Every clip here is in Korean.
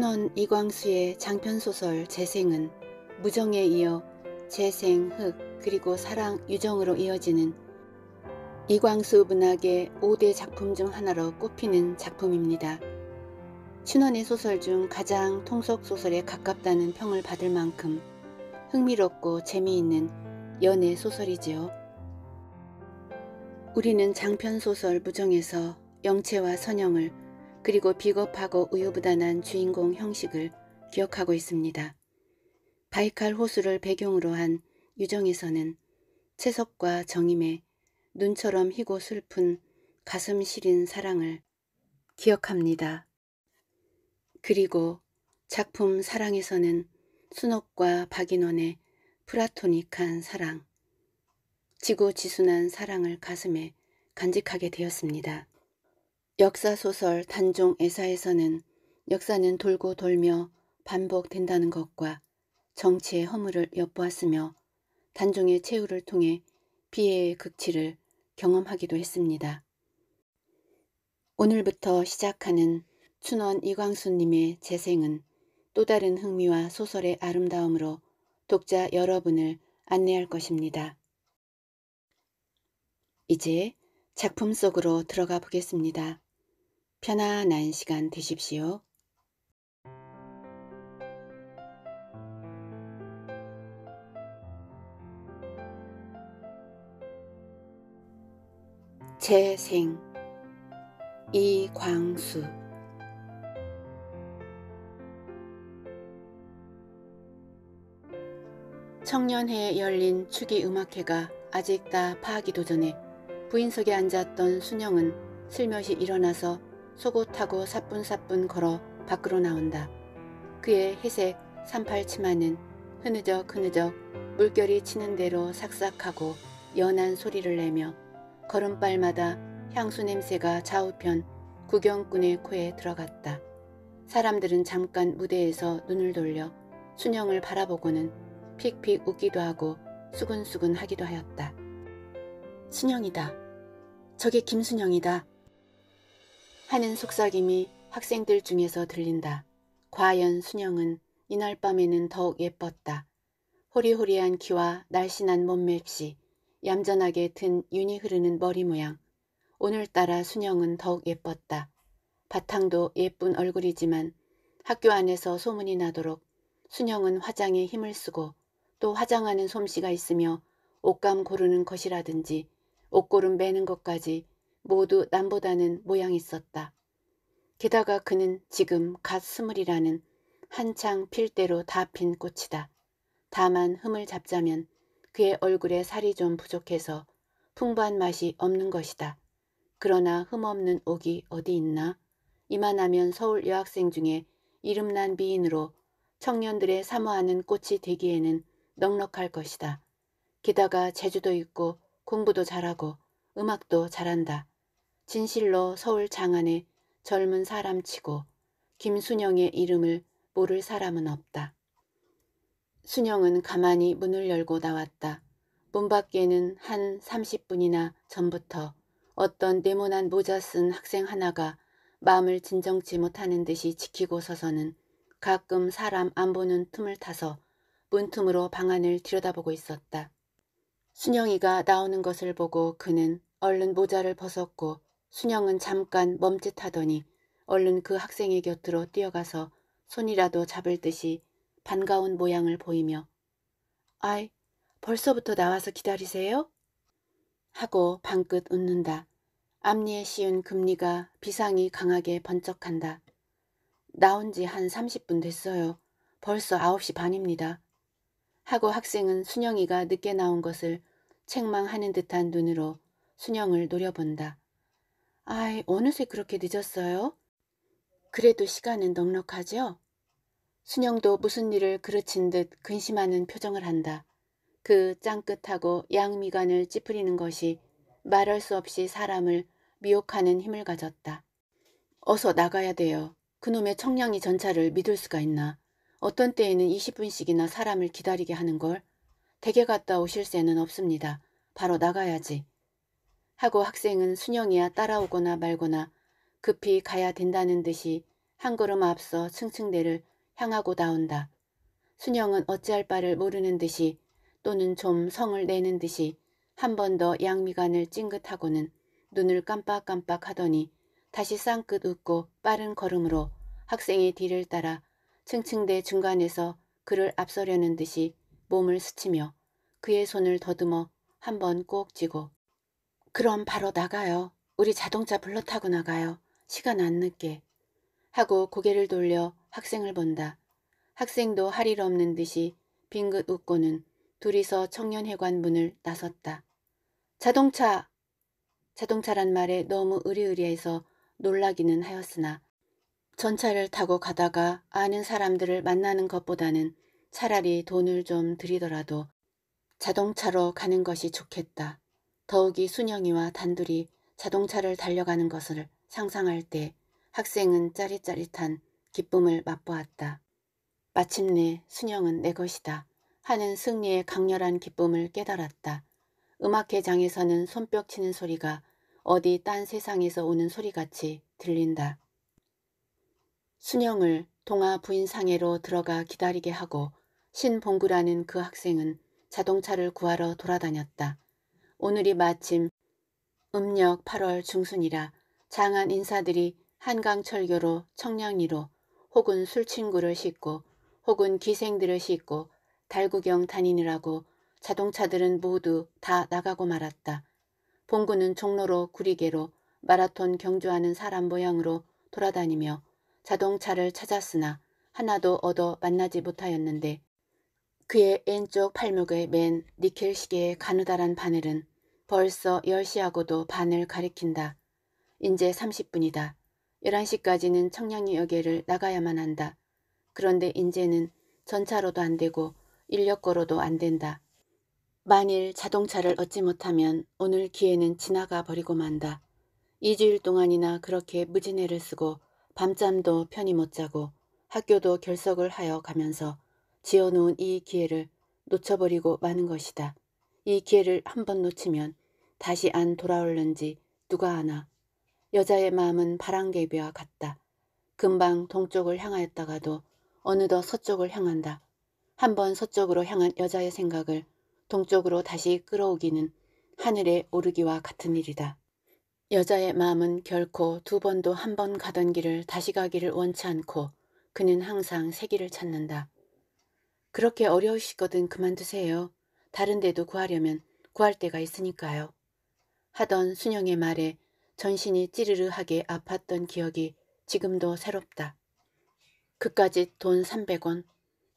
춘원 이광수의 장편소설 재생은 무정에 이어 재생, 흙, 그리고 사랑, 유정으로 이어지는 이광수 문학의 5대 작품 중 하나로 꼽히는 작품입니다. 춘원의 소설 중 가장 통속소설에 가깝다는 평을 받을 만큼 흥미롭고 재미있는 연애 소설이지요. 우리는 장편소설 무정에서 영채와 선영을 그리고 비겁하고 우유부단한 주인공 형식을 기억하고 있습니다. 바이칼 호수를 배경으로 한 유정에서는 채석과 정임의 눈처럼 희고 슬픈 가슴 시린 사랑을 기억합니다. 그리고 작품 사랑에서는 순옥과 박인원의 플라토닉한 사랑, 지고지순한 사랑을 가슴에 간직하게 되었습니다. 역사소설 단종 애사에서는 역사는 돌고 돌며 반복된다는 것과 정치의 허물을 엿보았으며 단종의 최후를 통해 피해의 극치를 경험하기도 했습니다. 오늘부터 시작하는 춘원 이광수님의 재생은 또 다른 흥미와 소설의 아름다움으로 독자 여러분을 안내할 것입니다. 이제 작품 속으로 들어가 보겠습니다. 편안한 시간 되십시오. 재생 이광수 청년회 열린 축의음악회가 아직 다 파하기도 전에 부인석에 앉았던 순영은 슬며시 일어나서 속옷하고 사뿐사뿐 걸어 밖으로 나온다. 그의 회색 산팔 치마는 흐느적 흐느적 물결이 치는 대로 삭삭하고 연한 소리를 내며 걸음발마다 향수 냄새가 좌우편 구경꾼의 코에 들어갔다. 사람들은 잠깐 무대에서 눈을 돌려 순영을 바라보고는 픽픽 웃기도 하고 수근수근 하기도 하였다. 순영이다. 저게 김순영이다. 하는 속삭임이 학생들 중에서 들린다. 과연 순영은 이날 밤에는 더욱 예뻤다. 호리호리한 키와 날씬한 몸매시 얌전하게 든 윤이 흐르는 머리 모양. 오늘따라 순영은 더욱 예뻤다. 바탕도 예쁜 얼굴이지만 학교 안에서 소문이 나도록 순영은 화장에 힘을 쓰고 또 화장하는 솜씨가 있으며 옷감 고르는 것이라든지 옷고름 매는 것까지 모두 남보다는 모양있었다. 게다가 그는 지금 갓 스물이라는 한창 필대로 다 핀 꽃이다. 다만 흠을 잡자면 그의 얼굴에 살이 좀 부족해서 풍부한 맛이 없는 것이다. 그러나 흠없는 옥이 어디 있나? 이만하면 서울 여학생 중에 이름난 미인으로 청년들의 사모하는 꽃이 되기에는 넉넉할 것이다. 게다가 재주도 있고 공부도 잘하고 음악도 잘한다. 진실로 서울 장안에 젊은 사람치고 김순영의 이름을 모를 사람은 없다. 순영은 가만히 문을 열고 나왔다. 문 밖에는 한 30분이나 전부터 어떤 네모난 모자 쓴 학생 하나가 마음을 진정치 못하는 듯이 지키고 서서는 가끔 사람 안 보는 틈을 타서 문틈으로 방 안을 들여다보고 있었다. 순영이가 나오는 것을 보고 그는 얼른 모자를 벗었고 순영은 잠깐 멈칫하더니 얼른 그 학생의 곁으로 뛰어가서 손이라도 잡을 듯이 반가운 모양을 보이며 아이 벌써부터 나와서 기다리세요? 하고 방긋 웃는다. 앞니에 씌운 금리가 비상이 강하게 번쩍한다. 나온 지 한 30분 됐어요. 벌써 9시 반입니다. 하고 학생은 순영이가 늦게 나온 것을 책망하는 듯한 눈으로 순영을 노려본다. 아이, 어느새 그렇게 늦었어요? 그래도 시간은 넉넉하죠? 순영도 무슨 일을 그르친 듯 근심하는 표정을 한다. 그 짱긋하고 양미간을 찌푸리는 것이 말할 수 없이 사람을 미혹하는 힘을 가졌다. 어서 나가야 돼요. 그놈의 청량이 전차를 믿을 수가 있나. 어떤 때에는 20분씩이나 사람을 기다리게 하는 걸. 댁에 갔다 오실 새는 없습니다. 바로 나가야지. 하고 학생은 순영이야 따라오거나 말거나 급히 가야 된다는 듯이 한 걸음 앞서 층층대를 향하고 나온다. 순영은 어찌할 바를 모르는 듯이 또는 좀 성을 내는 듯이 한 번 더 양미간을 찡긋하고는 눈을 깜빡깜빡 하더니 다시 쌍끗 웃고 빠른 걸음으로 학생의 뒤를 따라 층층대 중간에서 그를 앞서려는 듯이 몸을 스치며 그의 손을 더듬어 한 번 꼭 쥐고 그럼 바로 나가요. 우리 자동차 불러 타고 나가요. 시간 안 늦게. 하고 고개를 돌려 학생을 본다. 학생도 할 일 없는 듯이 빙긋 웃고는 둘이서 청년회관 문을 나섰다. 자동차! 자동차란 말에 너무 의리의리해서 놀라기는 하였으나 전차를 타고 가다가 아는 사람들을 만나는 것보다는 차라리 돈을 좀 들이더라도 자동차로 가는 것이 좋겠다. 더욱이 순영이와 단둘이 자동차를 달려가는 것을 상상할 때 학생은 짜릿짜릿한 기쁨을 맛보았다. 마침내 순영은 내 것이다 하는 승리의 강렬한 기쁨을 깨달았다. 음악회장에서는 손뼉 치는 소리가 어디 딴 세상에서 오는 소리같이 들린다. 순영을 동아 부인상회로 들어가 기다리게 하고 신봉구라는 그 학생은 자동차를 구하러 돌아다녔다. 오늘이 마침 음력 8월 중순이라 장안 인사들이 한강철교로 청량리로 혹은 술친구를 싣고 혹은 기생들을 싣고 달구경 다니느라고 자동차들은 모두 다 나가고 말았다. 봉구는 종로로 구리개로 마라톤 경주하는 사람 모양으로 돌아다니며 자동차를 찾았으나 하나도 얻어 만나지 못하였는데 그의 왼쪽 팔목에 맨 니켈 시계의 가느다란 바늘은 벌써 10시하고도 반을 가리킨다. 이제 30분이다. 11시까지는 청량리역에를 나가야만 한다. 그런데 이제는 전차로도 안 되고 인력거로도 안 된다. 만일 자동차를 얻지 못하면 오늘 기회는 지나가 버리고 만다. 2주일 동안이나 그렇게 무진해를 쓰고 밤잠도 편히 못 자고 학교도 결석을 하여 가면서 지어놓은 이 기회를 놓쳐버리고 마는 것이다. 이 기회를 한 번 놓치면 다시 안 돌아올는지 누가 아나. 여자의 마음은 바람개비와 같다. 금방 동쪽을 향하였다가도 어느덧 서쪽을 향한다. 한번 서쪽으로 향한 여자의 생각을 동쪽으로 다시 끌어오기는 하늘에 오르기와 같은 일이다. 여자의 마음은 결코 두 번도 한 번 가던 길을 다시 가기를 원치 않고 그는 항상 새 길을 찾는다. 그렇게 어려우시거든 그만두세요. 다른 데도 구하려면 구할 데가 있으니까요. 하던 순영의 말에 전신이 찌르르하게 아팠던 기억이 지금도 새롭다. 그까지돈 300원,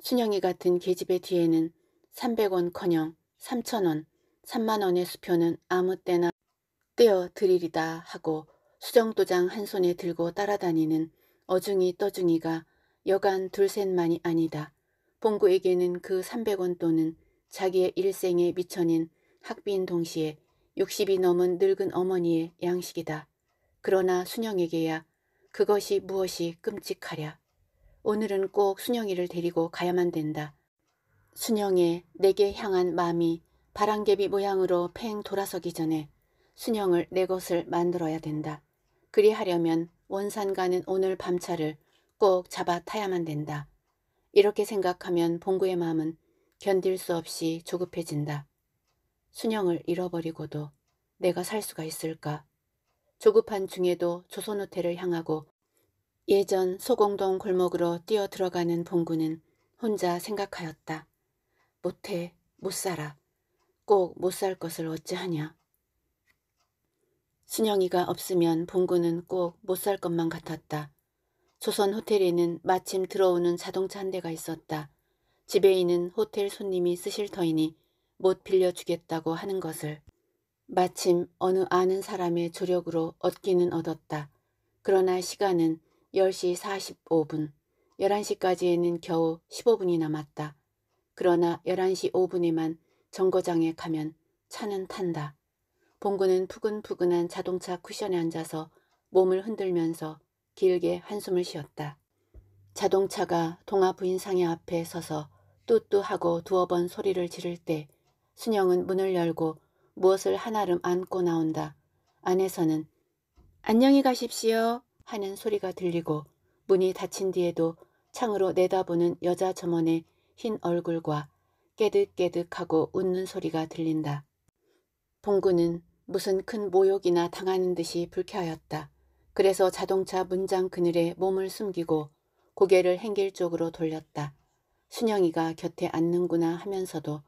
순영이 같은 계집애 뒤에는 300원커녕 3천원, 3만원의 수표는 아무 때나 떼어드리리다 하고 수정도장 한 손에 들고 따라다니는 어중이 떠중이가 여간 둘셋만이 아니다. 봉구에게는 그 300원 또는 자기의 일생에 미쳐낸 학비인 동시에 60이 넘은 늙은 어머니의 양식이다. 그러나 순영에게야 그것이 무엇이 끔찍하랴. 오늘은 꼭 순영이를 데리고 가야만 된다. 순영의 내게 향한 마음이 바람개비 모양으로 팽 돌아서기 전에 순영을 내 것을 만들어야 된다. 그리하려면 원산 가는 오늘 밤차를 꼭 잡아 타야만 된다. 이렇게 생각하면 봉구의 마음은 견딜 수 없이 조급해진다. 순영을 잃어버리고도 내가 살 수가 있을까? 조급한 중에도 조선호텔을 향하고 예전 소공동 골목으로 뛰어 들어가는 봉구는 혼자 생각하였다. 못해, 못 살아. 꼭 못살 것을 어찌하냐. 순영이가 없으면 봉구는 꼭 못살 것만 같았다. 조선 호텔에는 마침 들어오는 자동차 한 대가 있었다. 집에 있는 호텔 손님이 쓰실 터이니 못 빌려주겠다고 하는 것을. 마침 어느 아는 사람의 조력으로 얻기는 얻었다. 그러나 시간은 10시 45분, 11시까지에는 겨우 15분이 남았다. 그러나 11시 5분에만 정거장에 가면 차는 탄다. 봉구는 푸근푸근한 자동차 쿠션에 앉아서 몸을 흔들면서 길게 한숨을 쉬었다. 자동차가 동아 부인 상의 앞에 서서 뚜뚜하고 두어 번 소리를 지를 때 순영은 문을 열고 무엇을 한아름 안고 나온다. 안에서는 안녕히 가십시오 하는 소리가 들리고 문이 닫힌 뒤에도 창으로 내다보는 여자 점원의 흰 얼굴과 깨득깨득하고 웃는 소리가 들린다. 봉구는 무슨 큰 모욕이나 당하는 듯이 불쾌하였다. 그래서 자동차 문장 그늘에 몸을 숨기고 고개를 행길 쪽으로 돌렸다. 순영이가 곁에 앉는구나 하면서도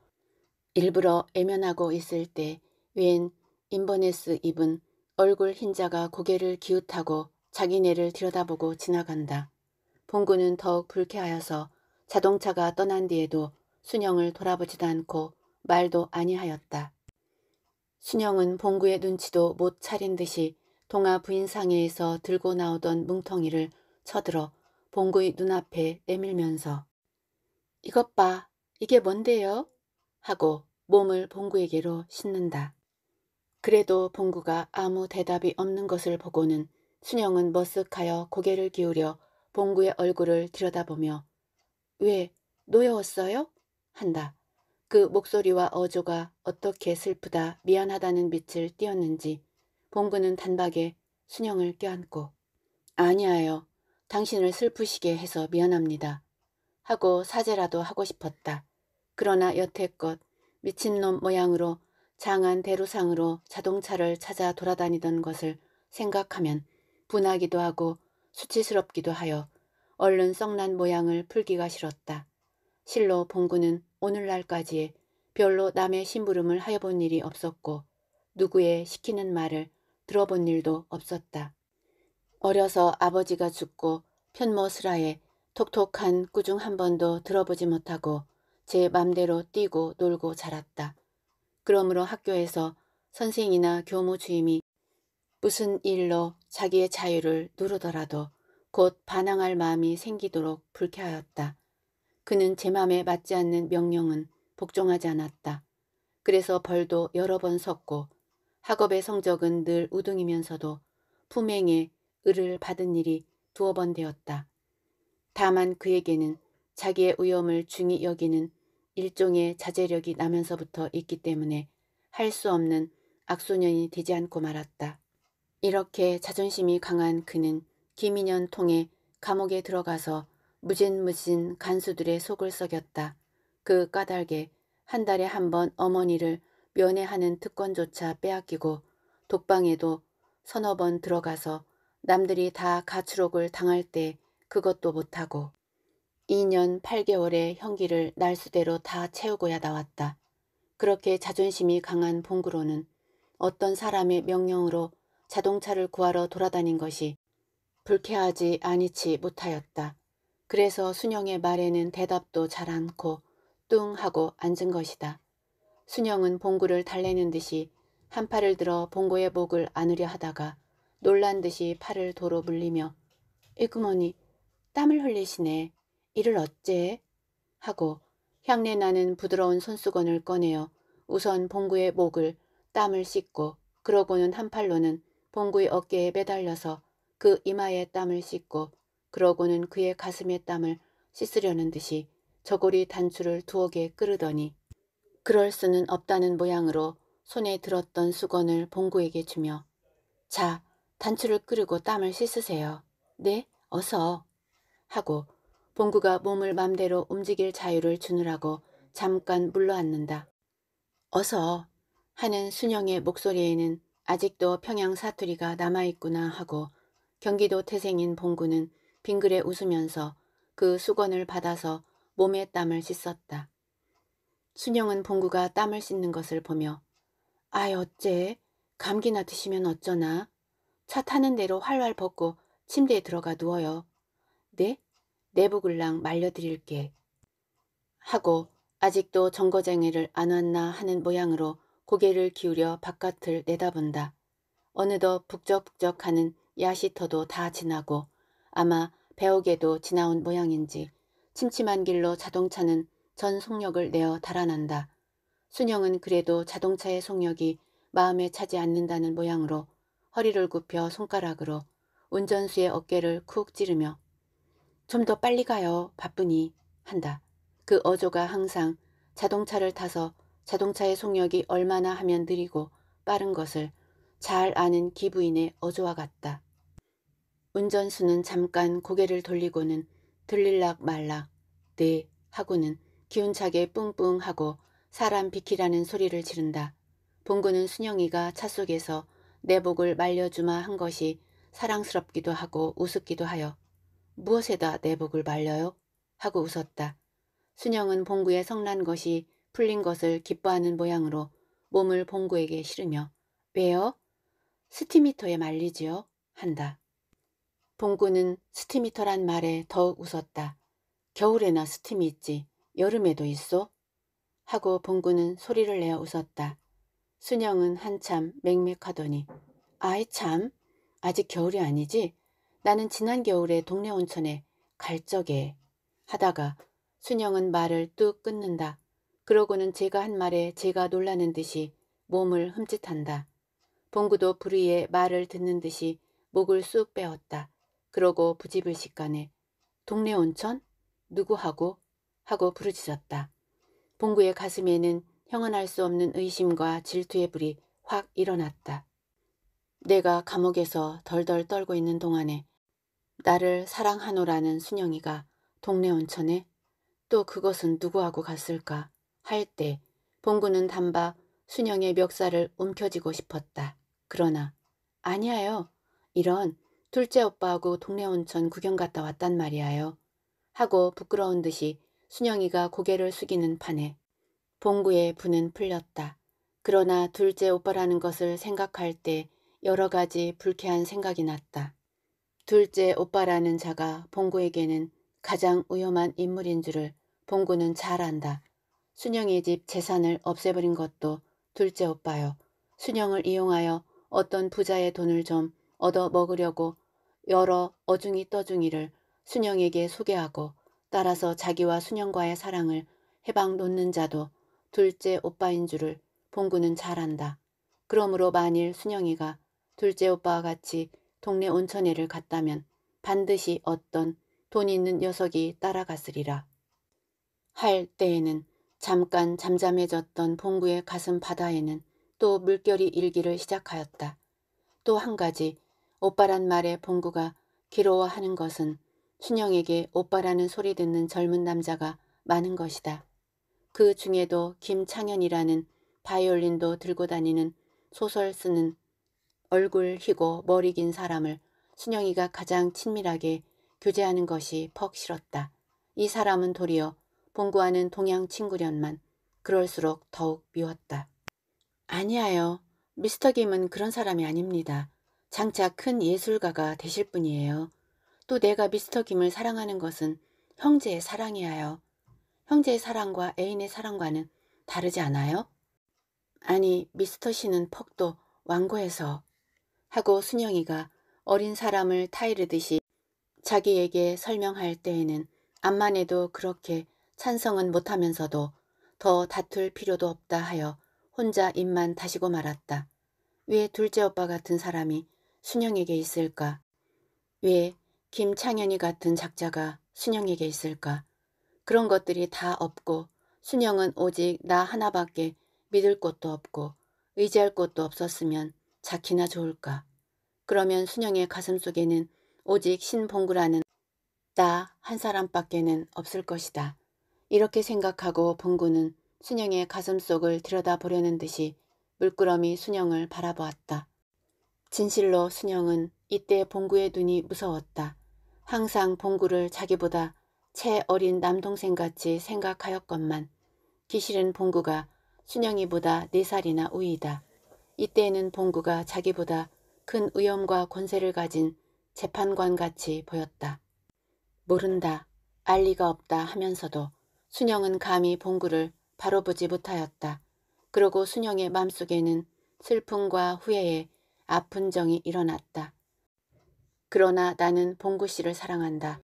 일부러 애면하고 있을 때 웬 인버네스 입은 얼굴 흰자가 고개를 기웃하고 자기네를 들여다보고 지나간다. 봉구는 더욱 불쾌하여서 자동차가 떠난 뒤에도 순영을 돌아보지도 않고 말도 아니하였다. 순영은 봉구의 눈치도 못 차린 듯이 동아 부인 상해에서 들고 나오던 뭉텅이를 쳐들어 봉구의 눈앞에 내밀면서 이것 봐 이게 뭔데요? 하고 몸을 봉구에게로 싣는다. 그래도 봉구가 아무 대답이 없는 것을 보고는 순영은 머쓱하여 고개를 기울여 봉구의 얼굴을 들여다보며 왜 노여웠어요? 한다. 그 목소리와 어조가 어떻게 슬프다 미안하다는 빛을 띄었는지 봉구는 단박에 순영을 껴안고 아니하여 당신을 슬프시게 해서 미안합니다. 하고 사죄라도 하고 싶었다. 그러나 여태껏 미친놈 모양으로 장한 대로상으로 자동차를 찾아 돌아다니던 것을 생각하면 분하기도 하고 수치스럽기도 하여 얼른 썩난 모양을 풀기가 싫었다. 실로 봉구는 오늘날까지 별로 남의 심부름을 하여본 일이 없었고 누구의 시키는 말을 들어본 일도 없었다. 어려서 아버지가 죽고 편모스라에 톡톡한 꾸중 한 번도 들어보지 못하고 제 맘대로 뛰고 놀고 자랐다. 그러므로 학교에서 선생이나 교무 주임이 무슨 일로 자기의 자유를 누르더라도 곧 반항할 마음이 생기도록 불쾌하였다. 그는 제맘에 맞지 않는 명령은 복종하지 않았다. 그래서 벌도 여러 번 섰고 학업의 성적은 늘 우등이면서도 품행에 을을 받은 일이 두어 번 되었다. 다만 그에게는 자기의 위험을 중히 여기는 일종의 자제력이 나면서부터 있기 때문에 할 수 없는 악소년이 되지 않고 말았다. 이렇게 자존심이 강한 그는 김인현 통해 감옥에 들어가서 무진무진 간수들의 속을 썩였다. 그 까닭에 한 달에 한 번 어머니를 면회하는 특권조차 빼앗기고 독방에도 서너 번 들어가서 남들이 다 가출옥을 당할 때 그것도 못하고 2년 8개월의 형기를 날수대로 다 채우고야 나왔다. 그렇게 자존심이 강한 봉구로는 어떤 사람의 명령으로 자동차를 구하러 돌아다닌 것이 불쾌하지 아니치 못하였다. 그래서 순영의 말에는 대답도 잘 않고 뚱 하고 앉은 것이다. 순영은 봉구를 달래는 듯이 한 팔을 들어 봉구의 목을 안으려 하다가 놀란 듯이 팔을 도로 물리며 이구머니 땀을 흘리시네. 이를 어째? 하고 향내 나는 부드러운 손수건을 꺼내어 우선 봉구의 목을 땀을 씻고 그러고는 한 팔로는 봉구의 어깨에 매달려서 그 이마에 땀을 씻고 그러고는 그의 가슴에 땀을 씻으려는 듯이 저고리 단추를 두어 개 끌으더니 그럴 수는 없다는 모양으로 손에 들었던 수건을 봉구에게 주며 자, 단추를 끄르고 땀을 씻으세요. 네, 어서. 하고 봉구가 몸을 맘대로 움직일 자유를 주느라고 잠깐 물러앉는다. 어서 하는 순영의 목소리에는 아직도 평양 사투리가 남아있구나 하고 경기도 태생인 봉구는 빙그레 웃으면서 그 수건을 받아서 몸에 땀을 씻었다. 순영은 봉구가 땀을 씻는 것을 보며 아이 어째 감기나 드시면 어쩌나 차 타는 대로 활활 벗고 침대에 들어가 누워요. 네? 내부을랑 말려드릴게. 하고 아직도 정거장애를 안 왔나 하는 모양으로 고개를 기울여 바깥을 내다본다. 어느덧 북적북적하는 야시터도 다 지나고 아마 배옥에도 지나온 모양인지 침침한 길로 자동차는 전 속력을 내어 달아난다. 순영은 그래도 자동차의 속력이 마음에 차지 않는다는 모양으로 허리를 굽혀 손가락으로 운전수의 어깨를 쿡 찌르며 좀 더 빨리 가요. 바쁘니 한다. 그 어조가 항상 자동차를 타서 자동차의 속력이 얼마나 하면 느리고 빠른 것을 잘 아는 기부인의 어조와 같다. 운전수는 잠깐 고개를 돌리고는 들릴락 말락 네 하고는 기운차게 뿡뿡 하고 사람 비키라는 소리를 지른다. 봉구는 순영이가 차 속에서 내복을 말려주마 한 것이 사랑스럽기도 하고 우습기도 하여 무엇에다 내복을 말려요? 하고 웃었다. 순영은 봉구의 성난 것이 풀린 것을 기뻐하는 모양으로 몸을 봉구에게 실으며 왜요? 스티미터에 말리지요? 한다. 봉구는 스티미터란 말에 더욱 웃었다. 겨울에나 스팀이 있지. 여름에도 있어? 하고 봉구는 소리를 내어 웃었다. 순영은 한참 맹맥하더니 아이 참 아직 겨울이 아니지? 나는 지난 겨울에 동네 온천에 갈 적에 하다가 순영은 말을 뚝 끊는다. 그러고는 제가 한 말에 제가 놀라는 듯이 몸을 흠칫한다. 봉구도 불의의 말을 듣는 듯이 목을 쑥 빼었다. 그러고 부지불식간에 동네 온천? 누구하고? 하고 부르짖었다. 봉구의 가슴에는 형언할 수 없는 의심과 질투의 불이 확 일어났다. 내가 감옥에서 덜덜 떨고 있는 동안에 나를 사랑하노라는 순영이가 동네 온천에 또 그것은 누구하고 갔을까 할 때 봉구는 단박 순영의 멱살을 움켜쥐고 싶었다. 그러나 아니야요. 이런 둘째 오빠하고 동네 온천 구경 갔다 왔단 말이야요. 하고 부끄러운 듯이 순영이가 고개를 숙이는 판에 봉구의 분은 풀렸다. 그러나 둘째 오빠라는 것을 생각할 때 여러 가지 불쾌한 생각이 났다. 둘째 오빠라는 자가 봉구에게는 가장 위험한 인물인 줄을 봉구는 잘 안다. 순영이 집 재산을 없애버린 것도 둘째 오빠요. 순영을 이용하여 어떤 부자의 돈을 좀 얻어 먹으려고 여러 어중이 떠중이를 순영에게 소개하고 따라서 자기와 수년과의 사랑을 해방 놓는 자도 둘째 오빠인 줄을 봉구는 잘 안다. 그러므로 만일 순영이가 둘째 오빠와 같이 동네 온천에를 갔다면 반드시 어떤 돈 있는 녀석이 따라갔으리라. 할 때에는 잠깐 잠잠해졌던 봉구의 가슴 바다에는 또 물결이 일기를 시작하였다. 또 한 가지 오빠란 말에 봉구가 괴로워하는 것은 순영에게 오빠라는 소리 듣는 젊은 남자가 많은 것이다. 그 중에도 김창현이라는 바이올린도 들고 다니는 소설 쓰는 얼굴 희고 머리 긴 사람을 순영이가 가장 친밀하게 교제하는 것이 퍽 싫었다. 이 사람은 도리어 봉구하는 동양 친구련만 그럴수록 더욱 미웠다. 아니에요. 미스터 김은 그런 사람이 아닙니다. 장차 큰 예술가가 되실 뿐이에요 또 내가 미스터 김을 사랑하는 것은 형제의 사랑이하여 형제의 사랑과 애인의 사랑과는 다르지 않아요? 아니 미스터 씨는 퍽도 완고해서 하고 순영이가 어린 사람을 타이르듯이 자기에게 설명할 때에는 암만 해도 그렇게 찬성은 못하면서도 더 다툴 필요도 없다 하여 혼자 입만 다시고 말았다. 왜 둘째 오빠 같은 사람이 순영에게 있을까? 왜 김창현이 같은 작자가 순영에게 있을까. 그런 것들이 다 없고 순영은 오직 나 하나밖에 믿을 곳도 없고 의지할 곳도 없었으면 자키나 좋을까. 그러면 순영의 가슴 속에는 오직 신봉구라는 나 한 사람밖에는 없을 것이다. 이렇게 생각하고 봉구는 순영의 가슴 속을 들여다보려는 듯이 물끄러미 순영을 바라보았다. 진실로 순영은 이때 봉구의 눈이 무서웠다. 항상 봉구를 자기보다 채 어린 남동생같이 생각하였건만 기실은 봉구가 순영이보다 네살이나 우이다. 이때에는 봉구가 자기보다 큰 위험과 권세를 가진 재판관같이 보였다. 모른다, 알 리가 없다 하면서도 순영은 감히 봉구를 바로 보지 못하였다. 그러고 순영의 맘속에는 슬픔과 후회에 아픈 정이 일어났다. 그러나 나는 봉구 씨를 사랑한다.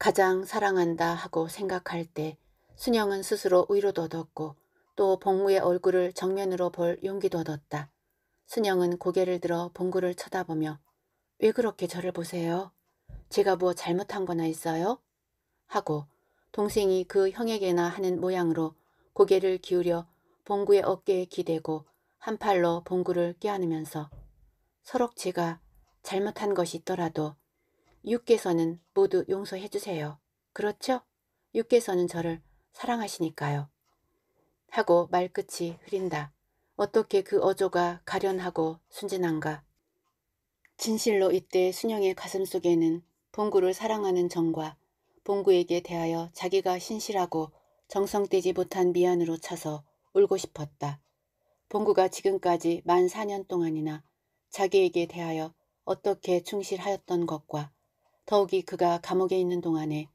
가장 사랑한다 하고 생각할 때 순영은 스스로 위로도 얻었고 또 봉구의 얼굴을 정면으로 볼 용기도 얻었다. 순영은 고개를 들어 봉구를 쳐다보며 왜 그렇게 저를 보세요? 제가 뭐 잘못한 거나 있어요? 하고 동생이 그 형에게나 하는 모양으로 고개를 기울여 봉구의 어깨에 기대고 한 팔로 봉구를 껴안으면서 서럭지가 잘못한 것이 있더라도 육께서는 모두 용서해 주세요. 그렇죠? 육께서는 저를 사랑하시니까요. 하고 말끝이 흐린다. 어떻게 그 어조가 가련하고 순진한가. 진실로 이때 순영의 가슴 속에는 봉구를 사랑하는 정과 봉구에게 대하여 자기가 신실하고 정성되지 못한 미안으로 차서 울고 싶었다. 봉구가 지금까지 만 4년 동안이나 자기에게 대하여 어떻게 충실하였던 것과 더욱이 그가 감옥에 있는 동안에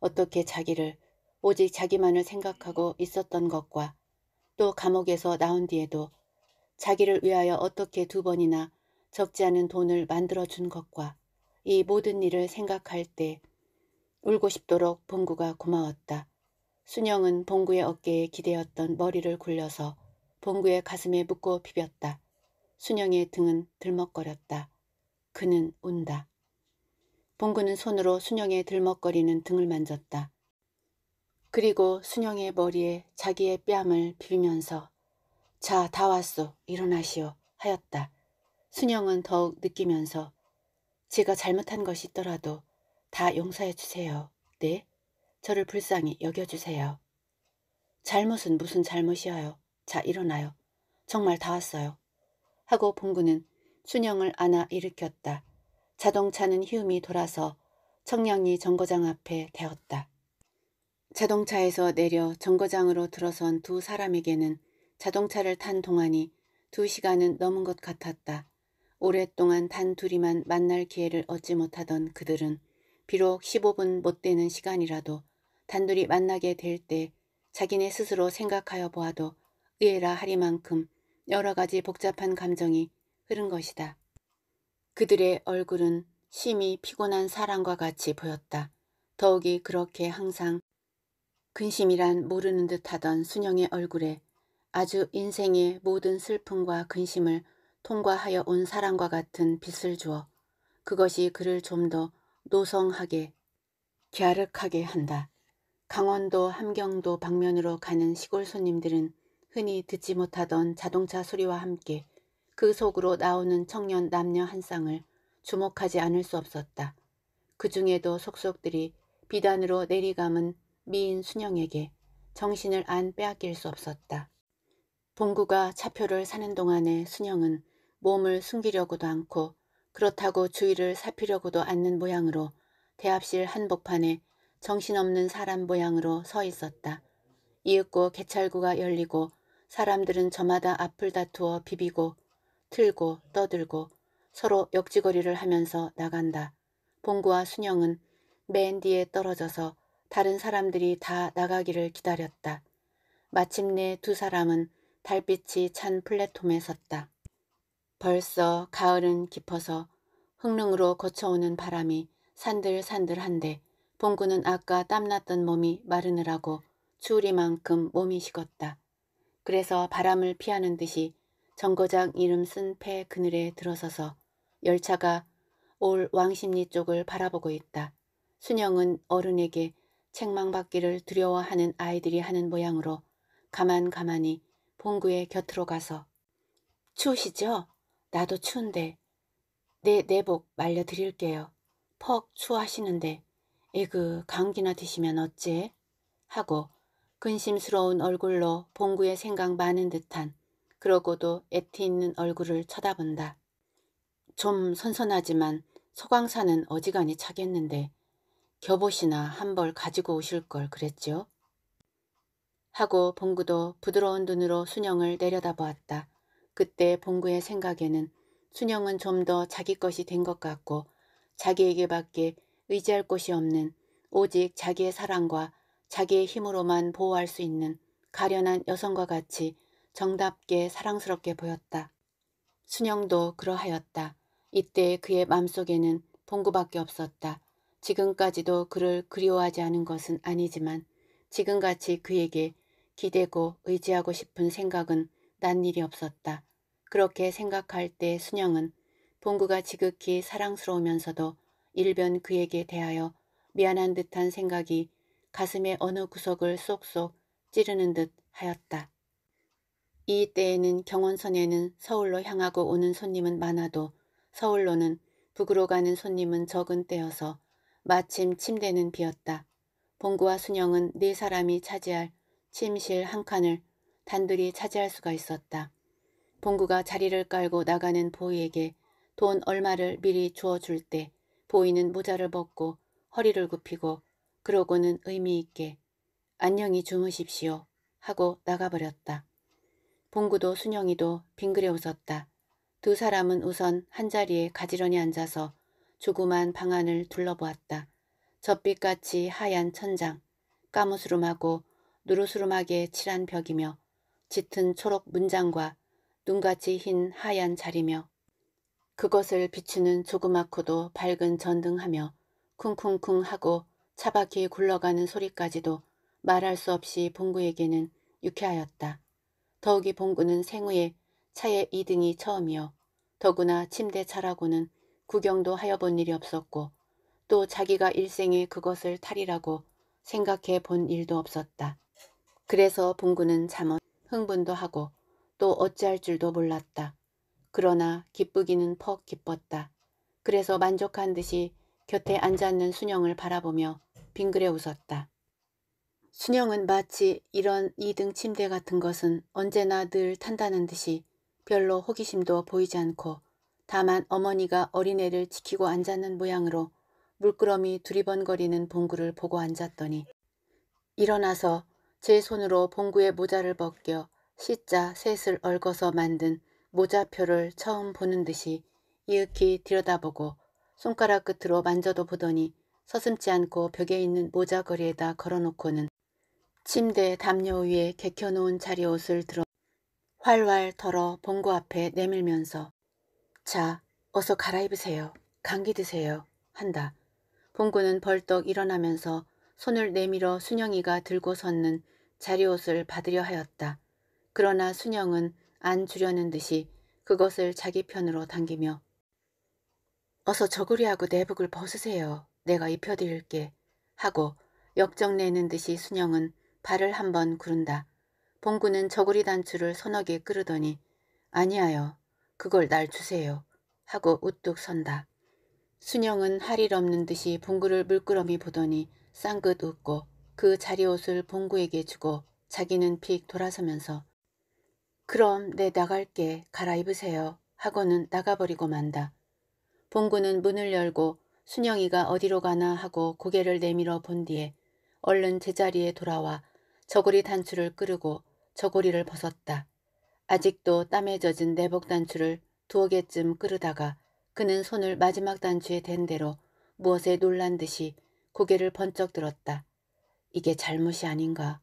어떻게 자기를 오직 자기만을 생각하고 있었던 것과 또 감옥에서 나온 뒤에도 자기를 위하여 어떻게 두 번이나 적지 않은 돈을 만들어준 것과 이 모든 일을 생각할 때 울고 싶도록 봉구가 고마웠다. 순영은 봉구의 어깨에 기대었던 머리를 굴려서 봉구의 가슴에 묶고 비볐다. 순영의 등은 들먹거렸다. 그는 운다. 봉구는 손으로 순영의 들먹거리는 등을 만졌다. 그리고 순영의 머리에 자기의 뺨을 비비면서 자, 다 왔소. 일어나시오. 하였다. 순영은 더욱 느끼면서 제가 잘못한 것이 있더라도 다 용서해 주세요. 네? 저를 불쌍히 여겨주세요. 잘못은 무슨 잘못이어요. 자, 일어나요. 정말 다 왔어요. 하고 봉구는 순영을 안아 일으켰다. 자동차는 휘음이 돌아서 청량리 정거장 앞에 대었다. 자동차에서 내려 정거장으로 들어선 두 사람에게는 자동차를 탄 동안이 두 시간은 넘은 것 같았다. 오랫동안 단 둘이만 만날 기회를 얻지 못하던 그들은 비록 15분 못 되는 시간이라도 단둘이 만나게 될 때 자기네 스스로 생각하여 보아도 의외라 하리만큼 여러 가지 복잡한 감정이 흐른 것이다. 그들의 얼굴은 심히 피곤한 사람과 같이 보였다. 더욱이 그렇게 항상 근심이란 모르는 듯하던 순영의 얼굴에 아주 인생의 모든 슬픔과 근심을 통과하여 온 사람과 같은 빛을 주어 그것이 그를 좀 더 노성하게 갸륵하게 한다. 강원도 함경도 방면으로 가는 시골 손님들은 흔히 듣지 못하던 자동차 소리와 함께 그 속으로 나오는 청년 남녀 한 쌍을 주목하지 않을 수 없었다. 그 중에도 속속들이 비단으로 내리감은 미인 순영에게 정신을 안 빼앗길 수 없었다. 봉구가 차표를 사는 동안에 순영은 몸을 숨기려고도 않고 그렇다고 주의를 살피려고도 않는 모양으로 대합실 한복판에 정신없는 사람 모양으로 서 있었다. 이윽고 개찰구가 열리고 사람들은 저마다 앞을 다투어 비비고 틀고 떠들고 서로 역지거리를 하면서 나간다. 봉구와 순영은 맨 뒤에 떨어져서 다른 사람들이 다 나가기를 기다렸다. 마침내 두 사람은 달빛이 찬 플랫폼에 섰다. 벌써 가을은 깊어서 흙릉으로 거쳐오는 바람이 산들산들한데 봉구는 아까 땀났던 몸이 마르느라고 추리만큼 우 몸이 식었다. 그래서 바람을 피하는 듯이 정거장 이름 쓴 폐 그늘에 들어서서 열차가 올 왕십리 쪽을 바라보고 있다. 순영은 어른에게 책망받기를 두려워하는 아이들이 하는 모양으로 가만 가만히 봉구의 곁으로 가서 추우시죠? 나도 추운데 내 내복 말려드릴게요. 퍽 추워하시는데 에그 감기나 드시면 어째? 하고 근심스러운 얼굴로 봉구의 생각 많은 듯한 그러고도 애티 있는 얼굴을 쳐다본다. 좀 선선하지만 소강사는 어지간히 차겠는데 겹옷이나 한 벌 가지고 오실 걸그랬죠 하고 봉구도 부드러운 눈으로 순영을 내려다보았다. 그때 봉구의 생각에는 순영은 좀 더 자기 것이 된 것 같고 자기에게밖에 의지할 곳이 없는 오직 자기의 사랑과 자기의 힘으로만 보호할 수 있는 가련한 여성과 같이 정답게 사랑스럽게 보였다. 순영도 그러하였다. 이때 그의 맘속에는 봉구밖에 없었다. 지금까지도 그를 그리워하지 않은 것은 아니지만 지금같이 그에게 기대고 의지하고 싶은 생각은 난 일이 없었다. 그렇게 생각할 때 순영은 봉구가 지극히 사랑스러우면서도 일변 그에게 대하여 미안한 듯한 생각이 가슴의 어느 구석을 쏙쏙 찌르는 듯 하였다. 이 때에는 경원선에는 서울로 향하고 오는 손님은 많아도 서울로는 북으로 가는 손님은 적은 때여서 마침 침대는 비었다. 봉구와 순영은 네 사람이 차지할 침실 한 칸을 단둘이 차지할 수가 있었다. 봉구가 자리를 깔고 나가는 보이에게 돈 얼마를 미리 주어줄 때 보이는 모자를 벗고 허리를 굽히고 그러고는 의미 있게 안녕히 주무십시오 하고 나가버렸다. 봉구도 순영이도 빙그레 웃었다. 두 사람은 우선 한자리에 가지런히 앉아서 조그만 방안을 둘러보았다. 젖빛같이 하얀 천장, 까무스름하고 누르스름하게 칠한 벽이며 짙은 초록 문장과 눈같이 흰 하얀 자리며 그것을 비추는 조그맣고도 밝은 전등하며 쿵쿵쿵 하고 차바퀴 굴러가는 소리까지도 말할 수 없이 봉구에게는 유쾌하였다. 더욱이 봉구는 생후에 차에 2등이 처음이요. 더구나 침대 차라고는 구경도 하여본 일이 없었고 또 자기가 일생에 그것을 탈이라고 생각해 본 일도 없었다. 그래서 봉구는 잠옷 흥분도 하고 또 어찌할 줄도 몰랐다. 그러나 기쁘기는 퍽 기뻤다. 그래서 만족한 듯이 곁에 앉아있는 순영을 바라보며 빙그레 웃었다. 순영은 마치 이런 2등 침대 같은 것은 언제나 늘 탄다는 듯이 별로 호기심도 보이지 않고 다만 어머니가 어린애를 지키고 앉았는 모양으로 물끄러미 두리번거리는 봉구를 보고 앉았더니 일어나서 제 손으로 봉구의 모자를 벗겨 C자 셋을 얽어서 만든 모자표를 처음 보는 듯이 이윽히 들여다보고 손가락 끝으로 만져도 보더니 서슴지 않고 벽에 있는 모자거리에다 걸어놓고는 침대 담요 위에 개켜놓은 자리옷을 들어 활활 털어 봉구 앞에 내밀면서 자, 어서 갈아입으세요. 감기 드세요. 한다. 봉구는 벌떡 일어나면서 손을 내밀어 순영이가 들고 섰는 자리옷을 받으려 하였다. 그러나 순영은 안 주려는 듯이 그것을 자기 편으로 당기며 어서 저고리하고 내복을 벗으세요. 내가 입혀드릴게. 하고 역정내는 듯이 순영은 발을 한 번 구른다. 봉구는 저고리 단추를 서너 개 끌으더니 아니하여 그걸 날 주세요 하고 우뚝 선다. 순영은 할 일 없는 듯이 봉구를 물끄러미 보더니 쌍긋 웃고 그 자리옷을 봉구에게 주고 자기는 픽 돌아서면서 그럼 내 네, 나갈게 갈아입으세요 하고는 나가버리고 만다. 봉구는 문을 열고 순영이가 어디로 가나 하고 고개를 내밀어 본 뒤에 얼른 제자리에 돌아와 저고리 단추를 끄르고 저고리를 벗었다. 아직도 땀에 젖은 내복 단추를 두어 개쯤 끄르다가 그는 손을 마지막 단추에 댄 대로 무엇에 놀란 듯이 고개를 번쩍 들었다. 이게 잘못이 아닌가.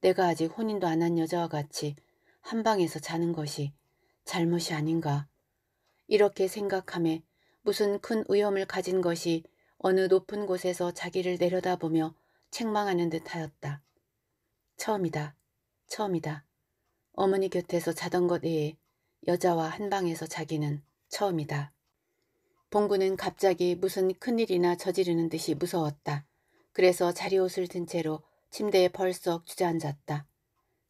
내가 아직 혼인도 안 한 여자와 같이 한 방에서 자는 것이 잘못이 아닌가. 이렇게 생각함에 무슨 큰 위험을 가진 것이 어느 높은 곳에서 자기를 내려다보며 책망하는 듯하였다. 처음이다. 처음이다. 어머니 곁에서 자던 것 외에 여자와 한 방에서 자기는 처음이다. 봉구는 갑자기 무슨 큰일이나 저지르는 듯이 무서웠다. 그래서 자리옷을 든 채로 침대에 벌썩 주저앉았다.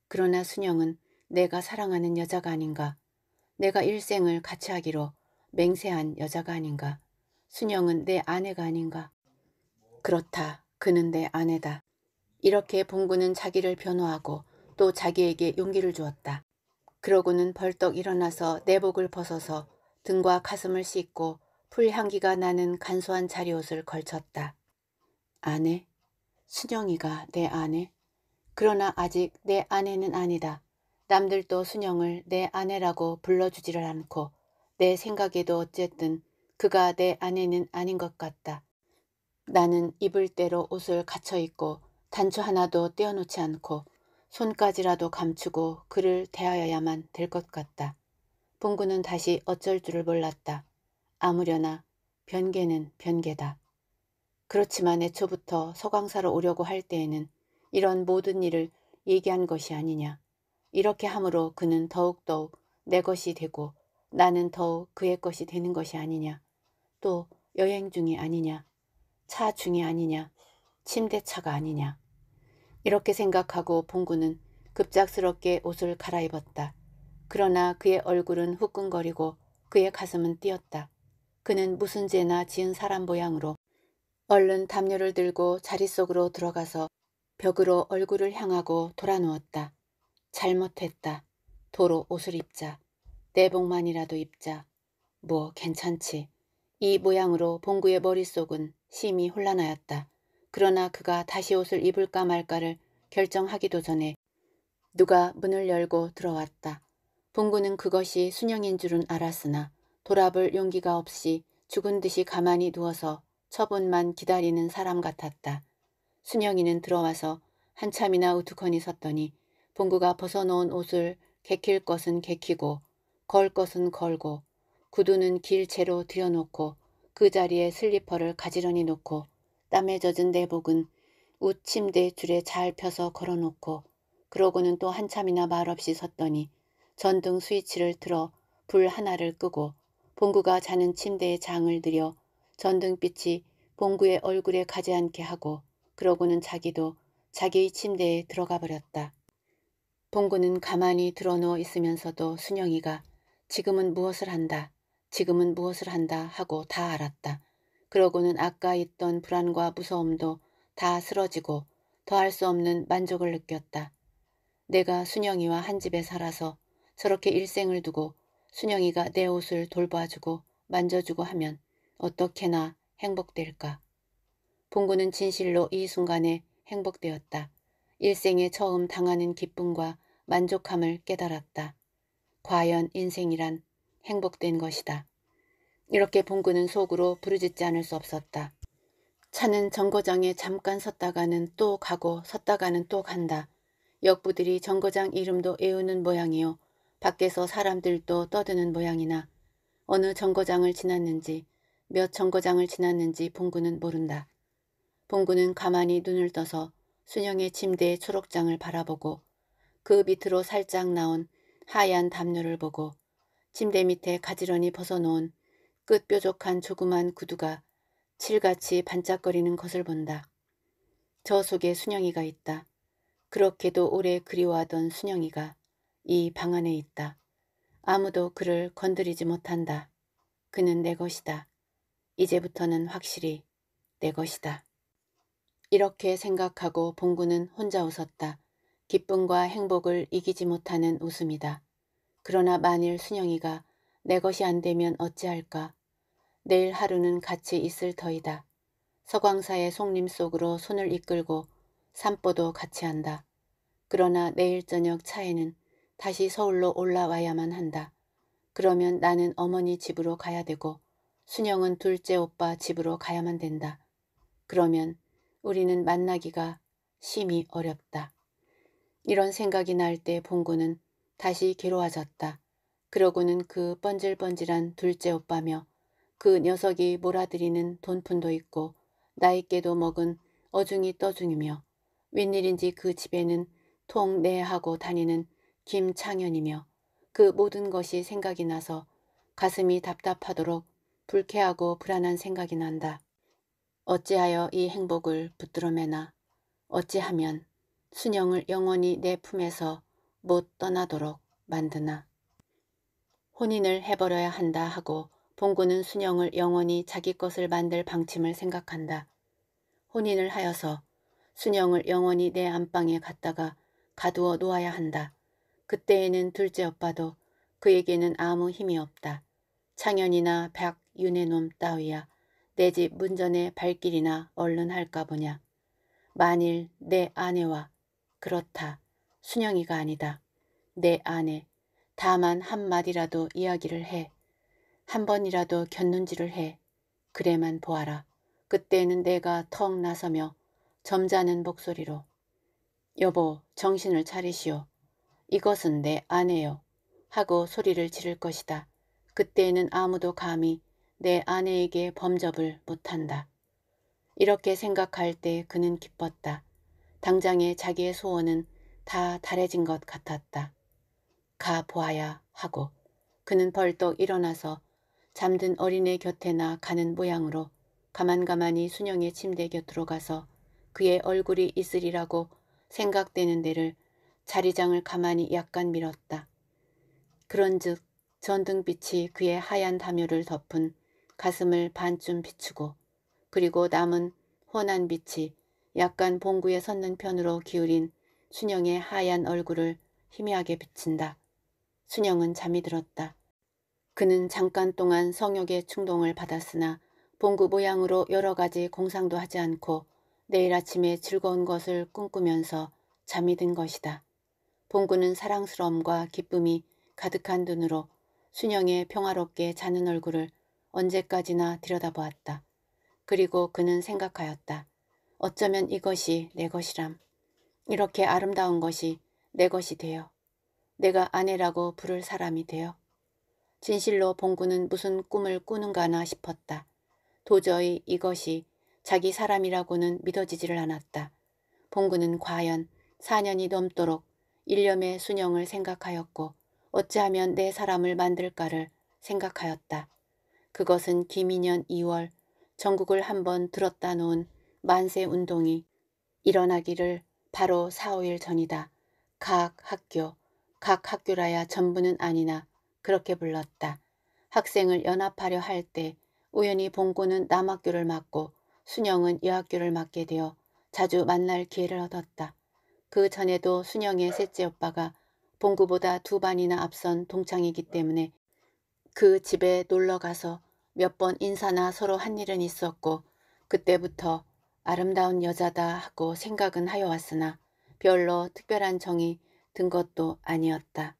그러나 순영은 내가 사랑하는 여자가 아닌가. 내가 일생을 같이 하기로 맹세한 여자가 아닌가. 순영은 내 아내가 아닌가. 그렇다. 그는 내 아내다. 이렇게 봉구는 자기를 변호하고 또 자기에게 용기를 주었다. 그러고는 벌떡 일어나서 내복을 벗어서 등과 가슴을 씻고 풀향기가 나는 간소한 자리옷을 걸쳤다. 아내? 순영이가 내 아내? 그러나 아직 내 아내는 아니다. 남들도 순영을 내 아내라고 불러주지를 않고 내 생각에도 어쨌든 그가 내 아내는 아닌 것 같다. 나는 입을대로 옷을 갖춰 입고 단추 하나도 떼어놓지 않고 손까지라도 감추고 그를 대하여야만 될 것 같다. 봉구는 다시 어쩔 줄을 몰랐다. 아무려나 변계는 변계다. 그렇지만 애초부터 서강사로 오려고 할 때에는 이런 모든 일을 얘기한 것이 아니냐. 이렇게 함으로 그는 더욱더욱 내 것이 되고 나는 더욱 그의 것이 되는 것이 아니냐. 또 여행 중이 아니냐. 차 중이 아니냐, 침대차가 아니냐. 이렇게 생각하고 봉구는 급작스럽게 옷을 갈아입었다. 그러나 그의 얼굴은 후끈거리고 그의 가슴은 뛰었다. 그는 무슨 죄나 지은 사람 모양으로 얼른 담요를 들고 자리 속으로 들어가서 벽으로 얼굴을 향하고 돌아누웠다. 잘못했다. 도로 옷을 입자. 내복만이라도 입자. 뭐 괜찮지. 이 모양으로 봉구의 머릿속은 심히 혼란하였다. 그러나 그가 다시 옷을 입을까 말까를 결정하기도 전에 누가 문을 열고 들어왔다. 봉구는 그것이 순영인 줄은 알았으나 돌아볼 용기가 없이 죽은 듯이 가만히 누워서 처분만 기다리는 사람 같았다. 순영이는 들어와서 한참이나 우두커니 섰더니 봉구가 벗어놓은 옷을 개킬 것은 개키고 걸 것은 걸고 구두는 길 채로 들여놓고 그 자리에 슬리퍼를 가지런히 놓고 땀에 젖은 내복은 웃 침대 줄에 잘 펴서 걸어놓고 그러고는 또 한참이나 말없이 섰더니 전등 스위치를 틀어 불 하나를 끄고 봉구가 자는 침대에 장을 들여 전등빛이 봉구의 얼굴에 가지 않게 하고 그러고는 자기도 자기의 침대에 들어가 버렸다. 봉구는 가만히 드러누워 있으면서도 순영이가 지금은 무엇을 한다. 지금은 무엇을 한다 하고 다 알았다. 그러고는 아까 있던 불안과 무서움도 다 쓰러지고 더할 수 없는 만족을 느꼈다. 내가 순영이와 한 집에 살아서 저렇게 일생을 두고 순영이가 내 옷을 돌봐주고 만져주고 하면 어떻게나 행복될까. 봉구는 진실로 이 순간에 행복되었다. 일생에 처음 당하는 기쁨과 만족함을 깨달았다. 과연 인생이란 행복된 것이다. 이렇게 봉구는 속으로 부르짖지 않을 수 없었다. 차는 정거장에 잠깐 섰다가는 또 가고 섰다가는 또 간다. 역부들이 정거장 이름도 애우는 모양이요. 밖에서 사람들도 떠드는 모양이나 어느 정거장을 지났는지 몇 정거장을 지났는지 봉구는 모른다. 봉구는 가만히 눈을 떠서 순영의 침대의 초록장을 바라보고 그 밑으로 살짝 나온 하얀 담요를 보고 침대 밑에 가지런히 벗어놓은 끝 뾰족한 조그만 구두가 칠같이 반짝거리는 것을 본다. 저 속에 순영이가 있다. 그렇게도 오래 그리워하던 순영이가 이 방 안에 있다. 아무도 그를 건드리지 못한다. 그는 내 것이다. 이제부터는 확실히 내 것이다. 이렇게 생각하고 봉구는 혼자 웃었다. 기쁨과 행복을 이기지 못하는 웃음이다. 그러나 만일 순영이가 내 것이 안 되면 어찌할까. 내일 하루는 같이 있을 터이다. 서광사의 속림 속으로 손을 이끌고 산보도 같이 한다. 그러나 내일 저녁 차에는 다시 서울로 올라와야만 한다. 그러면 나는 어머니 집으로 가야 되고 순영은 둘째 오빠 집으로 가야만 된다. 그러면 우리는 만나기가 심히 어렵다. 이런 생각이 날 때 봉구는 다시 괴로워졌다. 그러고는 그 번질번질한 둘째 오빠며 그 녀석이 몰아들이는 돈푼도 있고 나이께도 먹은 어중이 떠중이며 웬일인지 그 집에는 통내하고 다니는 김창현이며 그 모든 것이 생각이 나서 가슴이 답답하도록 불쾌하고 불안한 생각이 난다. 어찌하여 이 행복을 붙들어매나 어찌하면 순영을 영원히 내 품에서 못 떠나도록 만드나. 혼인을 해버려야 한다 하고 봉구는 순영을 영원히 자기 것을 만들 방침을 생각한다. 혼인을 하여서 순영을 영원히 내 안방에 갔다가 가두어 놓아야 한다. 그때에는 둘째 오빠도 그에게는 아무 힘이 없다. 창현이나 백윤혜놈 따위야 내 집 문전의 발길이나 얼른 할까 보냐. 만일 내 아내와 그렇다. 순영이가 아니다. 내 아내. 다만 한마디라도 이야기를 해. 한 번이라도 견눈질을 해. 그래만 보아라. 그때는 내가 턱 나서며 점잖은 목소리로 여보 정신을 차리시오. 이것은 내 아내요. 하고 소리를 지를 것이다. 그때에는 아무도 감히 내 아내에게 범접을 못한다. 이렇게 생각할 때 그는 기뻤다. 당장에 자기의 소원은 다 달해진 것 같았다. 가 보아야 하고 그는 벌떡 일어나서 잠든 어린애 곁에나 가는 모양으로 가만가만히 순영의 침대 곁으로 가서 그의 얼굴이 있으리라고 생각되는 데를 자리장을 가만히 약간 밀었다. 그런즉 전등빛이 그의 하얀 담요를 덮은 가슴을 반쯤 비추고 그리고 남은 혼한 빛이 약간 봉구에 섰는 편으로 기울인 순영의 하얀 얼굴을 희미하게 비친다. 순영은 잠이 들었다. 그는 잠깐 동안 성욕의 충동을 받았으나 봉구 모양으로 여러 가지 공상도 하지 않고 내일 아침에 즐거운 것을 꿈꾸면서 잠이 든 것이다. 봉구는 사랑스러움과 기쁨이 가득한 눈으로 순영의 평화롭게 자는 얼굴을 언제까지나 들여다보았다. 그리고 그는 생각하였다. 어쩌면 이것이 내 것이람. 이렇게 아름다운 것이 내 것이 되어 내가 아내라고 부를 사람이 되어 진실로 봉구는 무슨 꿈을 꾸는가나 싶었다. 도저히 이것이 자기 사람이라고는 믿어지지를 않았다. 봉구는 과연 4년이 넘도록 일념의 순영을 생각하였고 어찌하면 내 사람을 만들까를 생각하였다. 그것은 김인년 2월 전국을 한번 들었다 놓은 만세운동이 일어나기를 바로 4, 5일 전이다. 각 학교, 각 학교라야 전부는 아니나 그렇게 불렀다. 학생을 연합하려 할 때 우연히 봉고는 남학교를 맡고 순영은 여학교를 맡게 되어 자주 만날 기회를 얻었다. 그 전에도 순영의 셋째 오빠가 봉구보다 두 반이나 앞선 동창이기 때문에 그 집에 놀러가서 몇 번 인사나 서로 한 일은 있었고 그때부터 아름다운 여자다 하고 생각은 하여왔으나 별로 특별한 정이 든 것도 아니었다.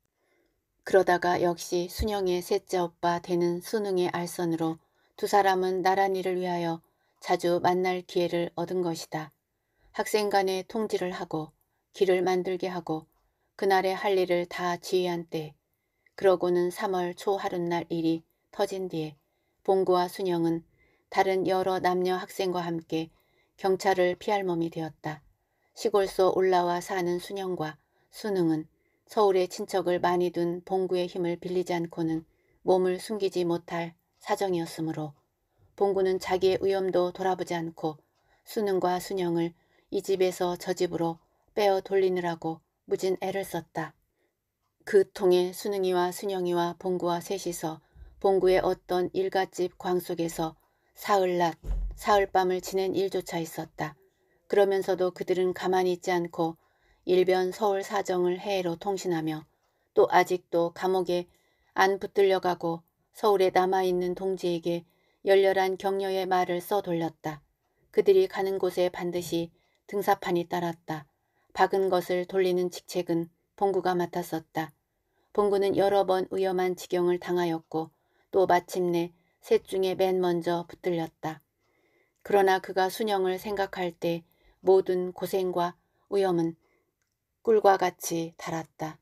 그러다가 역시 순영의 셋째 오빠 되는 수능의 알선으로 두 사람은 나란히를 위하여 자주 만날 기회를 얻은 것이다. 학생 간에 통지를 하고 길을 만들게 하고 그날의 할 일을 다 지휘한 때 그러고는 3월 초 하룻날 일이 터진 뒤에 봉구와 순영은 다른 여러 남녀 학생과 함께 경찰을 피할 몸이 되었다. 시골서 올라와 사는 순영과 순응은 서울에 친척을 많이 둔 봉구의 힘을 빌리지 않고는 몸을 숨기지 못할 사정이었으므로 봉구는 자기의 위험도 돌아보지 않고 순응과 순영을 이 집에서 저 집으로 빼어 돌리느라고 무진 애를 썼다. 그 통에 순응이와 순영이와 봉구와 셋이서 봉구의 어떤 일가집 광 속에서 사흘낮, 사흘밤을 지낸 일조차 있었다. 그러면서도 그들은 가만히 있지 않고 일변 서울 사정을 해외로 통신하며 또 아직도 감옥에 안 붙들려가고 서울에 남아있는 동지에게 열렬한 격려의 말을 써 돌렸다. 그들이 가는 곳에 반드시 등사판이 따랐다. 박은 것을 돌리는 직책은 봉구가 맡았었다. 봉구는 여러 번 위험한 지경을 당하였고 또 마침내 셋 중에 맨 먼저 붙들렸다. 그러나 그가 순영을 생각할 때 모든 고생과 위험은 꿀과 같이 달았다.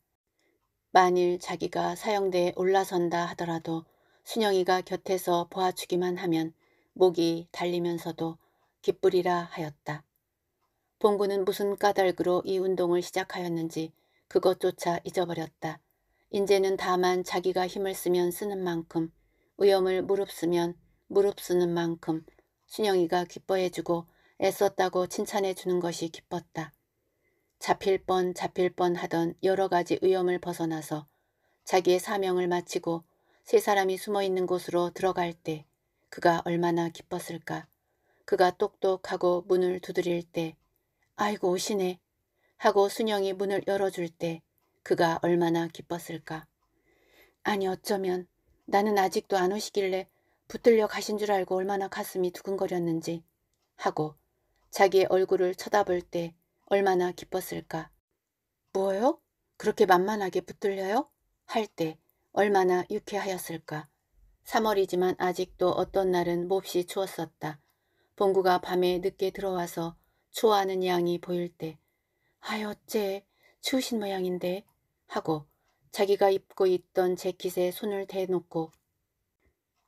만일 자기가 사형대에 올라선다 하더라도 순영이가 곁에서 보아주기만 하면 목이 달리면서도 기쁘리라 하였다. 봉구는 무슨 까닭으로 이 운동을 시작하였는지 그것조차 잊어버렸다. 인제는 다만 자기가 힘을 쓰면 쓰는 만큼 위험을 무릅쓰면 무릅쓰는 만큼 순영이가 기뻐해주고 애썼다고 칭찬해주는 것이 기뻤다. 잡힐 뻔 잡힐 뻔 하던 여러 가지 위험을 벗어나서 자기의 사명을 마치고 세 사람이 숨어있는 곳으로 들어갈 때 그가 얼마나 기뻤을까. 그가 똑똑하고 문을 두드릴 때 아이고 오시네 하고 순영이 문을 열어줄 때 그가 얼마나 기뻤을까. 아니 어쩌면 나는 아직도 안 오시길래 붙들려 가신 줄 알고 얼마나 가슴이 두근거렸는지 하고 자기의 얼굴을 쳐다볼 때 얼마나 기뻤을까. 뭐요? 그렇게 만만하게 붙들려요? 할 때 얼마나 유쾌하였을까. 3월이지만 아직도 어떤 날은 몹시 추웠었다. 봉구가 밤에 늦게 들어와서 추워하는 양이 보일 때아유 어째 추우신 모양인데 하고 자기가 입고 있던 재킷에 손을 대놓고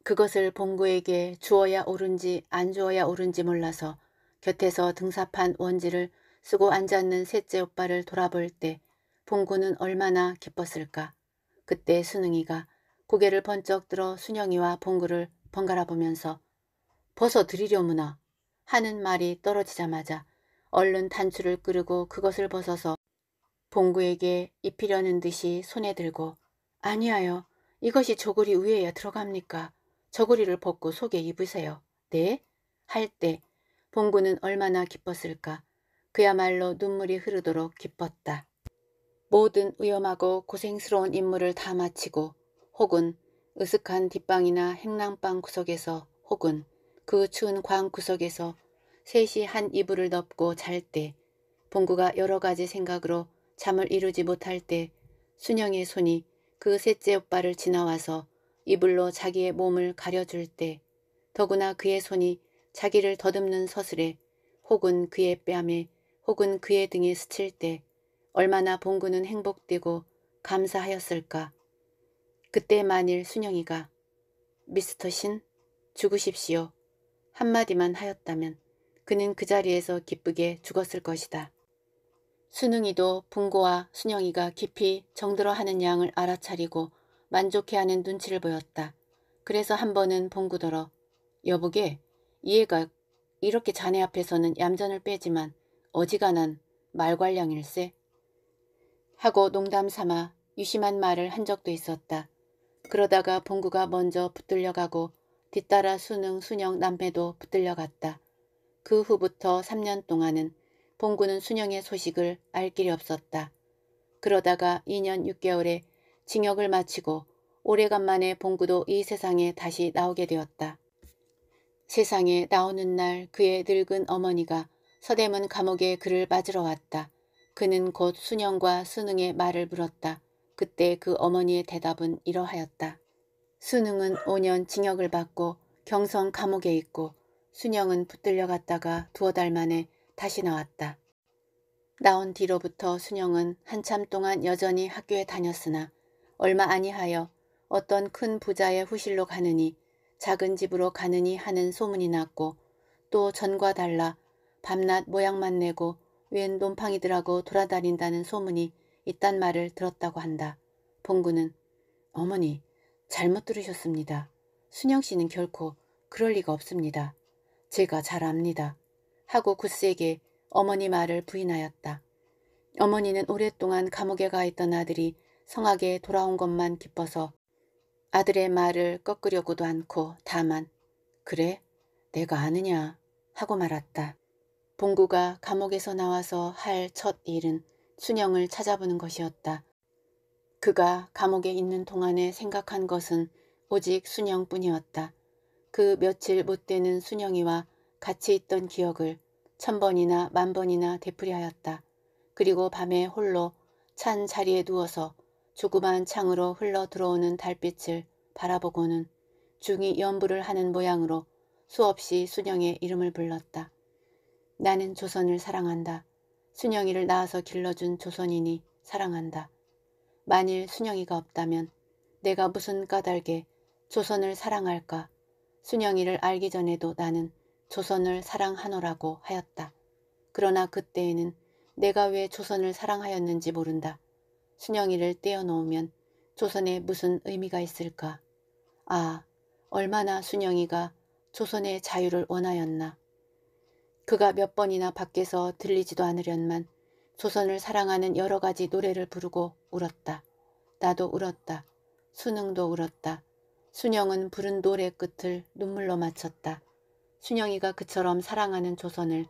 그것을 봉구에게 주어야 옳은지 안 주어야 옳은지 몰라서 곁에서 등사판 원지를 쓰고 앉았는 셋째 오빠를 돌아볼 때 봉구는 얼마나 기뻤을까. 그때 순응이가 고개를 번쩍 들어 순영이와 봉구를 번갈아 보면서 벗어드리려무나 하는 말이 떨어지자마자 얼른 단추를 끄르고 그것을 벗어서 봉구에게 입히려는 듯이 손에 들고 아니하여 이것이 저고리 위에야 들어갑니까? 저고리를 벗고 속에 입으세요. 네? 할 때 봉구는 얼마나 기뻤을까? 그야말로 눈물이 흐르도록 기뻤다. 모든 위험하고 고생스러운 임무를 다 마치고 혹은 으슥한 뒷방이나 행랑방 구석에서 혹은 그 추운 광 구석에서 셋이 한 이불을 덮고 잘 때 봉구가 여러 가지 생각으로 잠을 이루지 못할 때 순영의 손이 그 셋째 오빠를 지나와서 이불로 자기의 몸을 가려줄 때 더구나 그의 손이 자기를 더듬는 서슬에 혹은 그의 뺨에 혹은 그의 등에 스칠 때 얼마나 봉구는 행복되고 감사하였을까. 그때 만일 순영이가 미스터 신 죽으십시오 한마디만 하였다면 그는 그 자리에서 기쁘게 죽었을 것이다. 순응이도 분고와 순영이가 깊이 정들어 하는 양을 알아차리고 만족해하는 눈치를 보였다. 그래서 한 번은 봉구더러 여보게 이해가 이렇게 자네 앞에서는 얌전을 빼지만 어지간한 말괄량일세 하고 농담삼아 유심한 말을 한 적도 있었다. 그러다가 봉구가 먼저 붙들려가고 뒤따라 수능, 순영, 남매도 붙들려갔다. 그 후부터 3년 동안은 봉구는 순영의 소식을 알 길이 없었다. 그러다가 2년 6개월에 징역을 마치고 오래간만에 봉구도 이 세상에 다시 나오게 되었다. 세상에 나오는 날 그의 늙은 어머니가 서대문 감옥에 그를 맞으러 왔다. 그는 곧 순영과 순응의 말을 물었다. 그때 그 어머니의 대답은 이러하였다. 순응은 5년 징역을 받고 경성 감옥에 있고 순영은 붙들려 갔다가 두어 달 만에 다시 나왔다. 나온 뒤로부터 순영은 한참 동안 여전히 학교에 다녔으나 얼마 아니하여 어떤 큰 부자의 후실로 가느니 작은 집으로 가느니 하는 소문이 났고 또 전과 달라 밤낮 모양만 내고 웬논팡이들하고 돌아다닌다는 소문이 있단 말을 들었다고 한다. 봉구는 어머니 잘못 들으셨습니다. 순영 씨는 결코 그럴 리가 없습니다. 제가 잘 압니다. 하고 굳세게 어머니 말을 부인하였다. 어머니는 오랫동안 감옥에 가 있던 아들이 성하게 돌아온 것만 기뻐서 아들의 말을 꺾으려고도 않고 다만 그래 내가 아느냐 하고 말았다. 봉구가 감옥에서 나와서 할 첫 일은 춘영을 찾아보는 것이었다. 그가 감옥에 있는 동안에 생각한 것은 오직 순영뿐이었다. 그 며칠 못되는 순영이와 같이 있던 기억을 천번이나 만번이나 되풀이하였다. 그리고 밤에 홀로 찬 자리에 누워서 조그만 창으로 흘러 들어오는 달빛을 바라보고는 중이 연부를 하는 모양으로 수없이 순영의 이름을 불렀다. 나는 조선을 사랑한다. 순영이를 낳아서 길러준 조선인이 사랑한다. 만일 순영이가 없다면 내가 무슨 까닭에 조선을 사랑할까? 순영이를 알기 전에도 나는 조선을 사랑하노라고 하였다. 그러나 그때에는 내가 왜 조선을 사랑하였는지 모른다. 순영이를 떼어놓으면 조선에 무슨 의미가 있을까? 아, 얼마나 순영이가 조선의 자유를 원하였나. 그가 몇 번이나 밖에서 들리지도 않으련만 조선을 사랑하는 여러 가지 노래를 부르고 울었다. 나도 울었다. 수능도 울었다. 순영은 부른 노래 끝을 눈물로 마쳤다. 순영이가 그처럼 사랑하는 조선을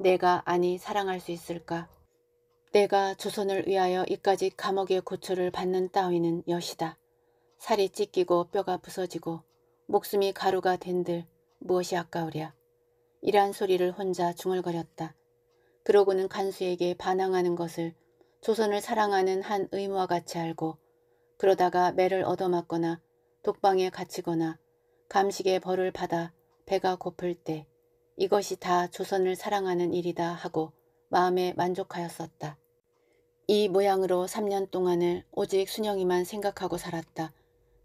내가 아니 사랑할 수 있을까? 내가 조선을 위하여 이까지 감옥의 고초를 받는 따위는 여시다. 살이 찢기고 뼈가 부서지고 목숨이 가루가 된들 무엇이 아까우랴. 이란 소리를 혼자 중얼거렸다. 그러고는 간수에게 반항하는 것을 조선을 사랑하는 한 의무와 같이 알고 그러다가 매를 얻어맞거나 독방에 갇히거나 감식의 벌을 받아 배가 고플 때 이것이 다 조선을 사랑하는 일이다 하고 마음에 만족하였었다. 이 모양으로 3년 동안을 오직 순영이만 생각하고 살았다.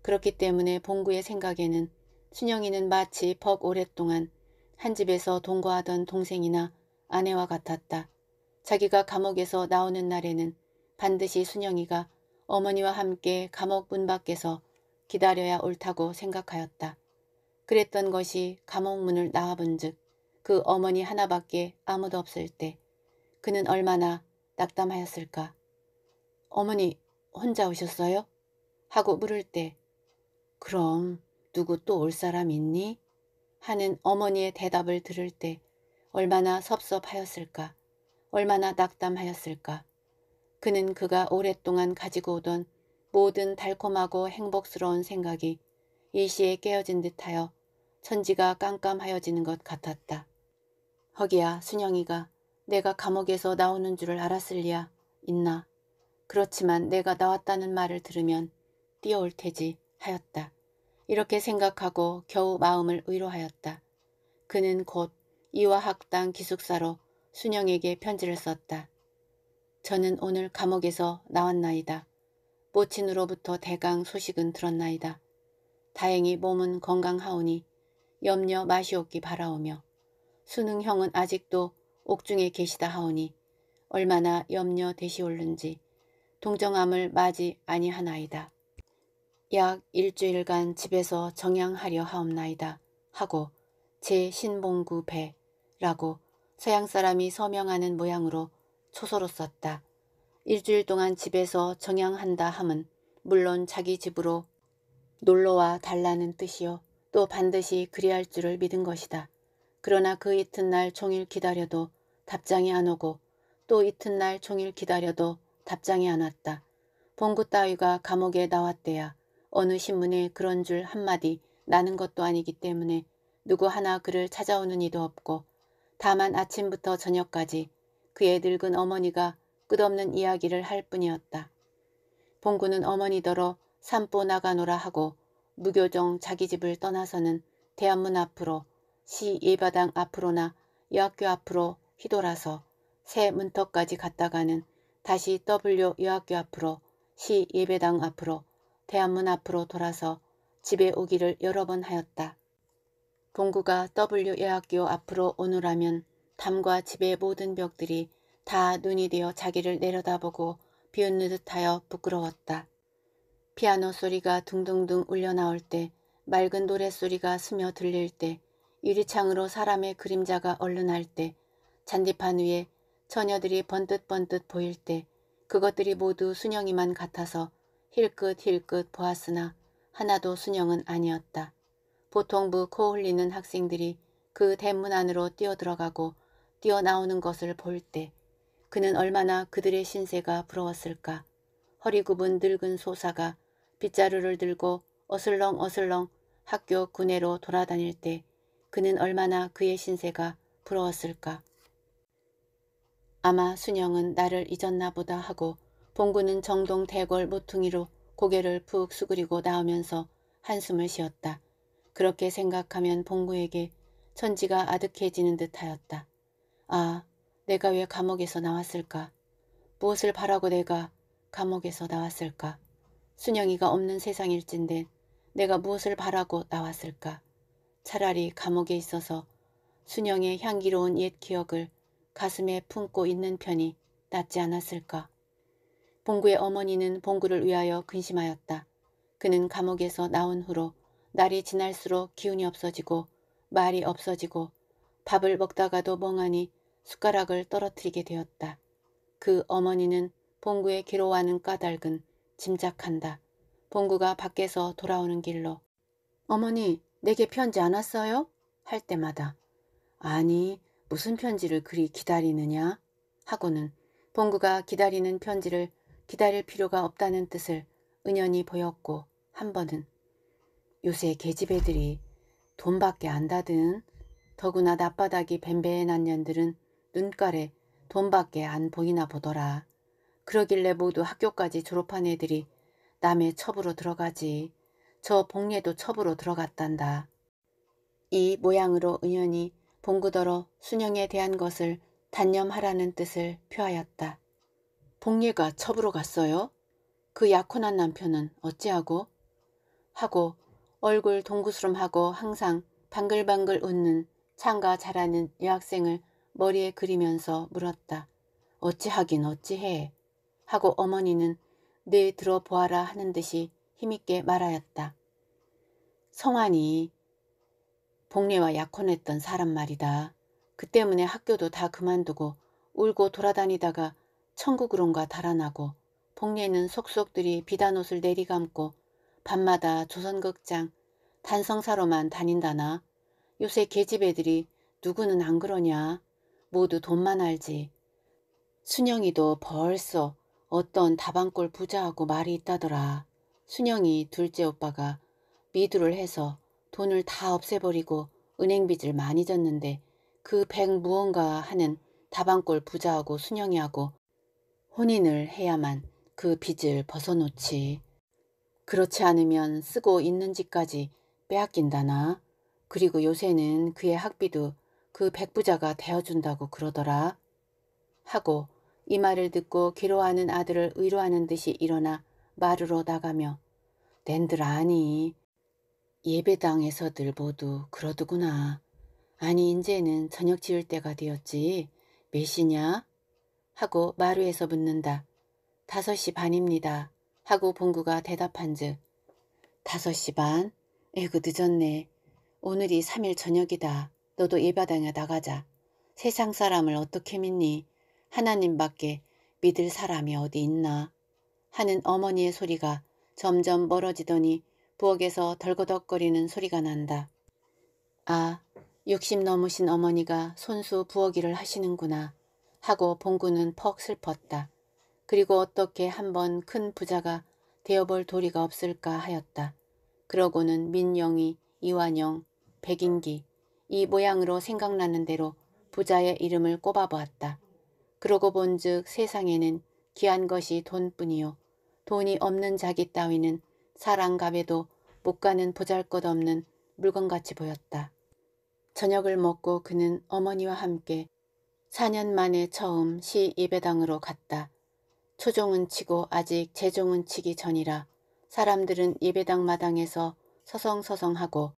그렇기 때문에 봉구의 생각에는 순영이는 마치 벅 오랫동안 한 집에서 동거하던 동생이나 아내와 같았다. 자기가 감옥에서 나오는 날에는 반드시 순영이가 어머니와 함께 감옥 문 밖에서 기다려야 옳다고 생각하였다. 그랬던 것이 감옥문을 나와본 즉 그 어머니 하나밖에 아무도 없을 때 그는 얼마나 낙담하였을까. 어머니 혼자 오셨어요? 하고 물을 때 그럼 누구 또 올 사람 있니? 하는 어머니의 대답을 들을 때 얼마나 섭섭하였을까. 얼마나 낙담하였을까. 그는 그가 오랫동안 가지고 오던 모든 달콤하고 행복스러운 생각이 일시에 깨어진 듯하여 천지가 깜깜하여지는 것 같았다. 허기야 순영이가 내가 감옥에서 나오는 줄을 알았을 리야 있나. 그렇지만 내가 나왔다는 말을 들으면 뛰어올 테지 하였다. 이렇게 생각하고 겨우 마음을 위로하였다. 그는 곧 이화학당 기숙사로 순영에게 편지를 썼다. 저는 오늘 감옥에서 나왔나이다. 모친으로부터 대강 소식은 들었나이다. 다행히 몸은 건강하오니 염려 마시옵기 바라오며 수능형은 아직도 옥중에 계시다 하오니 얼마나 염려되시올는지 동정함을 맞이 아니하나이다. 약 일주일간 집에서 정양하려 하옵나이다 하고 제 신봉구 배라고 서양 사람이 서명하는 모양으로 초소로 썼다. 일주일 동안 집에서 정양한다 함은 물론 자기 집으로 놀러와 달라는 뜻이요. 또 반드시 그리할 줄을 믿은 것이다. 그러나 그 이튿날 종일 기다려도 답장이 안 오고 또 이튿날 종일 기다려도 답장이 안 왔다. 봉구 따위가 감옥에 나왔대야 어느 신문에 그런 줄 한마디 나는 것도 아니기 때문에 누구 하나 그를 찾아오는 이도 없고 다만 아침부터 저녁까지 그의 늙은 어머니가 끝없는 이야기를 할 뿐이었다. 봉구는 어머니더러 산보 나가노라 하고 무교종 자기 집을 떠나서는 대한문 앞으로 시 예바당 앞으로나 여학교 앞으로 휘돌아서 새 문턱까지 갔다가는 다시 W 여학교 앞으로 시 예배당 앞으로 대한문 앞으로 돌아서 집에 오기를 여러 번 하였다. 봉구가 W 여학교 앞으로 오느라면 담과 집의 모든 벽들이 다 눈이 되어 자기를 내려다보고 비웃는 듯하여 부끄러웠다. 피아노 소리가 둥둥둥 울려나올 때 맑은 노랫소리가 스며 들릴 때 유리창으로 사람의 그림자가 얼른 할때 잔디판 위에 처녀들이 번듯번듯 보일 때 그것들이 모두 순영이만 같아서 힐끗힐끗 보았으나 하나도 순영은 아니었다. 보통부 코 흘리는 학생들이 그 대문 안으로 뛰어들어가고 뛰어나오는 것을 볼 때 그는 얼마나 그들의 신세가 부러웠을까. 허리 굽은 늙은 소사가 빗자루를 들고 어슬렁어슬렁 학교 구내로 돌아다닐 때 그는 얼마나 그의 신세가 부러웠을까. 아마 순영은 나를 잊었나 보다 하고 봉구는 정동 대궐 모퉁이로 고개를 푹 수그리고 나오면서 한숨을 쉬었다. 그렇게 생각하면 봉구에게 천지가 아득해지는 듯하였다. 아, 내가 왜 감옥에서 나왔을까? 무엇을 바라고 내가 감옥에서 나왔을까? 순영이가 없는 세상일진데 내가 무엇을 바라고 나왔을까. 차라리 감옥에 있어서 순영의 향기로운 옛 기억을 가슴에 품고 있는 편이 낫지 않았을까. 봉구의 어머니는 봉구를 위하여 근심하였다. 그는 감옥에서 나온 후로 날이 지날수록 기운이 없어지고 말이 없어지고 밥을 먹다가도 멍하니 숟가락을 떨어뜨리게 되었다. 그 어머니는 봉구의 괴로워하는 까닭은 짐작한다. 봉구가 밖에서 돌아오는 길로 어머니 내게 편지 안 왔어요? 할 때마다 아니 무슨 편지를 그리 기다리느냐 하고는 봉구가 기다리는 편지를 기다릴 필요가 없다는 뜻을 은연히 보였고 한 번은 요새 계집애들이 돈밖에 안다든 더구나 낮바닥이 뱀뱀에난 년들은 눈깔에 돈밖에 안 보이나 보더라 그러길래 모두 학교까지 졸업한 애들이 남의 첩으로 들어가지. 저봉예도 첩으로 들어갔단다. 이 모양으로 은연히 봉구더러 순영에 대한 것을 단념하라는 뜻을 표하였다. 봉예가 첩으로 갔어요? 그 약혼한 남편은 어찌하고? 하고 얼굴 동구스름하고 항상 방글방글 웃는 창가 잘하는 여학생을 머리에 그리면서 물었다. 어찌하긴 어찌해. 하고 어머니는 네 들어보아라 하는 듯이 힘있게 말하였다. 성환이 복례와 약혼했던 사람 말이다. 그 때문에 학교도 다 그만두고 울고 돌아다니다가 천국으론가 달아나고 복례는 속속들이 비단옷을 내리감고 밤마다 조선극장 단성사로만 다닌다나 요새 계집 애들이 누구는 안 그러냐 모두 돈만 알지. 순영이도 벌써 어떤 다방골 부자하고 말이 있다더라. 순영이 둘째 오빠가 미두를 해서 돈을 다 없애버리고 은행빚을 많이 졌는데 그 백 무언가 하는 다방골 부자하고 순영이하고 혼인을 해야만 그 빚을 벗어놓지. 그렇지 않으면 쓰고 있는 집까지 빼앗긴다나. 그리고 요새는 그의 학비도 그 백부자가 대어준다고 그러더라. 하고 이 말을 듣고 괴로워하는 아들을 의로하는 듯이 일어나 마루로 나가며 낸들 아니 예배당에서들 모두 그러더구나. 아니 인제는 저녁 지을 때가 되었지. 몇시냐? 하고 마루에서 묻는다. 다섯 시 반입니다. 하고 봉구가 대답한 즉 다섯 시 반? 에구 늦었네. 오늘이 3일 저녁이다. 너도 예배당에 나가자. 세상 사람을 어떻게 믿니? 하나님밖에 믿을 사람이 어디 있나 하는 어머니의 소리가 점점 멀어지더니 부엌에서 덜거덕거리는 소리가 난다. 아, 60 넘으신 어머니가 손수 부엌일을 하시는구나 하고 봉구는 퍽 슬펐다. 그리고 어떻게 한번 큰 부자가 되어볼 도리가 없을까 하였다. 그러고는 민영이, 이완영, 백인기 이 모양으로 생각나는 대로 부자의 이름을 꼽아보았다. 그러고 본즉 세상에는 귀한 것이 돈뿐이요 돈이 없는 자기 따위는 사랑갑에도 못 가는 보잘것없는 물건같이 보였다. 저녁을 먹고 그는 어머니와 함께 4년 만에 처음 시 예배당으로 갔다. 초종은 치고 아직 재종은 치기 전이라 사람들은 예배당 마당에서 서성서성하고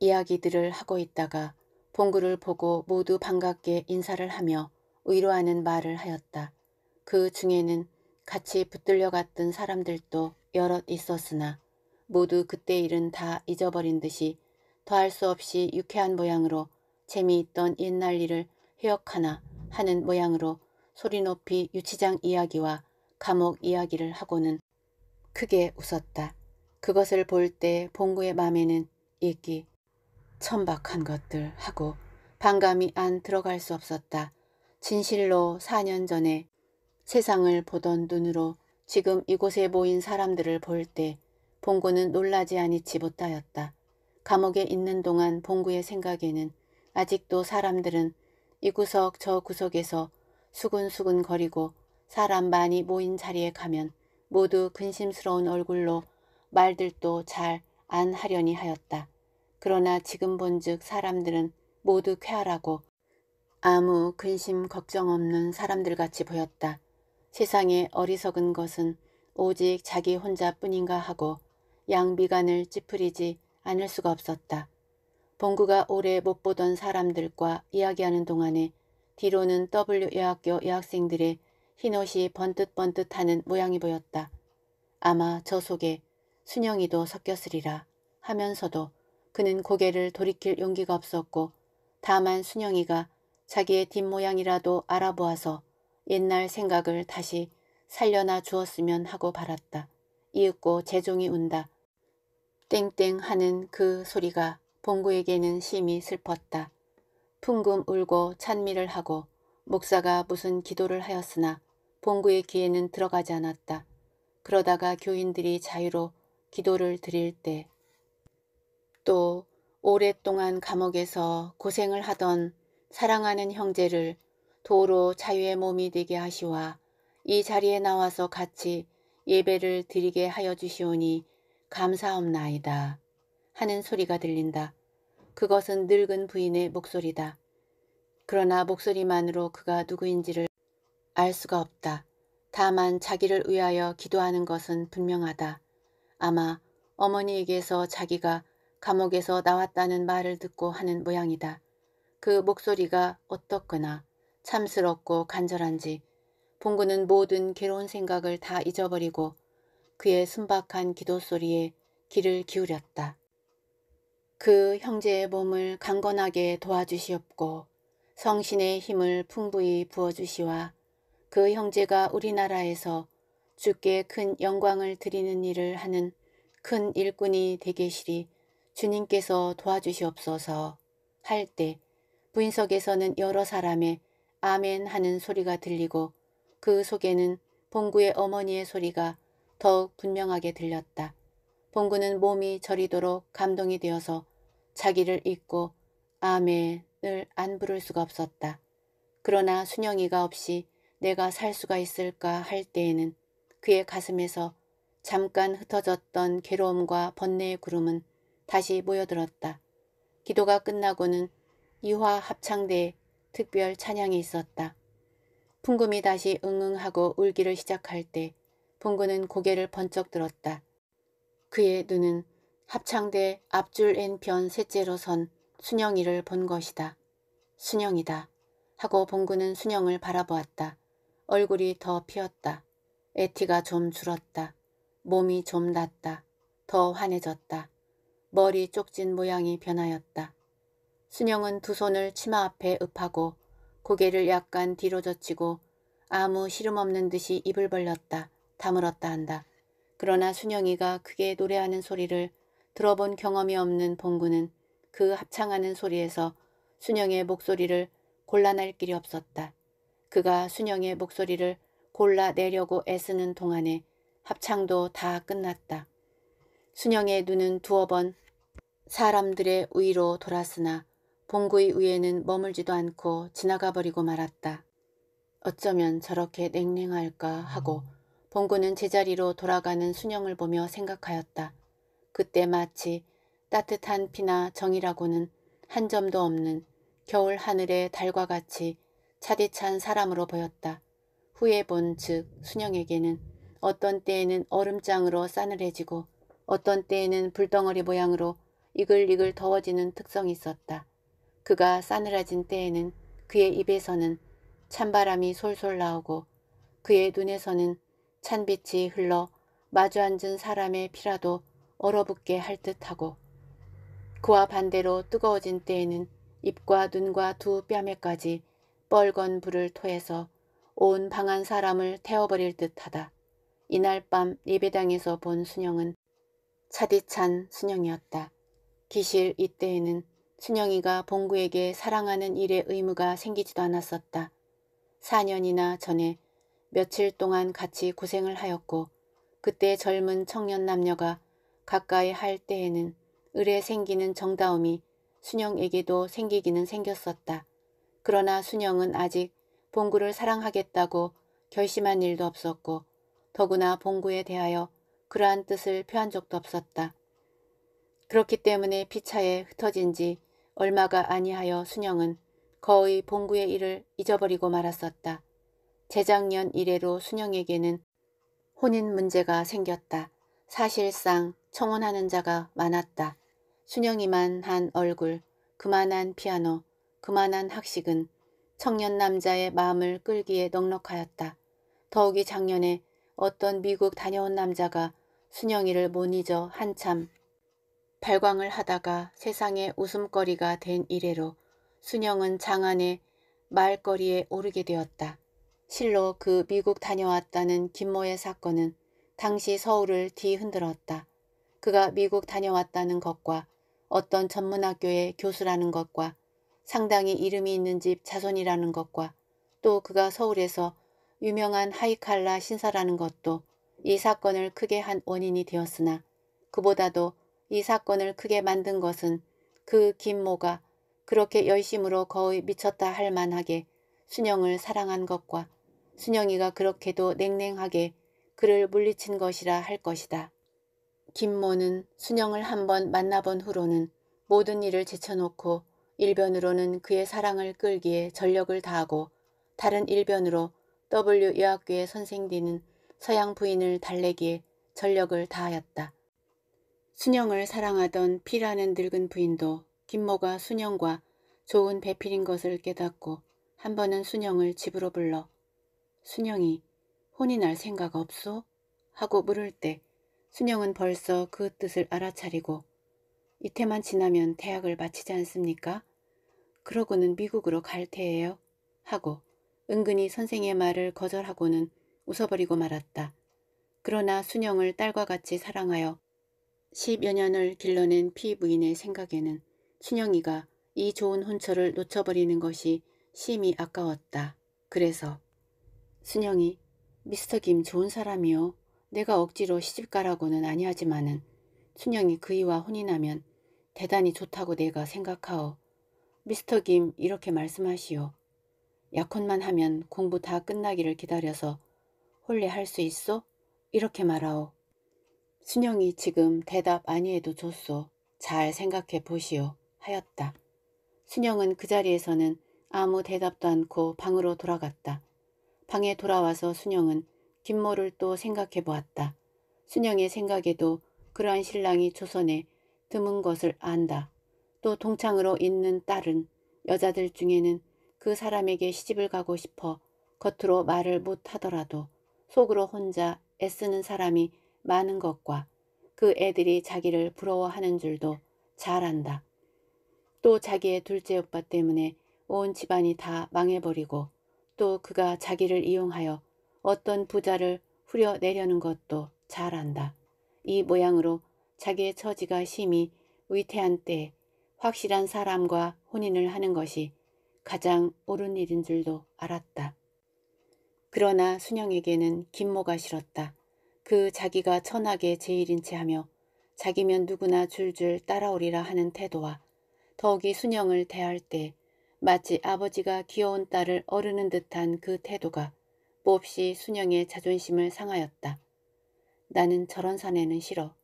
이야기들을 하고 있다가 봉구를 보고 모두 반갑게 인사를 하며 위로하는 말을 하였다. 그 중에는 같이 붙들려 갔던 사람들도 여럿 있었으나 모두 그때 일은 다 잊어버린 듯이 더할 수 없이 유쾌한 모양으로 재미있던 옛날 일을 해역하나 하는 모양으로 소리 높이 유치장 이야기와 감옥 이야기를 하고는 크게 웃었다. 그것을 볼 때 봉구의 맘에는 읽기 천박한 것들 하고 반감이 안 들어갈 수 없었다. 진실로 4년 전에 세상을 보던 눈으로 지금 이곳에 모인 사람들을 볼 때 봉구는 놀라지 않이지 못하였다. 감옥에 있는 동안 봉구의 생각에는 아직도 사람들은 이 구석 저 구석에서 수근수근 거리고 사람 많이 모인 자리에 가면 모두 근심스러운 얼굴로 말들도 잘 안 하려니 하였다. 그러나 지금 본즉 사람들은 모두 쾌활하고 아무 근심 걱정 없는 사람들 같이 보였다. 세상에 어리석은 것은 오직 자기 혼자뿐인가 하고 양비간을 찌푸리지 않을 수가 없었다. 봉구가 오래 못 보던 사람들과 이야기하는 동안에 뒤로는 W 여학교 여학생들의 흰옷이 번듯번듯하는 모양이 보였다. 아마 저 속에 순영이도 섞였으리라 하면서도 그는 고개를 돌이킬 용기가 없었고 다만 순영이가 자기의 뒷모양이라도 알아보아서 옛날 생각을 다시 살려나 주었으면 하고 바랐다. 이윽고 재종이 운다. 땡땡 하는 그 소리가 봉구에게는 심히 슬펐다. 풍금 울고 찬미를 하고 목사가 무슨 기도를 하였으나 봉구의 귀에는 들어가지 않았다. 그러다가 교인들이 자유로 기도를 드릴 때 또 오랫동안 감옥에서 고생을 하던 사랑하는 형제를 도로 자유의 몸이 되게 하시와 이 자리에 나와서 같이 예배를 드리게 하여 주시오니 감사옵나이다 하는 소리가 들린다. 그것은 늙은 부인의 목소리다. 그러나 목소리만으로 그가 누구인지를 알 수가 없다. 다만 자기를 위하여 기도하는 것은 분명하다. 아마 어머니에게서 자기가 감옥에서 나왔다는 말을 듣고 하는 모양이다. 그 목소리가 어떻거나 참스럽고 간절한지 봉구는 모든 괴로운 생각을 다 잊어버리고 그의 순박한 기도 소리에 귀를 기울였다. 그 형제의 몸을 강건하게 도와주시옵고 성신의 힘을 풍부히 부어주시와 그 형제가 우리나라에서 주께 큰 영광을 드리는 일을 하는 큰 일꾼이 되게시리 주님께서 도와주시옵소서 할때 부인석에서는 여러 사람의 아멘 하는 소리가 들리고 그 속에는 봉구의 어머니의 소리가 더욱 분명하게 들렸다. 봉구는 몸이 저리도록 감동이 되어서 자기를 잊고 아멘을 안 부를 수가 없었다. 그러나 순영이가 없이 내가 살 수가 있을까 할 때에는 그의 가슴에서 잠깐 흩어졌던 괴로움과 번뇌의 구름은 다시 모여들었다. 기도가 끝나고는 이화 합창대 특별 찬양이 있었다. 풍금이 다시 응응하고 울기를 시작할 때 봉구는 고개를 번쩍 들었다. 그의 눈은 합창대 앞줄 N편 셋째로 선 순영이를 본 것이다. 순영이다. 하고 봉구는 순영을 바라보았다. 얼굴이 더 피었다. 에티가 좀 줄었다. 몸이 좀 낫다. 더 환해졌다. 머리 쪽진 모양이 변하였다. 순영은 두 손을 치마 앞에 읍하고 고개를 약간 뒤로 젖히고 아무 시름 없는 듯이 입을 벌렸다 다물었다 한다. 그러나 순영이가 크게 노래하는 소리를 들어본 경험이 없는 봉구는 그 합창하는 소리에서 순영의 목소리를 골라낼 길이 없었다. 그가 순영의 목소리를 골라내려고 애쓰는 동안에 합창도 다 끝났다. 순영의 눈은 두어 번 사람들의 위로 돌았으나 봉구의 위에는 머물지도 않고 지나가 버리고 말았다. 어쩌면 저렇게 냉랭할까 하고 봉구는 제자리로 돌아가는 순영을 보며 생각하였다. 그때 마치 따뜻한 피나 정이라고는 한 점도 없는 겨울 하늘의 달과 같이 차디찬 사람으로 보였다. 후에 본 즉 순영에게는 어떤 때에는 얼음장으로 싸늘해지고 어떤 때에는 불덩어리 모양으로 이글이글 더워지는 특성이 있었다. 그가 싸늘해진 때에는 그의 입에서는 찬바람이 솔솔 나오고 그의 눈에서는 찬빛이 흘러 마주 앉은 사람의 피라도 얼어붙게 할 듯하고 그와 반대로 뜨거워진 때에는 입과 눈과 두 뺨에까지 뻘건 불을 토해서 온 방한 사람을 태워버릴 듯하다. 이날 밤 예배당에서 본 순영은 차디찬 순영이었다. 기실 이때에는 춘영이가 봉구에게 사랑하는 일의 의무가 생기지도 않았었다. 4년이나 전에 며칠 동안 같이 고생을 하였고 그때 젊은 청년 남녀가 가까이 할 때에는 을에 생기는 정다움이 순영에게도 생기기는 생겼었다. 그러나 순영은 아직 봉구를 사랑하겠다고 결심한 일도 없었고 더구나 봉구에 대하여 그러한 뜻을 표한 적도 없었다. 그렇기 때문에 피차에 흩어진 지 얼마가 아니하여 순영은 거의 봉구의 일을 잊어버리고 말았었다. 재작년 이래로 순영에게는 혼인 문제가 생겼다. 사실상 청혼하는 자가 많았다. 순영이만 한 얼굴, 그만한 피아노, 그만한 학식은 청년 남자의 마음을 끌기에 넉넉하였다. 더욱이 작년에 어떤 미국 다녀온 남자가 순영이를 못 잊어 한참 발광을 하다가 세상의 웃음거리가 된 이래로 순영은 장안의 말거리에 오르게 되었다. 실로 그 미국 다녀왔다는 김모의 사건은 당시 서울을 뒤흔들었다. 그가 미국 다녀왔다는 것과 어떤 전문학교의 교수라는 것과 상당히 이름이 있는 집 자손이라는 것과 또 그가 서울에서 유명한 하이칼라 신사라는 것도 이 사건을 크게 한 원인이 되었으나 그보다도 이 사건을 크게 만든 것은 그 김모가 그렇게 열심으로 거의 미쳤다 할 만하게 순영을 사랑한 것과 순영이가 그렇게도 냉랭하게 그를 물리친 것이라 할 것이다. 김모는 순영을 한번 만나본 후로는 모든 일을 제쳐놓고 일변으로는 그의 사랑을 끌기에 전력을 다하고 다른 일변으로 W 여학교의 선생되는 서양 부인을 달래기에 전력을 다하였다. 순영을 사랑하던 피라는 늙은 부인도 김모가 순영과 좋은 배필인 것을 깨닫고 한 번은 순영을 집으로 불러 순영이 혼이 날 생각 없소? 하고 물을 때 순영은 벌써 그 뜻을 알아차리고 이태만 지나면 대학을 마치지 않습니까? 그러고는 미국으로 갈 테예요. 하고 은근히 선생의 말을 거절하고는 웃어버리고 말았다. 그러나 순영을 딸과 같이 사랑하여 십여 년을 길러낸 피부인의 생각에는 순영이가 이 좋은 혼처를 놓쳐버리는 것이 심히 아까웠다. 그래서 순영이 미스터 김 좋은 사람이요. 내가 억지로 시집가라고는 아니하지만은 순영이 그이와 혼인하면 대단히 좋다고 내가 생각하오. 미스터 김 이렇게 말씀하시오. 약혼만 하면 공부 다 끝나기를 기다려서 홀례 할수 있어? 이렇게 말하오. 순영이 지금 대답 아니해도 좋소. 잘 생각해 보시오. 하였다. 순영은 그 자리에서는 아무 대답도 않고 방으로 돌아갔다. 방에 돌아와서 순영은 김모를 또 생각해 보았다. 순영의 생각에도 그러한 신랑이 조선에 드문 것을 안다. 또 동창으로 있는 딸은 여자들 중에는 그 사람에게 시집을 가고 싶어 겉으로 말을 못하더라도 속으로 혼자 애쓰는 사람이 많은 것과 그 애들이 자기를 부러워하는 줄도 잘 안다. 또 자기의 둘째 오빠 때문에 온 집안이 다 망해버리고 또 그가 자기를 이용하여 어떤 부자를 후려내려는 것도 잘 안다. 이 모양으로 자기의 처지가 심히 위태한 때 확실한 사람과 혼인을 하는 것이 가장 옳은 일인 줄도 알았다. 그러나 순영에게는 김모가 싫었다. 그 자기가 천하게 제일인 체하며 자기면 누구나 줄줄 따라오리라 하는 태도와 더욱이 순영을 대할 때 마치 아버지가 귀여운 딸을 어르는 듯한 그 태도가 몹시 순영의 자존심을 상하였다. 나는 저런 사내는 싫어.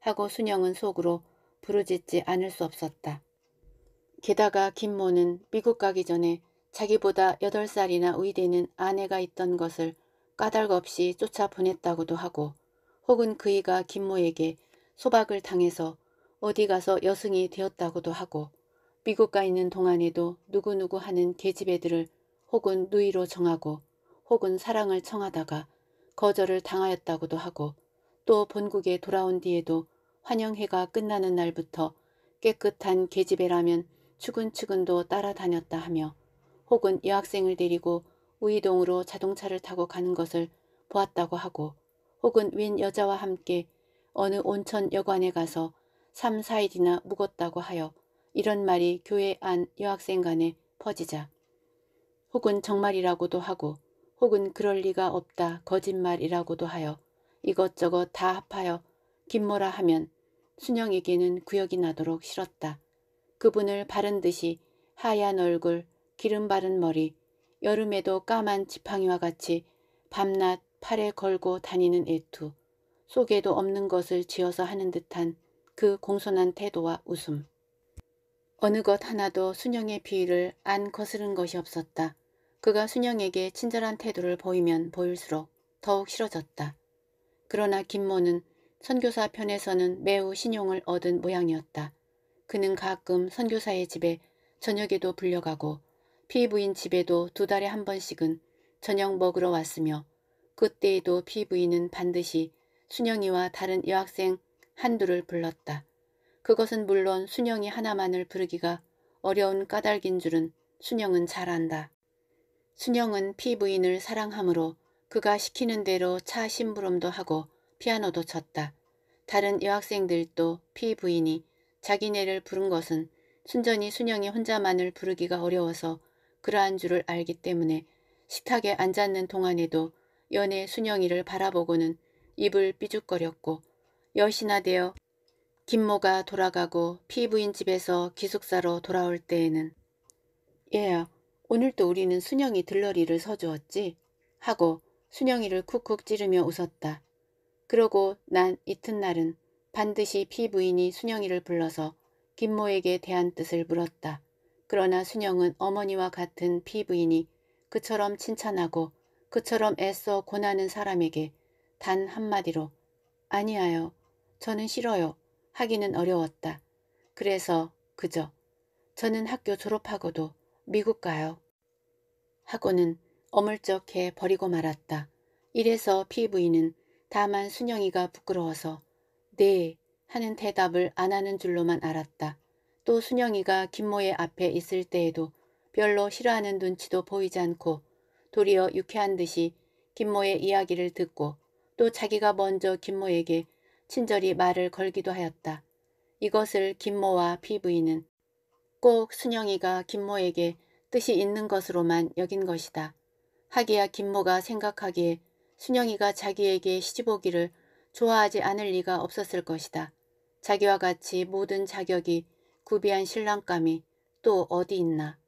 하고 순영은 속으로 부르짖지 않을 수 없었다. 게다가 김모는 미국 가기 전에 자기보다 8살이나 의대는 아내가 있던 것을 까닭 없이 쫓아 보냈다고도 하고 혹은 그이가 김모에게 소박을 당해서 어디 가서 여승이 되었다고도 하고 미국 가 있는 동안에도 누구누구 하는 계집애들을 혹은 누이로 정하고 혹은 사랑을 청하다가 거절을 당하였다고도 하고 또 본국에 돌아온 뒤에도 환영회가 끝나는 날부터 깨끗한 계집애라면 추근추근도 따라다녔다 하며 혹은 여학생을 데리고 우이동으로 자동차를 타고 가는 것을 보았다고 하고 혹은 윈 여자와 함께 어느 온천 여관에 가서 3, 4일이나 묵었다고 하여 이런 말이 교회 안 여학생 간에 퍼지자 혹은 정말이라고도 하고 혹은 그럴 리가 없다 거짓말이라고도 하여 이것저것 다 합하여 김모라 하면 순영에게는 구역이 나도록 싫었다. 그분을 바른 듯이 하얀 얼굴, 기름 바른 머리, 여름에도 까만 지팡이와 같이 밤낮 팔에 걸고 다니는 애투, 속에도 없는 것을 지어서 하는 듯한 그 공손한 태도와 웃음. 어느 것 하나도 순영의 비위를 안 거스른 것이 없었다. 그가 순영에게 친절한 태도를 보이면 보일수록 더욱 싫어졌다. 그러나 김모는 선교사 편에서는 매우 신용을 얻은 모양이었다. 그는 가끔 선교사의 집에 저녁에도 불려가고 피부인 집에도 두 달에 한 번씩은 저녁 먹으러 왔으며 그때에도 피부인은 반드시 순영이와 다른 여학생 한두를 불렀다. 그것은 물론 순영이 하나만을 부르기가 어려운 까닭인 줄은 순영은 잘 안다. 순영은 피부인을 사랑하므로 그가 시키는 대로 차 심부름도 하고 피아노도 쳤다. 다른 여학생들도 피부인이 자기네를 부른 것은 순전히 순영이 혼자만을 부르기가 어려워서 그러한 줄을 알기 때문에 식탁에 앉았는 동안에도 연애 순영이를 바라보고는 입을 삐죽거렸고 여신아 되어 김모가 돌아가고 피부인 집에서 기숙사로 돌아올 때에는 얘야 예, 오늘도 우리는 순영이 들러리를 서주었지 하고 순영이를 쿡쿡 찌르며 웃었다. 그러고 난 이튿날은 반드시 피부인이 순영이를 불러서 김모에게 대한 뜻을 물었다. 그러나 순영은 어머니와 같은 피부인이 그처럼 칭찬하고 그처럼 애써 권하는 사람에게 단 한마디로 아니하여 저는 싫어요 하기는 어려웠다. 그래서 그저 저는 학교 졸업하고도 미국 가요. 하고는 어물쩍해 버리고 말았다. 이래서 피부인은 다만 순영이가 부끄러워서 네 하는 대답을 안 하는 줄로만 알았다. 또 순영이가 김모의 앞에 있을 때에도 별로 싫어하는 눈치도 보이지 않고 도리어 유쾌한 듯이 김모의 이야기를 듣고 또 자기가 먼저 김모에게 친절히 말을 걸기도 하였다. 이것을 김모와 피부인은 꼭 순영이가 김모에게 뜻이 있는 것으로만 여긴 것이다. 하기야 김모가 생각하기에 순영이가 자기에게 시집오기를 좋아하지 않을 리가 없었을 것이다. 자기와 같이 모든 자격이 구비한 신랑감이 또 어디 있나.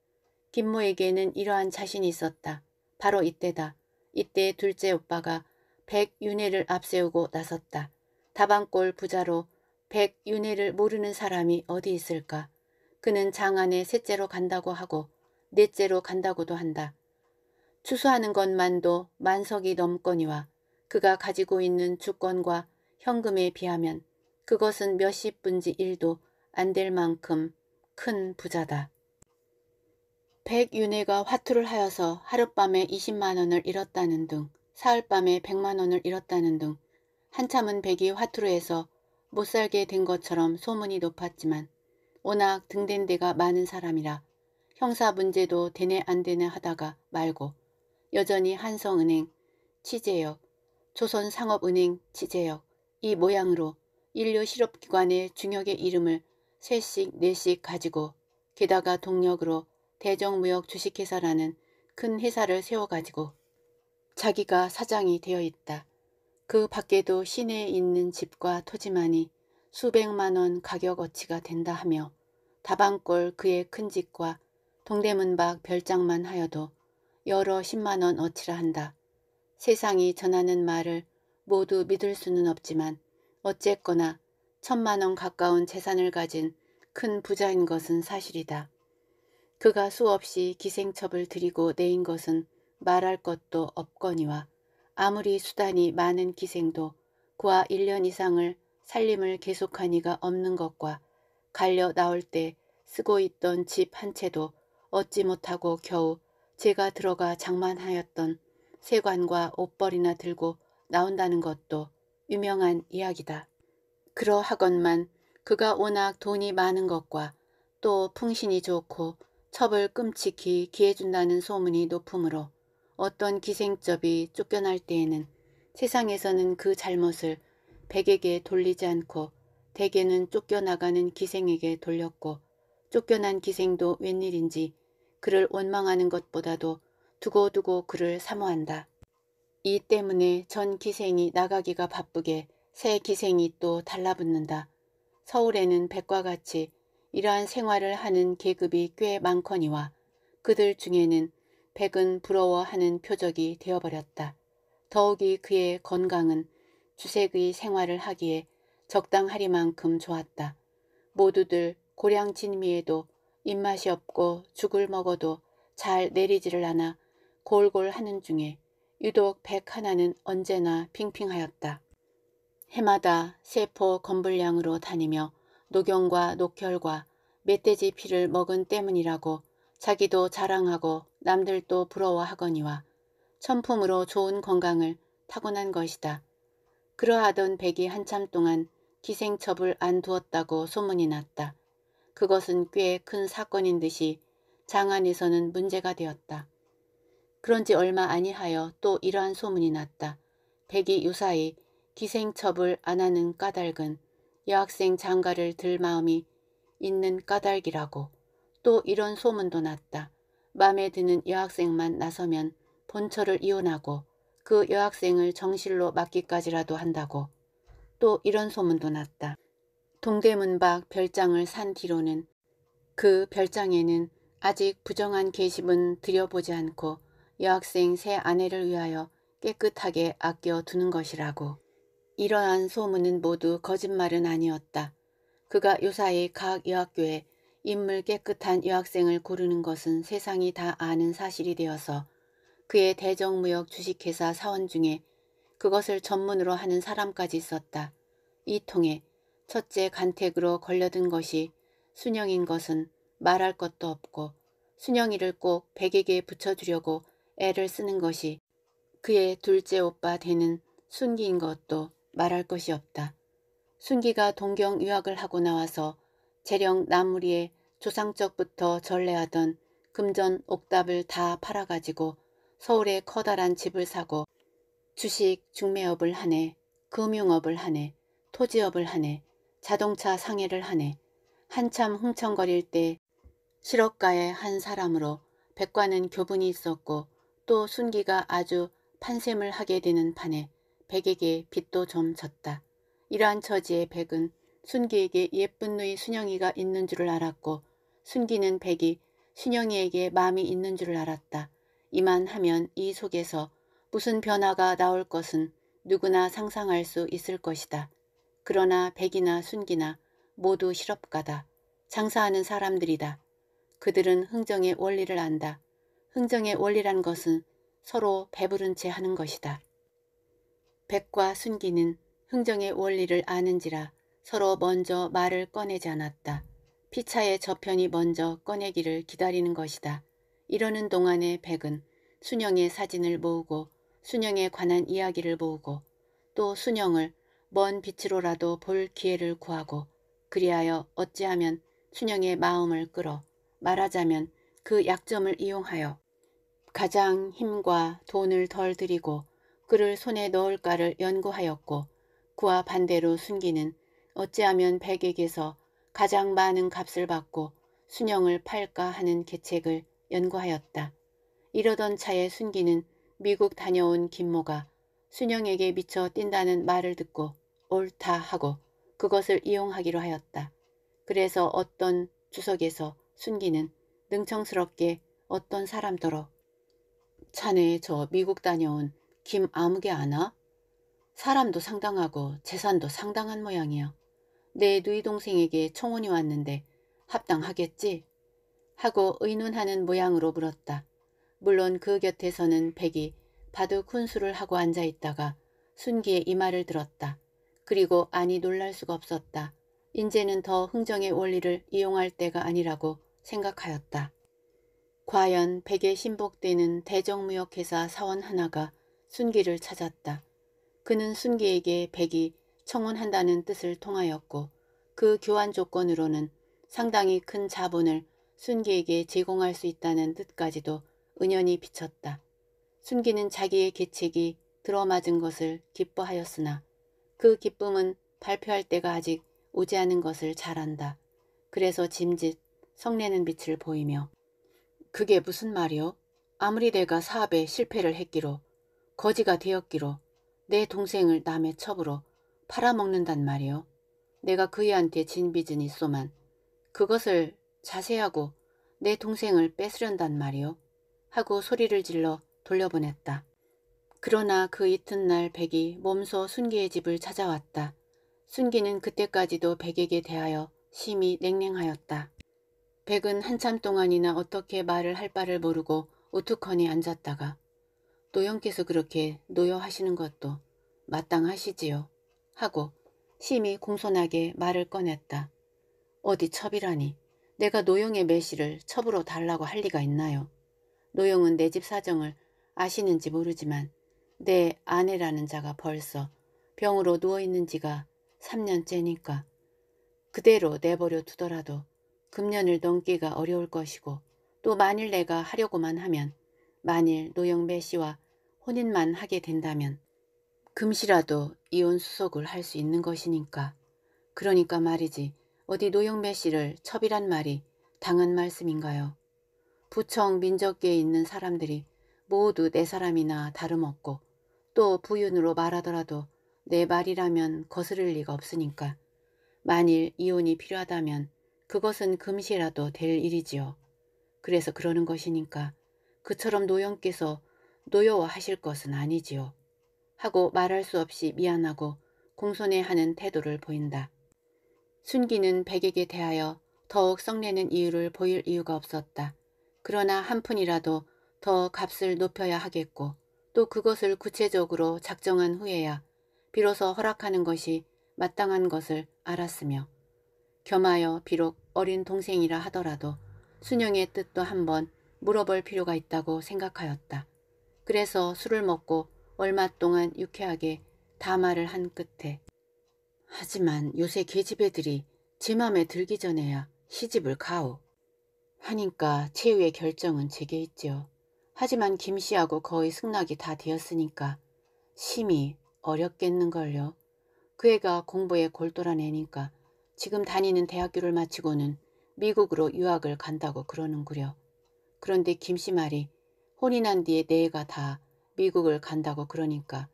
김모에게는 이러한 자신이 있었다. 바로 이때다. 이때 둘째 오빠가 백윤회를 앞세우고 나섰다. 다방골 부자로 백윤회를 모르는 사람이 어디 있을까. 그는 장안에 셋째로 간다고 하고 넷째로 간다고도 한다. 추수하는 것만도 만석이 넘거니와 그가 가지고 있는 주권과 현금에 비하면 그것은 몇십 분지 일도 안될 만큼 큰 부자다. 백윤회가 화투를 하여서 하룻밤에 20만 원을 잃었다는 등 사흘밤에 100만 원을 잃었다는 등 한참은 백이 화투로 해서 못 살게 된 것처럼 소문이 높았지만 워낙 등댄 데가 많은 사람이라 형사 문제도 되네 안 되네 하다가 말고 여전히 한성은행, 취재역, 조선상업은행 취재역 이 모양으로 인류 실업기관의 중역의 이름을 셋씩 넷씩 가지고 게다가 동력으로 대정무역 주식회사라는 큰 회사를 세워가지고 자기가 사장이 되어 있다. 그 밖에도 시내에 있는 집과 토지만이 수백만 원 가격 어치가 된다 하며 다방골 그의 큰 집과 동대문 밖 별장만 하여도 여러 십만 원 어치라 한다. 세상이 전하는 말을 모두 믿을 수는 없지만 어쨌거나 천만 원 가까운 재산을 가진 큰 부자인 것은 사실이다. 그가 수없이 기생첩을 드리고 내인 것은 말할 것도 없거니와 아무리 수단이 많은 기생도 그와 1년 이상을 살림을 계속한 이가 없는 것과 갈려 나올 때 쓰고 있던 집 한 채도 얻지 못하고 겨우 제가 들어가 장만하였던 세관과 옷벌이나 들고 나온다는 것도 유명한 이야기다. 그러하건만 그가 워낙 돈이 많은 것과 또 풍신이 좋고 첩을 끔찍히 기해준다는 소문이 높으므로 어떤 기생첩이 쫓겨날 때에는 세상에서는 그 잘못을 백에게 돌리지 않고 대개는 쫓겨나가는 기생에게 돌렸고 쫓겨난 기생도 웬일인지 그를 원망하는 것보다도 두고두고 그를 사모한다. 이 때문에 전 기생이 나가기가 바쁘게 새 기생이 또 달라붙는다. 서울에는 백과 같이 이러한 생활을 하는 계급이 꽤 많거니와 그들 중에는 백은 부러워하는 표적이 되어버렸다. 더욱이 그의 건강은 주색의 생활을 하기에 적당하리만큼 좋았다. 모두들 고량 진미에도 입맛이 없고 죽을 먹어도 잘 내리지를 않아 골골 하는 중에 유독 백 하나는 언제나 핑핑하였다. 해마다 세포 건불량으로 다니며 녹용과 녹혈과 멧돼지 피를 먹은 때문이라고 자기도 자랑하고 남들도 부러워하거니와 천품으로 좋은 건강을 타고난 것이다. 그러하던 백이 한참 동안 기생첩을 안 두었다고 소문이 났다. 그것은 꽤 큰 사건인 듯이 장안에서는 문제가 되었다. 그런지 얼마 아니하여 또 이러한 소문이 났다. 백이 유사히 기생첩을 안 하는 까닭은 여학생 장가를 들 마음이 있는 까닭이라고 또 이런 소문도 났다. 맘에 드는 여학생만 나서면 본처를 이혼하고 그 여학생을 정실로 맡기까지라도 한다고 또 이런 소문도 났다. 동대문 밖 별장을 산 뒤로는 그 별장에는 아직 부정한 계집은 들여보지 않고 여학생 새 아내를 위하여 깨끗하게 아껴두는 것이라고. 이러한 소문은 모두 거짓말은 아니었다. 그가 요사이 각여학교에 인물 깨끗한 여학생을 고르는 것은 세상이 다 아는 사실이 되어서 그의 대정무역 주식회사 사원 중에 그것을 전문으로 하는 사람까지 있었다. 이통해 첫째 간택으로 걸려든 것이 순영인 것은 말할 것도 없고 순영이를 꼭 백에게 붙여주려고 애를 쓰는 것이 그의 둘째 오빠 되는 순기인 것도 말할 것이 없다. 순기가 동경 유학을 하고 나와서 재령 나무리에 조상적부터 전래하던 금전 옥답을 다 팔아가지고 서울에 커다란 집을 사고 주식 중매업을 하네, 금융업을 하네, 토지업을 하네, 자동차 상해를 하네, 한참 흥청거릴 때 실업가의 한 사람으로 백과는 교분이 있었고 또 순기가 아주 판샘을 하게 되는 판에 백에게 빚도 좀 졌다. 이러한 처지의 백은 순기에게 예쁜 누이 순영이가 있는 줄을 알았고 순기는 백이 순영이에게 마음이 있는 줄을 알았다. 이만 하면 이 속에서 무슨 변화가 나올 것은 누구나 상상할 수 있을 것이다. 그러나 백이나 순기나 모두 실업가다. 장사하는 사람들이다. 그들은 흥정의 원리를 안다. 흥정의 원리란 것은 서로 배부른 채 하는 것이다. 백과 순기는 흥정의 원리를 아는지라 서로 먼저 말을 꺼내지 않았다. 피차의 저편이 먼저 꺼내기를 기다리는 것이다. 이러는 동안에 백은 순영의 사진을 모으고 순영에 관한 이야기를 모으고 또 순영을 먼 빛으로라도 볼 기회를 구하고 그리하여 어찌하면 순영의 마음을 끌어 말하자면 그 약점을 이용하여 가장 힘과 돈을 덜 들이고 그를 손에 넣을까를 연구하였고 그와 반대로 순기는 어찌하면 백에게서 가장 많은 값을 받고 순영을 팔까 하는 계책을 연구하였다. 이러던 차에 순기는 미국 다녀온 김모가 순영에게 미쳐 뛴다는 말을 듣고 옳다 하고 그것을 이용하기로 하였다. 그래서 어떤 주석에서 순기는 능청스럽게 어떤 사람더러 차내에 저 미국 다녀온 김 아무개 아나? 사람도 상당하고 재산도 상당한 모양이야. 내 누이 동생에게 청혼이 왔는데 합당하겠지? 하고 의논하는 모양으로 물었다. 물론 그 곁에서는 백이 바둑 훈수를 하고 앉아있다가 순기의 이 말을 들었다. 그리고 아니 놀랄 수가 없었다. 인제는 더 흥정의 원리를 이용할 때가 아니라고 생각하였다. 과연 백의 신복되는 대정무역회사 사원 하나가 순기를 찾았다. 그는 순기에게 백이 청혼한다는 뜻을 통하였고 그 교환 조건으로는 상당히 큰 자본을 순기에게 제공할 수 있다는 뜻까지도 은연히 비쳤다. 순기는 자기의 계책이 들어맞은 것을 기뻐하였으나 그 기쁨은 발표할 때가 아직 오지 않은 것을 잘 안다. 그래서 짐짓 성내는 빛을 보이며 그게 무슨 말이오? 아무리 내가 사업에 실패를 했기로 거지가 되었기로 내 동생을 남의 첩으로 팔아먹는단 말이오 내가 그이한테 진 빚은 있소만 그것을 자세하고 내 동생을 뺏으련단 말이오 하고 소리를 질러 돌려보냈다. 그러나 그 이튿날 백이 몸소 순기의 집을 찾아왔다. 순기는 그때까지도 백에게 대하여 심히 냉랭하였다. 백은 한참 동안이나 어떻게 말을 할 바를 모르고 우투커니 앉았다가 노영께서 그렇게 노여하시는 것도 마땅하시지요. 하고 심히 공손하게 말을 꺼냈다. 어디 첩이라니 내가 노영의 매실을 첩으로 달라고 할 리가 있나요? 노영은 내 집 사정을 아시는지 모르지만 내 아내라는 자가 벌써 병으로 누워있는 지가 3년째니까 그대로 내버려 두더라도 금년을 넘기가 어려울 것이고 또 만일 내가 하려고만 하면 만일 노영 매씨와 혼인만 하게 된다면 금시라도 이혼 수속을 할 수 있는 것이니까. 그러니까 말이지 어디 노영매 씨를 첩이란 말이 당한 말씀인가요? 부청 민족계에 있는 사람들이 모두 내 사람이나 다름없고 또 부윤으로 말하더라도 내 말이라면 거스를 리가 없으니까 만일 이혼이 필요하다면 그것은 금시라도 될 일이지요. 그래서 그러는 것이니까 그처럼 노영께서 노여워하실 것은 아니지요. 하고 말할 수 없이 미안하고 공손해하는 태도를 보인다. 순기는 백에게 대하여 더욱 성내는 이유를 보일 이유가 없었다. 그러나 한 푼이라도 더 값을 높여야 하겠고 또 그것을 구체적으로 작정한 후에야 비로소 허락하는 것이 마땅한 것을 알았으며 겸하여 비록 어린 동생이라 하더라도 순영의 뜻도 한번 물어볼 필요가 있다고 생각하였다. 그래서 술을 먹고 얼마 동안 유쾌하게 담화를 한 끝에 하지만 요새 계집애들이 제 맘에 들기 전에야 시집을 가오 하니까 최후의 결정은 제게 있지요. 하지만 김씨하고 거의 승낙이 다 되었으니까 심히 어렵겠는걸요. 그 애가 공부에 골똘한 애니까 지금 다니는 대학교를 마치고는 미국으로 유학을 간다고 그러는구려. 그런데 김씨 말이 혼이 난 뒤에 네가다 미국을 간다고 그러니까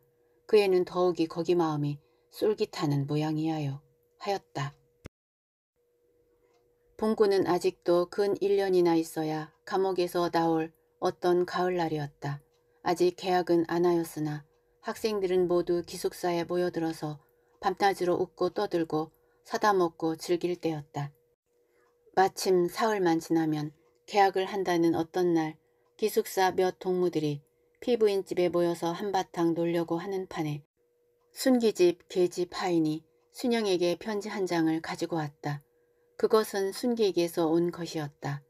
그 애는 더욱이 거기 마음이 쏠깃하는 모양이하여 하였다. 봉구는 아직도 근 1년이나 있어야 감옥에서 나올 어떤 가을날이었다. 아직 계약은 안 하였으나 학생들은 모두 기숙사에 모여들어서 밤낮으로 웃고 떠들고 사다 먹고 즐길 때였다. 마침 사흘만 지나면 계약을 한다는 어떤 날 기숙사 몇 동무들이 피부인 집에 모여서 한바탕 놀려고 하는 판에 순기집 계집 하인이 순영에게 편지 한 장을 가지고 왔다. 그것은 순기에게서 온 것이었다.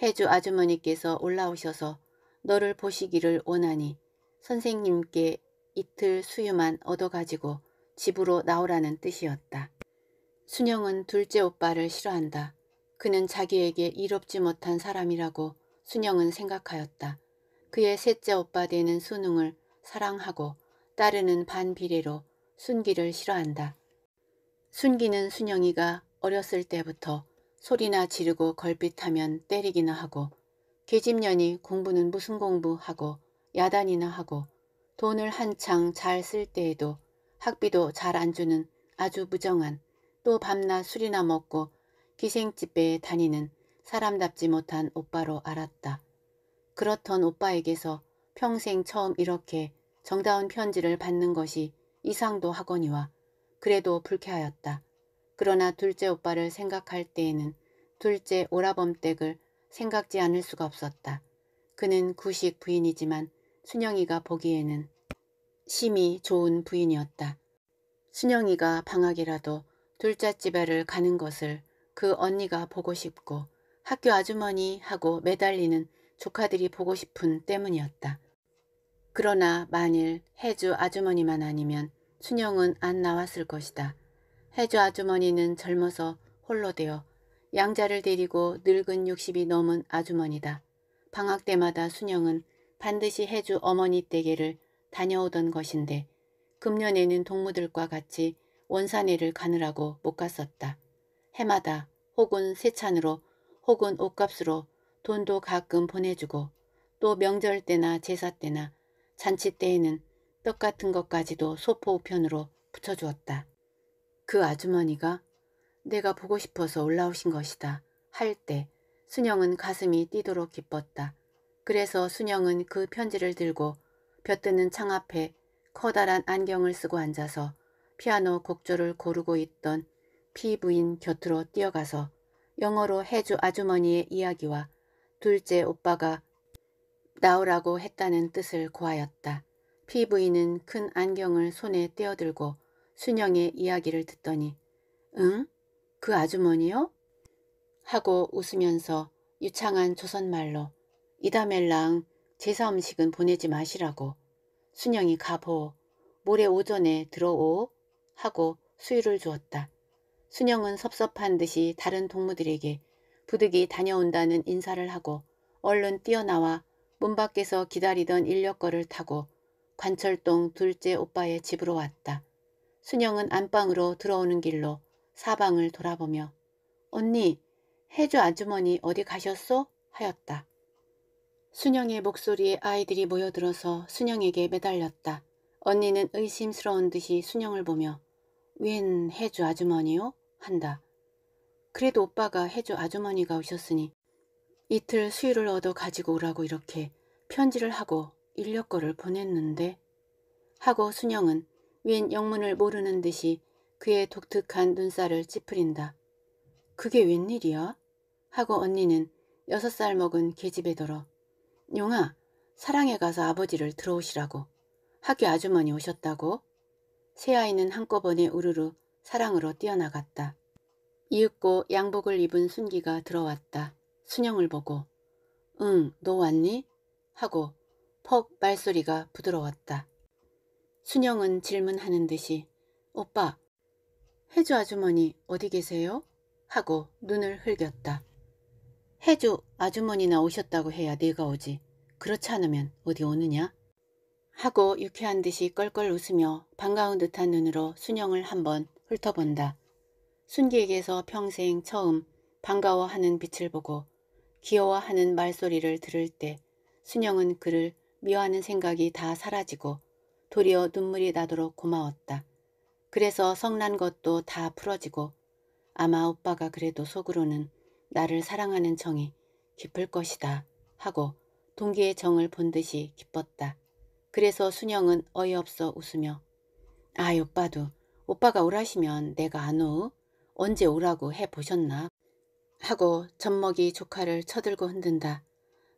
해주 아주머니께서 올라오셔서 너를 보시기를 원하니 선생님께 이틀 수유만 얻어가지고 집으로 나오라는 뜻이었다. 순영은 둘째 오빠를 싫어한다. 그는 자기에게 이롭지 못한 사람이라고 순영은 생각하였다. 그의 셋째 오빠 되는 순웅을 사랑하고 따르는 반비례로 순기를 싫어한다. 순기는 순영이가 어렸을 때부터 소리나 지르고 걸핏하면 때리기나 하고 계집년이 공부는 무슨 공부하고 야단이나 하고 돈을 한창 잘 쓸 때에도 학비도 잘 안 주는 아주 무정한 또 밤낮 술이나 먹고 기생집에 다니는 사람답지 못한 오빠로 알았다. 그렇던 오빠에게서 평생 처음 이렇게 정다운 편지를 받는 것이 이상도 하거니와 그래도 불쾌하였다. 그러나 둘째 오빠를 생각할 때에는 둘째 오라범댁을 생각지 않을 수가 없었다. 그는 구식 부인이지만 순영이가 보기에는 심히 좋은 부인이었다. 순영이가 방학이라도 둘째 집에를 가는 것을 그 언니가 보고 싶고 학교 아주머니 하고 매달리는 조카들이 보고 싶은 때문이었다. 그러나 만일 해주 아주머니만 아니면 춘영은 안 나왔을 것이다. 해주 아주머니는 젊어서 홀로 되어 양자를 데리고 늙은 60이 넘은 아주머니다. 방학 때마다 순영은 반드시 해주 어머니 댁에를 다녀오던 것인데 금년에는 동무들과 같이 원산에를 가느라고 못 갔었다. 해마다 혹은 세찬으로 혹은 옷값으로 돈도 가끔 보내주고 또 명절 때나 제사 때나 잔치 때에는 떡 같은 것까지도 소포우편으로 붙여주었다. 그 아주머니가 내가 보고 싶어서 올라오신 것이다 할 때 순영은 가슴이 뛰도록 기뻤다. 그래서 순영은 그 편지를 들고 벼뜨는 창 앞에 커다란 안경을 쓰고 앉아서 피아노 곡조를 고르고 있던 피부인 곁으로 뛰어가서 영어로 해주 아주머니의 이야기와 둘째 오빠가 나오라고 했다는 뜻을 구하였다 PV는 큰 안경을 손에 떼어들고 순영의 이야기를 듣더니 응? 그 아주머니요? 하고 웃으면서 유창한 조선말로 이다멜랑 제사 음식은 보내지 마시라고 순영이 가보 모레 오전에 들어오 하고 수유를 주었다. 순영은 섭섭한 듯이 다른 동무들에게 부득이 다녀온다는 인사를 하고 얼른 뛰어나와 문 밖에서 기다리던 인력거를 타고 관철동 둘째 오빠의 집으로 왔다. 순영은 안방으로 들어오는 길로 사방을 돌아보며 언니, 해주 아주머니 어디 가셨소? 하였다. 순영의 목소리에 아이들이 모여들어서 순영에게 매달렸다. 언니는 의심스러운 듯이 순영을 보며 웬 해주 아주머니요? 한다. 그래도 오빠가 해줘 아주머니가 오셨으니 이틀 수유를 얻어 가지고 오라고 이렇게 편지를 하고 인력거를 보냈는데 하고 순영은 웬 영문을 모르는 듯이 그의 독특한 눈살을 찌푸린다. 그게 웬일이야? 하고 언니는 여섯 살 먹은 계집에 들어 용아 사랑에 가서 아버지를 들어오시라고 학교 아주머니 오셨다고 새아이는 한꺼번에 우르르 사랑으로 뛰어나갔다. 이윽고 양복을 입은 순기가 들어왔다. 순영을 보고 응, 너 왔니? 하고 퍽 말소리가 부드러웠다. 순영은 질문하는 듯이 오빠, 해주 아주머니 어디 계세요? 하고 눈을 흘겼다. 해주 아주머니나 오셨다고 해야 내가 오지. 그렇지 않으면 어디 오느냐? 하고 유쾌한 듯이 껄껄 웃으며 반가운 듯한 눈으로 순영을 한번 훑어본다. 순기에게서 평생 처음 반가워하는 빛을 보고 귀여워하는 말소리를 들을 때 순영은 그를 미워하는 생각이 다 사라지고 도리어 눈물이 나도록 고마웠다. 그래서 성난 것도 다 풀어지고 아마 오빠가 그래도 속으로는 나를 사랑하는 정이 깊을 것이다 하고 동기의 정을 본 듯이 기뻤다. 그래서 순영은 어이없어 웃으며 아이 오빠도 오빠가 오라시면 내가 안 오. 언제 오라고 해보셨나? 하고 젖먹이 조카를 쳐들고 흔든다.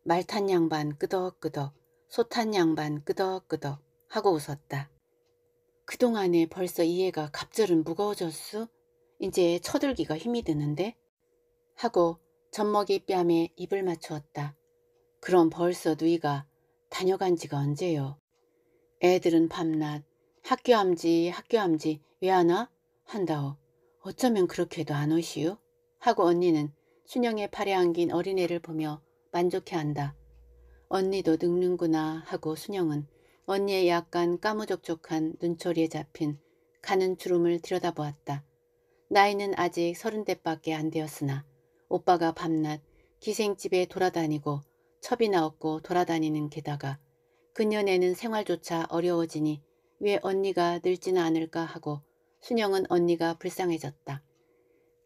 말탄 양반 끄덕끄덕, 소탄 양반 끄덕끄덕 하고 웃었다. 그동안에 벌써 이해가 갑절은 무거워졌수? 이제 쳐들기가 힘이 드는데? 하고 젖먹이 뺨에 입을 맞추었다. 그럼 벌써 누이가 다녀간 지가 언제요? 애들은 밤낮 학교암지 학교암지 왜안 와? 한다오. 어쩌면 그렇게도 안 오시오? 하고 언니는 순영의 팔에 안긴 어린애를 보며 만족해한다. 언니도 늙는구나 하고 순영은 언니의 약간 까무적적한 눈초리에 잡힌 가는 주름을 들여다보았다. 나이는 아직 서른 대밖에 안 되었으나 오빠가 밤낮 기생집에 돌아다니고 첩이나 얻고 돌아다니는 게다가 그년에는 생활조차 어려워지니 왜 언니가 늙지는 않을까 하고 순영은 언니가 불쌍해졌다.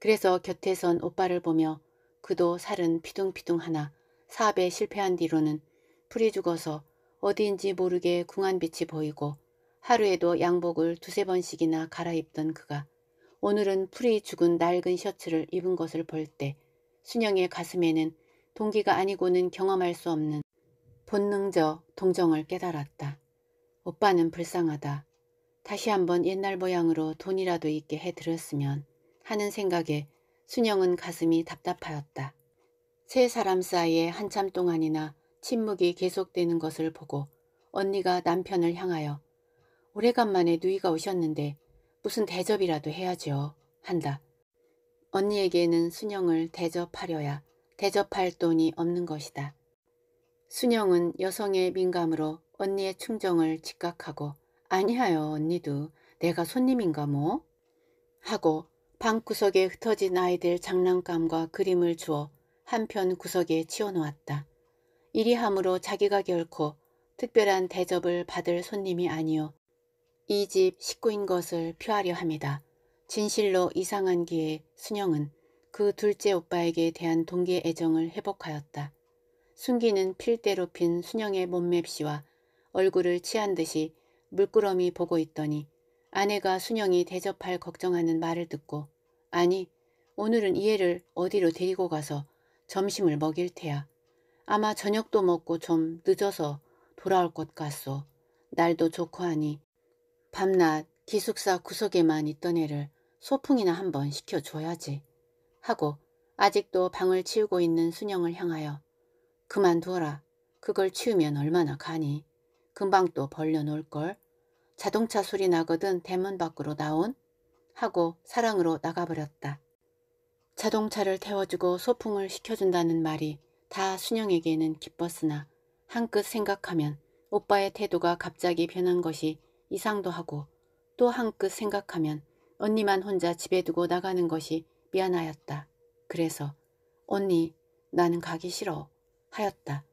그래서 곁에 선 오빠를 보며 그도 살은 피둥피둥 하나 사업에 실패한 뒤로는 풀이 죽어서 어디인지 모르게 궁한 빛이 보이고 하루에도 양복을 두세 번씩이나 갈아입던 그가 오늘은 풀이 죽은 낡은 셔츠를 입은 것을 볼 때 순영의 가슴에는 동기가 아니고는 경험할 수 없는 본능적 동정을 깨달았다. 오빠는 불쌍하다. 다시 한번 옛날 모양으로 돈이라도 있게 해드렸으면 하는 생각에 순영은 가슴이 답답하였다. 세 사람 사이에 한참 동안이나 침묵이 계속되는 것을 보고 언니가 남편을 향하여 오래간만에 누이가 오셨는데 무슨 대접이라도 해야죠 한다. 언니에게는 순영을 대접하려야 대접할 돈이 없는 것이다. 순영은 여성의 민감으로 언니의 충정을 직각하고 아니하요 언니도 내가 손님인가 뭐? 하고 방구석에 흩어진 아이들 장난감과 그림을 주어 한편 구석에 치워놓았다. 이리 함으로 자기가 결코 특별한 대접을 받을 손님이 아니요 이 집 식구인 것을 표하려 합니다. 진실로 이상한 기에 순영은 그 둘째 오빠에게 대한 동기 애정을 회복하였다. 순기는 필대로 핀 순영의 몸맵시와 얼굴을 취한 듯이 물끄러미 보고 있더니 아내가 순영이 대접할 걱정하는 말을 듣고 아니 오늘은 이해를 어디로 데리고 가서 점심을 먹일 테야. 아마 저녁도 먹고 좀 늦어서 돌아올 것 같소. 날도 좋고 하니 밤낮 기숙사 구석에만 있던 애를 소풍이나 한번 시켜줘야지 하고 아직도 방을 치우고 있는 순영을 향하여 그만두어라. 그걸 치우면 얼마나 가니. 금방 또 벌려놓을걸. 자동차 소리 나거든 대문 밖으로 나온 하고 사랑으로 나가버렸다. 자동차를 태워주고 소풍을 시켜준다는 말이 다 순영에게는 기뻤으나 한 끗 생각하면 오빠의 태도가 갑자기 변한 것이 이상도 하고 또 한 끗 생각하면 언니만 혼자 집에 두고 나가는 것이 미안하였다. 그래서 언니 나는 가기 싫어 하였다.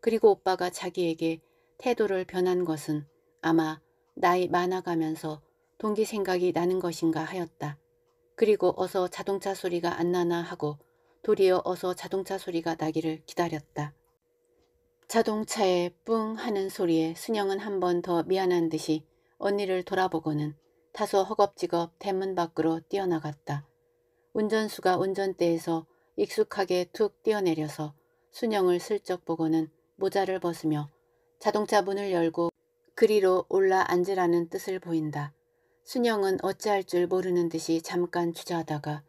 그리고 오빠가 자기에게 태도를 변한 것은 아마 나이 많아가면서 동기 생각이 나는 것인가 하였다. 그리고 어서 자동차 소리가 안 나나 하고 도리어 어서 자동차 소리가 나기를 기다렸다. 자동차에뿡 하는 소리에 순영은 한 번 더 미안한 듯이 언니를 돌아보고는 다소 허겁지겁 대문 밖으로 뛰어나갔다. 운전수가 운전대에서 익숙하게 툭 뛰어내려서 순영을 슬쩍 보고는 모자를 벗으며 자동차 문을 열고 그리로 올라 앉으라는 뜻을 보인다. 순영은 어찌할 줄 모르는 듯이 잠깐 주저하다가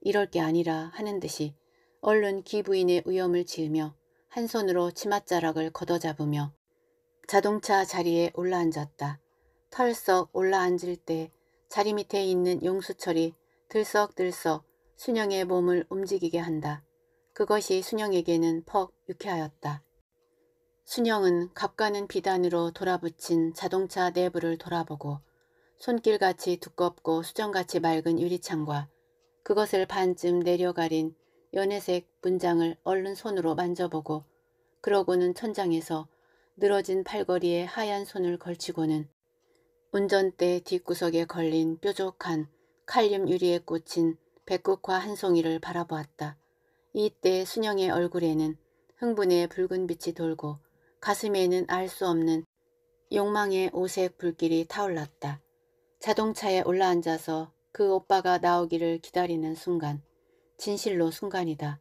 이럴 게 아니라 하는 듯이 얼른 기부인의 위엄을 지으며 한 손으로 치맛자락을 걷어잡으며 자동차 자리에 올라앉았다. 털썩 올라앉을 때 자리 밑에 있는 용수철이 들썩들썩 순영의 몸을 움직이게 한다. 그것이 순영에게는 퍽 유쾌하였다. 순영은 값가는 비단으로 돌아붙인 자동차 내부를 돌아보고 손길같이 두껍고 수정같이 맑은 유리창과 그것을 반쯤 내려가린 연회색 문장을 얼른 손으로 만져보고 그러고는 천장에서 늘어진 팔걸이에 하얀 손을 걸치고는 운전대 뒷구석에 걸린 뾰족한 칼륨 유리에 꽂힌 백국화 한 송이를 바라보았다. 이때 순영의 얼굴에는 흥분의 붉은 빛이 돌고 가슴에는 알 수 없는 욕망의 오색 불길이 타올랐다. 자동차에 올라앉아서 그 오빠가 나오기를 기다리는 순간 진실로 순간이다.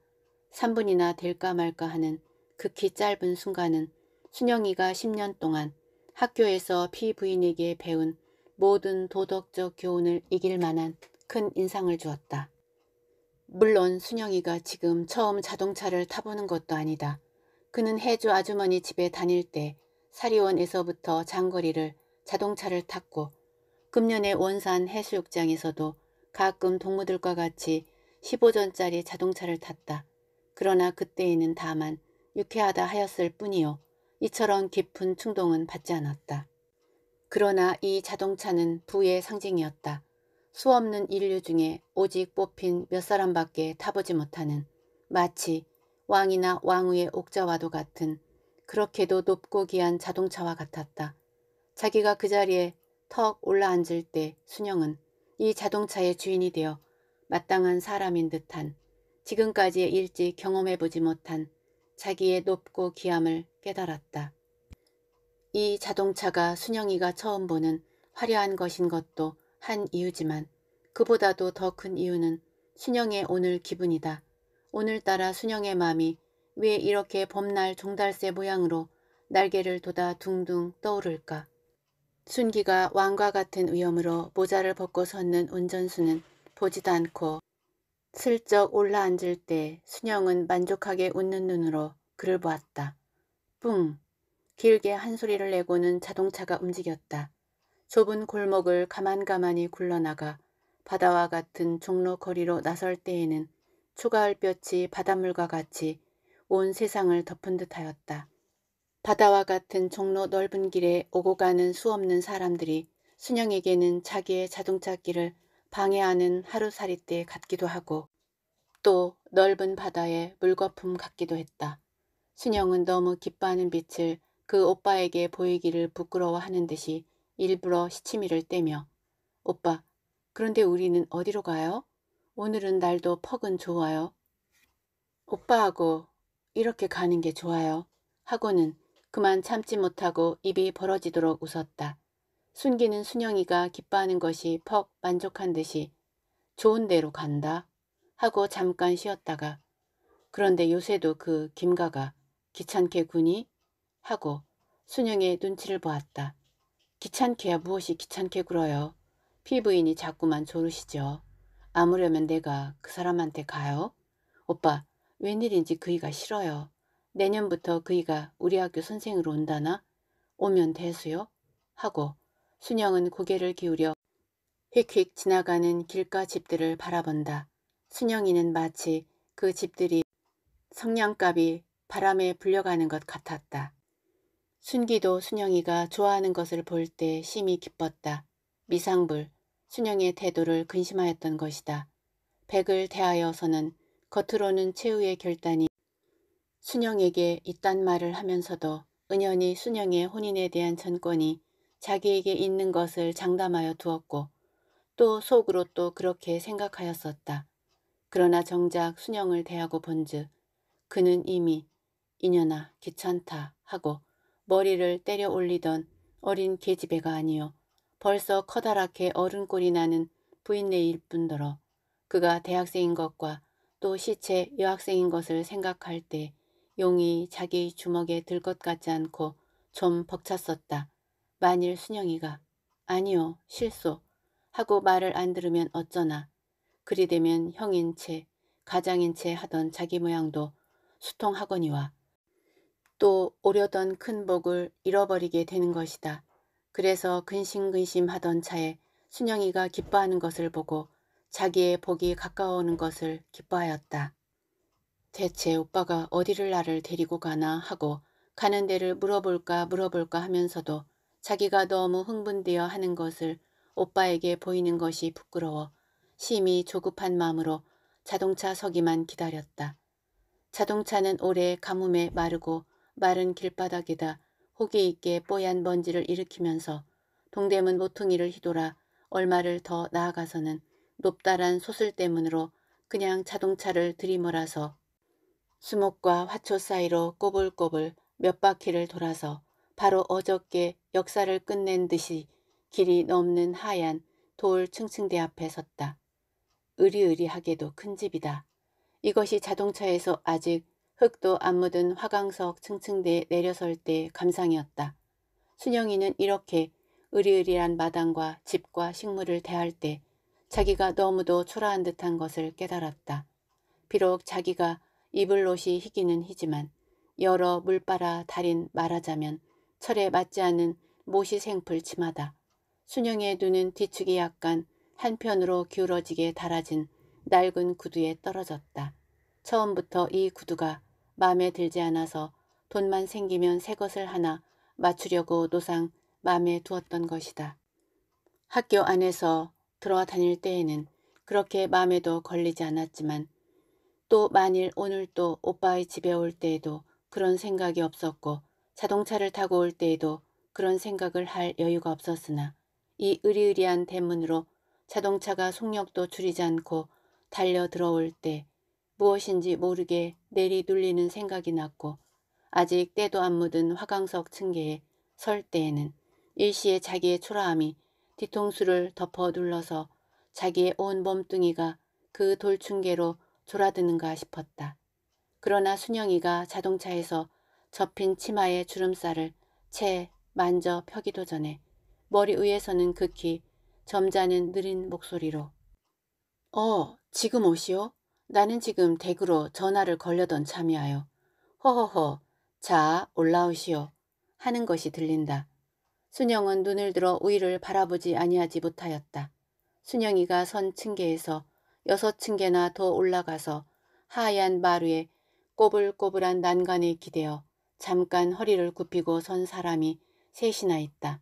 3분이나 될까 말까 하는 극히 짧은 순간은 순영이가 10년 동안 학교에서 피부인에게 배운 모든 도덕적 교훈을 이길 만한 큰 인상을 주었다. 물론 순영이가 지금 처음 자동차를 타보는 것도 아니다. 그는 해주 아주머니 집에 다닐 때 사리원에서부터 장거리를 자동차를 탔고 금년에 원산 해수욕장에서도 가끔 동무들과 같이 15전짜리 자동차를 탔다. 그러나 그때에는 다만 유쾌하다 하였을 뿐이요. 이처럼 깊은 충동은 받지 않았다. 그러나 이 자동차는 부의 상징이었다. 수 없는 인류 중에 오직 뽑힌 몇 사람밖에 타보지 못하는 마치 왕이나 왕후의 옥자와도 같은 그렇게도 높고 귀한 자동차와 같았다. 자기가 그 자리에 턱 올라앉을 때 순영은 이 자동차의 주인이 되어 마땅한 사람인 듯한 지금까지의 일찍 경험해보지 못한 자기의 높고 귀함을 깨달았다. 이 자동차가 순영이가 처음 보는 화려한 것인 것도 한 이유지만 그보다도 더 큰 이유는 순영의 오늘 기분이다. 오늘따라 순영의 맘이왜 이렇게 봄날 종달새 모양으로 날개를 돋아 둥둥 떠오를까. 순기가 왕과 같은 위험으로 모자를 벗고 섰는 운전수는 보지도 않고 슬쩍 올라앉을 때 순영은 만족하게 웃는 눈으로 그를 보았다. 뿡! 길게 한 소리를 내고는 자동차가 움직였다. 좁은 골목을 가만가만히 굴러나가 바다와 같은 종로 거리로 나설 때에는 초가을볕이 바닷물과 같이 온 세상을 덮은 듯하였다. 바다와 같은 종로 넓은 길에 오고 가는 수없는 사람들이 순영에게는 자기의 자동차 길을 방해하는 하루살이 때 같기도 하고 또 넓은 바다의 물거품 같기도 했다. 순영은 너무 기뻐하는 빛을 그 오빠에게 보이기를 부끄러워하는 듯이 일부러 시치미를 떼며 오빠 그런데 우리는 어디로 가요? 오늘은 날도 퍽은 좋아요. 오빠하고 이렇게 가는 게 좋아요. 하고는 그만 참지 못하고 입이 벌어지도록 웃었다. 순기는 순영이가 기뻐하는 것이 퍽 만족한 듯이 좋은 대로 간다 하고 잠깐 쉬었다가 그런데 요새도 그 김가가 귀찮게 군이 하고 순영의 눈치를 보았다. 귀찮게야 무엇이 귀찮게 굴어요. 피부인이 자꾸만 조르시죠. 아무려면 내가 그 사람한테 가요? 오빠, 웬일인지 그이가 싫어요. 내년부터 그이가 우리 학교 선생으로 온다나? 오면 대수요? 하고 순영은 고개를 기울여 휙휙 지나가는 길가 집들을 바라본다. 순영이는 마치 그 집들이 성냥갑이 바람에 불려가는 것 같았다. 순기도 순영이가 좋아하는 것을 볼 때 심히 기뻤다. 미상불, 순영의 태도를 근심하였던 것이다. 백을 대하여서는 겉으로는 최후의 결단이 순영에게 있단 말을 하면서도 은연히 순영의 혼인에 대한 전권이 자기에게 있는 것을 장담하여 두었고 또 속으로 또 그렇게 생각하였었다. 그러나 정작 순영을 대하고 본즉 그는 이미 인연아 귀찮다 하고 머리를 때려 올리던 어린 계집애가 아니요 벌써 커다랗게 어른꼴이 나는 부인네일 뿐더러 그가 대학생인 것과 또 시체 여학생인 것을 생각할 때 용이 자기 주먹에 들 것 같지 않고 좀 벅찼었다. 만일 순영이가 아니요 실소 하고 말을 안 들으면 어쩌나 그리 되면 형인 채 가장인 채 하던 자기 모양도 수통하거니와또 오려던 큰 복을 잃어버리게 되는 것이다. 그래서 근심근심 하던 차에 순영이가 기뻐하는 것을 보고 자기의 복이 가까워오는 것을 기뻐하였다. 대체 오빠가 어디를 나를 데리고 가나 하고 가는 데를 물어볼까 물어볼까 하면서도 자기가 너무 흥분되어 하는 것을 오빠에게 보이는 것이 부끄러워 심히 조급한 마음으로 자동차 서기만 기다렸다. 자동차는 오래 가뭄에 마르고 마른 길바닥에다 호기 있게 뽀얀 먼지를 일으키면서 동대문 모퉁이를 휘돌아 얼마를 더 나아가서는 높다란 소슬때문으로 그냥 자동차를 들이몰아서 수목과 화초 사이로 꼬불꼬불 몇 바퀴를 돌아서 바로 어저께 역사를 끝낸 듯이 길이 넘는 하얀 돌 층층대 앞에 섰다. 으리으리하게도 큰 집이다. 이것이 자동차에서 아직 흙도 안 묻은 화강석 층층대에 내려설 때 감상이었다. 순영이는 이렇게 으리으리한 마당과 집과 식물을 대할 때 자기가 너무도 초라한 듯한 것을 깨달았다. 비록 자기가 입을 옷이 희기는 희지만 여러 물바라 달인 말하자면 철에 맞지 않은 못이 생풀 치마다. 순영의 눈은 뒤축이 약간 한편으로 기울어지게 달아진 낡은 구두에 떨어졌다. 처음부터 이 구두가 마음에 들지 않아서 돈만 생기면 새 것을 하나 맞추려고 노상 마음에 두었던 것이다. 학교 안에서 들어와 다닐 때에는 그렇게 마음에도 걸리지 않았지만 또 만일 오늘 또 오빠의 집에 올 때에도 그런 생각이 없었고 자동차를 타고 올 때에도 그런 생각을 할 여유가 없었으나 이 의리의리한 대문으로 자동차가 속력도 줄이지 않고 달려 들어올 때 무엇인지 모르게 내리눌리는 생각이 났고 아직 때도 안 묻은 화강석 층계에 설 때에는 일시에 자기의 초라함이 뒤통수를 덮어 눌러서 자기의 온 몸뚱이가 그 돌충계로 졸아드는가 싶었다. 그러나 순영이가 자동차에서 접힌 치마의 주름살을 채 만져 펴기도 전에 머리 위에서는 극히 점잖은 느린 목소리로 어, 지금 오시오? 나는 지금 댁으로 전화를 걸려던 참이하여 허허허 자 올라오시오 하는 것이 들린다. 순영은 눈을 들어 우이를 바라보지 아니하지 못하였다. 순영이가 선 층계에서 여섯 층계나 더 올라가서 하얀 마루에 꼬불꼬불한 난간에 기대어 잠깐 허리를 굽히고 선 사람이 셋이나 있다.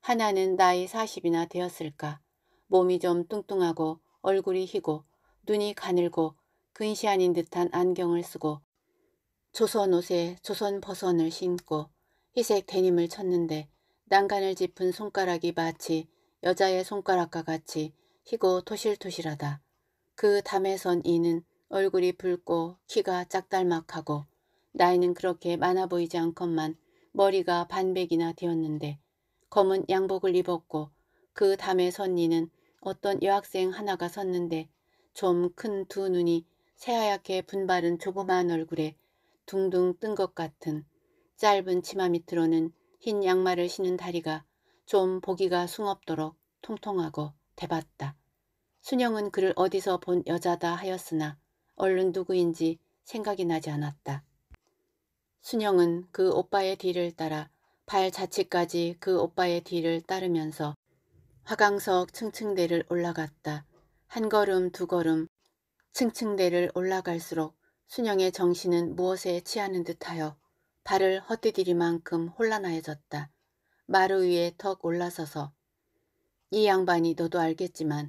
하나는 나이 사십이나 되었을까. 몸이 좀 뚱뚱하고 얼굴이 희고 눈이 가늘고 근시안인 듯한 안경을 쓰고 조선 옷에 조선 버선을 신고 희색 데님을 쳤는데 난간을 짚은 손가락이 마치 여자의 손가락과 같이 희고 토실토실하다. 그 담에선 이는 얼굴이 붉고 키가 짝달막하고 나이는 그렇게 많아 보이지 않건만 머리가 반백이나 되었는데 검은 양복을 입었고 그 담에 선 이는 어떤 여학생 하나가 섰는데 좀 큰 두 눈이 새하얗게 분발은 조그마한 얼굴에 둥둥 뜬 것 같은 짧은 치마 밑으로는 흰 양말을 신은 다리가 좀 보기가 숭없도록 통통하고 대봤다. 순영은 그를 어디서 본 여자다 하였으나 얼른 누구인지 생각이 나지 않았다. 순영은 그 오빠의 뒤를 따라 발 자취까지 그 오빠의 뒤를 따르면서 화강석 층층대를 올라갔다. 한 걸음 두 걸음 층층대를 올라갈수록 순영의 정신은 무엇에 취하는 듯하여 발을 헛디디리만큼 혼란하여졌다. 마루 위에 턱 올라서서 이 양반이 너도 알겠지만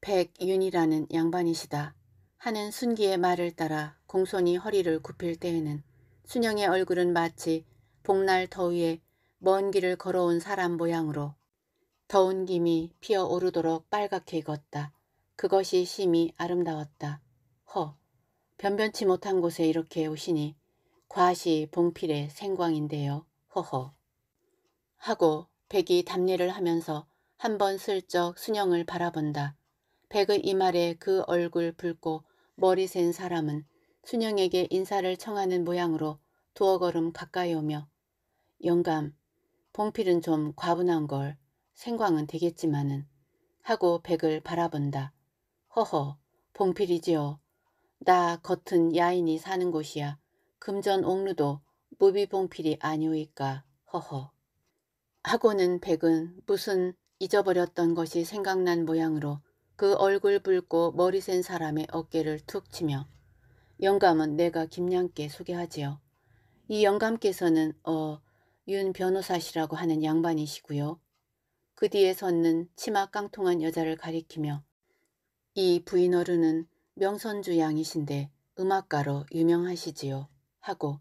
백윤이라는 양반이시다 하는 순기의 말을 따라 공손히 허리를 굽힐 때에는 순영의 얼굴은 마치 복날 더위에 먼 길을 걸어온 사람 모양으로 더운 김이 피어오르도록 빨갛게 익었다. 그것이 심히 아름다웠다. 허, 변변치 못한 곳에 이렇게 오시니 과시 봉필의 생광인데요. 허허. 하고 백이 답례를 하면서 한 번 슬쩍 순영을 바라본다. 백의 이 말에 그 얼굴 붉고 머리 센 사람은 순영에게 인사를 청하는 모양으로 두어 걸음 가까이 오며 영감, 봉필은 좀 과분한 걸 생광은 되겠지만은 하고 백을 바라본다. 허허 봉필이지요. 나 겉은 야인이 사는 곳이야. 금전 옥루도 무비봉필이 아니오이까 허허. 하고는 백은 무슨 잊어버렸던 것이 생각난 모양으로 그 얼굴 붉고 머리 센 사람의 어깨를 툭 치며 영감은 내가 김양께 소개하지요. 이 영감께서는 어, 윤 변호사시라고 하는 양반이시고요. 그 뒤에 섰는 치마 깡통한 여자를 가리키며 이 부인 어른은 명선주 양이신데 음악가로 유명하시지요 하고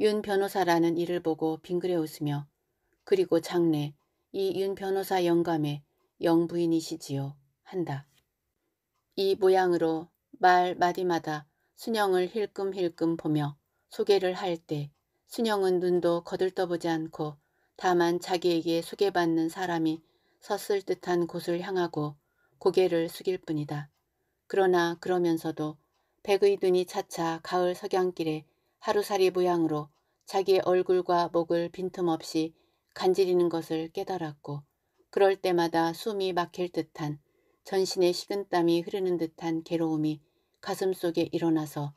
윤 변호사라는 이를 보고 빙그레 웃으며 그리고 장래 이 윤 변호사 영감의 영부인이시지요 한다. 이 모양으로 말 마디마다 순영을 힐끔힐끔 보며 소개를 할 때 순영은 눈도 거들떠보지 않고 다만 자기에게 소개받는 사람이 섰을 듯한 곳을 향하고 고개를 숙일 뿐이다. 그러나 그러면서도 백의 눈이 차차 가을 석양길에 하루살이 모양으로 자기의 얼굴과 목을 빈틈없이 간지리는 것을 깨달았고 그럴 때마다 숨이 막힐 듯한 전신에 식은땀이 흐르는 듯한 괴로움이 가슴속에 일어나서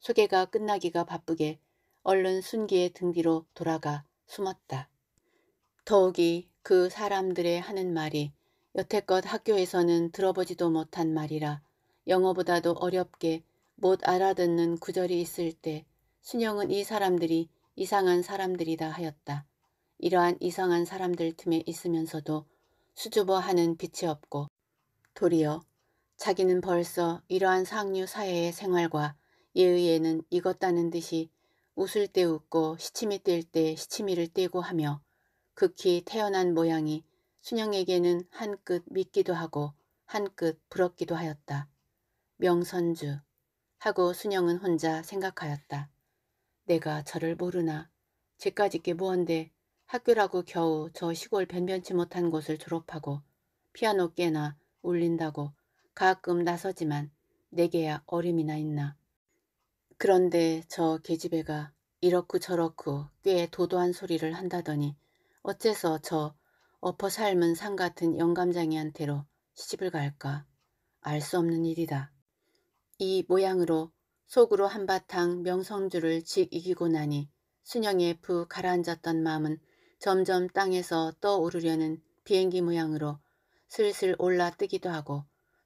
소개가 끝나기가 바쁘게 얼른 순기의 등 뒤로 돌아가 숨었다. 더욱이 그 사람들의 하는 말이 여태껏 학교에서는 들어보지도 못한 말이라 영어보다도 어렵게 못 알아듣는 구절이 있을 때 순영은 이 사람들이 이상한 사람들이다 하였다. 이러한 이상한 사람들 틈에 있으면서도 수줍어하는 빛이 없고 도리어 자기는 벌써 이러한 상류 사회의 생활과 예의에는 익었다는 듯이 웃을 때 웃고 시치미뜰때 시치미를 떼고 하며 극히 태어난 모양이 순영에게는 한 끗 믿기도 하고 한 끗 부럽기도 하였다. 명선주 하고 순영은 혼자 생각하였다. 내가 저를 모르나 제까짓게 무언데 학교라고 겨우 저 시골 변변치 못한 곳을 졸업하고 피아노 깨나 울린다고 가끔 나서지만 내게야 어림이나 있나. 그런데 저 계집애가 이렇고 저렇고 꽤 도도한 소리를 한다더니 어째서 저 어퍼 삶은 상 같은 영감장이한테로 시집을 갈까 알 수 없는 일이다. 이 모양으로 속으로 한바탕 명성주를 직 이기고 나니 순영의 부 가라앉았던 마음은 점점 땅에서 떠오르려는 비행기 모양으로 슬슬 올라뜨기도 하고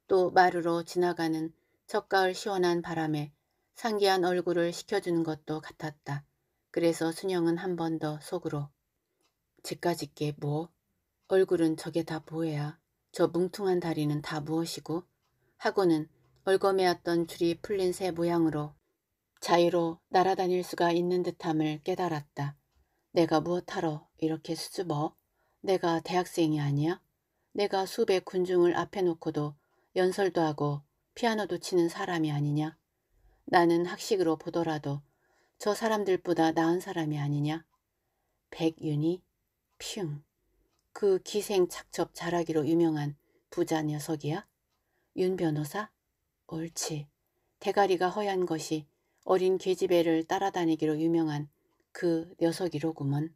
또 마루로 지나가는 첫가을 시원한 바람에 상기한 얼굴을 식혀주는 것도 같았다. 그래서 순영은 한 번 더 속으로 집까지게 뭐? 얼굴은 저게 다 뭐야. 저 뭉퉁한 다리는 다 무엇이고 하고는 얼거매었던 줄이 풀린 새 모양으로 자유로 날아다닐 수가 있는 듯함을 깨달았다. 내가 무엇하러 이렇게 수줍어? 내가 대학생이 아니야? 내가 수백 군중을 앞에 놓고도 연설도 하고 피아노도 치는 사람이 아니냐? 나는 학식으로 보더라도 저 사람들보다 나은 사람이 아니냐? 백윤이? 퓨그 기생 착첩 잘하기로 유명한 부자 녀석이야? 윤 변호사? 옳지. 대가리가 허얀 것이 어린 계집애를 따라다니기로 유명한 그 녀석이로구먼.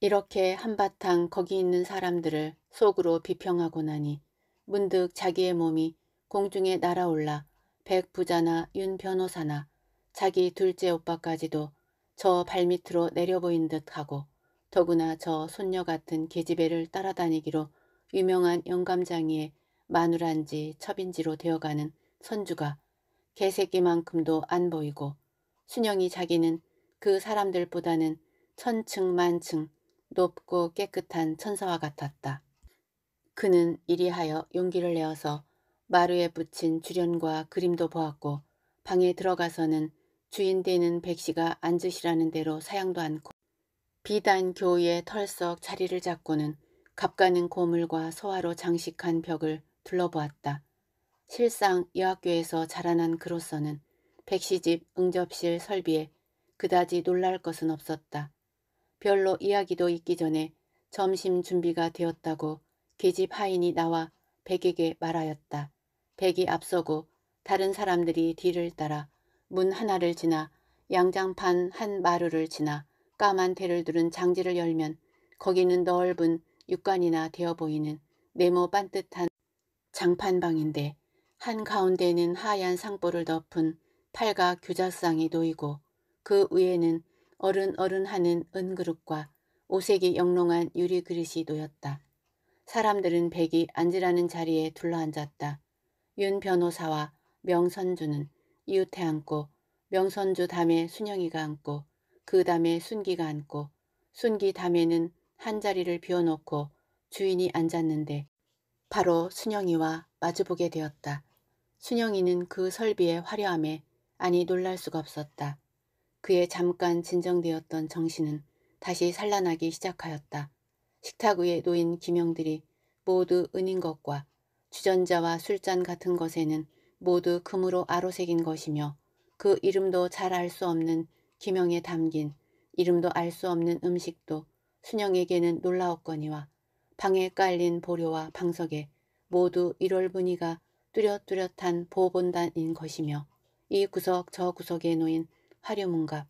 이렇게 한바탕 거기 있는 사람들을 속으로 비평하고 나니 문득 자기의 몸이 공중에 날아올라 백 부자나 윤 변호사나 자기 둘째 오빠까지도 저 발밑으로 내려보인 듯하고 더구나 저 손녀 같은 계집애를 따라다니기로 유명한 영감장이의 마누라인지 첩인지로 되어가는 선주가 개새끼만큼도 안 보이고 순영이 자기는 그 사람들보다는 천층 만층 높고 깨끗한 천사와 같았다. 그는 이리하여 용기를 내어서 마루에 붙인 주련과 그림도 보았고 방에 들어가서는 주인 되는 백씨가 앉으시라는 대로 사양도 않고 비단 교의에 털썩 자리를 잡고는 값가는 고물과 소화로 장식한 벽을 둘러보았다. 실상 여학교에서 자라난 그로서는 백시집 응접실 설비에 그다지 놀랄 것은 없었다. 별로 이야기도 있기 전에 점심 준비가 되었다고 계집 하인이 나와 백에게 말하였다. 백이 앞서고 다른 사람들이 뒤를 따라 문 하나를 지나 양장판 한 마루를 지나 까만 대를 두른 장지를 열면 거기는 넓은 육관이나 되어 보이는 네모 반듯한 장판방인데 한가운데는 하얀 상보를 덮은 팔과 규자상이 놓이고 그 위에는 어른어른 하는 은그릇과 오색이 영롱한 유리 그릇이 놓였다. 사람들은 백이 앉으라는 자리에 둘러앉았다. 윤 변호사와 명선주는 이웃에 앉고 명선주 담에 순영이가 앉고 그 담에 순기가 앉고 순기 담에는 한자리를 비워놓고 주인이 앉았는데 바로 순영이와 마주보게 되었다. 순영이는 그 설비의 화려함에 아니 놀랄 수가 없었다. 그의 잠깐 진정되었던 정신은 다시 산란하기 시작하였다. 식탁 위에 놓인 기명들이 모두 은인 것과 주전자와 술잔 같은 것에는 모두 금으로 아로색인 것이며 그 이름도 잘 알 수 없는 기명에 담긴 이름도 알 수 없는 음식도 순영에게는 놀라웠거니와 방에 깔린 보료와 방석에 모두 일월 분이가 뚜렷뚜렷한 보본단인 것이며 이 구석 저 구석에 놓인 화류문갑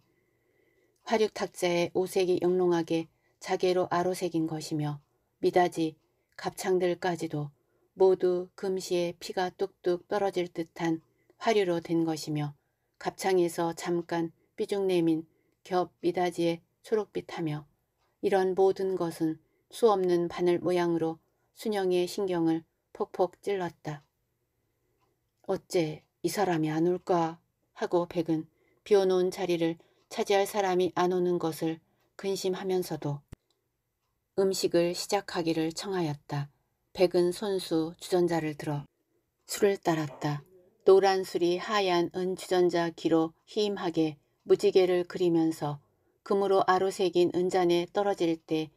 화륙 탁자의 오색이 영롱하게 자개로 아로색인 것이며 미다지 갑창들까지도 모두 금시에 피가 뚝뚝 떨어질 듯한 화류로 된 것이며 갑창에서 잠깐 삐죽내민 겹 미다지에 초록빛하며 이런 모든 것은 수없는 바늘 모양으로 순영이의 신경을 폭폭 찔렀다. 어째 이 사람이 안 올까 하고 백은 비워놓은 자리를 차지할 사람이 안 오는 것을 근심하면서도 음식을 시작하기를 청하였다. 백은 손수 주전자를 들어 술을 따랐다. 노란 술이 하얀 은 주전자 귀로 희임하게 무지개를 그리면서 금으로 아로 새긴 은잔에 떨어질 때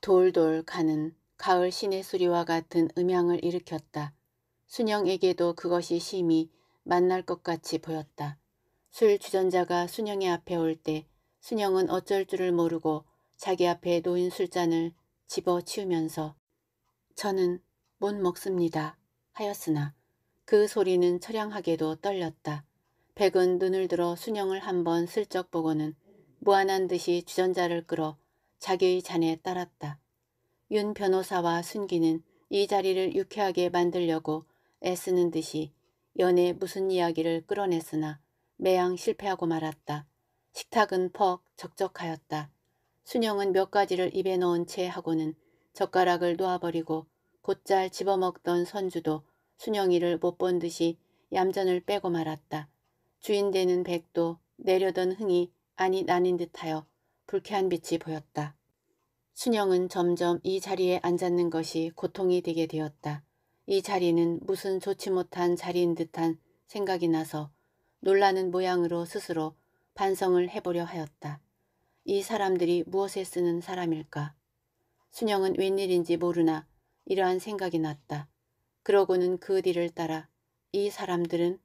돌돌 가는 가을 신의 수리와 같은 음향을 일으켰다. 순영에게도 그것이 심히 만날 것 같이 보였다. 술 주전자가 순영의 앞에 올 때 순영은 어쩔 줄을 모르고 자기 앞에 놓인 술잔을 집어치우면서 저는 못 먹습니다 하였으나 그 소리는 처량하게도 떨렸다. 백은 눈을 들어 순영을 한번 슬쩍 보고는 무한한 듯이 주전자를 끌어 자기의 잔에 따랐다. 윤 변호사와 순기는 이 자리를 유쾌하게 만들려고 애쓰는 듯이 연애 무슨 이야기를 끌어냈으나 매양 실패하고 말았다. 식탁은 퍽 적적하였다. 순영은 몇 가지를 입에 넣은 채 하고는 젓가락을 놓아버리고 곧잘 집어먹던 선주도 순영이를 못 본 듯이 얌전을 빼고 말았다. 주인 되는 백도 내려던 흥이 아니 나뉜 듯하여 불쾌한 빛이 보였다. 순영은 점점 이 자리에 앉았는 것이 고통이 되게 되었다. 이 자리는 무슨 좋지 못한 자리인 듯한 생각이 나서 놀라는 모양으로 스스로 반성을 해보려 하였다. 이 사람들이 무엇에 쓰는 사람일까? 순영은 웬일인지 모르나 이러한 생각이 났다. 그러고는 그 뒤를 따라 이 사람들은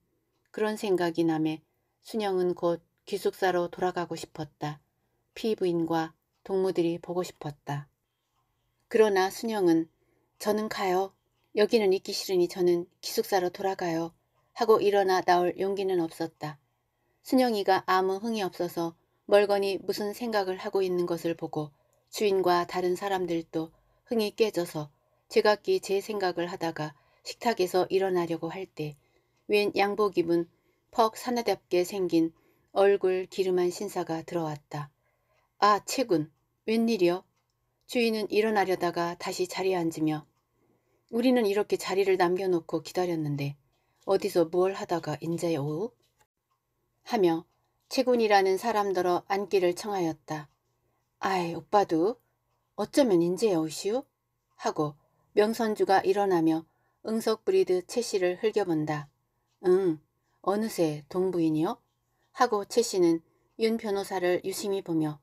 그런 생각이 남해 순영은 곧 기숙사로 돌아가고 싶었다. 피부인과 동무들이 보고 싶었다. 그러나 순영은 저는 가요. 여기는 있기 싫으니 저는 기숙사로 돌아가요. 하고 일어나 나올 용기는 없었다. 순영이가 아무 흥이 없어서 멀거니 무슨 생각을 하고 있는 것을 보고 주인과 다른 사람들도 흥이 깨져서 제각기 제 생각을 하다가 식탁에서 일어나려고 할때 웬 양복 입은 퍽 사나답게 생긴 얼굴 기름한 신사가 들어왔다. 아, 채군. 웬일이여? 주인은 일어나려다가 다시 자리에 앉으며 우리는 이렇게 자리를 남겨놓고 기다렸는데 어디서 무얼 하다가 인제 오우? 하며 채군이라는 사람더러 안기를 청하였다. 아이 오빠도 어쩌면 인제 오시오? 하고 명선주가 일어나며 응석 부리듯 채씨를 흘겨본다. 응, 어느새 동부인이요? 하고 최 씨는 윤 변호사를 유심히 보며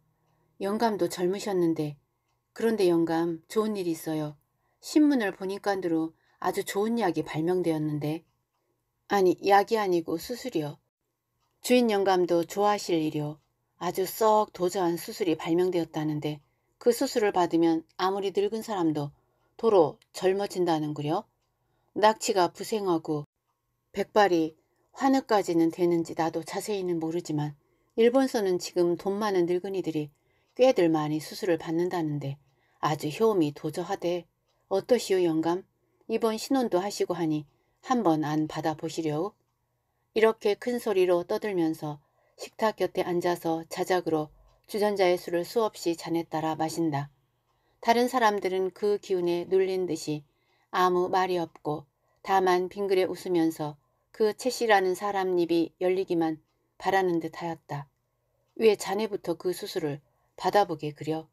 영감도 젊으셨는데 그런데 영감 좋은 일이 있어요. 신문을 보니깐으로 아주 좋은 약이 발명되었는데 아니 약이 아니고 수술이요. 주인 영감도 좋아하실 일이요. 아주 썩 도저한 수술이 발명되었다는데 그 수술을 받으면 아무리 늙은 사람도 도로 젊어진다는구려. 낙치가 부생하고 백발이 환우까지는 되는지 나도 자세히는 모르지만 일본서는 지금 돈 많은 늙은이들이 꽤들 많이 수술을 받는다는데 아주 효험이 도저하되 어떠시오 영감? 이번 신혼도 하시고 하니 한번 안 받아보시려우? 이렇게 큰 소리로 떠들면서 식탁 곁에 앉아서 자작으로 주전자의 술을 수없이 잔에 따라 마신다. 다른 사람들은 그 기운에 눌린 듯이 아무 말이 없고 다만 빙그레 웃으면서 그 채씨라는 사람 입이 열리기만 바라는 듯 하였다. 왜 자네부터 그 수술을 받아보게 그려?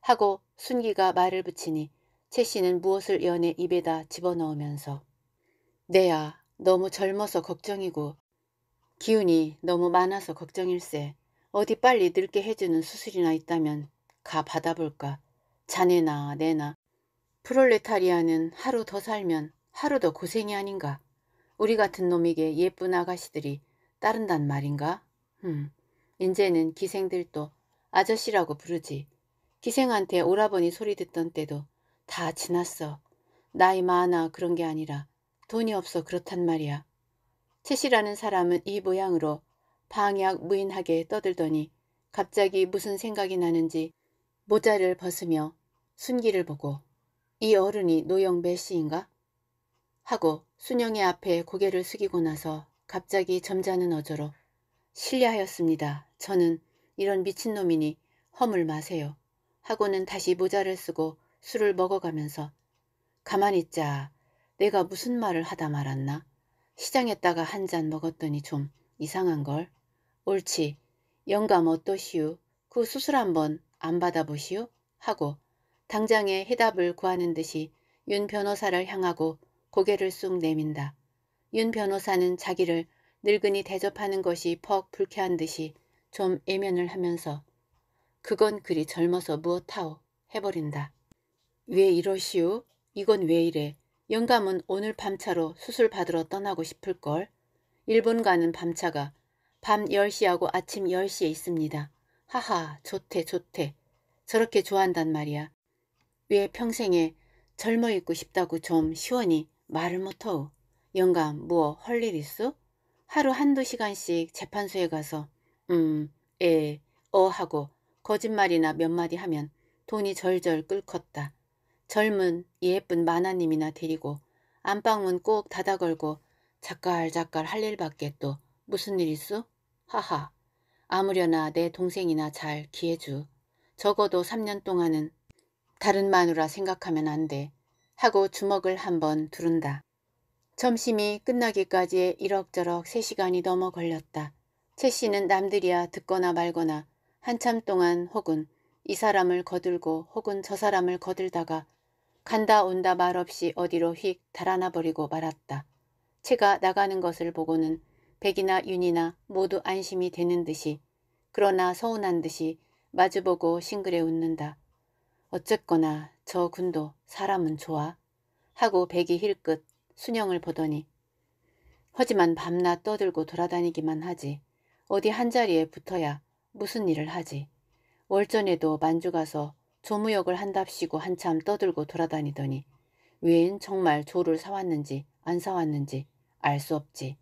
하고 순기가 말을 붙이니 채씨는 무엇을 연의 입에다 집어넣으면서 내야 너무 젊어서 걱정이고 기운이 너무 많아서 걱정일세 어디 빨리 늙게 해주는 수술이나 있다면 가 받아볼까 자네나 내나 프롤레타리아는 하루 더 살면 하루도 고생이 아닌가. 우리 같은 놈에게 예쁜 아가씨들이 따른단 말인가? 흠, 인제는 기생들도 아저씨라고 부르지. 기생한테 오라버니 소리 듣던 때도 다 지났어. 나이 많아 그런 게 아니라 돈이 없어 그렇단 말이야. 채씨라는 사람은 이 모양으로 방약 무인하게 떠들더니 갑자기 무슨 생각이 나는지 모자를 벗으며 순기를 보고 이 어른이 노영 메씨인가 하고 순영의 앞에 고개를 숙이고 나서 갑자기 점잖은 어조로 실례하였습니다. 저는 이런 미친놈이니 허물 마세요. 하고는 다시 모자를 쓰고 술을 먹어가면서 가만히 있자. 내가 무슨 말을 하다 말았나? 시장에다가 한 잔 먹었더니 좀 이상한걸. 옳지. 영감 어떠시오? 그 수술 한번 안 받아보시오? 하고 당장에 해답을 구하는 듯이 윤 변호사를 향하고 고개를 쑥 내민다. 윤 변호사는 자기를 늙은이 대접하는 것이 퍽 불쾌한 듯이 좀 애면을 하면서 그건 그리 젊어서 무엇하오 해버린다. 왜 이러시오? 이건 왜 이래? 영감은 오늘 밤차로 수술 받으러 떠나고 싶을걸? 일본 가는 밤차가 밤 10시하고 아침 10시에 있습니다. 하하 좋대 좋대. 저렇게 좋아한단 말이야. 왜 평생에 젊어 있고 싶다고 좀 시원히 말을 못하오. 영감 뭐, 헐일 있어 하루 한두 시간씩 재판소에 가서 음, 에, 예, 어 하고 거짓말이나 몇 마디 하면 돈이 절절 끓었다. 젊은 예쁜 마나님이나 데리고 안방문 꼭 닫아 걸고 작갈작갈 할 일밖에 또 무슨 일 있어? 하하. 아무려나 내 동생이나 잘 기해주. 적어도 3년 동안은 다른 마누라 생각하면 안 돼. 하고 주먹을 한 번 두른다. 점심이 끝나기까지 이럭저럭 세시간이 넘어 걸렸다. 채 씨는 남들이야 듣거나 말거나 한참 동안 혹은 이 사람을 거들고 혹은 저 사람을 거들다가 간다 온다 말없이 어디로 휙 달아나 버리고 말았다. 채가 나가는 것을 보고는 백이나 윤이나 모두 안심이 되는 듯이 그러나 서운한 듯이 마주보고 싱그레 웃는다. 어쨌거나 저 군도 사람은 좋아 하고 백이 힐끗 순영을 보더니 하지만 밤낮 떠들고 돌아다니기만 하지 어디 한자리에 붙어야 무슨 일을 하지 월전에도 만주 가서 조무역을 한답시고 한참 떠들고 돌아다니더니 위엔 정말 조를 사왔는지 안 사왔는지 알 수 없지.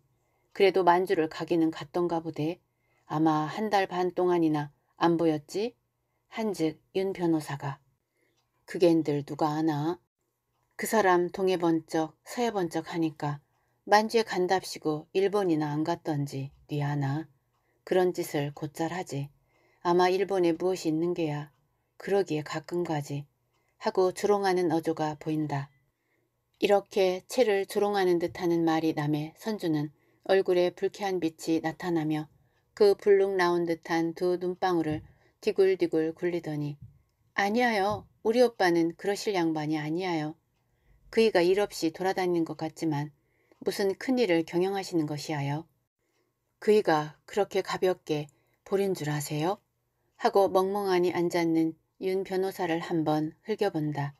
그래도 만주를 가기는 갔던가 보대. 아마 한 달 반 동안이나 안 보였지? 한즉 윤 변호사가 그겐들 누가 아나. 그 사람 동해 번쩍 서해 번쩍 하니까 만주에 간답시고 일본이나 안 갔던지 니 네 아나. 그런 짓을 곧잘 하지. 아마 일본에 무엇이 있는 게야. 그러기에 가끔 가지. 하고 조롱하는 어조가 보인다. 이렇게 채를 조롱하는 듯하는 말이 남의 선주는 얼굴에 불쾌한 빛이 나타나며 그 불룩 나온 듯한 두 눈방울을 뒤굴뒤굴 굴리더니 아니야요. 우리 오빠는 그러실 양반이 아니에요. 그이가 일 없이 돌아다니는 것 같지만 무슨 큰일을 경영하시는 것이에요. 그이가 그렇게 가볍게 보린 줄 아세요? 하고 멍멍하니 앉았는 윤 변호사를 한번 흘겨본다.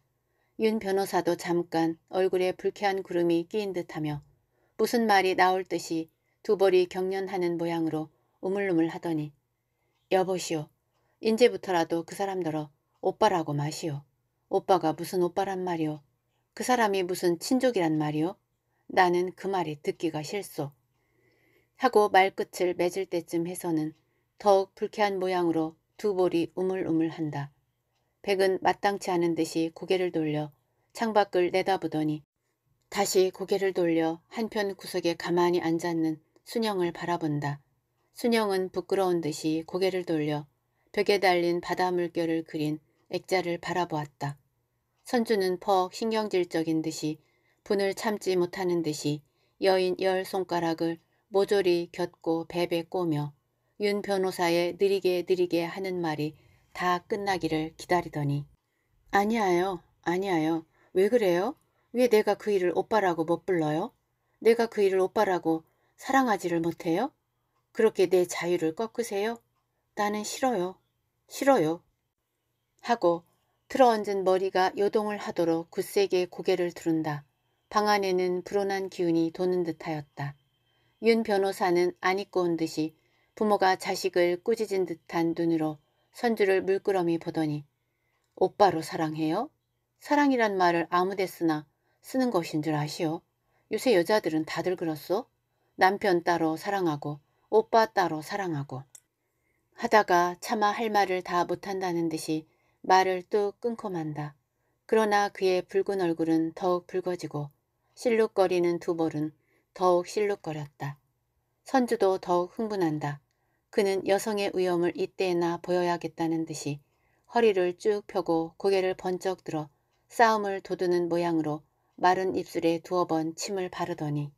윤 변호사도 잠깐 얼굴에 불쾌한 구름이 끼인 듯하며 무슨 말이 나올 듯이 두 벌이 경련하는 모양으로 우물우물 하더니 여보시오. 인제부터라도 그 사람더러 오빠라고 마시오. 오빠가 무슨 오빠란 말이오. 그 사람이 무슨 친족이란 말이오. 나는 그 말이 듣기가 싫소. 하고 말끝을 맺을 때쯤 해서는 더욱 불쾌한 모양으로 두 볼이 우물우물한다. 백은 마땅치 않은 듯이 고개를 돌려 창밖을 내다보더니 다시 고개를 돌려 한편 구석에 가만히 앉았는 순영을 바라본다. 순영은 부끄러운 듯이 고개를 돌려 벽에 달린 바다 물결을 그린 액자를 바라보았다. 선주는 퍽 신경질적인 듯이 분을 참지 못하는 듯이 여인 열 손가락을 모조리 곁고 베베 꼬며 윤 변호사의 느리게 느리게 하는 말이 다 끝나기를 기다리더니 아니에요. 아니에요. 왜 그래요? 왜 내가 그 일을 오빠라고 못 불러요? 내가 그 일을 오빠라고 사랑하지를 못해요? 그렇게 내 자유를 꺾으세요? 나는 싫어요. 싫어요. 하고 틀어얹은 머리가 요동을 하도록 굳세게 고개를 두른다. 방 안에는 불온한 기운이 도는 듯하였다. 윤 변호사는 안 입고 온 듯이 부모가 자식을 꾸짖은 듯한 눈으로 선주를 물끄러미 보더니 오빠로 사랑해요? 사랑이란 말을 아무데쓰나 쓰는 것인 줄 아시오. 요새 여자들은 다들 그렇소? 남편 따로 사랑하고 오빠 따로 사랑하고 하다가 차마 할 말을 다 못한다는 듯이 말을 뚝 끊고 만다. 그러나 그의 붉은 얼굴은 더욱 붉어지고 실룩거리는 두 볼은 더욱 실룩거렸다. 선주도 더욱 흥분한다. 그는 여성의 위험을 이때에나 보여야겠다는 듯이 허리를 쭉 펴고 고개를 번쩍 들어 싸움을 도두는 모양으로 마른 입술에 두어 번 침을 바르더니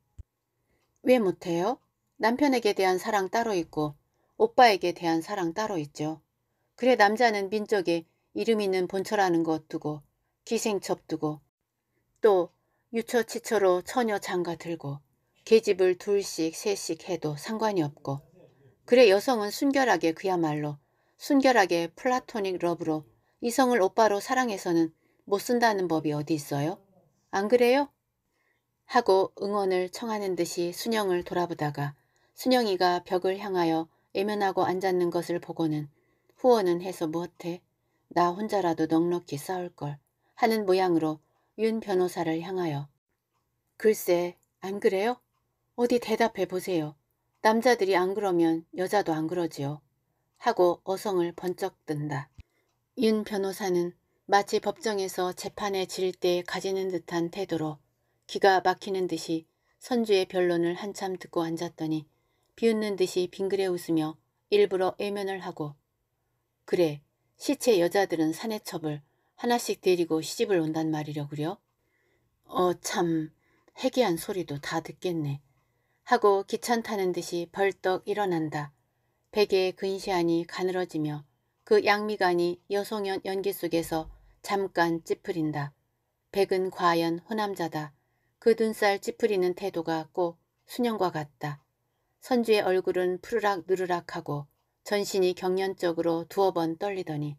왜 못해요? 남편에게 대한 사랑 따로 있고 오빠에게 대한 사랑 따로 있죠. 그래 남자는 민족이 이름 있는 본처라는 것 두고 기생첩 두고 또 유처치처로 처녀 장가 들고 계집을 둘씩 셋씩 해도 상관이 없고 그래 여성은 순결하게 그야말로 순결하게 플라토닉 러브로 이성을 오빠로 사랑해서는 못 쓴다는 법이 어디 있어요? 안 그래요? 하고 응원을 청하는 듯이 순영을 돌아보다가 순영이가 벽을 향하여 애면하고 앉았는 것을 보고는 후원은 해서 무엇해? 나 혼자라도 넉넉히 싸울걸 하는 모양으로 윤 변호사를 향하여 글쎄 안 그래요? 어디 대답해 보세요. 남자들이 안 그러면 여자도 안 그러지요. 하고 어성을 번쩍 든다. 윤 변호사는 마치 법정에서 재판에 질 때 가지는 듯한 태도로 기가 막히는 듯이 선주의 변론을 한참 듣고 앉았더니 비웃는 듯이 빙그레 웃으며 일부러 애면을 하고 그래 시체 여자들은 사내첩을 하나씩 데리고 시집을 온단 말이려구려. 어 참 해괴한 소리도 다 듣겠네. 하고 귀찮다는 듯이 벌떡 일어난다. 베개에 근시안이 가늘어지며 그 양미간이 여송연 연기 속에서 잠깐 찌푸린다. 백은 과연 호남자다. 그 눈살 찌푸리는 태도가 꼭 수년과 같다. 선주의 얼굴은 푸르락 누르락하고 전신이 경련적으로 두어 번 떨리더니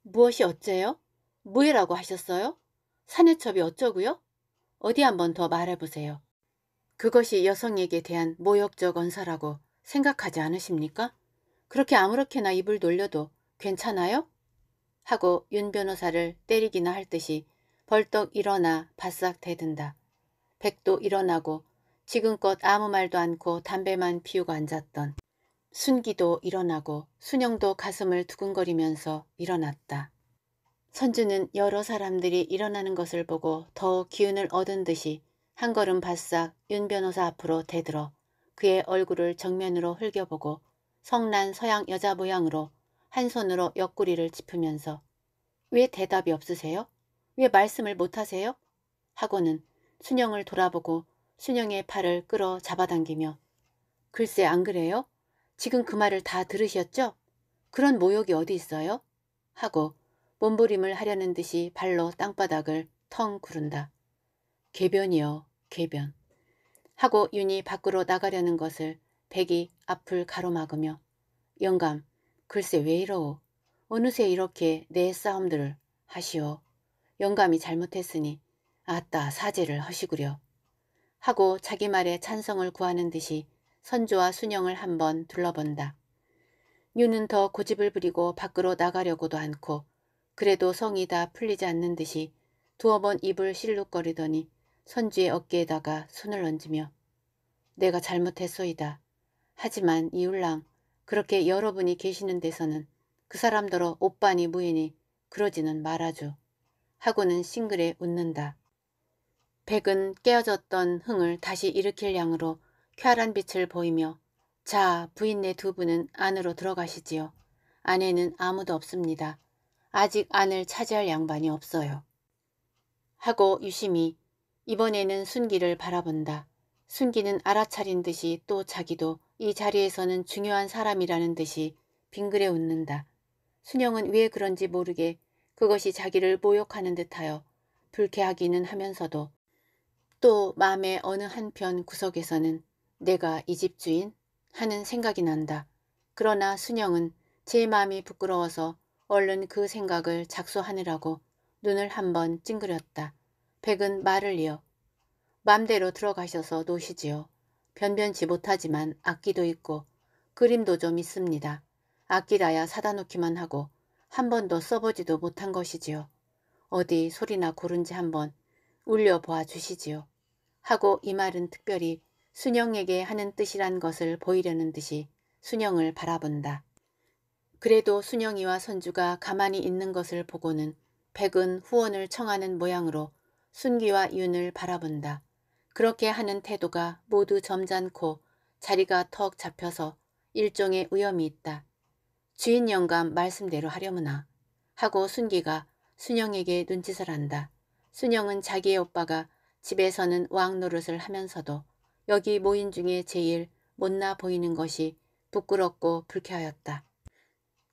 무엇이 어째요? 무해라고 하셨어요? 사내첩이 어쩌고요? 어디 한 번 더 말해보세요. 그것이 여성에게 대한 모욕적 언사라고 생각하지 않으십니까? 그렇게 아무렇게나 입을 놀려도 괜찮아요? 하고 윤 변호사를 때리기나 할 듯이 벌떡 일어나 바싹 대든다. 백도 일어나고 지금껏 아무 말도 않고 담배만 피우고 앉았던 순기도 일어나고 순영도 가슴을 두근거리면서 일어났다. 선주는 여러 사람들이 일어나는 것을 보고 더 기운을 얻은 듯이 한 걸음 바싹 윤 변호사 앞으로 대들어 그의 얼굴을 정면으로 흘겨보고 성난 서양 여자 모양으로 한 손으로 옆구리를 짚으면서 왜 대답이 없으세요? 왜 말씀을 못하세요? 하고는 순영을 돌아보고 순영의 팔을 끌어 잡아당기며 글쎄 안 그래요? 지금 그 말을 다 들으셨죠? 그런 모욕이 어디 있어요? 하고 몸부림을 하려는 듯이 발로 땅바닥을 텅 구른다. 개변이요, 개변. 하고 윤이 밖으로 나가려는 것을 백이 앞을 가로막으며 영감, 글쎄 왜 이러오. 어느새 이렇게 내 싸움들을 하시오. 영감이 잘못했으니 아따 사죄를 하시구려. 하고 자기 말에 찬성을 구하는 듯이 선주와 순영을 한번 둘러본다. 뉴는 더 고집을 부리고 밖으로 나가려고도 않고 그래도 성이 다 풀리지 않는 듯이 두어 번 입을 실룩거리더니 선주의 어깨에다가 손을 얹으며 내가 잘못했소이다. 하지만 이울랑 그렇게 여러분이 계시는 데서는 그 사람더러 오빠니 무이니 그러지는 말아줘. 하고는 싱글에 웃는다. 백은 깨어졌던 흥을 다시 일으킬 양으로 쾌활한 빛을 보이며 자 부인네 두 분은 안으로 들어가시지요. 안에는 아무도 없습니다. 아직 안을 차지할 양반이 없어요. 하고 유심히 이번에는 순기를 바라본다. 순기는 알아차린 듯이 또 자기도 이 자리에서는 중요한 사람이라는 듯이 빙그레 웃는다. 순영은 왜 그런지 모르게 그것이 자기를 모욕하는 듯하여 불쾌하기는 하면서도 또 마음의 어느 한편 구석에서는 내가 이 집 주인? 하는 생각이 난다. 그러나 순영은 제 마음이 부끄러워서 얼른 그 생각을 작소하느라고 눈을 한 번 찡그렸다. 백은 말을 이어 맘대로 들어가셔서 노시지요. 변변치 못하지만 악기도 있고 그림도 좀 있습니다. 악기라야 사다 놓기만 하고 한 번도 써보지도 못한 것이지요. 어디 소리나 고른지 한번 울려보아 주시지요. 하고 이 말은 특별히 순영에게 하는 뜻이란 것을 보이려는 듯이 순영을 바라본다. 그래도 순영이와 선주가 가만히 있는 것을 보고는 백은 후원을 청하는 모양으로 순기와 윤을 바라본다. 그렇게 하는 태도가 모두 점잖고 자리가 턱 잡혀서 일종의 위험이 있다. 주인 영감 말씀대로 하려무나 하고 순기가 순영에게 눈짓을 한다. 순영은 자기의 오빠가 집에서는 왕 노릇을 하면서도 여기 모인 중에 제일 못나 보이는 것이 부끄럽고 불쾌하였다.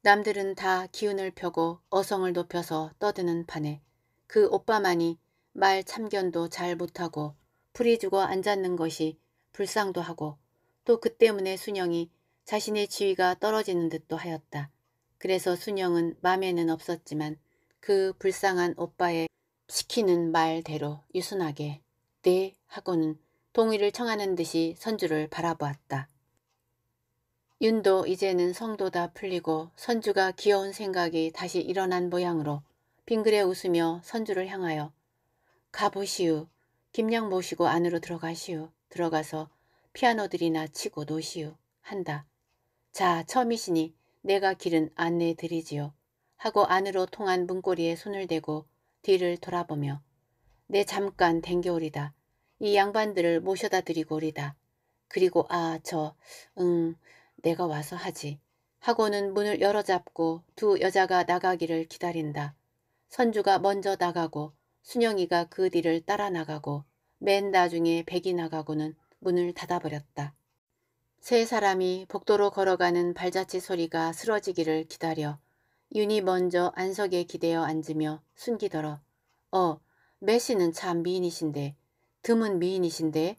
남들은 다 기운을 펴고 어성을 높여서 떠드는 판에 그 오빠만이 말 참견도 잘 못하고 풀이 죽어 앉았는 것이 불쌍도 하고 또 그 때문에 순영이 자신의 지위가 떨어지는 듯도 하였다. 그래서 순영은 맘에는 없었지만 그 불쌍한 오빠의 시키는 말대로 유순하게 네 하고는 동의를 청하는 듯이 선주를 바라보았다. 윤도 이제는 성도 다 풀리고 선주가 귀여운 생각이 다시 일어난 모양으로 빙그레 웃으며 선주를 향하여 가보시우. 김양 모시고 안으로 들어가시우. 들어가서 피아노들이나 치고 노시우. 한다. 자 처음이시니 내가 길은 안내해 드리지요. 하고 안으로 통한 문고리에 손을 대고 뒤를 돌아보며 내 잠깐 댕겨오리다. 이 양반들을 모셔다 드리고리다. 그리고 아 저응 음, 내가 와서 하지. 하고는 문을 열어잡고 두 여자가 나가기를 기다린다. 선주가 먼저 나가고 순영이가 그 뒤를 따라 나가고 맨 나중에 백이 나가고는 문을 닫아버렸다. 세 사람이 복도로 걸어가는 발자취 소리가 쓰러지기를 기다려 윤이 먼저 안석에 기대어 앉으며 숨기더러 어, 매씨는 참 미인이신데 드문 미인이신데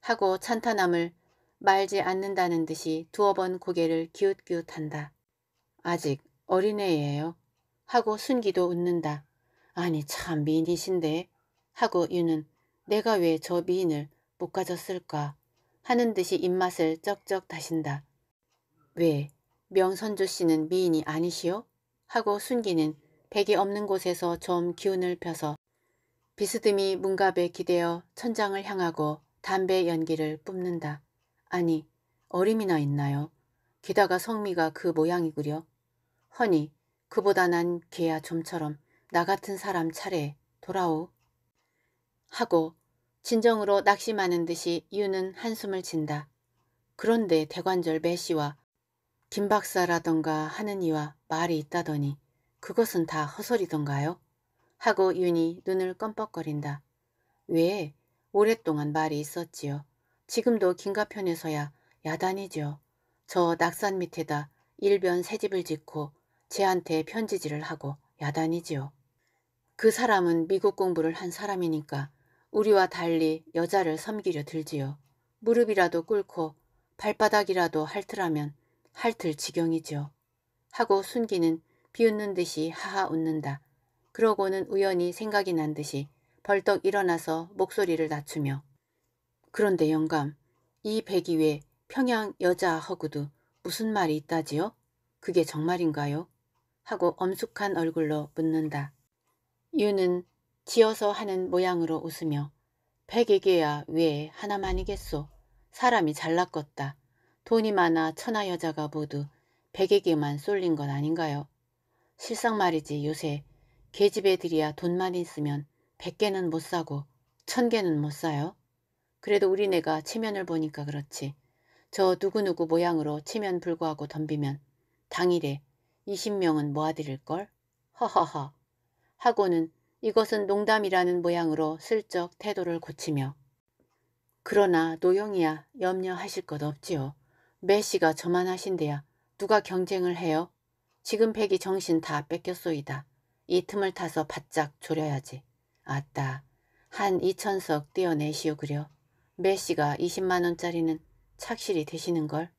하고 찬탄함을 말지 않는다는 듯이 두어 번 고개를 기웃기웃한다. 아직 어린애예요. 하고 순기도 웃는다. 아니 참 미인이신데 하고 유는 내가 왜 저 미인을 못 가졌을까 하는 듯이 입맛을 쩍쩍 다신다. 왜 명선조 씨는 미인이 아니시오? 하고 순기는 백이 없는 곳에서 좀 기운을 펴서 비스듬히 문갑에 기대어 천장을 향하고 담배 연기를 뿜는다. 아니 어림이나 있나요? 기다가 성미가 그 모양이구려. 허니 그보다 난 개야 좀처럼 나 같은 사람 차례 돌아오. 하고 진정으로 낙심하는 듯이 유는 한숨을 진다. 그런데 대관절 매씨와 김박사라던가 하는 이와 말이 있다더니 그것은 다 허설이던가요? 하고 윤이 눈을 껌뻑거린다. 왜? 오랫동안 말이 있었지요. 지금도 긴가편에서야 야단이죠. 저 낙산 밑에다 일변 새집을 짓고 쟤한테 편지지를 하고 야단이지요. 그 사람은 미국 공부를 한 사람이니까 우리와 달리 여자를 섬기려 들지요. 무릎이라도 꿇고 발바닥이라도 핥으라면 핥을 지경이죠 하고 순기는 비웃는 듯이 하하 웃는다. 그러고는 우연히 생각이 난 듯이 벌떡 일어나서 목소리를 낮추며 그런데 영감, 이 백이 왜 평양 여자 허구도 무슨 말이 있다지요? 그게 정말인가요? 하고 엄숙한 얼굴로 묻는다. 유는 지어서 하는 모양으로 웃으며 백에게야 왜 하나만이겠소. 사람이 잘났겄다. 돈이 많아 천하 여자가 모두 백에게만 쏠린 건 아닌가요? 실상 말이지 요새 계집 애들이야 돈만 있으면 100개는 못 사고 1000개는 못 사요. 그래도 우리네가 체면을 보니까 그렇지. 저 누구누구 모양으로 체면 불구하고 덤비면 당일에 20명은 모아드릴걸? 허허허. 하고는 이것은 농담이라는 모양으로 슬쩍 태도를 고치며 그러나 노영이야 염려하실 것 없지요. 메시가 저만 하신대야 누가 경쟁을 해요? 지금 백이 정신 다 뺏겼소이다. 이 틈을 타서 바짝 조려야지. 아따, 한 이천석 떼어내시오 그려. 메시가 20만원짜리는 착실히 되시는걸.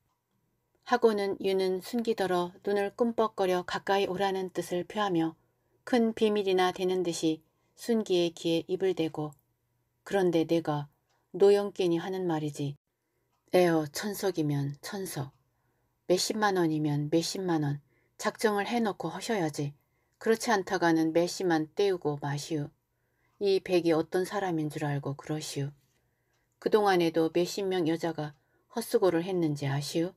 하고는 유는 순기더러 눈을 꿈뻑거려 가까이 오라는 뜻을 표하며 큰 비밀이나 되는 듯이 순기의 귀에 입을 대고 그런데 내가 노영끼니 하는 말이지. 에어 천석이면 천석, 몇십만 원이면 몇십만 원 작정을 해놓고 하셔야지. 그렇지 않다가는 메시만 떼우고 마시오이 백이 어떤 사람인 줄 알고 그러시오 그동안에도 몇십 명 여자가 헛수고를 했는지 아시오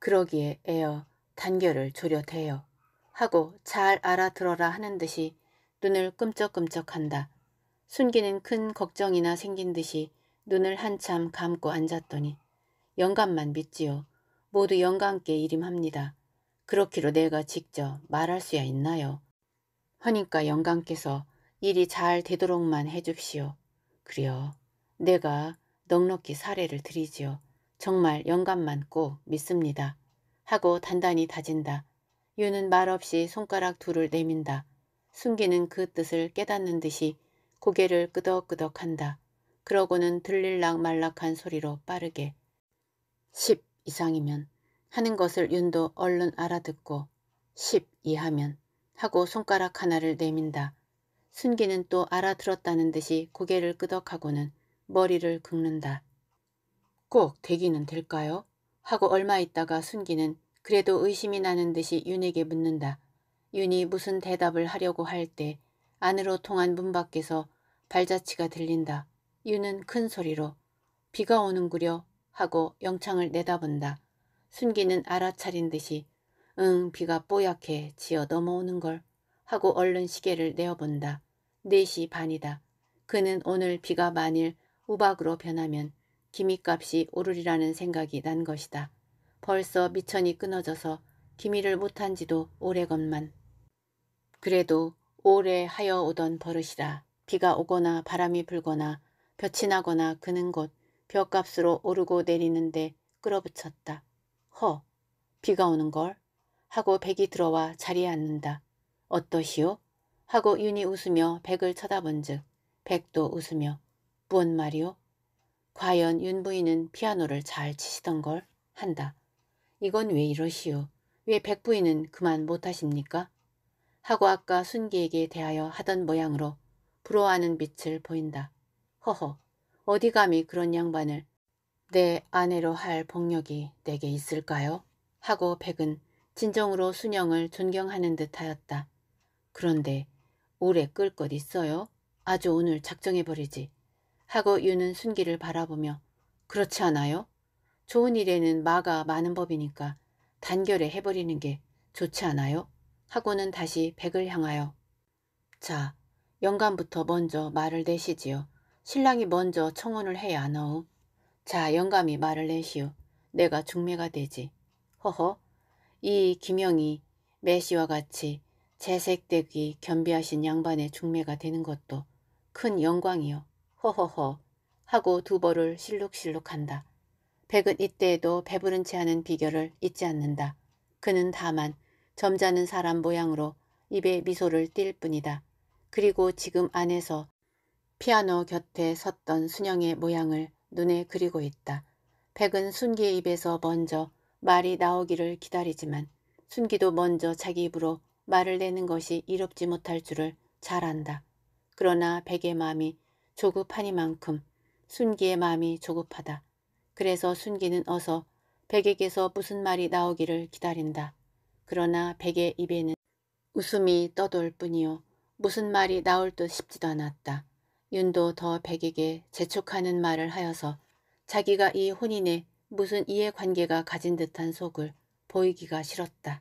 그러기에 에어 단결을 조려대요. 하고 잘 알아들어라 하는 듯이 눈을 끔쩍끔쩍한다. 순기는 큰 걱정이나 생긴 듯이 눈을 한참 감고 앉았더니 영감만 믿지요. 모두 영감께 이름합니다 그렇기로 내가 직접 말할 수야 있나요? 허니까 영감께서 일이 잘 되도록만 해줍시오. 그려 내가 넉넉히 사례를 드리지요. 정말 영감만 꼭 믿습니다. 하고 단단히 다진다. 유는 말없이 손가락 둘을 내민다. 숨기는 그 뜻을 깨닫는 듯이 고개를 끄덕끄덕 한다. 그러고는 들릴락 말락한 소리로 빠르게 10 이상이면 하는 것을 윤도 얼른 알아듣고 10 이하면 하고 손가락 하나를 내민다. 순기는 또 알아들었다는 듯이 고개를 끄덕하고는 머리를 긁는다. 꼭 되기는 될까요? 하고 얼마 있다가 순기는 그래도 의심이 나는 듯이 윤에게 묻는다. 윤이 무슨 대답을 하려고 할 때 안으로 통한 문 밖에서 발자취가 들린다. 윤은 큰 소리로 비가 오는구려 하고 영창을 내다본다. 순기는 알아차린 듯이 응 비가 뽀얗게 지어 넘어오는 걸 하고 얼른 시계를 내어본다. 4시 반이다. 그는 오늘 비가 만일 우박으로 변하면 기미값이 오르리라는 생각이 난 것이다. 벌써 미천이 끊어져서 기미를 못한 지도 오래건만. 그래도 오래 하여 오던 버릇이라 비가 오거나 바람이 불거나 볕이 나거나 그는 곧 벼값으로 오르고 내리는데 끌어붙였다. 허, 비가 오는 걸 하고 백이 들어와 자리에 앉는다. 어떠시오? 하고 윤이 웃으며 백을 쳐다본 즉 백도 웃으며 무언 말이오? 과연 윤 부인은 피아노를 잘 치시던걸 한다. 이건 왜 이러시오? 왜 백 부인은 그만 못하십니까? 하고 아까 순기에게 대하여 하던 모양으로 부러워하는 빛을 보인다. 허허 어디 감히 그런 양반을 내 아내로 할 복력이 내게 있을까요? 하고 백은 진정으로 순영을 존경하는 듯하였다. 그런데 오래 끌 것 있어요? 아주 오늘 작정해버리지. 하고 유는 순기를 바라보며 그렇지 않아요? 좋은 일에는 마가 많은 법이니까 단결에 해버리는 게 좋지 않아요? 하고는 다시 백을 향하여 자, 영감부터 먼저 말을 내시지요. 신랑이 먼저 청혼을 해야 안어우 자 영감이 말을 내시오. 내가 중매가 되지. 허허 이 김영이 매시와 같이 재색되기 겸비하신 양반의 중매가 되는 것도 큰 영광이요. 허허허 하고 두벌을 실룩실룩한다. 백은 이때에도 배부른 채 하는 비결을 잊지 않는다. 그는 다만 점잖은 사람 모양으로 입에 미소를 띌 뿐이다. 그리고 지금 안에서 피아노 곁에 섰던 순영의 모양을 눈에 그리고 있다. 백은 순기의 입에서 먼저 말이 나오기를 기다리지만 순기도 먼저 자기 입으로 말을 내는 것이 이롭지 못할 줄을 잘 안다. 그러나 백의 마음이 조급하니만큼 순기의 마음이 조급하다. 그래서 순기는 어서 백에게서 무슨 말이 나오기를 기다린다. 그러나 백의 입에는 웃음이 떠돌 뿐이요 무슨 말이 나올 듯 싶지도 않았다. 윤도 더 백에게 재촉하는 말을 하여서 자기가 이 혼인에 무슨 이해관계가 가진 듯한 속을 보이기가 싫었다.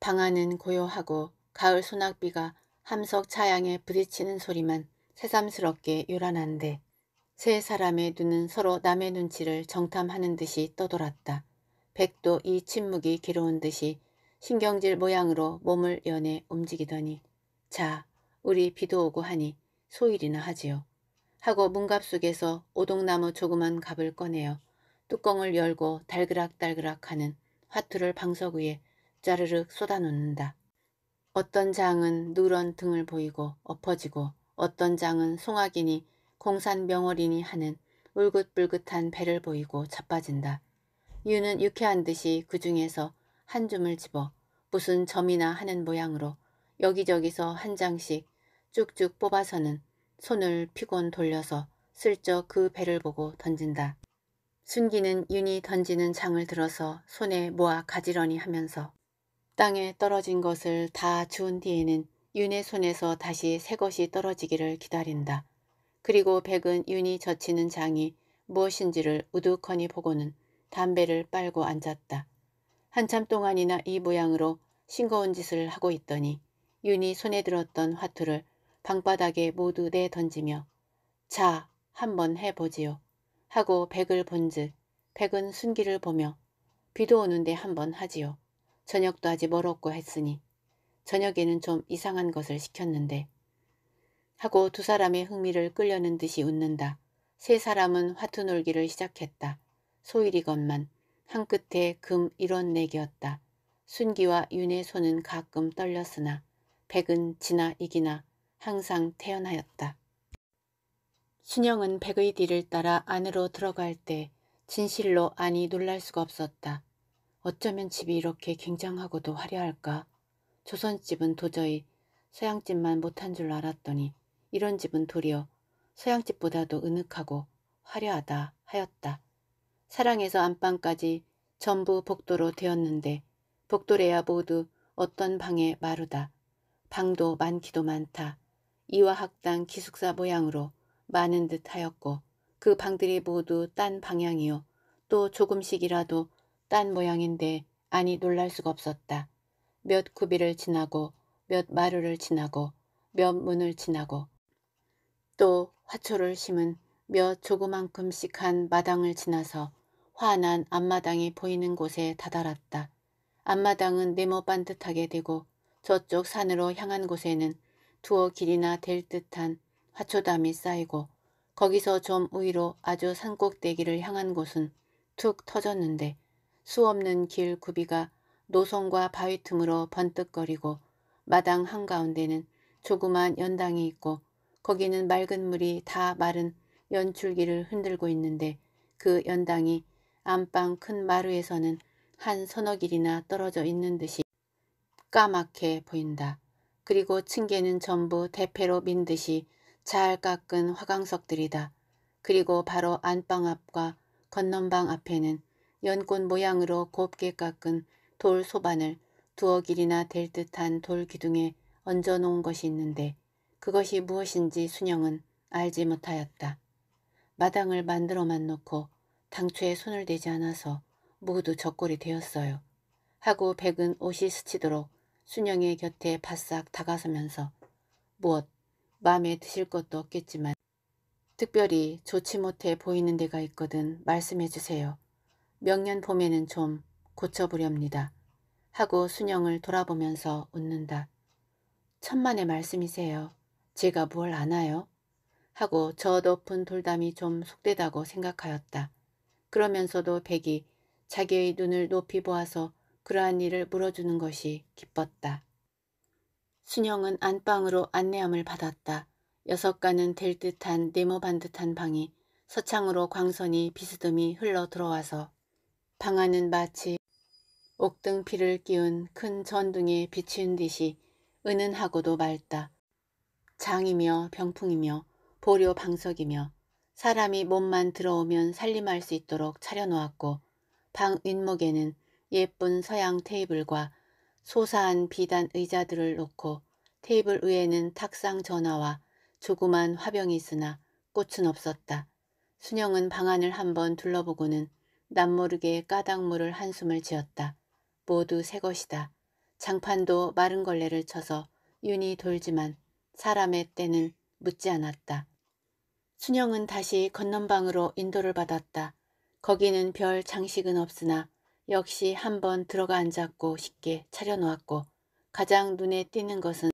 방안은 고요하고 가을 소낙비가 함석 차양에 부딪히는 소리만 새삼스럽게 요란한데 세 사람의 눈은 서로 남의 눈치를 정탐하는 듯이 떠돌았다. 백도 이 침묵이 괴로운 듯이 신경질 모양으로 몸을 연해 움직이더니 자 우리 비도 오고 하니 소일이나 하지요. 하고 문갑 속에서 오동나무 조그만 갑을 꺼내어 뚜껑을 열고 달그락달그락 하는 화투를 방석 위에 짜르륵 쏟아놓는다. 어떤 장은 누런 등을 보이고 엎어지고 어떤 장은 송악이니 공산명월이니 하는 울긋불긋한 배를 보이고 자빠진다. 유는 유쾌한 듯이 그 중에서 한 줌을 집어 무슨 점이나 하는 모양으로 여기저기서 한 장씩 쭉쭉 뽑아서는 손을 피곤 돌려서 슬쩍 그 배를 보고 던진다. 순기는 윤이 던지는 장을 들어서 손에 모아 가지런히 하면서 땅에 떨어진 것을 다 주운 뒤에는 윤의 손에서 다시 새 것이 떨어지기를 기다린다. 그리고 백은 윤이 젖히는 장이 무엇인지를 우두커니 보고는 담배를 빨고 앉았다. 한참 동안이나 이 모양으로 싱거운 짓을 하고 있더니 윤이 손에 들었던 화투를 방바닥에 모두 내던지며 자 한번 해보지요 하고 백을 본즉 백은 순기를 보며 비도 오는데 한번 하지요. 저녁도 아직 멀었고 했으니 저녁에는 좀 이상한 것을 시켰는데 하고 두 사람의 흥미를 끌려는 듯이 웃는다. 세 사람은 화투 놀기를 시작했다. 소일이건만 한 끝에 금 일원 내기였다. 순기와 윤의 손은 가끔 떨렸으나 백은 지나 이기나 항상 태연하였다. 순영은 백의 뒤를 따라 안으로 들어갈 때 진실로 안이 놀랄 수가 없었다. 어쩌면 집이 이렇게 굉장하고도 화려할까? 조선집은 도저히 서양집만 못한 줄 알았더니 이런 집은 도리어 서양집보다도 은흑하고 화려하다 하였다. 사랑에서 안방까지 전부 복도로 되었는데 복도래야 모두 어떤 방에 마루다. 방도 많기도 많다. 이와 학당 기숙사 모양으로 많은 듯 하였고 그 방들이 모두 딴 방향이요 또 조금씩이라도 딴 모양인데 아니 놀랄 수가 없었다. 몇 구비를 지나고 몇 마루를 지나고 몇 문을 지나고 또 화초를 심은 몇 조그만큼씩한 마당을 지나서 환한 앞마당이 보이는 곳에 다다랐다. 앞마당은 네모 반듯하게 되고 저쪽 산으로 향한 곳에는 두어 길이나 될 듯한 화초담이 쌓이고 거기서 좀 위로 아주 산꼭대기를 향한 곳은 툭 터졌는데 수없는 길 구비가 노선과 바위 틈으로 번뜩거리고 마당 한가운데는 조그만 연당이 있고 거기는 맑은 물이 다 마른 연출기를 흔들고 있는데 그 연당이 안방 큰 마루에서는 한 서너 길이나 떨어져 있는 듯이 까맣게 보인다. 그리고 층계는 전부 대패로 민 듯이 잘 깎은 화강석들이다. 그리고 바로 안방 앞과 건넌방 앞에는 연꽃 모양으로 곱게 깎은 돌 소반을 두어 길이나 될 듯한 돌 기둥에 얹어 놓은 것이 있는데 그것이 무엇인지 순영은 알지 못하였다. 마당을 만들어만 놓고 당초에 손을 대지 않아서 모두 적골이 되었어요. 하고 백은 옷이 스치도록 순영의 곁에 바싹 다가서면서 무엇 마음에 드실 것도 없겠지만 특별히 좋지 못해 보이는 데가 있거든 말씀해 주세요. 명년 봄에는 좀 고쳐보렵니다. 하고 순영을 돌아보면서 웃는다. 천만의 말씀이세요. 제가 뭘 아나요? 하고 저 높은 돌담이 좀 속되다고 생각하였다. 그러면서도 백이 자기의 눈을 높이 보아서 그러한 일을 물어주는 것이 기뻤다. 순영은 안방으로 안내함을 받았다. 여섯 간은 될 듯한 네모반 듯한 방이 서창으로 광선이 비스듬히 흘러 들어와서 방 안은 마치 옥등피를 끼운 큰 전등에 비친 듯이 은은하고도 맑다. 장이며 병풍이며 보료 방석이며 사람이 몸만 들어오면 살림할 수 있도록 차려놓았고 방 윗목에는 예쁜 서양 테이블과 소사한 비단 의자들을 놓고 테이블 위에는 탁상 전화와 조그만 화병이 있으나 꽃은 없었다. 순영은 방안을 한번 둘러보고는 남모르게 까닭물을 한숨을 지었다. 모두 새 것이다. 장판도 마른 걸레를 쳐서 윤이 돌지만 사람의 때는 묻지 않았다. 순영은 다시 건넌방으로 인도를 받았다. 거기는 별 장식은 없으나 역시 한번 들어가 앉았고 쉽게 차려놓았고 가장 눈에 띄는 것은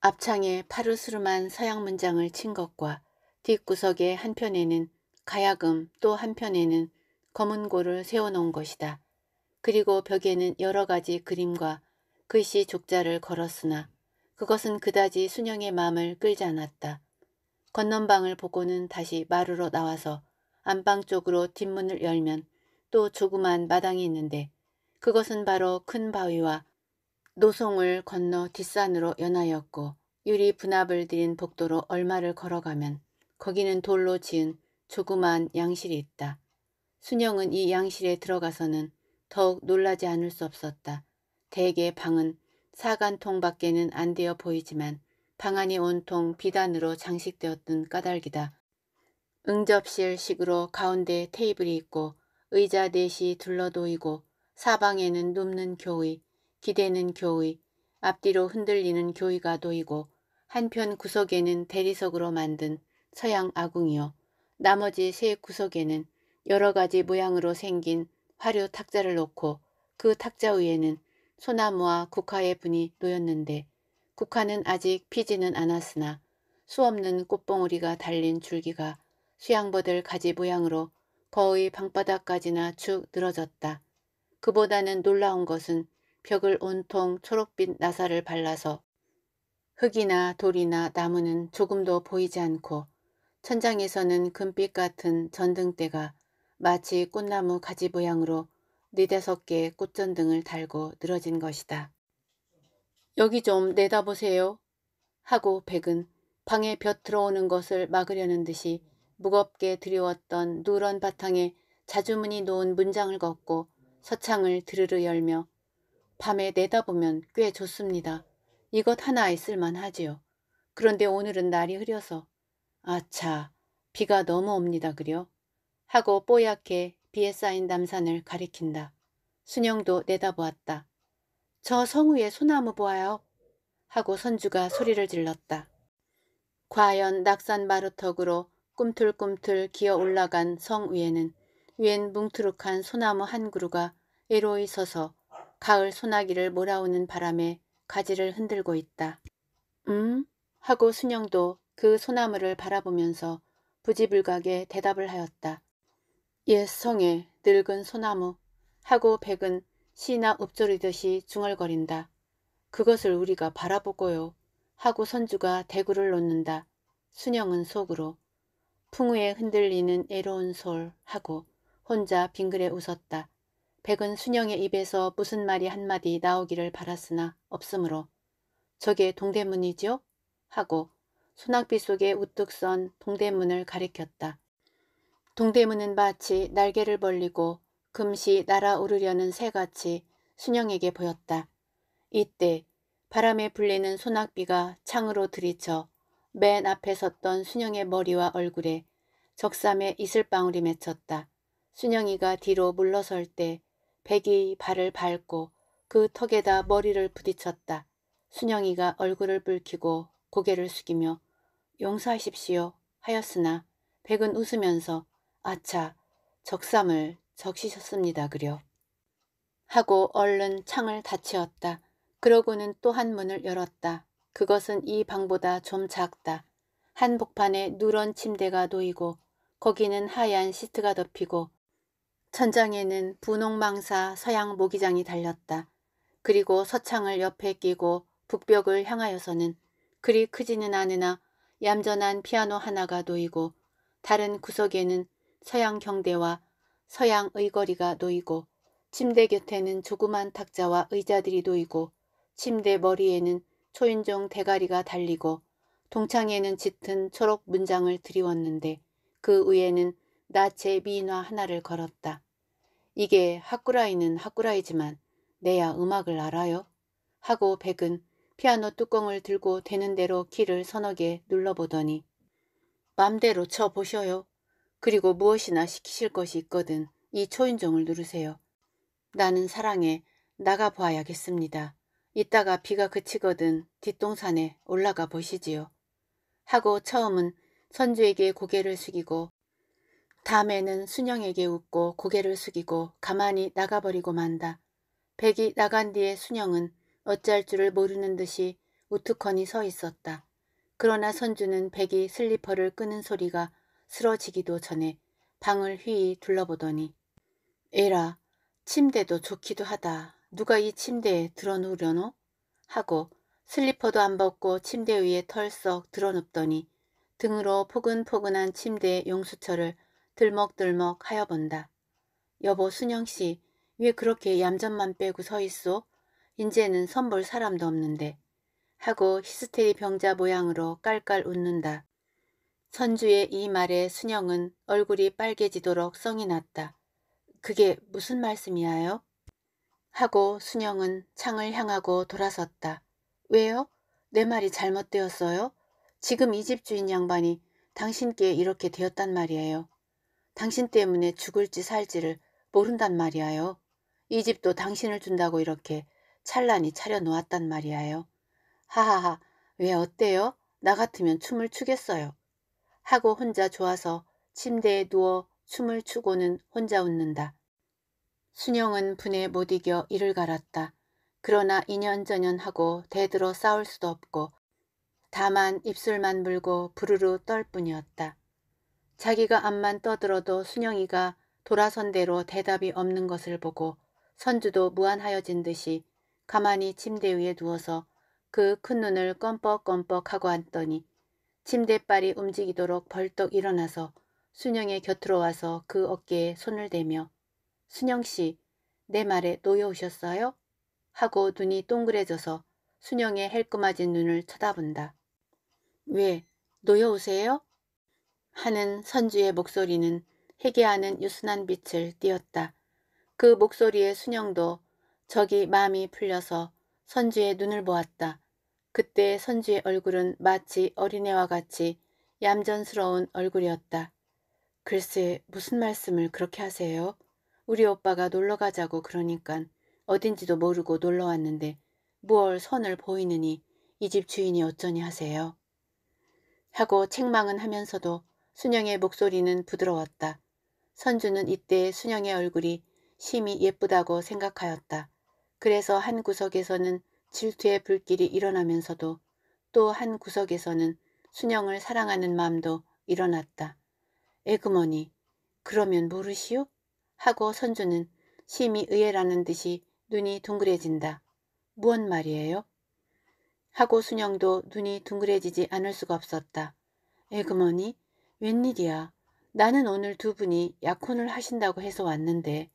앞창에 파르스름한 서양 문장을 친 것과 뒷구석의 한편에는 가야금 또 한편에는 검은 고를 세워놓은 것이다. 그리고 벽에는 여러 가지 그림과 글씨 족자를 걸었으나 그것은 그다지 순영의 마음을 끌지 않았다. 건넌방을 보고는 다시 마루로 나와서 안방 쪽으로 뒷문을 열면 또 조그만 마당이 있는데 그것은 바로 큰 바위와 노송을 건너 뒷산으로 연하였고 유리 분합을 들인 복도로 얼마를 걸어가면 거기는 돌로 지은 조그만 양실이 있다. 순영은 이 양실에 들어가서는 더욱 놀라지 않을 수 없었다. 대개 방은 사간통 밖에는 안 되어 보이지만 방 안이 온통 비단으로 장식되었던 까닭이다. 응접실식으로 가운데 테이블이 있고 의자 넷이 둘러도이고 사방에는 눕는 교의, 기대는 교의, 앞뒤로 흔들리는 교의가 도이고 한편 구석에는 대리석으로 만든 서양 아궁이요. 나머지 세 구석에는 여러 가지 모양으로 생긴 화려 탁자를 놓고 그 탁자 위에는 소나무와 국화의 분이 놓였는데 국화는 아직 피지는 않았으나 수없는 꽃봉오리가 달린 줄기가 수양버들 가지 모양으로 거의 방바닥까지나 축 늘어졌다. 그보다는 놀라운 것은 벽을 온통 초록빛 나사를 발라서 흙이나 돌이나 나무는 조금도 보이지 않고 천장에서는 금빛 같은 전등대가 마치 꽃나무 가지 모양으로 네다섯 개의 꽃전등을 달고 늘어진 것이다. 여기 좀 내다보세요. 하고 백은 방에 벼 들어오는 것을 막으려는 듯이 무겁게 드리웠던 누런 바탕에 자주문이 놓은 문장을 걷고 서창을 드르르 열며 밤에 내다보면 꽤 좋습니다. 이것 하나에 쓸만하지요. 그런데 오늘은 날이 흐려서 아차 비가 너무 옵니다 그려 하고 뽀얗게 비에 쌓인 남산을 가리킨다. 순영도 내다보았다. 저 성우의 소나무 보아요. 하고 선주가 소리를 질렀다. 과연 낙산 마루턱으로 꿈틀꿈틀 기어 올라간 성 위에는 웬 뭉투룩한 소나무 한 그루가 애로이 서서 가을 소나기를 몰아오는 바람에 가지를 흔들고 있다. 음? 하고 순영도 그 소나무를 바라보면서 부지불각에 대답을 하였다. 옛 성에 늙은 소나무 하고 백은 시나 읊조리듯이 중얼거린다. 그것을 우리가 바라보고요 하고 선주가 대구를 놓는다. 순영은 속으로 풍우에 흔들리는 애로운 솔 하고 혼자 빙그레 웃었다. 백은 순영의 입에서 무슨 말이 한마디 나오기를 바랐으나 없으므로 저게 동대문이죠 하고 소낙비 속에 우뚝 선 동대문을 가리켰다. 동대문은 마치 날개를 벌리고 금시 날아오르려는 새같이 순영에게 보였다. 이때 바람에 불리는 소낙비가 창으로 들이쳐 맨 앞에 섰던 순영의 머리와 얼굴에 적삼의 이슬방울이 맺혔다. 순영이가 뒤로 물러설 때 백이 발을 밟고 그 턱에다 머리를 부딪혔다. 순영이가 얼굴을 붉히고 고개를 숙이며 용서하십시오 하였으나 백은 웃으면서 아차 적삼을 적시셨습니다 그려 하고 얼른 창을 닫히었다. 그러고는 또 한 문을 열었다. 그것은 이 방보다 좀 작다. 한복판에 누런 침대가 놓이고 거기는 하얀 시트가 덮이고 천장에는 분홍망사 서양 모기장이 달렸다. 그리고 서창을 옆에 끼고 북벽을 향하여서는 그리 크지는 않으나 얌전한 피아노 하나가 놓이고 다른 구석에는 서양 경대와 서양 의거리가 놓이고 침대 곁에는 조그만 탁자와 의자들이 놓이고 침대 머리에는 초인종 대가리가 달리고 동창에는 짙은 초록 문장을 드리웠는데 그 위에는 나체 미인화 하나를 걸었다. 이게 학구라이는학구라이지만 내야 음악을 알아요? 하고 백은 피아노 뚜껑을 들고 되는 대로 키를 서너 개 눌러보더니 맘대로 쳐보셔요. 그리고 무엇이나 시키실 것이 있거든 이 초인종을 누르세요. 나는 사랑해 나가보아야겠습니다. 이따가 비가 그치거든 뒷동산에 올라가 보시지요. 하고 처음은 선주에게 고개를 숙이고 다음에는 순영에게 웃고 고개를 숙이고 가만히 나가버리고 만다. 백이 나간 뒤에 순영은 어찌할 줄을 모르는 듯이 우특커니서 있었다. 그러나 선주는 백이 슬리퍼를 끄는 소리가 쓰러지기도 전에 방을 휘이 둘러보더니 에라 침대도 좋기도 하다 누가 이 침대에 드러누려노 하고 슬리퍼도 안 벗고 침대 위에 털썩 드러눕더니 등으로 포근포근한 침대의 용수철을 들먹들먹 하여 본다. 여보 순영씨 왜 그렇게 얌전만 빼고 서 있소? 인제는 선볼 사람도 없는데. 하고 히스테리 병자 모양으로 깔깔 웃는다. 선주의 이 말에 순영은 얼굴이 빨개지도록 성이 났다. 그게 무슨 말씀이야요? 하고 순영은 창을 향하고 돌아섰다. 왜요? 내 말이 잘못되었어요? 지금 이 집 주인 양반이 당신께 이렇게 되었단 말이에요. 당신 때문에 죽을지 살지를 모른단 말이에요. 이 집도 당신을 준다고 이렇게 찬란히 차려놓았단 말이에요. 하하하 왜 어때요? 나 같으면 춤을 추겠어요. 하고 혼자 좋아서 침대에 누워 춤을 추고는 혼자 웃는다. 순영은 분에 못 이겨 이를 갈았다. 그러나 인연전연 하고 대들어 싸울 수도 없고 다만 입술만 물고 부르르 떨 뿐이었다. 자기가 암만 떠들어도 순영이가 돌아선 대로 대답이 없는 것을 보고 선주도 무안하여진 듯이 가만히 침대 위에 누워서 그 큰 눈을 껌뻑껌뻑 하고 앉더니 침대빨이 움직이도록 벌떡 일어나서 순영의 곁으로 와서 그 어깨에 손을 대며 순영 씨, 내 말에 놓여오셨어요? 하고 눈이 동그래져서 순영의 헬끔해진 눈을 쳐다본다. 왜, 놓여오세요? 하는 선주의 목소리는 해괴하는 유순한 빛을 띄었다. 그 목소리에 순영도 저기 마음이 풀려서 선주의 눈을 보았다. 그때 선주의 얼굴은 마치 어린애와 같이 얌전스러운 얼굴이었다. 글쎄 무슨 말씀을 그렇게 하세요? 우리 오빠가 놀러 가자고 그러니깐 어딘지도 모르고 놀러 왔는데 무얼 선을 보이느니 이 집 주인이 어쩌니 하세요. 하고 책망은 하면서도 순영의 목소리는 부드러웠다. 선주는 이때 순영의 얼굴이 심히 예쁘다고 생각하였다. 그래서 한 구석에서는 질투의 불길이 일어나면서도 또 한 구석에서는 순영을 사랑하는 마음도 일어났다. 에그머니, 그러면 모르시오? 하고 선주는 심히 의외라는 듯이 눈이 둥그레진다. 무언 말이에요? 하고 순영도 눈이 둥그레지지 않을 수가 없었다. 에그머니 웬일이야. 나는 오늘 두 분이 약혼을 하신다고 해서 왔는데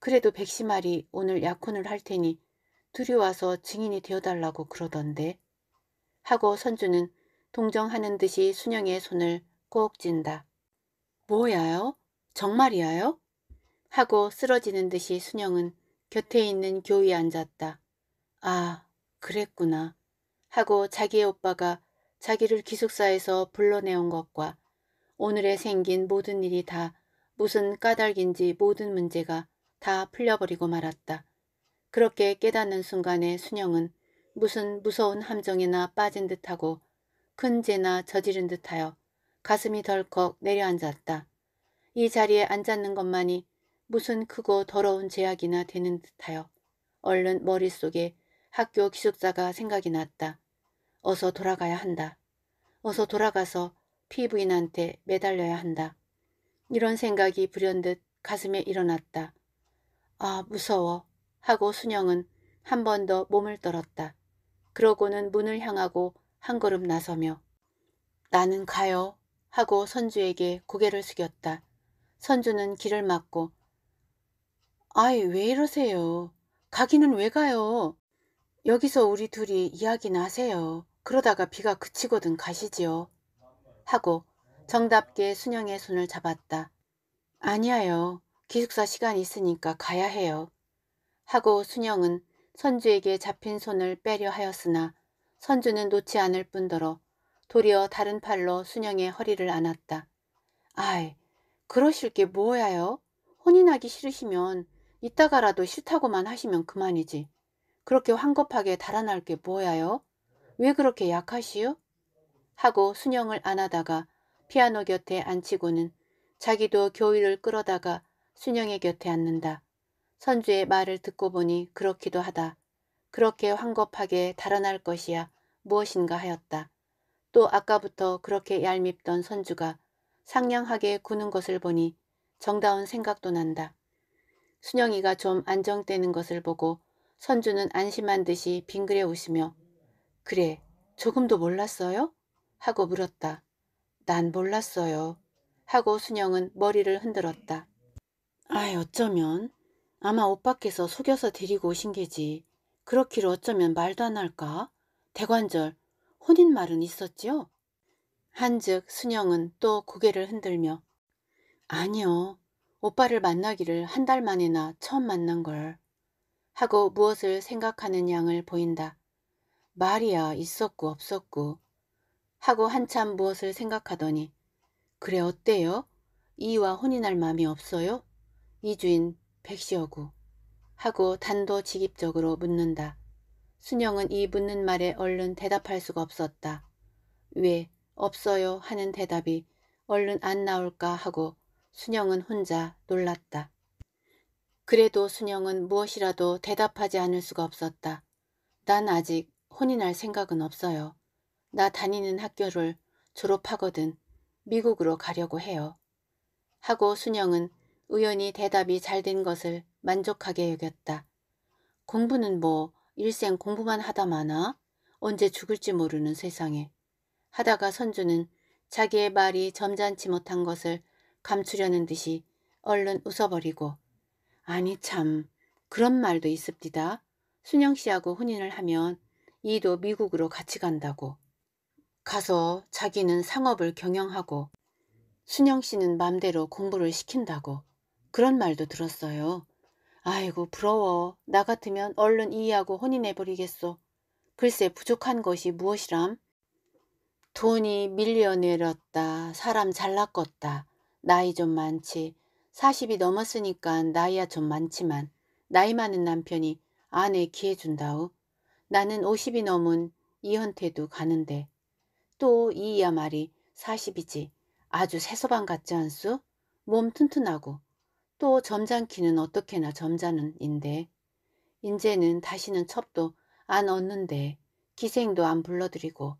그래도 백시말이 오늘 약혼을 할 테니 둘이 와서 증인이 되어달라고 그러던데 하고 선주는 동정하는 듯이 순영의 손을 꼭 쥔다. 뭐야요? 정말이야요? 하고 쓰러지는 듯이 순영은 곁에 있는 교위에 앉았다. 아 그랬구나 하고 자기의 오빠가 자기를 기숙사에서 불러내온 것과 오늘에 생긴 모든 일이 다 무슨 까닭인지 모든 문제가 다 풀려버리고 말았다. 그렇게 깨닫는 순간에 순영은 무슨 무서운 함정에나 빠진 듯하고 큰 죄나 저지른 듯하여 가슴이 덜컥 내려앉았다. 이 자리에 앉았는 것만이 무슨 크고 더러운 제약이나 되는 듯하여 얼른 머릿속에 학교 기숙사가 생각이 났다. 어서 돌아가야 한다. 어서 돌아가서 피부인한테 매달려야 한다. 이런 생각이 불현듯 가슴에 일어났다. 아 무서워 하고 순영은 한 번 더 몸을 떨었다. 그러고는 문을 향하고 한 걸음 나서며 나는 가요 하고 선주에게 고개를 숙였다. 선주는 길을 막고 아이, 왜 이러세요? 가기는 왜 가요? 여기서 우리 둘이 이야기 나세요. 그러다가 비가 그치거든 가시지요. 하고 정답게 순영의 손을 잡았다. 아니에요. 기숙사 시간 있으니까 가야 해요. 하고 순영은 선주에게 잡힌 손을 빼려 하였으나 선주는 놓지 않을 뿐더러 도리어 다른 팔로 순영의 허리를 안았다. 아이, 그러실 게 뭐야요? 혼인하기 싫으시면 이따가라도 싫다고만 하시면 그만이지. 그렇게 황급하게 달아날 게 뭐야요? 왜 그렇게 약하시요? 하고 순영을 안하다가 피아노 곁에 앉히고는 자기도 교위를 끌어다가 순영의 곁에 앉는다. 선주의 말을 듣고 보니 그렇기도 하다. 그렇게 황급하게 달아날 것이야 무엇인가 하였다. 또 아까부터 그렇게 얄밉던 선주가 상냥하게 구는 것을 보니 정다운 생각도 난다. 순영이가 좀 안정되는 것을 보고 선주는 안심한 듯이 빙그레 웃으며 그래 조금도 몰랐어요? 하고 물었다. 난 몰랐어요. 하고 순영은 머리를 흔들었다. 아 어쩌면 아마 오빠께서 속여서 데리고 오신 게지. 그렇기로 어쩌면 말도 안 할까? 대관절 혼인말은 있었지요? 한즉 순영은 또 고개를 흔들며 아니요 오빠를 만나기를 한 달 만에나 처음 만난 걸 하고 무엇을 생각하는 양을 보인다. 말이야 있었고 없었고 하고 한참 무엇을 생각하더니 그래 어때요? 이와 혼인할 마음이 없어요? 이주인 백시어구 하고 단도직입적으로 묻는다. 순영은 이 묻는 말에 얼른 대답할 수가 없었다. 왜 없어요 하는 대답이 얼른 안 나올까 하고 순영은 혼자 놀랐다. 그래도 순영은 무엇이라도 대답하지 않을 수가 없었다. 난 아직 혼인할 생각은 없어요. 나 다니는 학교를 졸업하거든 미국으로 가려고 해요. 하고 순영은 우연히 대답이 잘 된 것을 만족하게 여겼다. 공부는 뭐 일생 공부만 하다 마나 언제 죽을지 모르는 세상에. 하다가 선주는 자기의 말이 점잖지 못한 것을 감추려는 듯이 얼른 웃어버리고 아니 참 그런 말도 있습디다. 순영씨하고 혼인을 하면 이도 미국으로 같이 간다고. 가서 자기는 상업을 경영하고 순영씨는 맘대로 공부를 시킨다고 그런 말도 들었어요. 아이고 부러워. 나 같으면 얼른 이해하고 혼인해버리겠소. 글쎄 부족한 것이 무엇이람? 돈이 밀려내렸다. 사람 잘났겄다. 나이 좀 많지. 40이 넘었으니까 나이야 좀 많지만 나이 많은 남편이 아내 기해 준다우. 나는 50이 넘은 이현태도 가는데 또 이이야말이 40이지 아주 새소방 같지 않소몸 튼튼하고 또 점잖기는 어떻게나 점잖은 인데 인제는 다시는 첩도 안 얻는데 기생도 안불러드리고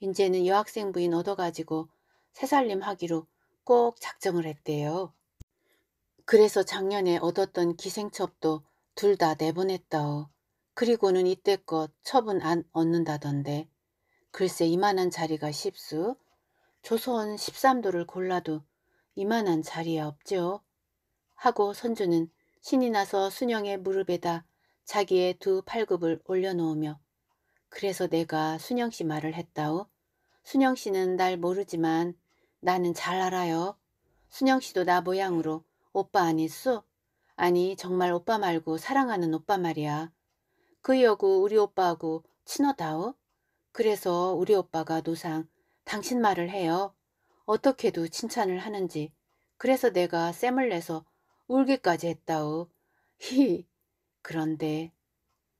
인제는 여학생 부인 얻어가지고 새살림 하기로 꼭 작정을 했대요. 그래서 작년에 얻었던 기생첩도 둘 다 내보냈다오. 그리고는 이때껏 첩은 안 얻는다던데. 글쎄 이만한 자리가 십수. 조선 13도를 골라도 이만한 자리야 없죠. 하고 선주는 신이 나서 순영의 무릎에다 자기의 두 팔굽을 올려놓으며 그래서 내가 순영씨 말을 했다오. 순영씨는 날 모르지만 나는 잘 알아요. 순영씨도 나 모양으로 오빠 아니수? 아니 정말 오빠 말고 사랑하는 오빠 말이야. 그 여구 우리 오빠하고 친하다오? 그래서 우리 오빠가 노상 당신 말을 해요. 어떻게도 칭찬을 하는지. 그래서 내가 쌤을 내서 울기까지 했다오. 히 그런데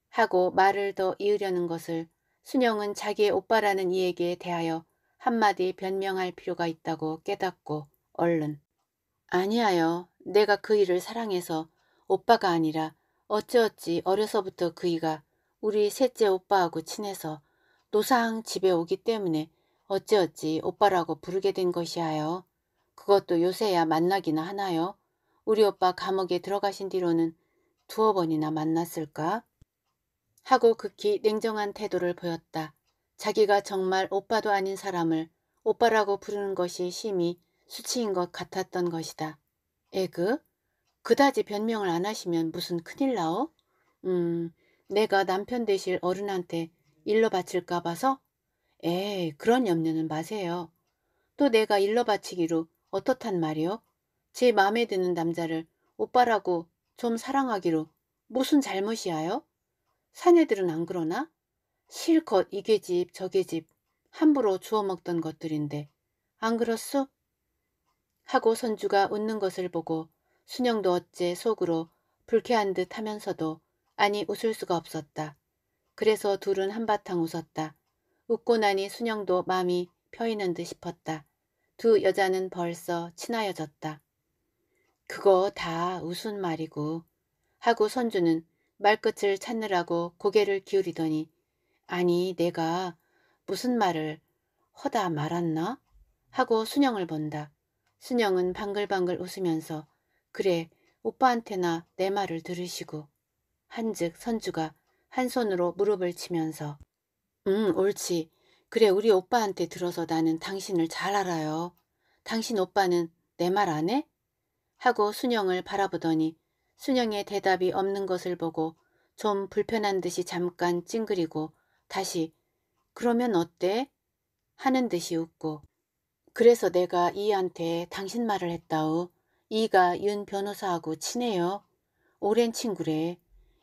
하고 말을 더 이으려는 것을 순영은 자기의 오빠라는 이에게 대하여 한마디 변명할 필요가 있다고 깨닫고 얼른 아니하여 내가 그이를 사랑해서 오빠가 아니라 어찌어찌 어려서부터 그이가 우리 셋째 오빠하고 친해서 노상 집에 오기 때문에 어찌어찌 오빠라고 부르게 된 것이하여 그것도 요새야 만나기나 하나요? 우리 오빠 감옥에 들어가신 뒤로는 두어 번이나 만났을까? 하고 극히 냉정한 태도를 보였다. 자기가 정말 오빠도 아닌 사람을 오빠라고 부르는 것이 심히 수치인 것 같았던 것이다. 에그? 그다지 변명을 안 하시면 무슨 큰일 나오? 음, 내가 남편 되실 어른한테 일러 바칠까 봐서? 에이, 그런 염려는 마세요. 또 내가 일러 바치기로 어떻단 말이오? 제 마음에 드는 남자를 오빠라고 좀 사랑하기로 무슨 잘못이야요? 사내들은 안 그러나? 실컷 이게 집 저게 집 함부로 주워 먹던 것들인데 안 그렇소? 하고 선주가 웃는 것을 보고 순영도 어째 속으로 불쾌한 듯 하면서도 아니 웃을 수가 없었다. 그래서 둘은 한바탕 웃었다. 웃고 나니 순영도 마음이 펴이는 듯 싶었다. 두 여자는 벌써 친하여졌다. 그거 다 웃은 말이고 하고 선주는 말끝을 찾느라고 고개를 기울이더니 아니 내가 무슨 말을 허다 말았나? 하고 순영을 본다. 순영은 방글방글 웃으면서 그래 오빠한테나 내 말을 들으시고 한즉 선주가 한 손으로 무릎을 치면서 음 옳지 그래 우리 오빠한테 들어서 나는 당신을 잘 알아요. 당신 오빠는 내 말 안 해? 하고 순영을 바라보더니 순영의 대답이 없는 것을 보고 좀 불편한 듯이 잠깐 찡그리고 다시 그러면 어때? 하는 듯이 웃고 그래서 내가 이한테 당신 말을 했다우. 이가 윤 변호사하고 친해요. 오랜 친구래.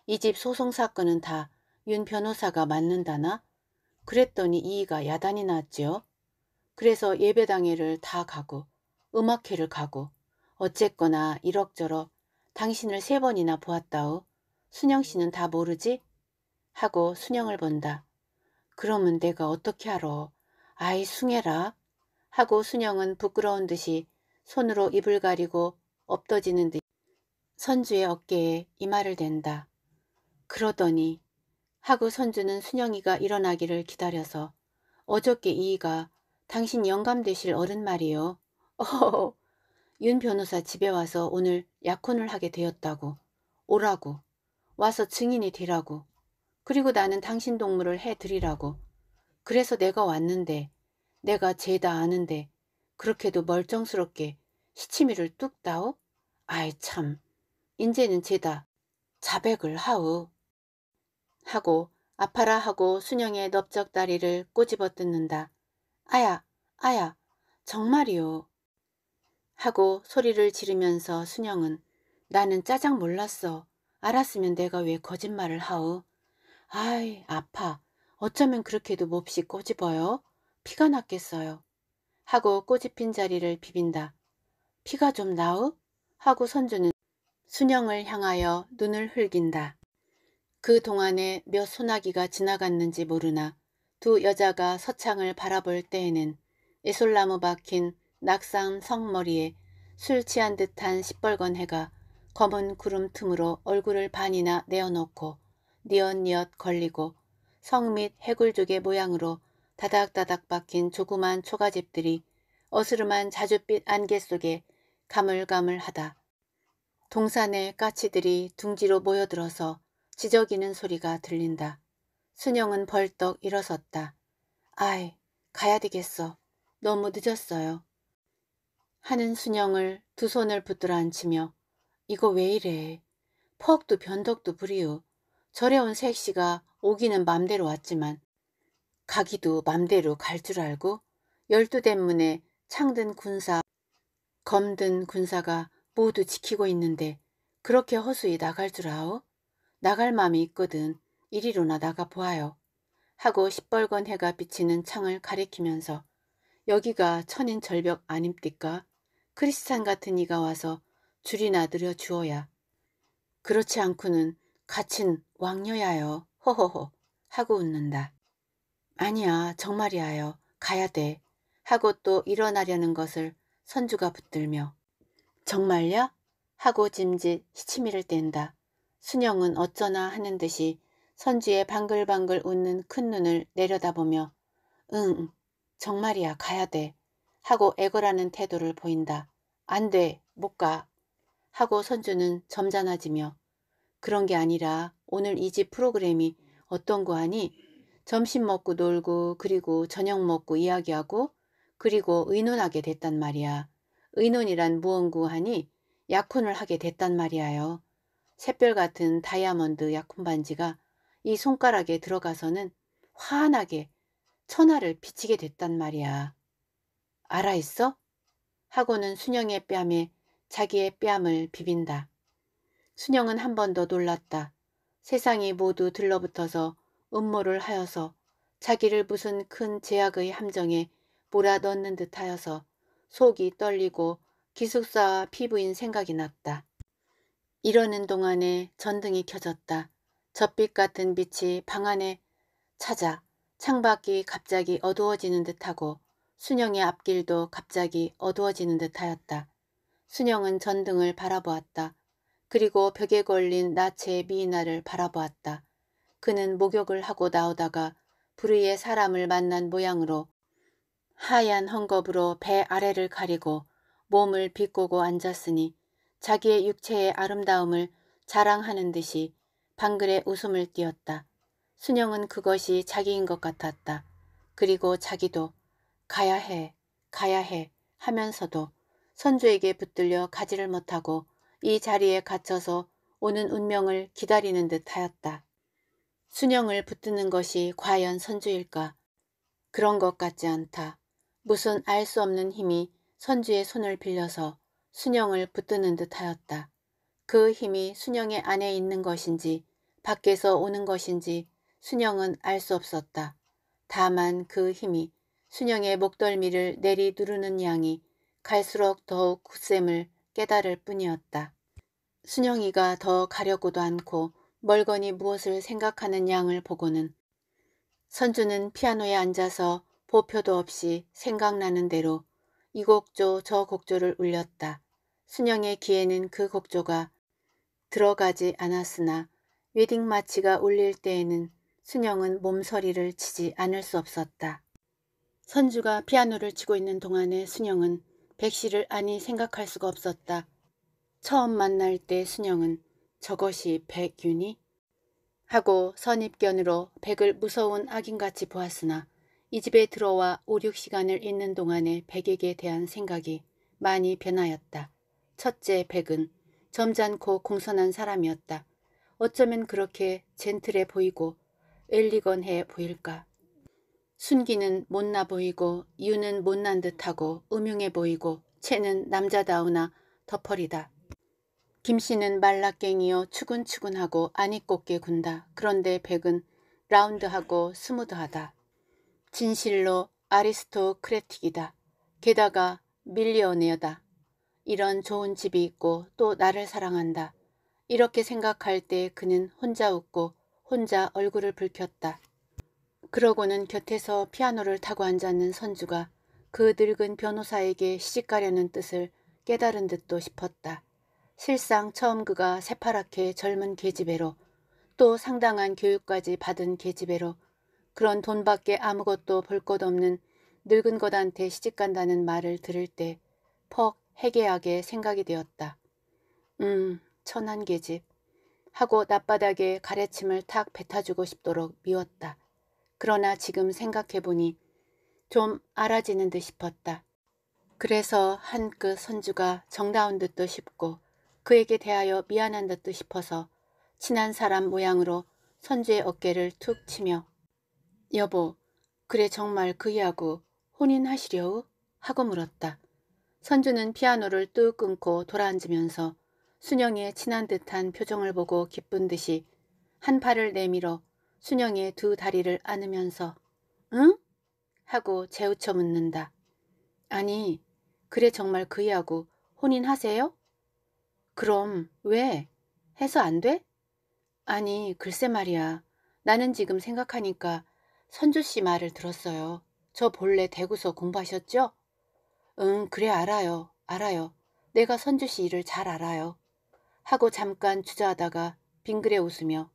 이 집 소송 사건은 다 윤 변호사가 맞는다나? 그랬더니 이이가 야단이 났지요. 그래서 예배당회를 다 가고 음악회를 가고 어쨌거나 이럭저럭 당신을 세 번이나 보았다우. 순영 씨는 다 모르지? 하고 순영을 본다. 그러면 내가 어떻게 하러? 아이 숭해라. 하고 순영은 부끄러운 듯이 손으로 입을 가리고 엎더지는 듯 선주의 어깨에 이마를 댄다. 그러더니 하고 선주는 순영이가 일어나기를 기다려서 어저께 이이가 당신 영감 되실 어른 말이요. 어허허. 윤 변호사 집에 와서 오늘 약혼을 하게 되었다고. 오라고. 와서 증인이 되라고. 그리고 나는 당신 동무를 해드리라고. 그래서 내가 왔는데, 내가 죄다 아는데, 그렇게도 멀쩡스럽게 시치미를 뚝 따오? 아이 참, 인제는 죄다 자백을 하우. 하고 아파라 하고 순영의 넓적 다리를 꼬집어 뜯는다. 아야, 아야, 정말이오 하고 소리를 지르면서 순영은 나는 짜장 몰랐어. 알았으면 내가 왜 거짓말을 하우. 아이, 아파. 어쩌면 그렇게도 몹시 꼬집어요. 피가 났겠어요. 하고 꼬집힌 자리를 비빈다. 피가 좀 나으? 하고 선주는 순영을 향하여 눈을 흘긴다. 그 동안에 몇 소나기가 지나갔는지 모르나 두 여자가 서창을 바라볼 때에는 이솔나무 박힌 낙상 성머리에 술 취한 듯한 시뻘건 해가 검은 구름 틈으로 얼굴을 반이나 내어놓고 니엇니엇 걸리고 성 및해골족의 모양으로 다닥다닥 박힌 조그만 초가집들이 어스름한 자줏빛 안개 속에 가물가물하다. 동산의 까치들이 둥지로 모여들어서 지저귀는 소리가 들린다. 순영은 벌떡 일어섰다. 아이, 가야 되겠어. 너무 늦었어요. 하는 순영을 두 손을 붙들어 앉히며 이거 왜 이래. 퍽도 변덕도 부리우. 절에 온색시가 오기는 맘대로 왔지만 가기도 맘대로 갈 줄 알고 열두 대문에 창든 군사, 검든 군사가 모두 지키고 있는데 그렇게 허수이 나갈 줄 아오? 나갈 마음이 있거든 이리로나 나가 보아요. 하고 시뻘건 해가 비치는 창을 가리키면서 여기가 천인 절벽 아님띠까 크리스찬 같은 이가 와서 줄이나 들여 주어야. 그렇지 않고는 갇힌 왕녀야여 허허허 하고 웃는다. 아니야 정말이야여 가야 돼 하고 또 일어나려는 것을 선주가 붙들며 정말야? 하고 짐짓 시치미를 뗀다. 순영은 어쩌나 하는 듯이 선주의 방글방글 웃는 큰 눈을 내려다보며 응 정말이야 가야 돼 하고 애걸하는 태도를 보인다. 안돼못가 하고 선주는 점잖아지며 그런 게 아니라 오늘 이 집 프로그램이 어떤 거 하니 점심 먹고 놀고 그리고 저녁 먹고 이야기하고 그리고 의논하게 됐단 말이야. 의논이란 무언구 하니 약혼을 하게 됐단 말이야요. 샛별 같은 다이아몬드 약혼 반지가 이 손가락에 들어가서는 환하게 천하를 비치게 됐단 말이야. 알아 있어? 하고는 순영의 뺨에 자기의 뺨을 비빈다. 순영은 한 번 더 놀랐다. 세상이 모두 들러붙어서 음모를 하여서 자기를 무슨 큰 제약의 함정에 몰아넣는 듯하여서 속이 떨리고 기숙사와 피부인 생각이 났다. 이러는 동안에 전등이 켜졌다. 젖빛 같은 빛이 방 안에 찾아 창밖이 갑자기 어두워지는 듯하고 순영의 앞길도 갑자기 어두워지는 듯하였다. 순영은 전등을 바라보았다. 그리고 벽에 걸린 나체의 미나를 바라보았다. 그는 목욕을 하고 나오다가 불의의 사람을 만난 모양으로 하얀 헝겊으로 배 아래를 가리고 몸을 비꼬고 앉았으니 자기의 육체의 아름다움을 자랑하는 듯이 방글에 웃음을 띄었다. 순영은 그것이 자기인 것 같았다. 그리고 자기도 가야 해, 가야 해 하면서도 선조에게 붙들려 가지를 못하고 이 자리에 갇혀서 오는 운명을 기다리는 듯 하였다. 순영을 붙드는 것이 과연 선주일까? 그런 것 같지 않다. 무슨 알 수 없는 힘이 선주의 손을 빌려서 순영을 붙드는 듯 하였다. 그 힘이 순영의 안에 있는 것인지 밖에서 오는 것인지 순영은 알 수 없었다. 다만 그 힘이 순영의 목덜미를 내리 누르는 양이 갈수록 더욱 굳셈을 깨달을 뿐이었다. 순영이가 더 가려고도 않고 멀거니 무엇을 생각하는 양을 보고는 선주는 피아노에 앉아서 보표도 없이 생각나는 대로 이 곡조 저 곡조를 울렸다. 순영의 귀에는 그 곡조가 들어가지 않았으나 웨딩 마치가 울릴 때에는 순영은 몸서리를 치지 않을 수 없었다. 선주가 피아노를 치고 있는 동안에 순영은 백씨를 아니 생각할 수가 없었다. 처음 만날 때 순영은 저것이 백윤이? 하고 선입견으로 백을 무서운 악인같이 보았으나 이 집에 들어와 5, 6시간을 있는 동안에 백에게 대한 생각이 많이 변하였다. 첫째 백은 점잖고 공손한 사람이었다. 어쩌면 그렇게 젠틀해 보이고 엘리건해 보일까. 순기는 못나 보이고 유는 못난 듯하고 음흉해 보이고 채는 남자다우나 덮어리다. 김씨는 말라깽이요 추근추근하고 아니꼽게 군다. 그런데 백은 라운드하고 스무드하다. 진실로 아리스토크레틱이다 게다가 밀리어네어다 이런 좋은 집이 있고 또 나를 사랑한다. 이렇게 생각할 때 그는 혼자 웃고 혼자 얼굴을 붉혔다. 그러고는 곁에서 피아노를 타고 앉았는 선주가 그 늙은 변호사에게 시집가려는 뜻을 깨달은 듯도 싶었다. 실상 처음 그가 새파랗게 젊은 계집애로 또 상당한 교육까지 받은 계집애로 그런 돈밖에 아무것도 볼 것 없는 늙은 것한테 시집간다는 말을 들을 때 퍽 해괴하게 생각이 되었다. 음, 천한 계집. 하고 낯바닥에 가래침을 탁 뱉어주고 싶도록 미웠다. 그러나 지금 생각해보니 좀 알아지는 듯 싶었다. 그래서 한끗 그 선주가 정다운 듯도 싶고 그에게 대하여 미안한 듯도 싶어서 친한 사람 모양으로 선주의 어깨를 툭 치며 여보 그래 정말 그이하고 혼인하시려우? 하고 물었다. 선주는 피아노를 뚝 끊고 돌아앉으면서 순영의 친한 듯한 표정을 보고 기쁜 듯이 한 팔을 내밀어 순영의 두 다리를 안으면서 응? 하고 재우쳐 묻는다. 아니, 그래 정말 그이하고 혼인하세요? 그럼 왜? 해서 안 돼? 아니, 글쎄 말이야. 나는 지금 생각하니까 선주 씨 말을 들었어요. 저 본래 대구서 공부하셨죠? 응, 그래 알아요. 알아요. 내가 선주 씨 일을 잘 알아요. 하고 잠깐 주저하다가 빙그레 웃으며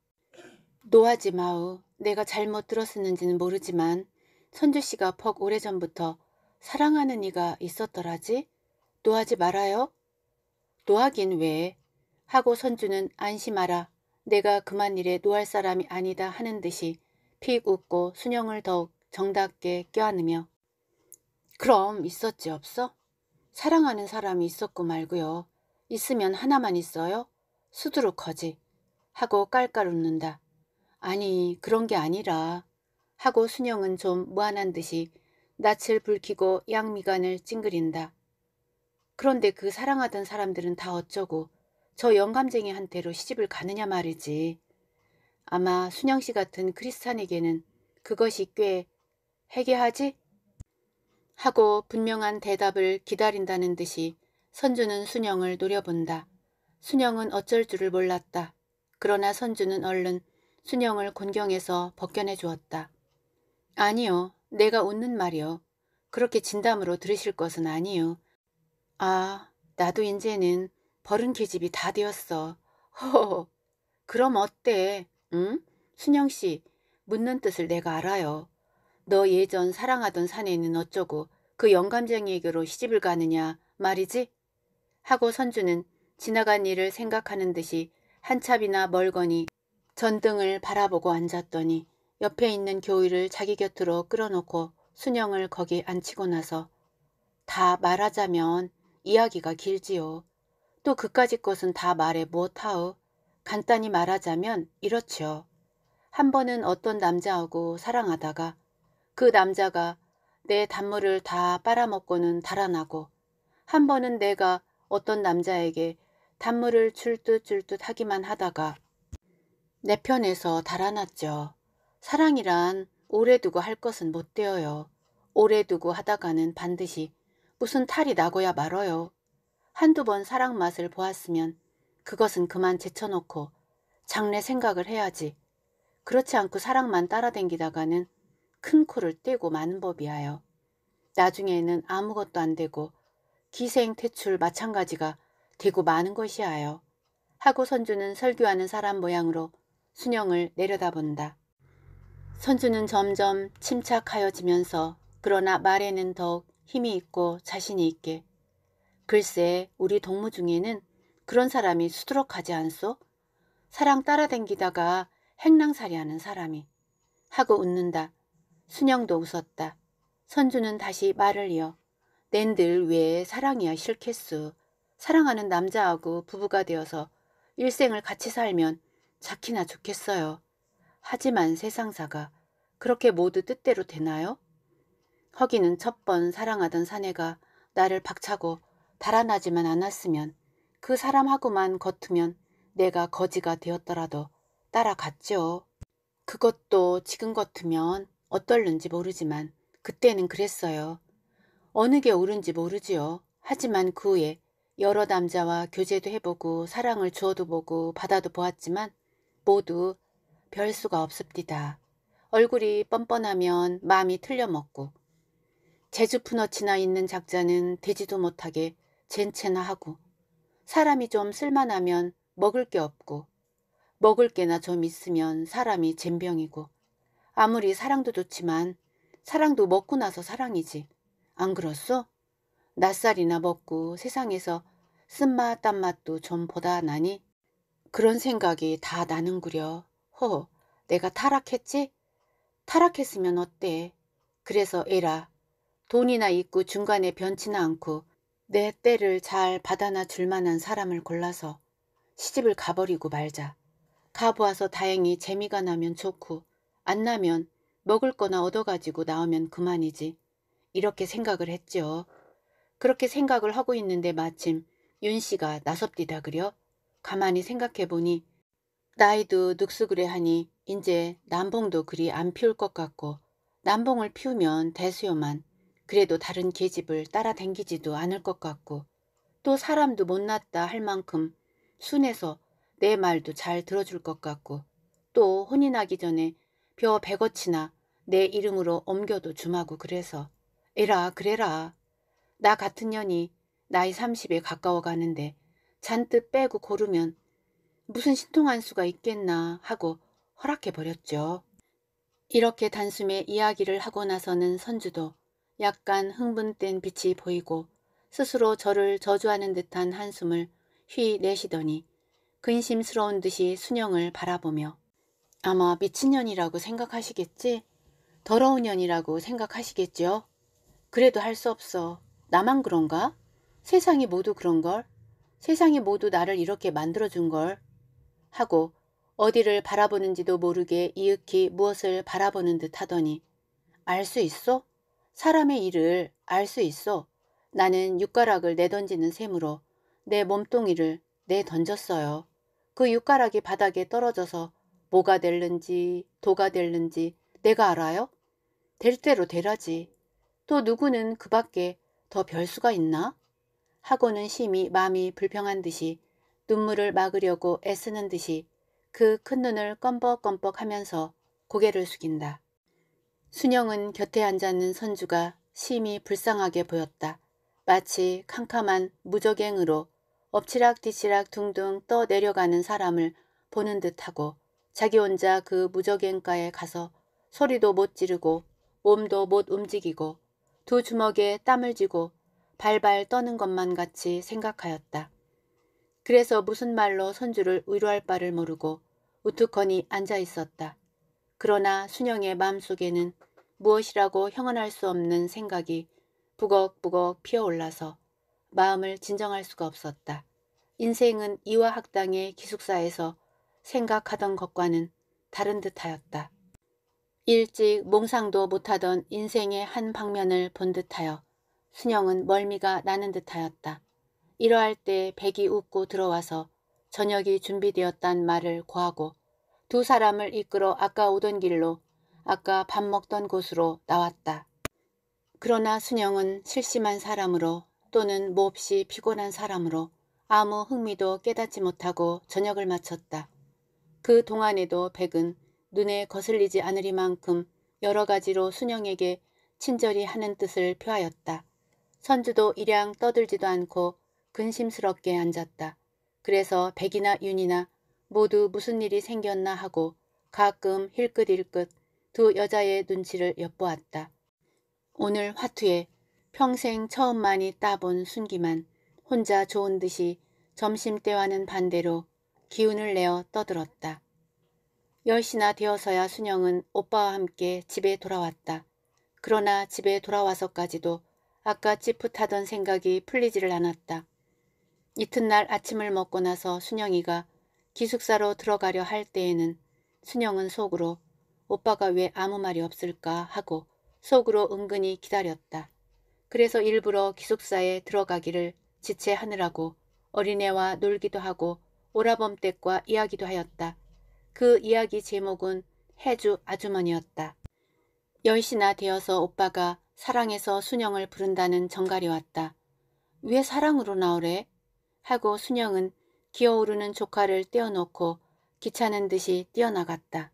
노하지 마우. 내가 잘못 들었었는지는 모르지만 선주씨가 퍽 오래전부터 사랑하는 이가 있었더라지? 노하지 말아요? 노하긴 왜? 하고 선주는 안심하라. 내가 그만 일에 노할 사람이 아니다 하는 듯이 픽 웃고 순영을 더욱 정답게 껴안으며 그럼 있었지 없어? 사랑하는 사람이 있었고 말고요. 있으면 하나만 있어요? 수두룩 하지 하고 깔깔 웃는다. 아니 그런 게 아니라 하고 순영은 좀 무안한 듯이 낯을 불키고 양미간을 찡그린다. 그런데 그 사랑하던 사람들은 다 어쩌고 저 영감쟁이한테로 시집을 가느냐 말이지. 아마 순영씨 같은 크리스찬에게는 그것이 꽤 해괴하지? 하고 분명한 대답을 기다린다는 듯이 선주는 순영을 노려본다. 순영은 어쩔 줄을 몰랐다. 그러나 선주는 얼른 순영을 곤경에서 벗겨내 주었다. 아니요. 내가 웃는 말이요. 그렇게 진담으로 들으실 것은 아니요. 아, 나도 이제는 버른 계집이 다 되었어. 허허. 그럼 어때? 응? 순영씨, 묻는 뜻을 내가 알아요. 너 예전 사랑하던 사내는 어쩌고 그 영감쟁이에게로 시집을 가느냐 말이지? 하고 선주는 지나간 일을 생각하는 듯이 한참이나 멀거니 전등을 바라보고 앉았더니 옆에 있는 교의를 자기 곁으로 끌어놓고 순영을 거기 앉히고 나서 다 말하자면 이야기가 길지요. 또 그까짓 것은 다 말해 못하오. 간단히 말하자면 이렇지요. 한 번은 어떤 남자하고 사랑하다가 그 남자가 내 단물을 다 빨아먹고는 달아나고 한 번은 내가 어떤 남자에게 단물을 줄듯줄듯 하기만 하다가 내 편에서 달아났죠. 사랑이란 오래 두고 할 것은 못 되어요. 오래 두고 하다가는 반드시 무슨 탈이 나고야 말어요. 한두 번 사랑 맛을 보았으면 그것은 그만 제쳐놓고 장래 생각을 해야지. 그렇지 않고 사랑만 따라댕기다가는 큰 코를 떼고 마는 법이하여. 나중에는 아무것도 안 되고 기생 퇴출 마찬가지가 되고 마는 것이하여. 하고 선주는 설교하는 사람 모양으로 순영을 내려다본다. 선주는 점점 침착하여지면서 그러나 말에는 더욱 힘이 있고 자신이 있게 글쎄 우리 동무 중에는 그런 사람이 수두룩하지 않소? 사랑 따라댕기다가 행랑살이 하는 사람이 하고 웃는다. 순영도 웃었다. 선주는 다시 말을 이어 낸들 왜 사랑이야 싫겠수. 사랑하는 남자하고 부부가 되어서 일생을 같이 살면 자키나 좋겠어요. 하지만 세상사가 그렇게 모두 뜻대로 되나요? 허기는 첫 번 사랑하던 사내가 나를 박차고 달아나지만 않았으면 그 사람하고만 겉으면 내가 거지가 되었더라도 따라갔죠. 그것도 지금 겉으면 어떨는지 모르지만 그때는 그랬어요. 어느 게 옳은지 모르지요. 하지만 그 후에 여러 남자와 교제도 해보고 사랑을 주어도 보고 받아도 보았지만 모두 별 수가 없습디다. 얼굴이 뻔뻔하면 마음이 틀려먹고 제주 푸너치나 있는 작자는 되지도 못하게 젠체나 하고 사람이 좀 쓸만하면 먹을 게 없고 먹을 게나 좀 있으면 사람이 젠병이고 아무리 사랑도 좋지만 사랑도 먹고 나서 사랑이지. 안 그렇소? 낯살이나 먹고 세상에서 쓴맛 딴맛도 좀 보다 나니 그런 생각이 다 나는구려. 허, 내가 타락했지? 타락했으면 어때? 그래서 에라, 돈이나 있고 중간에 변치나 않고 내 때를 잘 받아나 줄 만한 사람을 골라서 시집을 가버리고 말자. 가보아서 다행히 재미가 나면 좋고 안 나면 먹을 거나 얻어가지고 나오면 그만이지. 이렇게 생각을 했죠. 그렇게 생각을 하고 있는데 마침 윤 씨가 나섭디다 그려? 가만히 생각해보니 나이도 늑수그레 하니 이제 남봉도 그리 안 피울 것 같고 남봉을 피우면 대수요만 그래도 다른 계집을 따라댕기지도 않을 것 같고 또 사람도 못났다 할 만큼 순해서 내 말도 잘 들어줄 것 같고 또 혼이 나기 전에 벼 백어치나 내 이름으로 옮겨도 주마고 그래서 에라 그래라 나 같은 년이 나이 30에 가까워 가는데 잔뜩 빼고 고르면 무슨 신통한 수가 있겠나 하고 허락해버렸죠. 이렇게 단숨에 이야기를 하고 나서는 선주도 약간 흥분된 빛이 보이고 스스로 저를 저주하는 듯한 한숨을 휘 내시더니 근심스러운 듯이 순영을 바라보며 아마 미친년이라고 생각하시겠지? 더러운 년이라고 생각하시겠지요? 그래도 할 수 없어. 나만 그런가? 세상이 모두 그런걸? 세상이 모두 나를 이렇게 만들어준 걸 하고 어디를 바라보는지도 모르게 이윽히 무엇을 바라보는 듯 하더니 알 수 있어? 사람의 일을 알 수 있어? 나는 육가락을 내던지는 셈으로 내 몸뚱이를 내던졌어요. 그 육가락이 바닥에 떨어져서 뭐가 될는지 도가 될는지 내가 알아요? 될 대로 되라지. 또 누구는 그 밖에 더 별수가 있나? 하고는 심히 마음이 불평한 듯이 눈물을 막으려고 애쓰는 듯이 그 큰 눈을 껌뻑껌뻑 하면서 고개를 숙인다. 순영은 곁에 앉아있는 선주가 심히 불쌍하게 보였다. 마치 캄캄한 무적행으로 엎치락뒤치락 둥둥 떠 내려가는 사람을 보는 듯하고 자기 혼자 그 무적행가에 가서 소리도 못 지르고 몸도 못 움직이고 두 주먹에 땀을 쥐고 발발 떠는 것만 같이 생각하였다. 그래서 무슨 말로 선주를 위로할 바를 모르고 우투커니 앉아 있었다. 그러나 순영의 마음속에는 무엇이라고 형언할 수 없는 생각이 부걱부걱 피어올라서 마음을 진정할 수가 없었다. 인생은 이화 학당의 기숙사에서 생각하던 것과는 다른 듯하였다. 일찍 몽상도 못하던 인생의 한 방면을 본 듯하여 순영은 멀미가 나는 듯하였다. 이러할 때 백이 웃고 들어와서 저녁이 준비되었단 말을 고하고 두 사람을 이끌어 아까 오던 길로 아까 밥 먹던 곳으로 나왔다. 그러나 순영은 실심한 사람으로 또는 몹시 뭐 피곤한 사람으로 아무 흥미도 깨닫지 못하고 저녁을 마쳤다. 그 동안에도 백은 눈에 거슬리지 않으리만큼 여러 가지로 순영에게 친절히 하는 뜻을 표하였다. 선주도 이량 떠들지도 않고 근심스럽게 앉았다. 그래서 백이나 윤이나 모두 무슨 일이 생겼나 하고 가끔 힐끗힐끗 두 여자의 눈치를 엿보았다. 오늘 화투에 평생 처음 많이 따본 순기만 혼자 좋은 듯이 점심때와는 반대로 기운을 내어 떠들었다. 10시나 되어서야 순영은 오빠와 함께 집에 돌아왔다. 그러나 집에 돌아와서까지도 아까 찌풋타던 생각이 풀리지를 않았다. 이튿날 아침을 먹고 나서 순영이가 기숙사로 들어가려 할 때에는 순영은 속으로 오빠가 왜 아무 말이 없을까 하고 속으로 은근히 기다렸다. 그래서 일부러 기숙사에 들어가기를 지체하느라고 어린애와 놀기도 하고 오라범댁과 이야기도 하였다. 그 이야기 제목은 해주 아주머니였다. 10시나 되어서 오빠가 사랑에서 순영을 부른다는 정갈이 왔다. 왜 사랑으로 나오래? 하고 순영은 기어오르는 조카를 떼어놓고 귀찮은 듯이 뛰어나갔다.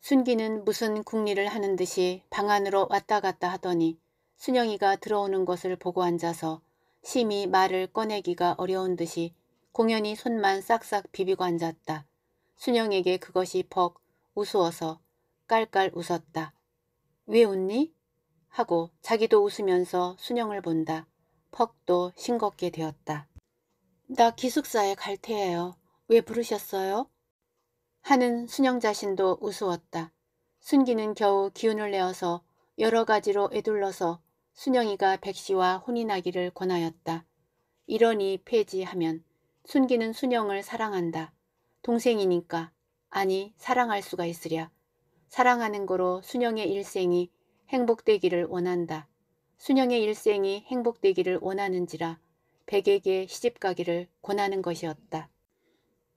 순기는 무슨 궁리를 하는 듯이 방 안으로 왔다 갔다 하더니 순영이가 들어오는 것을 보고 앉아서 심히 말을 꺼내기가 어려운 듯이 공연히 손만 싹싹 비비고 앉았다. 순영에게 그것이 퍽 우스워서 깔깔 웃었다. 왜 웃니? 하고 자기도 웃으면서 순영을 본다. 퍽도 싱겁게 되었다. 나 기숙사에 갈 테예요. 왜 부르셨어요? 하는 순영 자신도 우스웠다. 순기는 겨우 기운을 내어서 여러 가지로 애둘러서 순영이가 백씨와 혼이 나기를 권하였다. 이러니 폐지하면 순기는 순영을 사랑한다. 동생이니까 아니 사랑할 수가 있으랴. 사랑하는 거로 순영의 일생이 행복되기를 원한다. 순영의 일생이 행복되기를 원하는지라 백에게 시집가기를 권하는 것이었다.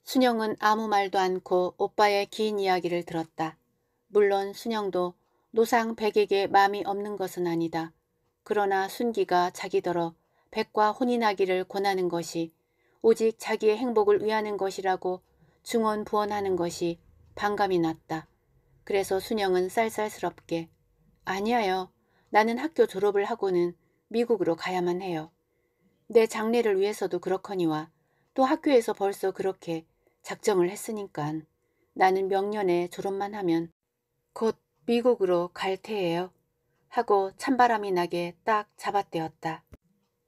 순영은 아무 말도 않고 오빠의 긴 이야기를 들었다. 물론 순영도 노상 백에게 마음이 없는 것은 아니다. 그러나 순기가 자기더러 백과 혼인하기를 권하는 것이 오직 자기의 행복을 위하는 것이라고 중언부언하는 것이 반감이 났다. 그래서 순영은 쌀쌀스럽게 아니에요. 나는 학교 졸업을 하고는 미국으로 가야만 해요. 내 장래를 위해서도 그렇거니와 또 학교에서 벌써 그렇게 작정을 했으니깐 나는 명년에 졸업만 하면 곧 미국으로 갈 테예요. 하고 찬바람이 나게 딱 잡아떼었다.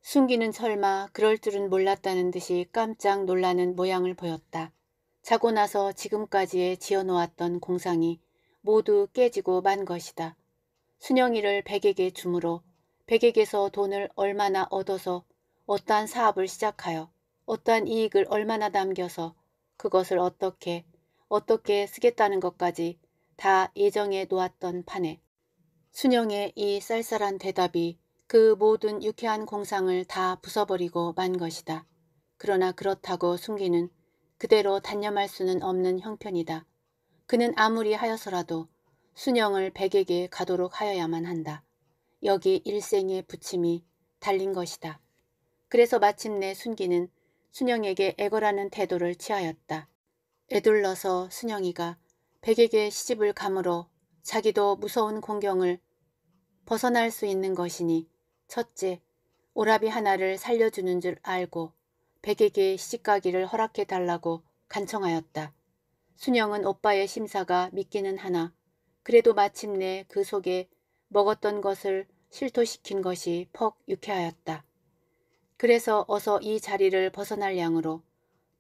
순기는 설마 그럴 줄은 몰랐다는 듯이 깜짝 놀라는 모양을 보였다. 자고 나서 지금까지의 지어놓았던 공상이 모두 깨지고 만 것이다. 순영이를 백에게 주므로 백에게서 돈을 얼마나 얻어서 어떠한 사업을 시작하여 어떠한 이익을 얼마나 남겨서 그것을 어떻게 어떻게 쓰겠다는 것까지 다 예정해 놓았던 판에 순영의 이 쌀쌀한 대답이 그 모든 유쾌한 공상을 다 부숴버리고 만 것이다. 그러나 그렇다고 숨기는 그대로 단념할 수는 없는 형편이다. 그는 아무리 하여서라도 순영을 백에게 가도록 하여야만 한다. 여기 일생의 부침이 달린 것이다. 그래서 마침내 순기는 순영에게 애걸하는 태도를 취하였다. 애둘러서 순영이가 백에게 시집을 감으로 자기도 무서운 공경을 벗어날 수 있는 것이니 첫째, 오라비 하나를 살려주는 줄 알고 백에게 시집가기를 허락해달라고 간청하였다. 순영은 오빠의 심사가 믿기는 하나 그래도 마침내 그 속에 먹었던 것을 실토시킨 것이 퍽 유쾌하였다. 그래서 어서 이 자리를 벗어날 양으로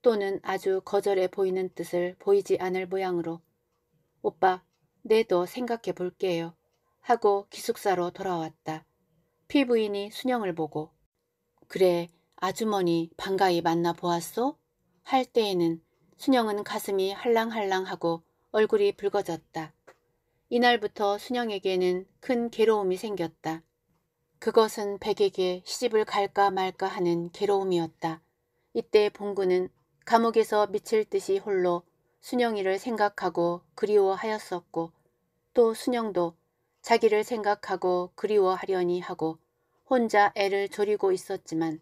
또는 아주 거절해 보이는 뜻을 보이지 않을 모양으로 오빠, 내도 생각해 볼게요. 하고 기숙사로 돌아왔다. 피부인이 순영을 보고 그래, 아주머니 반가이 만나 보았소? 할 때에는 순영은 가슴이 할랑할랑하고 얼굴이 붉어졌다. 이날부터 순영에게는 큰 괴로움이 생겼다. 그것은 백에게 시집을 갈까 말까 하는 괴로움이었다. 이때 봉구는 감옥에서 미칠 듯이 홀로 순영이를 생각하고 그리워하였었고 또 순영도 자기를 생각하고 그리워하려니 하고 혼자 애를 졸이고 있었지만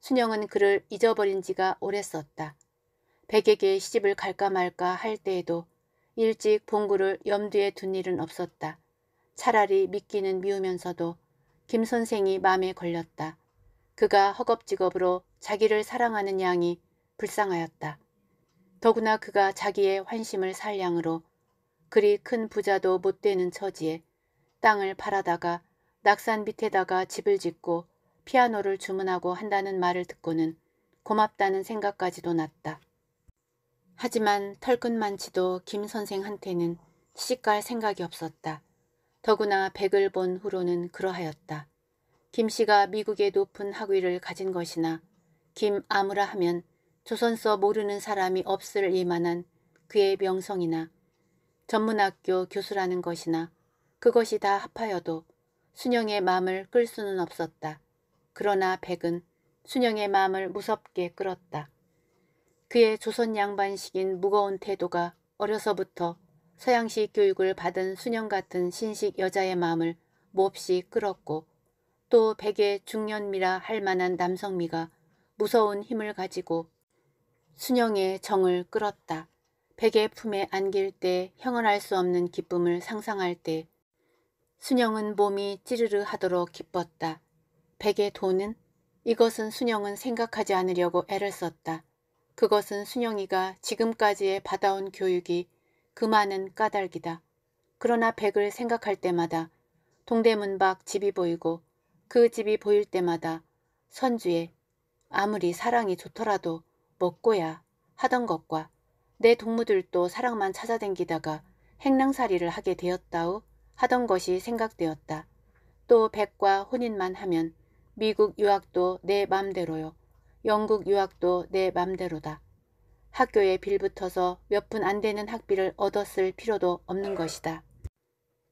순영은 그를 잊어버린 지가 오랬었다. 백에게 시집을 갈까 말까 할 때에도 일찍 봉구를 염두에 둔 일은 없었다. 차라리 믿기는 미우면서도 김 선생이 마음에 걸렸다. 그가 허겁지겁으로 자기를 사랑하는 양이 불쌍하였다. 더구나 그가 자기의 환심을 살 양으로 그리 큰 부자도 못 되는 처지에 땅을 팔아다가 낙산 밑에다가 집을 짓고 피아노를 주문하고 한다는 말을 듣고는 고맙다는 생각까지도 났다. 하지만 털끝만치도 김 선생한테는 씨갈 생각이 없었다. 더구나 백을 본 후로는 그러하였다. 김 씨가 미국의 높은 학위를 가진 것이나 김아무라 하면 조선서 모르는 사람이 없을 이만한 그의 명성이나 전문학교 교수라는 것이나 그것이 다 합하여도 순영의 마음을 끌 수는 없었다. 그러나 백은 순영의 마음을 무섭게 끌었다. 그의 조선 양반식인 무거운 태도가 어려서부터 서양식 교육을 받은 수년 같은 신식 여자의 마음을 몹시 끌었고 또 백의 중년미라 할 만한 남성미가 무서운 힘을 가지고 순영의 정을 끌었다. 백의 품에 안길 때 형언할 수 없는 기쁨을 상상할 때 순영은 몸이 찌르르 하도록 기뻤다. 백의 돈은? 이것은 순영은 생각하지 않으려고 애를 썼다. 그것은 순영이가 지금까지의 받아온 교육이 그 많은 까닭이다. 그러나 백을 생각할 때마다 동대문 밖 집이 보이고 그 집이 보일 때마다 선주에 아무리 사랑이 좋더라도 먹고야 하던 것과 내 동무들도 사랑만 찾아댕기다가 행랑살이를 하게 되었다우 하던 것이 생각되었다. 또 백과 혼인만 하면 미국 유학도 내 맘대로요. 영국 유학도 내 맘대로다. 학교에 빌붙어서 몇푼안 되는 학비를 얻었을 필요도 없는 것이다.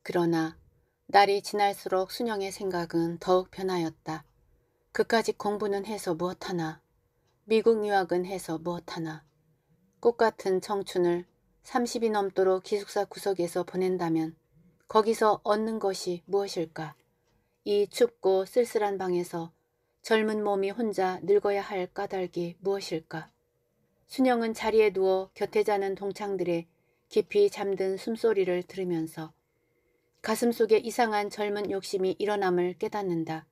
그러나 날이 지날수록 순영의 생각은 더욱 변하였다. 그까지 공부는 해서 무엇하나 미국 유학은 해서 무엇하나 꽃같은 청춘을 30이 넘도록 기숙사 구석에서 보낸다면 거기서 얻는 것이 무엇일까? 이 춥고 쓸쓸한 방에서 젊은 몸이 혼자 늙어야 할 까닭이 무엇일까? 순영은 자리에 누워 곁에 자는 동창들의 깊이 잠든 숨소리를 들으면서 가슴속에 이상한 젊은 욕심이 일어남을 깨닫는다.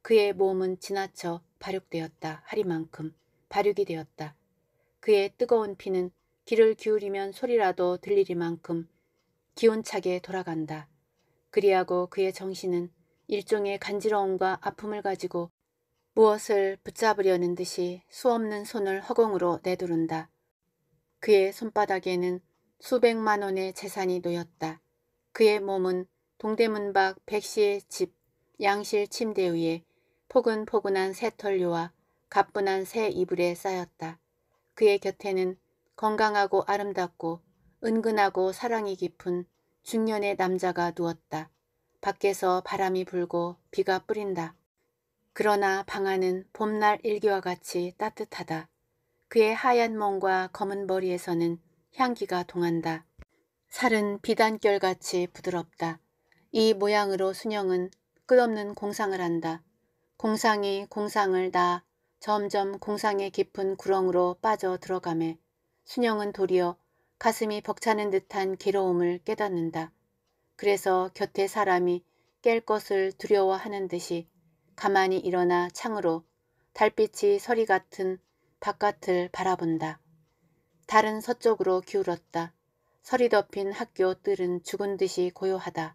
그의 몸은 지나쳐 발육되었다. 하리만큼 발육이 되었다. 그의 뜨거운 피는 귀를 기울이면 소리라도 들리리만큼 기운차게 돌아간다. 그리하고 그의 정신은 일종의 간지러움과 아픔을 가지고 무엇을 붙잡으려는 듯이 수없는 손을 허공으로 내두른다. 그의 손바닥에는 수백만 원의 재산이 놓였다. 그의 몸은 동대문 밖 백씨의 집 양실 침대 위에 포근포근한 새털류와 가뿐한 새 이불에 쌓였다. 그의 곁에는 건강하고 아름답고 은근하고 사랑이 깊은 중년의 남자가 누웠다. 밖에서 바람이 불고 비가 뿌린다. 그러나 방안은 봄날 일기와 같이 따뜻하다. 그의 하얀 몸과 검은 머리에서는 향기가 동한다. 살은 비단결같이 부드럽다. 이 모양으로 순영은 끝없는 공상을 한다. 공상이 공상을 다 점점 공상의 깊은 구렁으로 빠져 들어가매 순영은 도리어 가슴이 벅차는 듯한 괴로움을 깨닫는다. 그래서 곁에 사람이 깰 것을 두려워하는 듯이 가만히 일어나 창으로 달빛이 서리 같은 바깥을 바라본다. 달은 서쪽으로 기울었다. 서리 덮인 학교 뜰은 죽은 듯이 고요하다.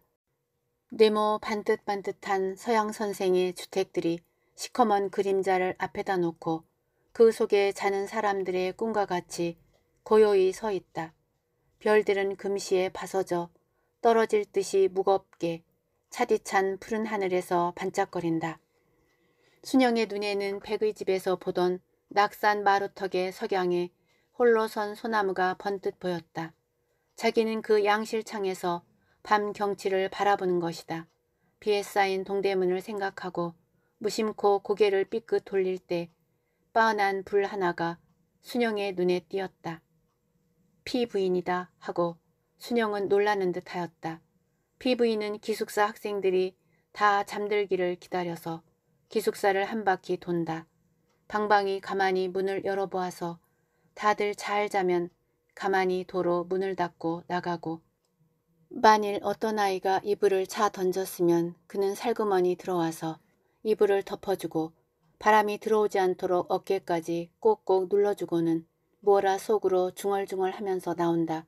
네모 반듯반듯한 서양 선생의 주택들이 시커먼 그림자를 앞에다 놓고 그 속에 자는 사람들의 꿈과 같이 고요히 서 있다. 별들은 금시에 바서져 떨어질 듯이 무겁게 차디찬 푸른 하늘에서 반짝거린다. 순영의 눈에는 백의 집에서 보던 낙산 마루턱의 석양에 홀로 선 소나무가 번뜻 보였다. 자기는 그 양실창에서 밤 경치를 바라보는 것이다. 비에 쌓인 동대문을 생각하고 무심코 고개를 삐끗 돌릴 때 뻔한 불 하나가 순영의 눈에 띄었다. 피부인이다 하고 순영은 놀라는 듯하였다. 피부인은 기숙사 학생들이 다 잠들기를 기다려서 기숙사를 한 바퀴 돈다. 방방이 가만히 문을 열어보아서 다들 잘 자면 가만히 도로 문을 닫고 나가고 만일 어떤 아이가 이불을 차 던졌으면 그는 살그머니 들어와서 이불을 덮어주고 바람이 들어오지 않도록 어깨까지 꼭꼭 눌러주고는 무어라 속으로 중얼중얼 하면서 나온다.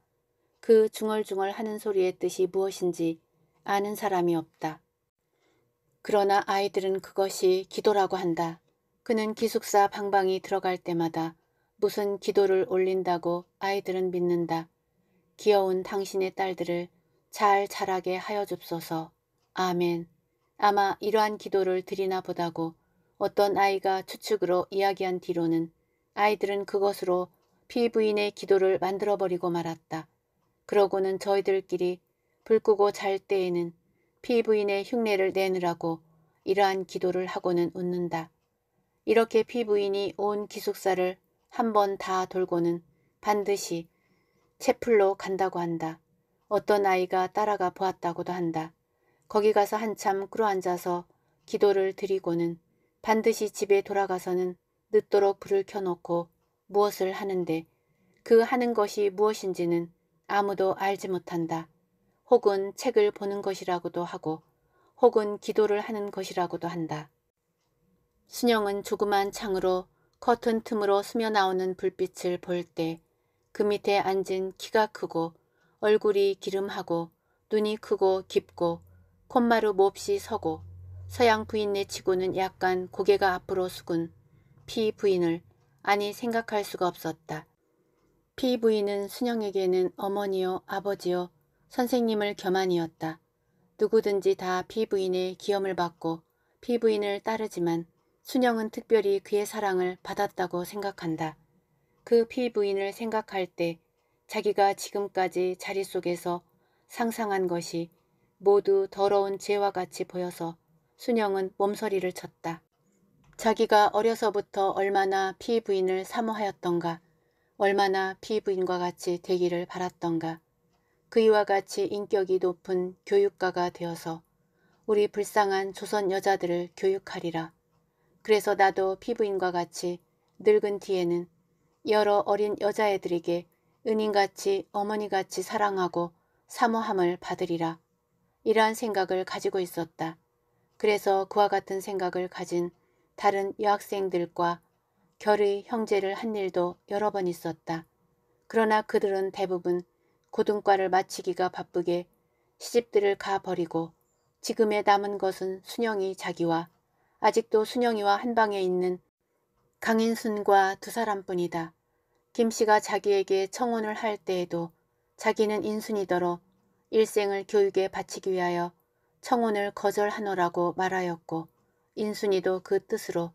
그 중얼중얼 하는 소리의 뜻이 무엇인지 아는 사람이 없다. 그러나 아이들은 그것이 기도라고 한다. 그는 기숙사 방방이 들어갈 때마다 무슨 기도를 올린다고 아이들은 믿는다. 귀여운 당신의 딸들을 잘 자라게 하여 줍소서. 아멘. 아마 이러한 기도를 드리나 보다고 어떤 아이가 추측으로 이야기한 뒤로는 아이들은 그것으로 피부인의 기도를 만들어버리고 말았다. 그러고는 저희들끼리 불 끄고 잘 때에는 피부인의 흉내를 내느라고 이러한 기도를 하고는 웃는다. 이렇게 피부인이 온 기숙사를 한 번 다 돌고는 반드시 채플로 간다고 한다. 어떤 아이가 따라가 보았다고도 한다. 거기 가서 한참 끌어앉아서 기도를 드리고는 반드시 집에 돌아가서는 늦도록 불을 켜놓고 무엇을 하는데 그 하는 것이 무엇인지는 아무도 알지 못한다. 혹은 책을 보는 것이라고도 하고 혹은 기도를 하는 것이라고도 한다. 순영은 조그만 창으로 커튼 틈으로 스며나오는 불빛을 볼 때 그 밑에 앉은 키가 크고 얼굴이 기름하고 눈이 크고 깊고 콧마루 몹시 서고 서양 부인네 치고는 약간 고개가 앞으로 숙은 피 부인을 아니 생각할 수가 없었다. 피 부인은 순영에게는 어머니요 아버지요 선생님을 겸한이었다. 누구든지 다 피부인의 기염을 받고 피부인을 따르지만 순영은 특별히 그의 사랑을 받았다고 생각한다. 그 피부인을 생각할 때 자기가 지금까지 자리 속에서 상상한 것이 모두 더러운 죄와 같이 보여서 순영은 몸서리를 쳤다. 자기가 어려서부터 얼마나 피부인을 사모하였던가, 얼마나 피부인과 같이 되기를 바랐던가. 그이와 같이 인격이 높은 교육가가 되어서 우리 불쌍한 조선 여자들을 교육하리라. 그래서 나도 피부인과 같이 늙은 뒤에는 여러 어린 여자애들에게 은인같이 어머니같이 사랑하고 사모함을 받으리라. 이러한 생각을 가지고 있었다. 그래서 그와 같은 생각을 가진 다른 여학생들과 결의 형제를 한 일도 여러 번 있었다. 그러나 그들은 대부분 고등과를 마치기가 바쁘게 시집들을 가버리고 지금의 남은 것은 순영이 자기와 아직도 순영이와 한방에 있는 강인순과 두 사람뿐이다. 김씨가 자기에게 청혼을 할 때에도 자기는 인순이더러 일생을 교육에 바치기 위하여 청혼을 거절하노라고 말하였고 인순이도 그 뜻으로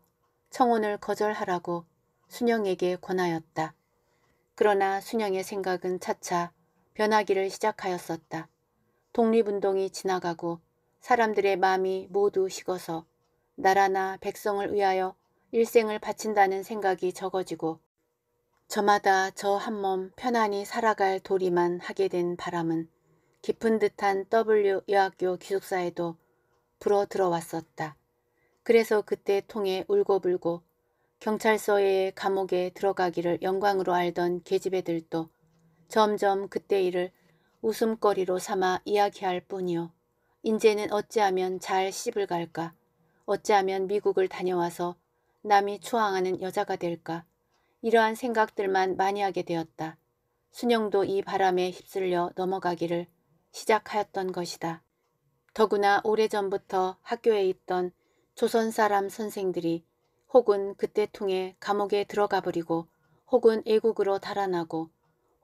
청혼을 거절하라고 순영에게 권하였다. 그러나 순영의 생각은 차차 변하기를 시작하였었다. 독립운동이 지나가고 사람들의 마음이 모두 식어서 나라나 백성을 위하여 일생을 바친다는 생각이 적어지고 저마다 저 한 몸 편안히 살아갈 도리만 하게 된 바람은 깊은 듯한 W 여학교 기숙사에도 불어 들어왔었다. 그래서 그때 통해 울고불고 경찰서의 감옥에 들어가기를 영광으로 알던 계집애들도 점점 그때 일을 웃음거리로 삼아 이야기할 뿐이요. 인제는 어찌하면 잘 씹을 갈까? 어찌하면 미국을 다녀와서 남이 추앙하는 여자가 될까? 이러한 생각들만 많이 하게 되었다. 순영도 이 바람에 휩쓸려 넘어가기를 시작하였던 것이다. 더구나 오래전부터 학교에 있던 조선 사람 선생들이 혹은 그때 통해 감옥에 들어가 버리고 혹은 애국으로 달아나고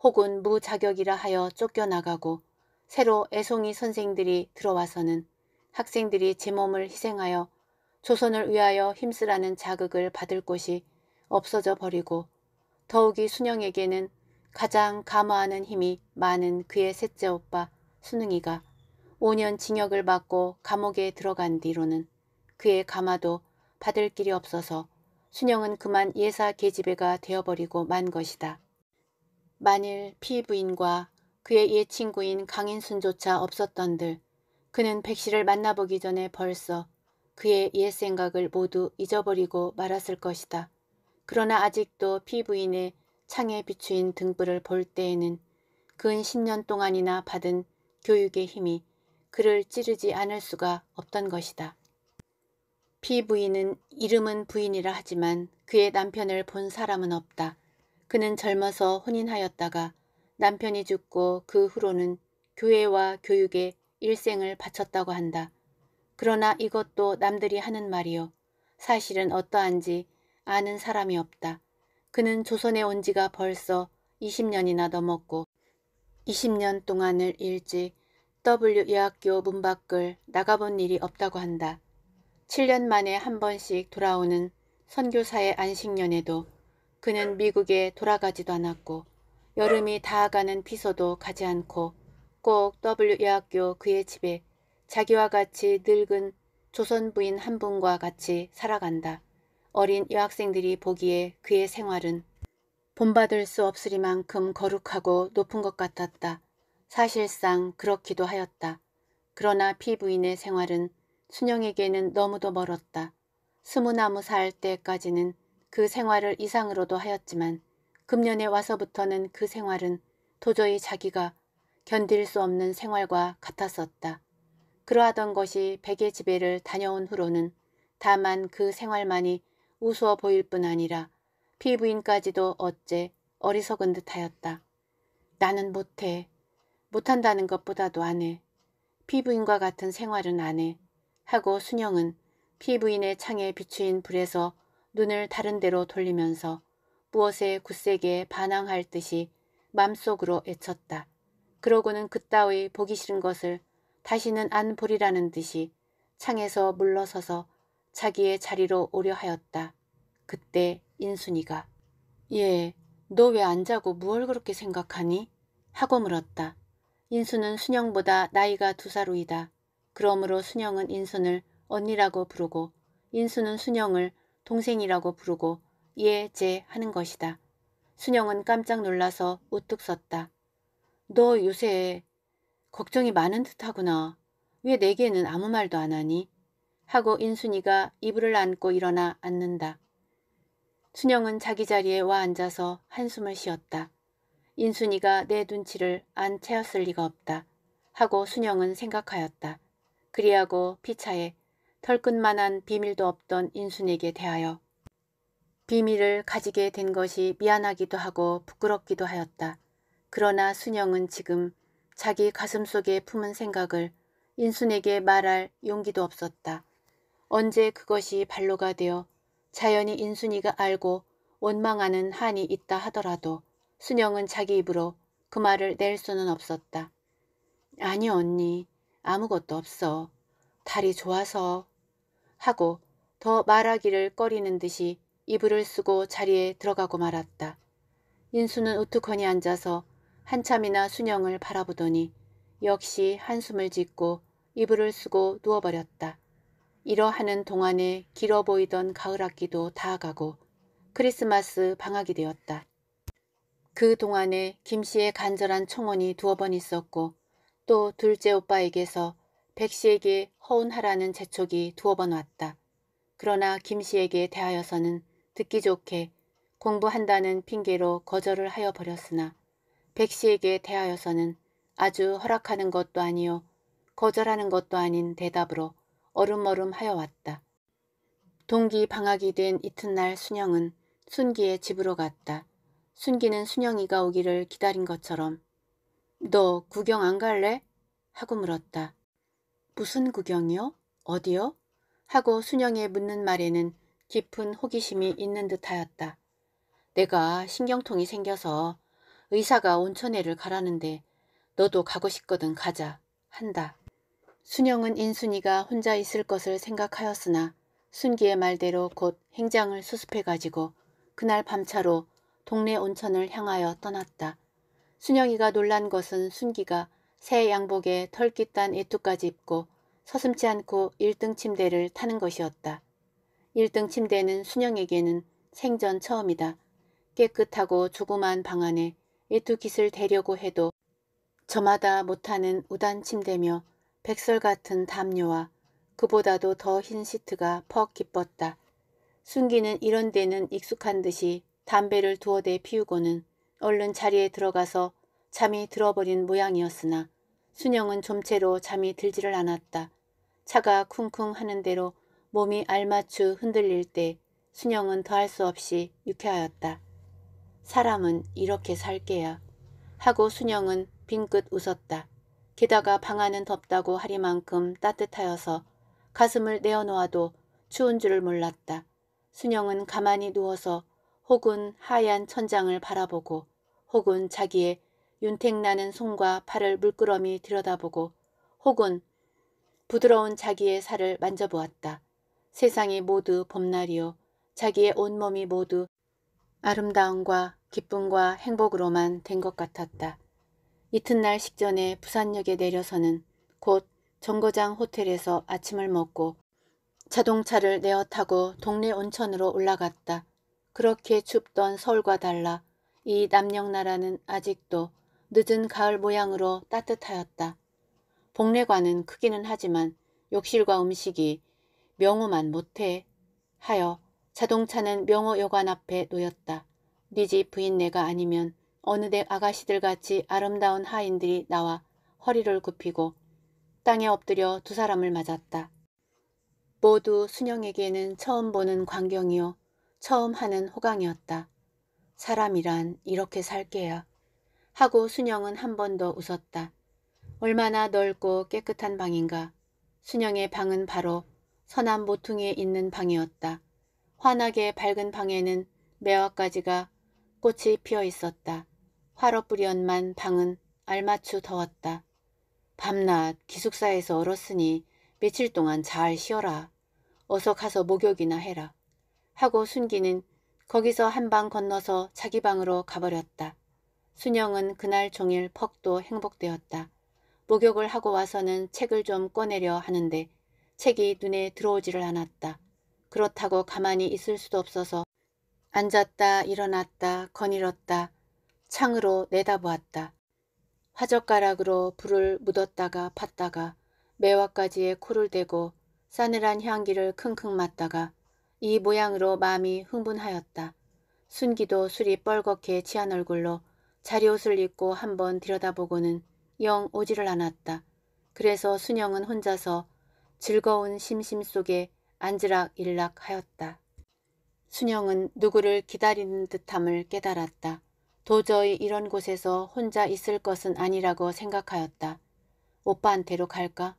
혹은 무자격이라 하여 쫓겨나가고 새로 애송이 선생들이 들어와서는 학생들이 제 몸을 희생하여 조선을 위하여 힘쓰라는 자극을 받을 곳이 없어져 버리고 더욱이 순영에게는 가장 감화하는 힘이 많은 그의 셋째 오빠 순흥이가 5년 징역을 받고 감옥에 들어간 뒤로는 그의 감화도 받을 길이 없어서 순영은 그만 예사 계집애가 되어버리고 만 것이다. 만일 피부인과 그의 옛 친구인 강인순조차 없었던들 그는 백씨를 만나보기 전에 벌써 그의 옛 생각을 모두 잊어버리고 말았을 것이다. 그러나 아직도 피부인의 창에 비추인 등불을 볼 때에는 근 10년 동안이나 받은 교육의 힘이 그를 찌르지 않을 수가 없던 것이다. 피부인은 이름은 부인이라 하지만 그의 남편을 본 사람은 없다. 그는 젊어서 혼인하였다가 남편이 죽고 그 후로는 교회와 교육에 일생을 바쳤다고 한다. 그러나 이것도 남들이 하는 말이요. 사실은 어떠한지 아는 사람이 없다. 그는 조선에 온 지가 벌써 20년이나 넘었고 20년 동안을 일찍 W여학교 문 밖을 나가본 일이 없다고 한다. 7년 만에 한 번씩 돌아오는 선교사의 안식년에도 그는 미국에 돌아가지도 않았고 여름이 다가가는 피서도 가지 않고 꼭 W 여학교 그의 집에 자기와 같이 늙은 조선 부인 한 분과 같이 살아간다. 어린 여학생들이 보기에 그의 생활은 본받을 수 없으리만큼 거룩하고 높은 것 같았다. 사실상 그렇기도 하였다. 그러나 피부인의 생활은 순영에게는 너무도 멀었다. 스무나무 살 때까지는 그 생활을 이상으로도 하였지만 금년에 와서부터는 그 생활은 도저히 자기가 견딜 수 없는 생활과 같았었다. 그러하던 것이 백의 지배를 다녀온 후로는 다만 그 생활만이 우스워 보일 뿐 아니라 피부인까지도 어째 어리석은 듯하였다. 나는 못해. 못한다는 것보다도 안 해. 피부인과 같은 생활은 안 해. 하고 순영은 피부인의 창에 비추인 불에서 눈을 다른 데로 돌리면서 무엇에 굳세게 반항할 듯이 맘속으로 애쳤다. 그러고는 그따위 보기 싫은 것을 다시는 안 보리라는 듯이 창에서 물러서서 자기의 자리로 오려 하였다. 그때 인순이가 예, 너 왜 안 자고 무얼 그렇게 생각하니? 하고 물었다. 인순은 순영보다 나이가 두 살 우이다. 그러므로 순영은 인순을 언니라고 부르고 인순은 순영을 동생이라고 부르고 예, 제 하는 것이다. 순영은 깜짝 놀라서 우뚝 섰다. 너 요새 걱정이 많은 듯하구나. 왜 내게는 아무 말도 안 하니? 하고 인순이가 이불을 안고 일어나 앉는다. 순영은 자기 자리에 와 앉아서 한숨을 쉬었다. 인순이가 내 눈치를 안 채웠을 리가 없다. 하고 순영은 생각하였다. 그리하고 피차에 털끝만한 비밀도 없던 인순에게 대하여 비밀을 가지게 된 것이 미안하기도 하고 부끄럽기도 하였다. 그러나 순영은 지금 자기 가슴 속에 품은 생각을 인순에게 말할 용기도 없었다. 언제 그것이 발로가 되어 자연히 인순이가 알고 원망하는 한이 있다 하더라도 순영은 자기 입으로 그 말을 낼 수는 없었다. 아니 언니 아무것도 없어. 달이 좋아서 하고 더 말하기를 꺼리는 듯이 이불을 쓰고 자리에 들어가고 말았다. 인수는 우투커니 앉아서 한참이나 순영을 바라보더니 역시 한숨을 짓고 이불을 쓰고 누워버렸다. 이러하는 동안에 길어 보이던 가을 학기도 다가고 크리스마스 방학이 되었다. 그 동안에 김 씨의 간절한 청혼이 두어 번 있었고 또 둘째 오빠에게서 백 씨에게 허운하라는 재촉이 두어 번 왔다. 그러나 김 씨에게 대하여서는 듣기 좋게 공부한다는 핑계로 거절을 하여 버렸으나 백 씨에게 대하여서는 아주 허락하는 것도 아니요 거절하는 것도 아닌 대답으로 얼음얼음 하여 왔다. 동기 방학이 된 이튿날 순영은 순기의 집으로 갔다. 순기는 순영이가 오기를 기다린 것처럼 너 구경 안 갈래? 하고 물었다. 무슨 구경이요? 어디요? 하고 순영의 묻는 말에는 깊은 호기심이 있는 듯하였다. 내가 신경통이 생겨서 의사가 온천에를 가라는데 너도 가고 싶거든 가자 한다. 순영은 인순이가 혼자 있을 것을 생각하였으나 순기의 말대로 곧 행장을 수습해가지고 그날 밤차로 동네 온천을 향하여 떠났다. 순영이가 놀란 것은 순기가 새 양복에 털깃단 외투까지 입고 서슴치 않고 1등 침대를 타는 것이었다. 1등 침대는 순영에게는 생전 처음이다. 깨끗하고 조그만 방 안에 외투 깃을 대려고 해도 저마다 못하는 우단 침대며 백설 같은 담요와 그보다도 더 흰 시트가 퍽 기뻤다. 순기는 이런 데는 익숙한 듯이 담배를 두어 대 피우고는 얼른 자리에 들어가서 잠이 들어버린 모양이었으나 순영은 좀채로 잠이 들지를 않았다. 차가 쿵쿵 하는 대로 몸이 알맞추 흔들릴 때 순영은 더할 수 없이 유쾌하였다. 사람은 이렇게 살게야. 하고 순영은 빙긋 웃었다. 게다가 방 안은 덥다고 하리만큼 따뜻하여서 가슴을 내어놓아도 추운 줄을 몰랐다. 순영은 가만히 누워서 혹은 하얀 천장을 바라보고 혹은 자기의 윤택나는 손과 팔을 물끄러미 들여다보고 혹은 부드러운 자기의 살을 만져보았다. 세상이 모두 봄날이요 자기의 온몸이 모두 아름다움과 기쁨과 행복으로만 된 것 같았다. 이튿날 식전에 부산역에 내려서는 곧 정거장 호텔에서 아침을 먹고 자동차를 내어 타고 동네 온천으로 올라갔다. 그렇게 춥던 서울과 달라 이남녕나라는 아직도 늦은 가을 모양으로 따뜻하였다. 복례관은 크기는 하지만 욕실과 음식이 명호만 못해 하여 자동차는 명호 여관 앞에 놓였다. 니 집 부인네가 아니면 어느 댁 아가씨들 같이 아름다운 하인들이 나와 허리를 굽히고 땅에 엎드려 두 사람을 맞았다. 모두 순영에게는 처음 보는 광경이요 처음 하는 호강이었다. 사람이란 이렇게 살게야. 하고 순영은 한 번 더 웃었다. 얼마나 넓고 깨끗한 방인가. 순영의 방은 바로 서남 모퉁이에 있는 방이었다. 환하게 밝은 방에는 매화까지가 꽃이 피어 있었다. 화롯뿌리 연만 방은 알맞추 더웠다. 밤낮 기숙사에서 얼었으니 며칠 동안 잘 쉬어라. 어서 가서 목욕이나 해라. 하고 순기는 거기서 한 방 건너서 자기 방으로 가버렸다. 순영은 그날 종일 퍽도 행복되었다. 목욕을 하고 와서는 책을 좀 꺼내려 하는데 책이 눈에 들어오지를 않았다. 그렇다고 가만히 있을 수도 없어서 앉았다 일어났다 거닐었다 창으로 내다보았다. 화젓가락으로 불을 묻었다가 팠다가 매화까지의 코를 대고 싸늘한 향기를 킁킁 맡다가 이 모양으로 마음이 흥분하였다. 순기도 술이 뻘겋게 취한 얼굴로 자리옷을 입고 한번 들여다보고는 영 오지를 않았다. 그래서 순영은 혼자서 즐거운 심심 속에 안지락일락하였다. 순영은 누구를 기다리는 듯함을 깨달았다. 도저히 이런 곳에서 혼자 있을 것은 아니라고 생각하였다. 오빠한테로 갈까?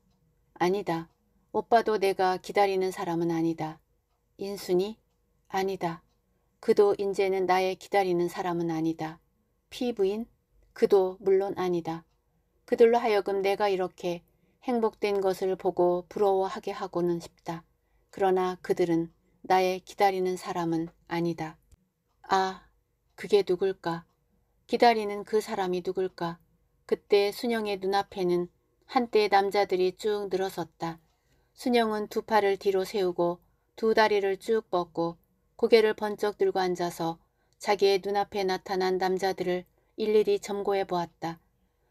아니다. 오빠도 내가 기다리는 사람은 아니다. 인순이? 아니다. 그도 이제는 나의 기다리는 사람은 아니다. 피부인 그도 물론 아니다. 그들로 하여금 내가 이렇게 행복된 것을 보고 부러워하게 하고는 싶다. 그러나 그들은 나의 기다리는 사람은 아니다. 아, 그게 누굴까? 기다리는 그 사람이 누굴까? 그때 순영의 눈앞에는 한때 남자들이 쭉 늘어섰다. 순영은 두 팔을 뒤로 세우고 두 다리를 쭉 뻗고 고개를 번쩍 들고 앉아서 자기의 눈앞에 나타난 남자들을 일일이 점거해 보았다.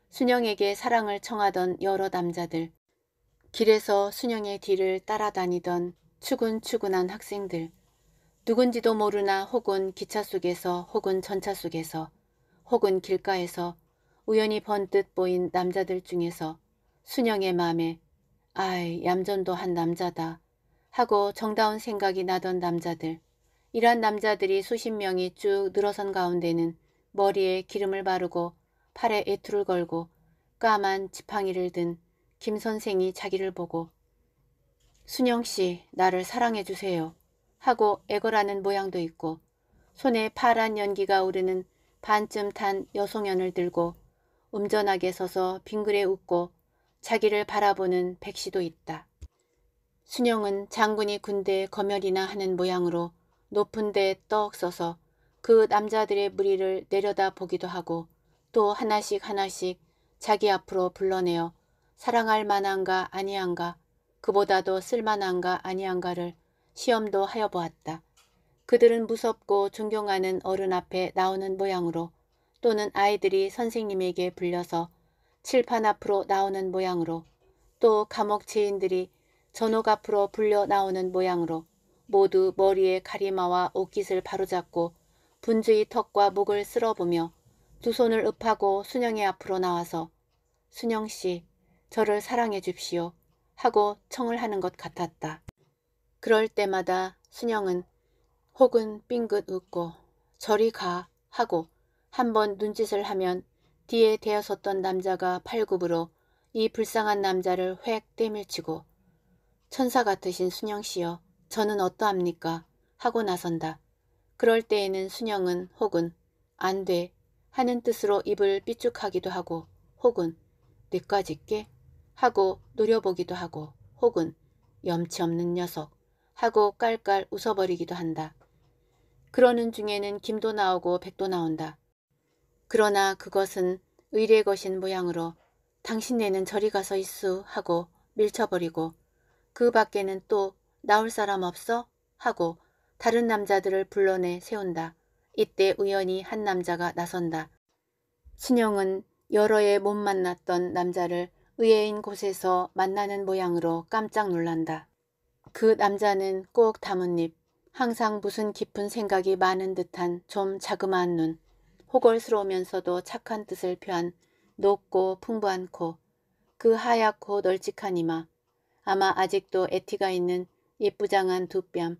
순영에게 사랑을 청하던 여러 남자들, 길에서 순영의 뒤를 따라다니던 추근추근한 학생들, 누군지도 모르나 혹은 기차 속에서 혹은 전차 속에서 혹은 길가에서 우연히 번뜻 보인 남자들 중에서 순영의 마음에 아이 얌전도 한 남자다 하고 정다운 생각이 나던 남자들 이러한 남자들이 수십 명이 쭉 늘어선 가운데는 머리에 기름을 바르고 팔에 애투를 걸고 까만 지팡이를 든 김 선생이 자기를 보고 순영씨 나를 사랑해주세요 하고 애걸하는 모양도 있고 손에 파란 연기가 오르는 반쯤 탄 여송연을 들고 음전하게 서서 빙그레 웃고 자기를 바라보는 백씨도 있다. 순영은 장군이 군대 에 검열이나 하는 모양으로 높은 데떡써서그 남자들의 무리를 내려다 보기도 하고 또 하나씩 하나씩 자기 앞으로 불러내어 사랑할 만한가 아니한가 그보다도 쓸만한가 아니한가를 시험도 하여 보았다. 그들은 무섭고 존경하는 어른 앞에 나오는 모양으로 또는 아이들이 선생님에게 불려서 칠판 앞으로 나오는 모양으로 또 감옥 지인들이 전옥 앞으로 불려 나오는 모양으로 모두 머리에 가리마와 옷깃을 바로잡고 분주히 턱과 목을 쓸어보며 두 손을 읍하고 순영의 앞으로 나와서 순영씨 저를 사랑해 줍시오 하고 청을 하는 것 같았다. 그럴 때마다 순영은 혹은 빙긋 웃고 저리 가 하고 한 번 눈짓을 하면 뒤에 대어섰던 남자가 팔굽으로 이 불쌍한 남자를 획 때밀치고 천사 같으신 순영씨여 저는 어떠합니까? 하고 나선다. 그럴 때에는 순영은 혹은 안 돼 하는 뜻으로 입을 삐죽하기도 하고 혹은 뇌까지 게 하고 노려보기도 하고 혹은 염치 없는 녀석 하고 깔깔 웃어버리기도 한다. 그러는 중에는 김도 나오고 백도 나온다. 그러나 그것은 의뢰 것인 모양으로 당신네는 저리 가서 있수 하고 밀쳐버리고 그 밖에는 또 나올 사람 없어? 하고 다른 남자들을 불러내 세운다. 이때 우연히 한 남자가 나선다. 신영은 여러 해못 만났던 남자를 의외인 곳에서 만나는 모양으로 깜짝 놀란다. 그 남자는 꼭다뭇잎 항상 무슨 깊은 생각이 많은 듯한 좀 자그마한 눈, 호걸스러우면서도 착한 뜻을 표한 높고 풍부한 코, 그 하얗고 널찍한 이마, 아마 아직도 애티가 있는 예쁘장한 두 뺨,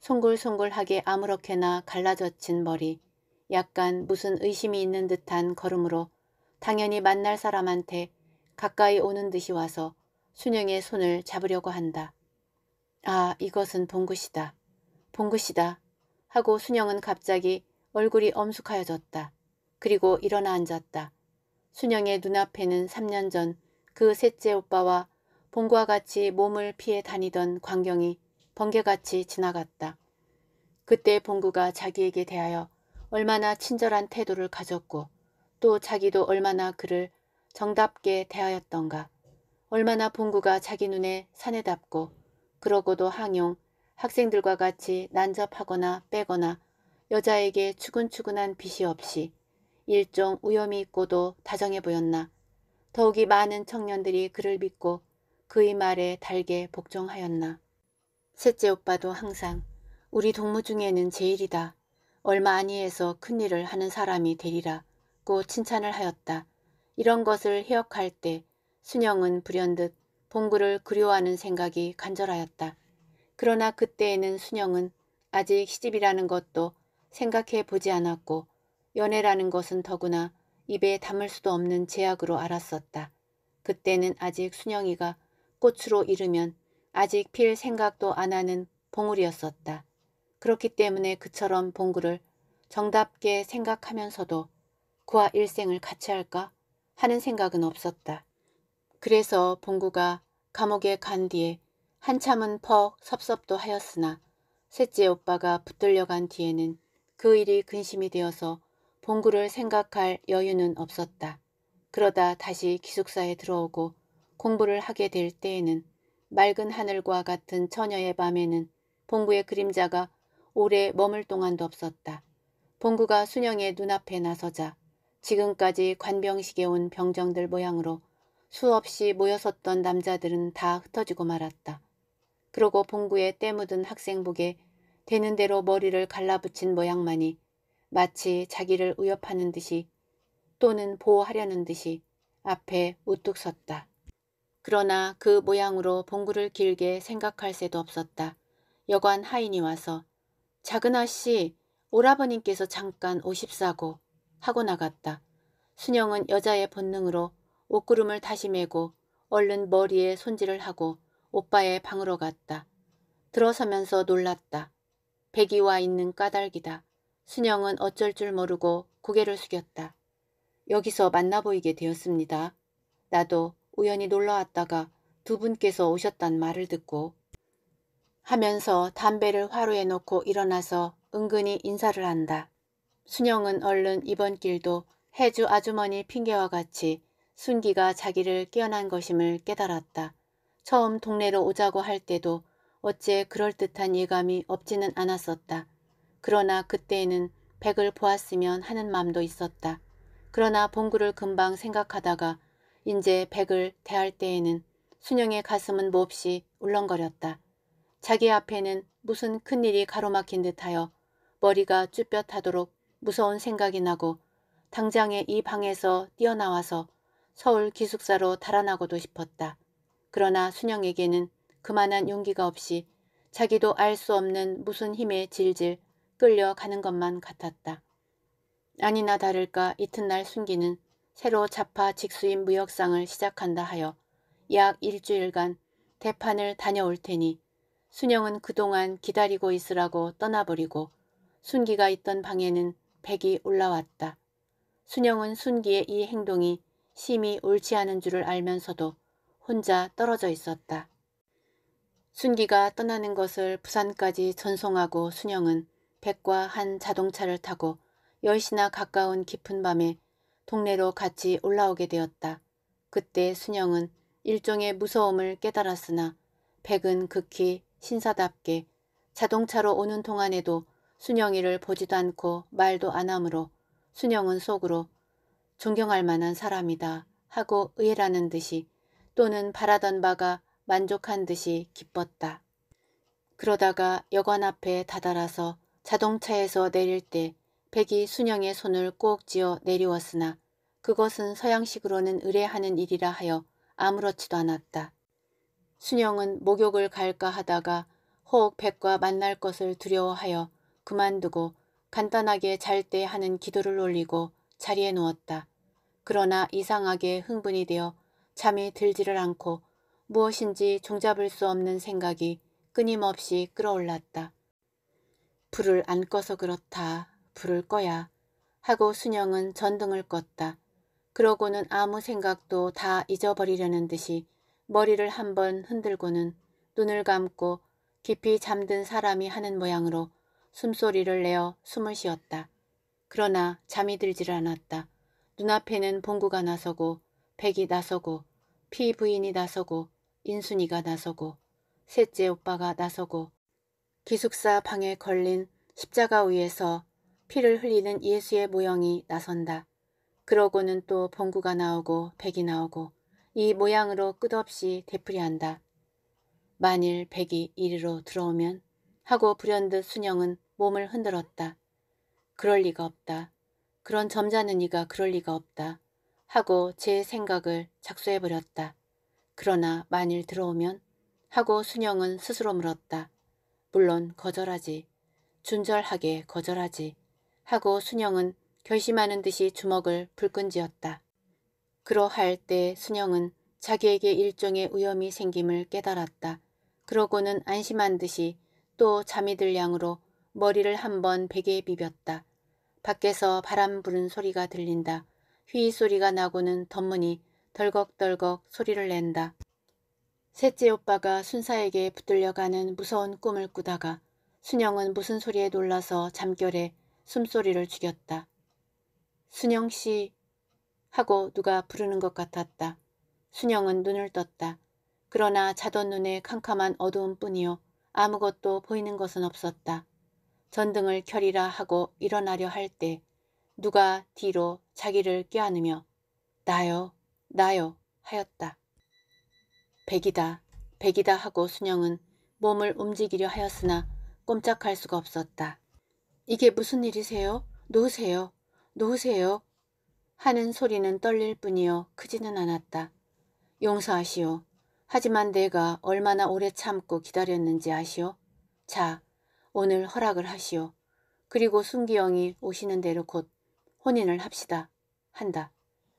송글송글하게 아무렇게나 갈라젖힌 머리, 약간 무슨 의심이 있는 듯한 걸음으로 당연히 만날 사람한테 가까이 오는 듯이 와서 순영의 손을 잡으려고 한다. 아, 이것은 봉구시다. 봉구시다. 하고 순영은 갑자기 얼굴이 엄숙하여졌다. 그리고 일어나 앉았다. 순영의 눈앞에는 3년 전 그 셋째 오빠와 봉구와 같이 몸을 피해 다니던 광경이 번개같이 지나갔다. 그때 봉구가 자기에게 대하여 얼마나 친절한 태도를 가졌고 또 자기도 얼마나 그를 정답게 대하였던가. 얼마나 봉구가 자기 눈에 사내답고 그러고도 항용, 학생들과 같이 난접하거나 빼거나 여자에게 추근추근한 빛이 없이 일종 우염이 있고도 다정해 보였나. 더욱이 많은 청년들이 그를 믿고 그의 말에 달게 복종하였나. 셋째 오빠도 항상 우리 동무 중에는 제일이다. 얼마 아니해서 큰일을 하는 사람이 되리라. 고 칭찬을 하였다. 이런 것을 해역할 때 순영은 불현듯 봉구를 그리워하는 생각이 간절하였다. 그러나 그때에는 순영은 아직 시집이라는 것도 생각해 보지 않았고 연애라는 것은 더구나 입에 담을 수도 없는 제약으로 알았었다. 그때는 아직 순영이가 꽃으로 이르면 아직 필 생각도 안 하는 봉우리였었다. 그렇기 때문에 그처럼 봉구를 정답게 생각하면서도 그와 일생을 같이 할까 하는 생각은 없었다. 그래서 봉구가 감옥에 간 뒤에 한참은 퍽 섭섭도 하였으나 셋째 오빠가 붙들려 간 뒤에는 그 일이 근심이 되어서 봉구를 생각할 여유는 없었다. 그러다 다시 기숙사에 들어오고 공부를 하게 될 때에는 맑은 하늘과 같은 처녀의 밤에는 봉구의 그림자가 오래 머물 동안도 없었다. 봉구가 순영의 눈앞에 나서자 지금까지 관병식에 온 병정들 모양으로 수없이 모여섰던 남자들은 다 흩어지고 말았다. 그러고 봉구의 때묻은 학생복에 되는 대로 머리를 갈라붙인 모양만이 마치 자기를 위협하는 듯이 또는 보호하려는 듯이 앞에 우뚝 섰다. 그러나 그 모양으로 봉구를 길게 생각할 새도 없었다. 여관 하인이 와서 작은 아씨 오라버님께서 잠깐 오십사고 하고 나갔다. 순영은 여자의 본능으로 옷구름을 다시 메고 얼른 머리에 손질을 하고 오빠의 방으로 갔다. 들어서면서 놀랐다. 백이와 있는 까닭이다. 순영은 어쩔 줄 모르고 고개를 숙였다. 여기서 만나 보이게 되었습니다. 나도 우연히 놀러왔다가 두 분께서 오셨단 말을 듣고 하면서 담배를 화로에 놓고 일어나서 은근히 인사를 한다. 순영은 얼른 이번 길도 해주 아주머니 핑계와 같이 순기가 자기를 깨어난 것임을 깨달았다. 처음 동네로 오자고 할 때도 어째 그럴듯한 예감이 없지는 않았었다. 그러나 그때에는 백을 보았으면 하는 맘도 있었다. 그러나 봉구를 금방 생각하다가 이제 백을 대할 때에는 순영의 가슴은 몹시 울렁거렸다. 자기 앞에는 무슨 큰일이 가로막힌 듯하여 머리가 쭈뼛하도록 무서운 생각이 나고 당장에 이 방에서 뛰어나와서 서울 기숙사로 달아나고도 싶었다. 그러나 순영에게는 그만한 용기가 없이 자기도 알 수 없는 무슨 힘에 질질 끌려가는 것만 같았다. 아니나 다를까 이튿날 순기는 새로 자파 직수인 무역상을 시작한다 하여 약 일주일간 대판을 다녀올 테니 순영은 그동안 기다리고 있으라고 떠나버리고 순기가 있던 방에는 백이 올라왔다. 순영은 순기의 이 행동이 심히 옳지 않은 줄을 알면서도 혼자 떨어져 있었다. 순기가 떠나는 것을 부산까지 전송하고 순영은 백과 한 자동차를 타고 1 0시나 가까운 깊은 밤에 동네로 같이 올라오게 되었다. 그때 순영은 일종의 무서움을 깨달았으나 백은 극히 신사답게 자동차로 오는 동안에도 순영이를 보지도 않고 말도 안 하므로 순영은 속으로 존경할 만한 사람이다 하고 의라는 듯이 또는 바라던 바가 만족한 듯이 기뻤다. 그러다가 여관 앞에 다다라서 자동차에서 내릴 때 백이 순영의 손을 꼭 쥐어 내려웠으나 그것은 서양식으로는 의뢰하는 일이라 하여 아무렇지도 않았다. 순영은 목욕을 갈까 하다가 혹 백과 만날 것을 두려워하여 그만두고 간단하게 잘 때 하는 기도를 올리고 자리에 누웠다. 그러나 이상하게 흥분이 되어 잠이 들지를 않고 무엇인지 종잡을 수 없는 생각이 끊임없이 끌어올랐다. 불을 안 꺼서 그렇다 불을 꺼야 하고 순영은 전등을 껐다. 그러고는 아무 생각도 다 잊어버리려는 듯이 머리를 한 번 흔들고는 눈을 감고 깊이 잠든 사람이 하는 모양으로 숨소리를 내어 숨을 쉬었다. 그러나 잠이 들지를 않았다. 눈앞에는 봉구가 나서고 백이 나서고 피 부인이 나서고 인순이가 나서고 셋째 오빠가 나서고 기숙사 방에 걸린 십자가 위에서 피를 흘리는 예수의 모형이 나선다. 그러고는 또 봉구가 나오고 백이 나오고 이 모양으로 끝없이 되풀이한다. 만일 백이 이리로 들어오면 하고 불현듯 순영은 몸을 흔들었다. 그럴 리가 없다. 그런 점잖은 이가 그럴 리가 없다. 하고 제 생각을 작소해버렸다. 그러나 만일 들어오면 하고 순영은 스스로 물었다. 물론 거절하지. 준절하게 거절하지. 하고 순영은 결심하는 듯이 주먹을 불끈쥐었다 그러할 때 순영은 자기에게 일종의 위험이 생김을 깨달았다. 그러고는 안심한 듯이 또 잠이 들 양으로 머리를 한 번 베개에 비볐다. 밖에서 바람 부는 소리가 들린다. 휘 소리가 나고는 덧문이 덜걱덜걱 소리를 낸다. 셋째 오빠가 순사에게 붙들려가는 무서운 꿈을 꾸다가 순영은 무슨 소리에 놀라서 잠결에 숨소리를 죽였다. 순영씨 하고 누가 부르는 것 같았다. 순영은 눈을 떴다. 그러나 자던 눈에 캄캄한 어두움 뿐이요 아무것도 보이는 것은 없었다. 전등을 켜리라 하고 일어나려 할 때 누가 뒤로 자기를 껴안으며 나요 나요 하였다. 백이다 백이다 하고 순영은 몸을 움직이려 하였으나 꼼짝할 수가 없었다. 이게 무슨 일이세요? 놓으세요. 놓으세요. 하는 소리는 떨릴 뿐이요 크지는 않았다. 용서하시오. 하지만 내가 얼마나 오래 참고 기다렸는지 아시오. 자, 오늘 허락을 하시오. 그리고 순기영이 오시는 대로 곧 혼인을 합시다. 한다.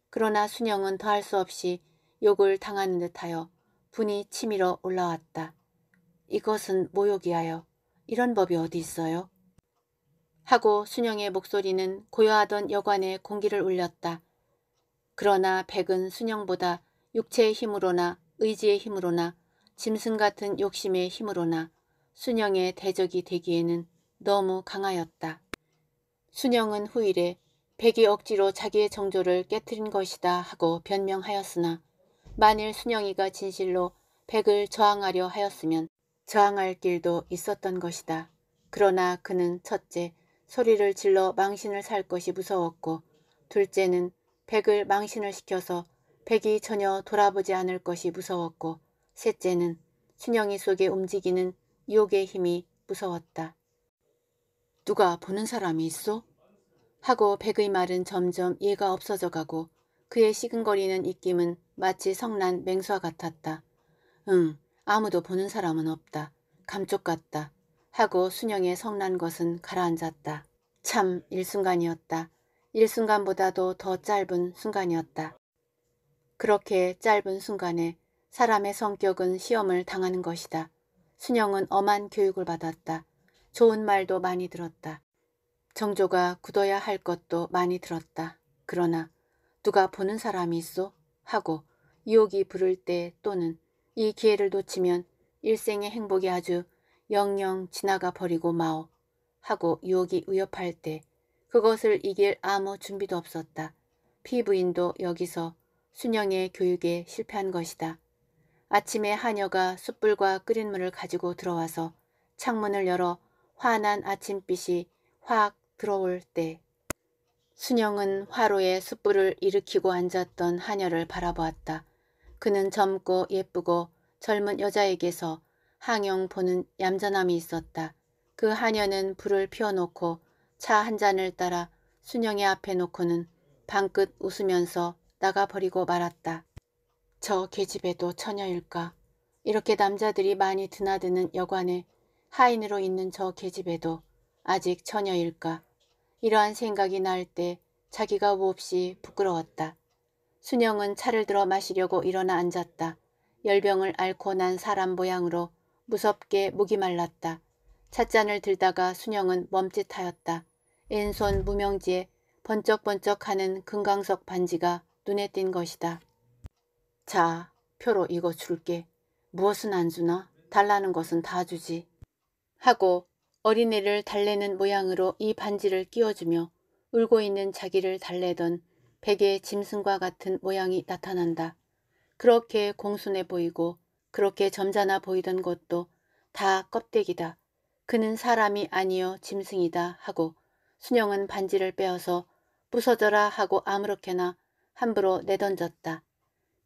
그러나 순영은 더할 수 없이 욕을 당하는 듯하여 분이 치밀어 올라왔다. 이것은 모욕이하여 이런 법이 어디 있어요? 하고 순영의 목소리는 고요하던 여관에 공기를 울렸다. 그러나 백은 순영보다 육체의 힘으로나 의지의 힘으로나 짐승 같은 욕심의 힘으로나 순영의 대적이 되기에는 너무 강하였다. 순영은 후일에 백이 억지로 자기의 정조를 깨뜨린 것이다 하고 변명하였으나 만일 순영이가 진실로 백을 저항하려 하였으면 저항할 길도 있었던 것이다. 그러나 그는 첫째 소리를 질러 망신을 살 것이 무서웠고 둘째는 백을 망신을 시켜서 백이 전혀 돌아보지 않을 것이 무서웠고 셋째는 순영이 속에 움직이는 유혹의 힘이 무서웠다. 누가 보는 사람이 있어? 하고 백의 말은 점점 이해가 없어져 가고 그의 시근거리는 입김은 마치 성난 맹수와 같았다. 응, 아무도 보는 사람은 없다. 감쪽 같다. 하고 순영의 성난 것은 가라앉았다. 참 일순간이었다. 일순간보다도 더 짧은 순간이었다. 그렇게 짧은 순간에 사람의 성격은 시험을 당하는 것이다. 순영은 엄한 교육을 받았다. 좋은 말도 많이 들었다. 정조가 굳어야 할 것도 많이 들었다. 그러나 누가 보는 사람이 있어? 하고 유혹이 부를 때 또는 이 기회를 놓치면 일생의 행복이 아주 영영 지나가 버리고 마오 하고 유혹이 위협할 때 그것을 이길 아무 준비도 없었다. 피부인도 여기서 순영의 교육에 실패한 것이다. 아침에 하녀가 숯불과 끓인 물을 가지고 들어와서 창문을 열어 환한 아침빛이 확 들어올 때 순영은 화로에 숯불을 일으키고 앉았던 하녀를 바라보았다. 그는 젊고 예쁘고 젊은 여자에게서 항영포는 얌전함이 있었다. 그 하녀는 불을 피워놓고 차 한 잔을 따라 순영의 앞에 놓고는 방긋 웃으면서 나가버리고 말았다. 저 계집애도 처녀일까? 이렇게 남자들이 많이 드나드는 여관에 하인으로 있는 저 계집애도 아직 처녀일까? 이러한 생각이 날 때 자기가 몹시 부끄러웠다. 순영은 차를 들어 마시려고 일어나 앉았다. 열병을 앓고 난 사람 모양으로 무섭게 목이 말랐다. 찻잔을 들다가 순영은 멈칫하였다. 왼손 무명지에 번쩍번쩍하는 금강석 반지가 눈에 띈 것이다. 자, 표로 이거 줄게. 무엇은 안 주나? 달라는 것은 다 주지. 하고 어린애를 달래는 모양으로 이 반지를 끼워주며 울고 있는 자기를 달래던 베개의 짐승과 같은 모양이 나타난다. 그렇게 공순해 보이고 그렇게 점잖아 보이던 것도 다 껍데기다. 그는 사람이 아니요 짐승이다 하고 순영은 반지를 빼어서 부서져라 하고 아무렇게나 함부로 내던졌다.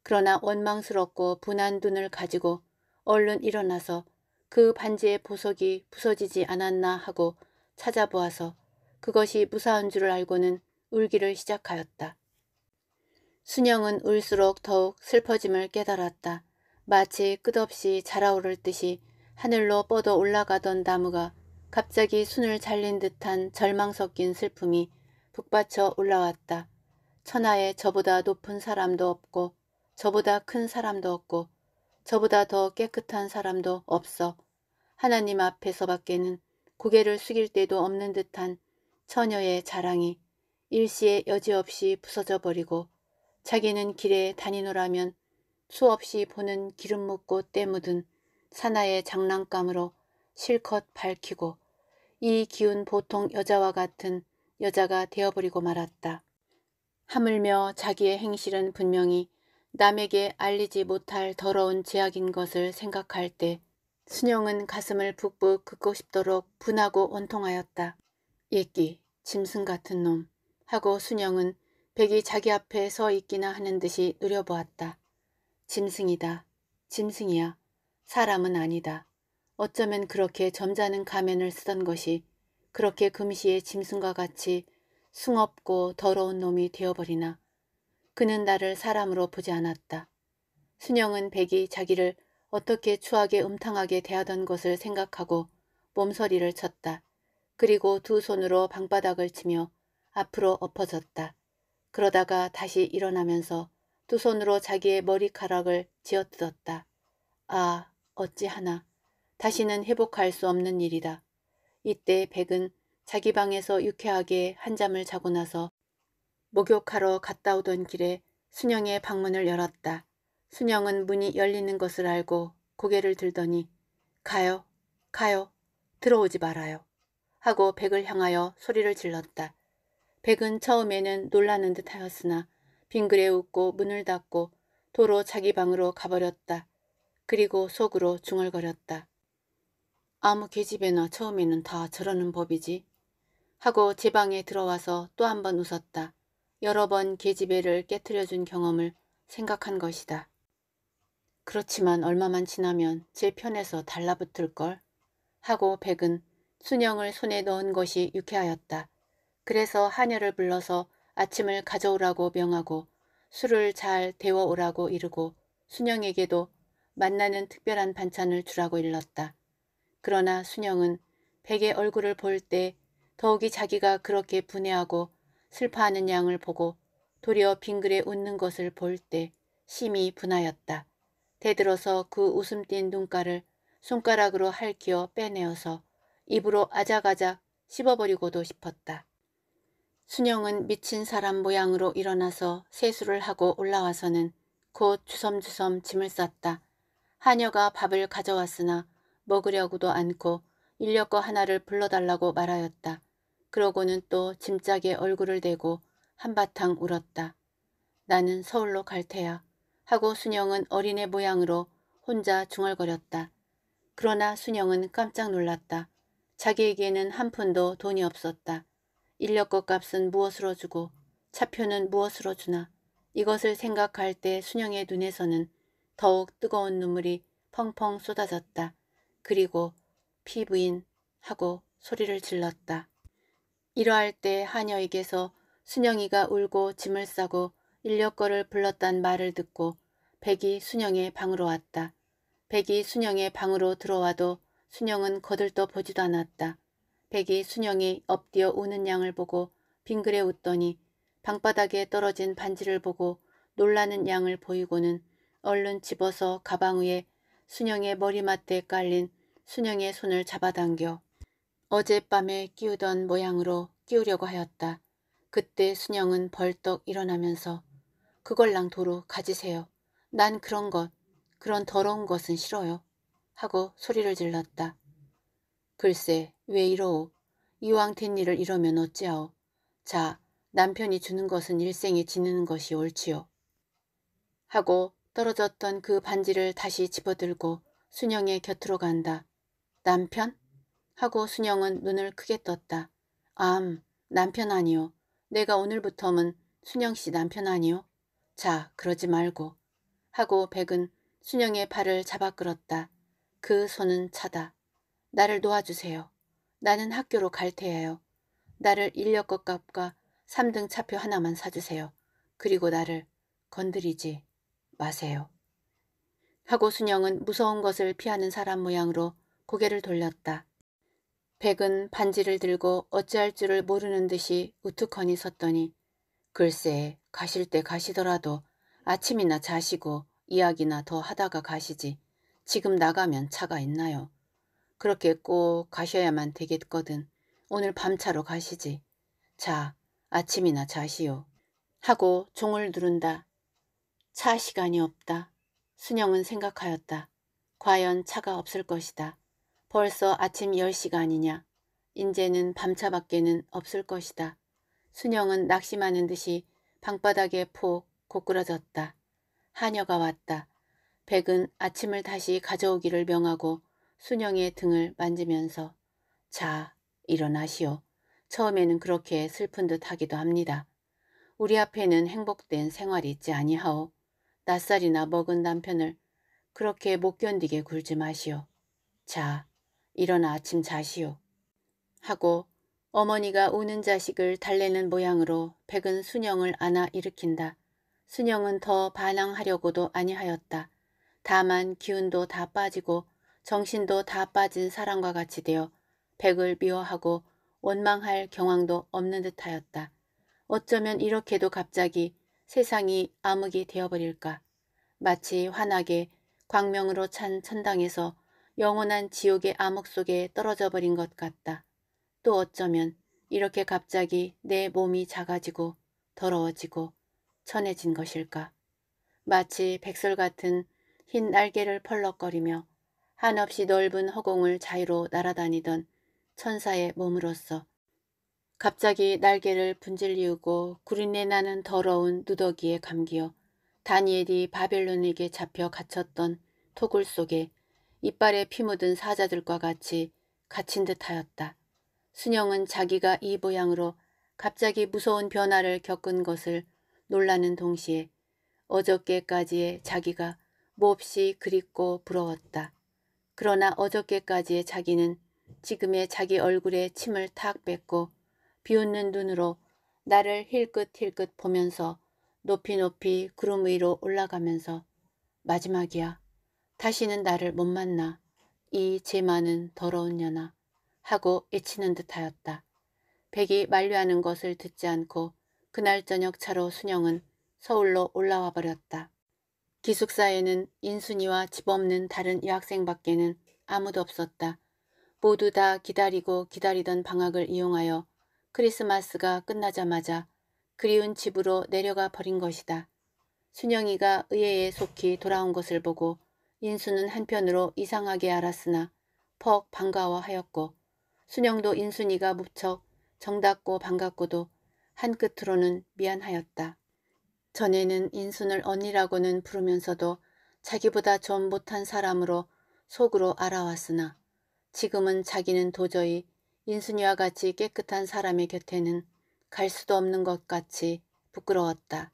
그러나 원망스럽고 분한 눈을 가지고 얼른 일어나서 그 반지의 보석이 부서지지 않았나 하고 찾아보아서 그것이 무사한 줄을 알고는 울기를 시작하였다. 순영은 울수록 더욱 슬퍼짐을 깨달았다. 마치 끝없이 자라오를 듯이 하늘로 뻗어 올라가던 나무가 갑자기 순을 잘린 듯한 절망 섞인 슬픔이 북받쳐 올라왔다. 천하에 저보다 높은 사람도 없고 저보다 큰 사람도 없고 저보다 더 깨끗한 사람도 없어 하나님 앞에서 밖에는 고개를 숙일 때도 없는 듯한 처녀의 자랑이 일시에 여지없이 부서져 버리고 자기는 길에 다니노라면 수없이 보는 기름 묻고 때 묻은 사나의 장난감으로 실컷 밝히고 이 기운 보통 여자와 같은 여자가 되어버리고 말았다. 하물며 자기의 행실은 분명히 남에게 알리지 못할 더러운 죄악인 것을 생각할 때 순영은 가슴을 북북 긋고 싶도록 분하고 원통하였다. 예끼, 짐승 같은 놈 하고 순영은 백이 자기 앞에 서 있기나 하는 듯이 누려보았다 짐승이다. 짐승이야. 사람은 아니다. 어쩌면 그렇게 점잖은 가면을 쓰던 것이 그렇게 금시의 짐승과 같이 숭없고 더러운 놈이 되어버리나 그는 나를 사람으로 보지 않았다. 순영은 백이 자기를 어떻게 추하게 음탕하게 대하던 것을 생각하고 몸서리를 쳤다. 그리고 두 손으로 방바닥을 치며 앞으로 엎어졌다. 그러다가 다시 일어나면서 두 손으로 자기의 머리카락을 지어뜯었다. 아, 어찌하나. 다시는 회복할 수 없는 일이다. 이때 백은 자기 방에서 유쾌하게 한잠을 자고 나서 목욕하러 갔다 오던 길에 순영의 방문을 열었다. 순영은 문이 열리는 것을 알고 고개를 들더니 가요, 가요, 들어오지 말아요. 하고 백을 향하여 소리를 질렀다. 백은 처음에는 놀라는 듯 하였으나 빙그레 웃고 문을 닫고 도로 자기 방으로 가버렸다. 그리고 속으로 중얼거렸다. 아무 계집애나 처음에는 다 저러는 법이지. 하고 제 방에 들어와서 또 한 번 웃었다. 여러 번 계집애를 깨뜨려준 경험을 생각한 것이다. 그렇지만 얼마만 지나면 제 편에서 달라붙을걸 하고 백은 순영을 손에 넣은 것이 유쾌하였다. 그래서 한여를 불러서 아침을 가져오라고 명하고 술을 잘 데워오라고 이르고 순영에게도 만나는 특별한 반찬을 주라고 일렀다. 그러나 순영은 백의 얼굴을 볼 때 더욱이 자기가 그렇게 분해하고 슬퍼하는 양을 보고 도리어 빙그레 웃는 것을 볼 때 심히 분하였다. 대들어서 그 웃음 띤 눈가를 손가락으로 할퀴어 빼내어서 입으로 아작아작 씹어버리고도 싶었다. 순영은 미친 사람 모양으로 일어나서 세수를 하고 올라와서는 곧 주섬주섬 짐을 쌌다. 하녀가 밥을 가져왔으나 먹으려고도 않고 인력거 하나를 불러달라고 말하였다. 그러고는 또 짐짝에 얼굴을 대고 한바탕 울었다. 나는 서울로 갈 테야. 하고 순영은 어린애 모양으로 혼자 중얼거렸다. 그러나 순영은 깜짝 놀랐다. 자기에게는 한 푼도 돈이 없었다. 인력거 값은 무엇으로 주고 차표는 무엇으로 주나 이것을 생각할 때 순영의 눈에서는 더욱 뜨거운 눈물이 펑펑 쏟아졌다. 그리고 피부인 하고 소리를 질렀다. 이러할 때 하녀에게서 순영이가 울고 짐을 싸고 인력거를 불렀단 말을 듣고 백이 순영의 방으로 왔다. 백이 순영의 방으로 들어와도 순영은 거들떠 보지도 않았다. 백이 순영이 엎디어 우는 양을 보고 빙그레 웃더니 방바닥에 떨어진 반지를 보고 놀라는 양을 보이고는 얼른 집어서 가방 위에 순영의 머리맡에 깔린 순영의 손을 잡아당겨 어젯밤에 끼우던 모양으로 끼우려고 하였다. 그때 순영은 벌떡 일어나면서 그걸랑 도로 가지세요. 난 그런 것, 그런 더러운 것은 싫어요. 하고 소리를 질렀다. 글쎄 왜 이러오? 이왕 된 일을 이러면 어찌하오? 자, 남편이 주는 것은 일생에 지내는 것이 옳지요. 하고 떨어졌던 그 반지를 다시 집어들고 순영의 곁으로 간다. 남편? 하고 순영은 눈을 크게 떴다. 암, 남편 아니오 내가 오늘부터는 순영씨 남편 아니오 자, 그러지 말고. 하고 백은 순영의 팔을 잡아 끌었다. 그 손은 차다. 나를 놓아주세요. 나는 학교로 갈 테예요. 나를 인력것 값과 3등 차표 하나만 사주세요. 그리고 나를 건드리지 마세요. 하고 순영은 무서운 것을 피하는 사람 모양으로 고개를 돌렸다. 백은 반지를 들고 어찌할 줄을 모르는 듯이 우투커니 섰더니 글쎄 가실 때 가시더라도 아침이나 자시고 이야기나 더 하다가 가시지 지금 나가면 차가 있나요? 그렇게 꼭 가셔야만 되겠거든. 오늘 밤차로 가시지. 자, 아침이나 자시오. 하고 종을 누른다. 차 시간이 없다. 순영은 생각하였다. 과연 차가 없을 것이다. 벌써 아침 10시가 아니냐. 인제는 밤차밖에는 없을 것이다. 순영은 낙심하는 듯이 방바닥에 폭 고꾸라졌다. 하녀가 왔다. 백은 아침을 다시 가져오기를 명하고 순영의 등을 만지면서 자 일어나시오. 처음에는 그렇게 슬픈 듯 하기도 합니다. 우리 앞에는 행복된 생활이 있지 아니하오. 낯살이나 먹은 남편을 그렇게 못 견디게 굴지 마시오. 자, 일어나 아침 자시오. 하고 어머니가 우는 자식을 달래는 모양으로 백은 순영을 안아 일으킨다. 순영은 더 반항하려고도 아니하였다. 다만 기운도 다 빠지고 정신도 다 빠진 사람과 같이 되어 백을 미워하고 원망할 경황도 없는 듯하였다. 어쩌면 이렇게도 갑자기 세상이 암흑이 되어버릴까. 마치 환하게 광명으로 찬 천당에서 영원한 지옥의 암흑 속에 떨어져 버린 것 같다. 또 어쩌면 이렇게 갑자기 내 몸이 작아지고 더러워지고 천해진 것일까. 마치 백설 같은 흰 날개를 펄럭거리며 한없이 넓은 허공을 자유로 날아다니던 천사의 몸으로서 갑자기 날개를 분질리우고 구린내 나는 더러운 누더기에 감기어 다니엘이 바벨론에게 잡혀 갇혔던 토굴 속에 이빨에 피 묻은 사자들과 같이 갇힌 듯하였다. 순영은 자기가 이 모양으로 갑자기 무서운 변화를 겪은 것을 놀라는 동시에 어저께까지의 자기가 몹시 그립고 부러웠다. 그러나 어저께까지의 자기는 지금의 자기 얼굴에 침을 탁 뱉고 비웃는 눈으로 나를 힐끗힐끗 보면서 높이 높이 구름 위로 올라가면서 마지막이야. 다시는 나를 못 만나. 이제 많은 더러운 년아. 하고 외치는 듯하였다. 백이 만류하는 것을 듣지 않고 그날 저녁 차로 순영은 서울로 올라와 버렸다. 기숙사에는 인순이와 집 없는 다른 여학생밖에는 아무도 없었다. 모두 다 기다리고 기다리던 방학을 이용하여 크리스마스가 끝나자마자 그리운 집으로 내려가 버린 것이다. 순영이가 의외에 속히 돌아온 것을 보고 인순은 한편으로 이상하게 알았으나 퍽 반가워하였고 순영도 인순이가 무척 정답고 반갑고도 한 끝으로는 미안하였다. 전에는 인순을 언니라고는 부르면서도 자기보다 좀 못한 사람으로 속으로 알아왔으나 지금은 자기는 도저히 인순이와 같이 깨끗한 사람의 곁에는 갈 수도 없는 것 같이 부끄러웠다.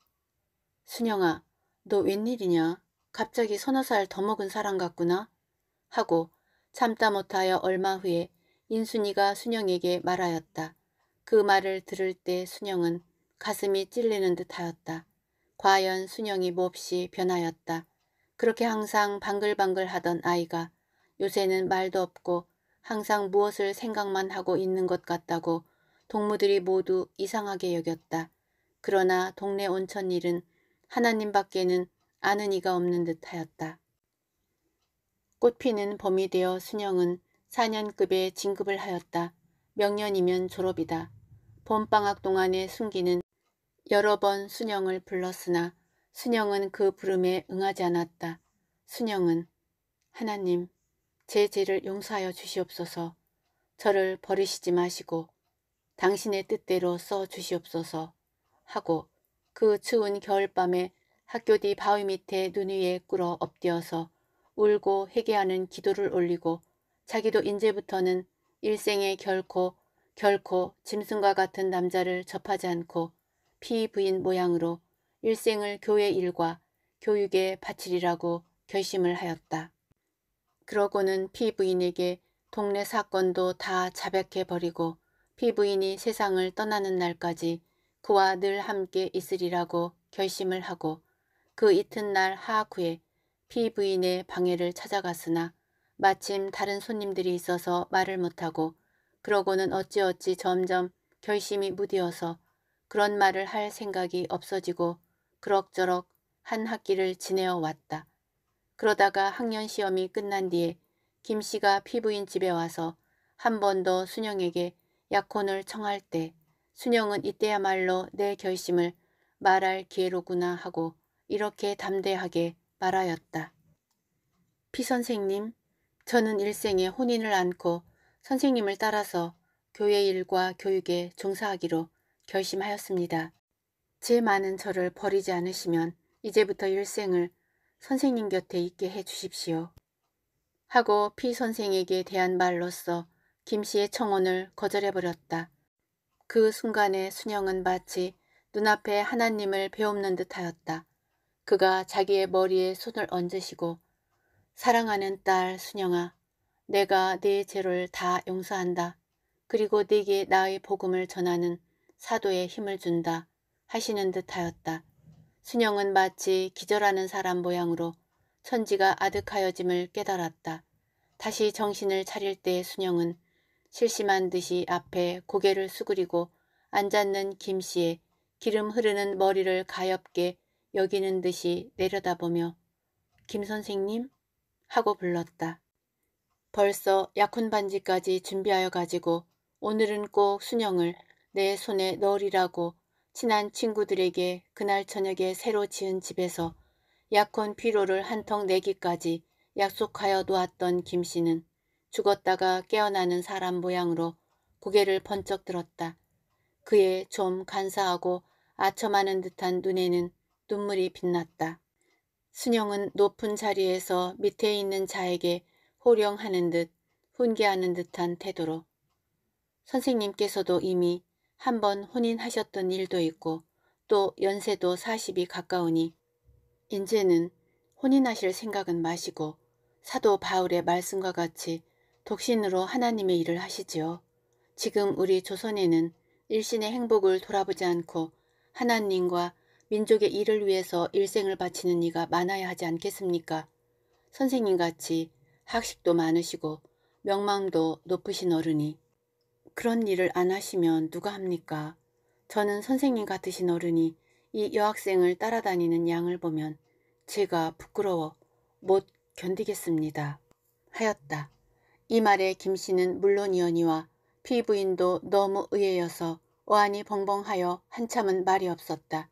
순영아, 너 웬일이냐? 갑자기 서너 살 더 먹은 사람 같구나? 하고 참다 못하여 얼마 후에 인순이가 순영에게 말하였다. 그 말을 들을 때 순영은 가슴이 찔리는 듯하였다. 과연 순영이 몹시 변하였다. 그렇게 항상 방글방글하던 아이가 요새는 말도 없고 항상 무엇을 생각만 하고 있는 것 같다고 동무들이 모두 이상하게 여겼다. 그러나 동네 온천일은 하나님밖에는 아는 이가 없는 듯하였다. 꽃피는 봄이 되어 순영은 4년급에 진급을 하였다. 명년이면 졸업이다. 봄방학 동안에 숨기는 여러 번 순영을 불렀으나 순영은 그 부름에 응하지 않았다. 순영은 하나님 제 죄를 용서하여 주시옵소서 저를 버리시지 마시고 당신의 뜻대로 써 주시옵소서 하고 그 추운 겨울밤에 학교 뒤 바위 밑에 눈 위에 꿇어 엎드어서 울고 회개하는 기도를 올리고 자기도 인제부터는 일생에 결코 결코 짐승과 같은 남자를 접하지 않고 피부인 모양으로 일생을 교회 일과 교육에 바치리라고 결심을 하였다. 그러고는 피부인에게 동네 사건도 다 자백해버리고 피부인이 세상을 떠나는 날까지 그와 늘 함께 있으리라고 결심을 하고 그 이튿날 하하쿠에 피부인의 방해를 찾아갔으나 마침 다른 손님들이 있어서 말을 못하고 그러고는 어찌어찌 점점 결심이 무뎌서 그런 말을 할 생각이 없어지고 그럭저럭 한 학기를 지내어 왔다. 그러다가 학년 시험이 끝난 뒤에 김 씨가 피부인 집에 와서 한 번 더 순영에게 약혼을 청할 때 순영은 이때야말로 내 결심을 말할 기회로구나 하고 이렇게 담대하게 말하였다. 피 선생님, 저는 일생에 혼인을 안고 선생님을 따라서 교회 일과 교육에 종사하기로 결심하였습니다. 제 많은 저를 버리지 않으시면 이제부터 일생을 선생님 곁에 있게 해주십시오. 하고 피 선생에게 대한 말로써 김 씨의 청혼을 거절해버렸다. 그 순간에 순영은 마치 눈앞에 하나님을 배옵는 듯하였다. 그가 자기의 머리에 손을 얹으시고 사랑하는 딸 순영아 내가 네 죄를 다 용서한다. 그리고 네게 나의 복음을 전하는 사도에 힘을 준다 하시는 듯 하였다. 순영은 마치 기절하는 사람 모양으로 천지가 아득하여짐을 깨달았다. 다시 정신을 차릴 때 순영은 실심한 듯이 앞에 고개를 수그리고 앉았는 김씨의 기름 흐르는 머리를 가엽게 여기는 듯이 내려다보며 김 선생님? 하고 불렀다. 벌써 약혼 반지까지 준비하여 가지고 오늘은 꼭 순영을 내 손에 넣으리라고 친한 친구들에게 그날 저녁에 새로 지은 집에서 약혼 피로를 한턱 내기까지 약속하여 놓았던 김 씨는 죽었다가 깨어나는 사람 모양으로 고개를 번쩍 들었다. 그의 좀 간사하고 아첨하는 듯한 눈에는 눈물이 빛났다. 순영은 높은 자리에서 밑에 있는 자에게 호령하는 듯 훈계하는 듯한 태도로 선생님께서도 이미 한번 혼인하셨던 일도 있고 또 연세도 40이 가까우니 인제는 혼인하실 생각은 마시고 사도 바울의 말씀과 같이 독신으로 하나님의 일을 하시지요. 지금 우리 조선에는 일신의 행복을 돌아보지 않고 하나님과 민족의 일을 위해서 일생을 바치는 이가 많아야 하지 않겠습니까? 선생님같이 학식도 많으시고 명망도 높으신 어른이 그런 일을 안 하시면 누가 합니까? 저는 선생님 같으신 어른이 이 여학생을 따라다니는 양을 보면 제가 부끄러워 못 견디겠습니다. 하였다. 이 말에 김씨는 물론 이언니와 피부인도 너무 의외여서 어안이 벙벙하여 한참은 말이 없었다.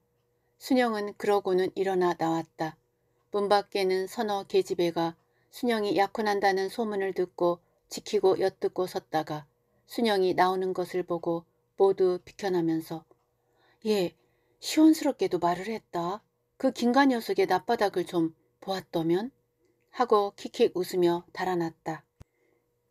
순영은 그러고는 일어나 나왔다. 문 밖에는 서너 계집애가 순영이 약혼한다는 소문을 듣고 지키고 엿듣고 섰다가 순영이 나오는 것을 보고 모두 비켜나면서 예, 시원스럽게도 말을 했다. 그 긴가 녀석의 낯바닥을 좀 보았더면 하고 킥킥 웃으며 달아났다.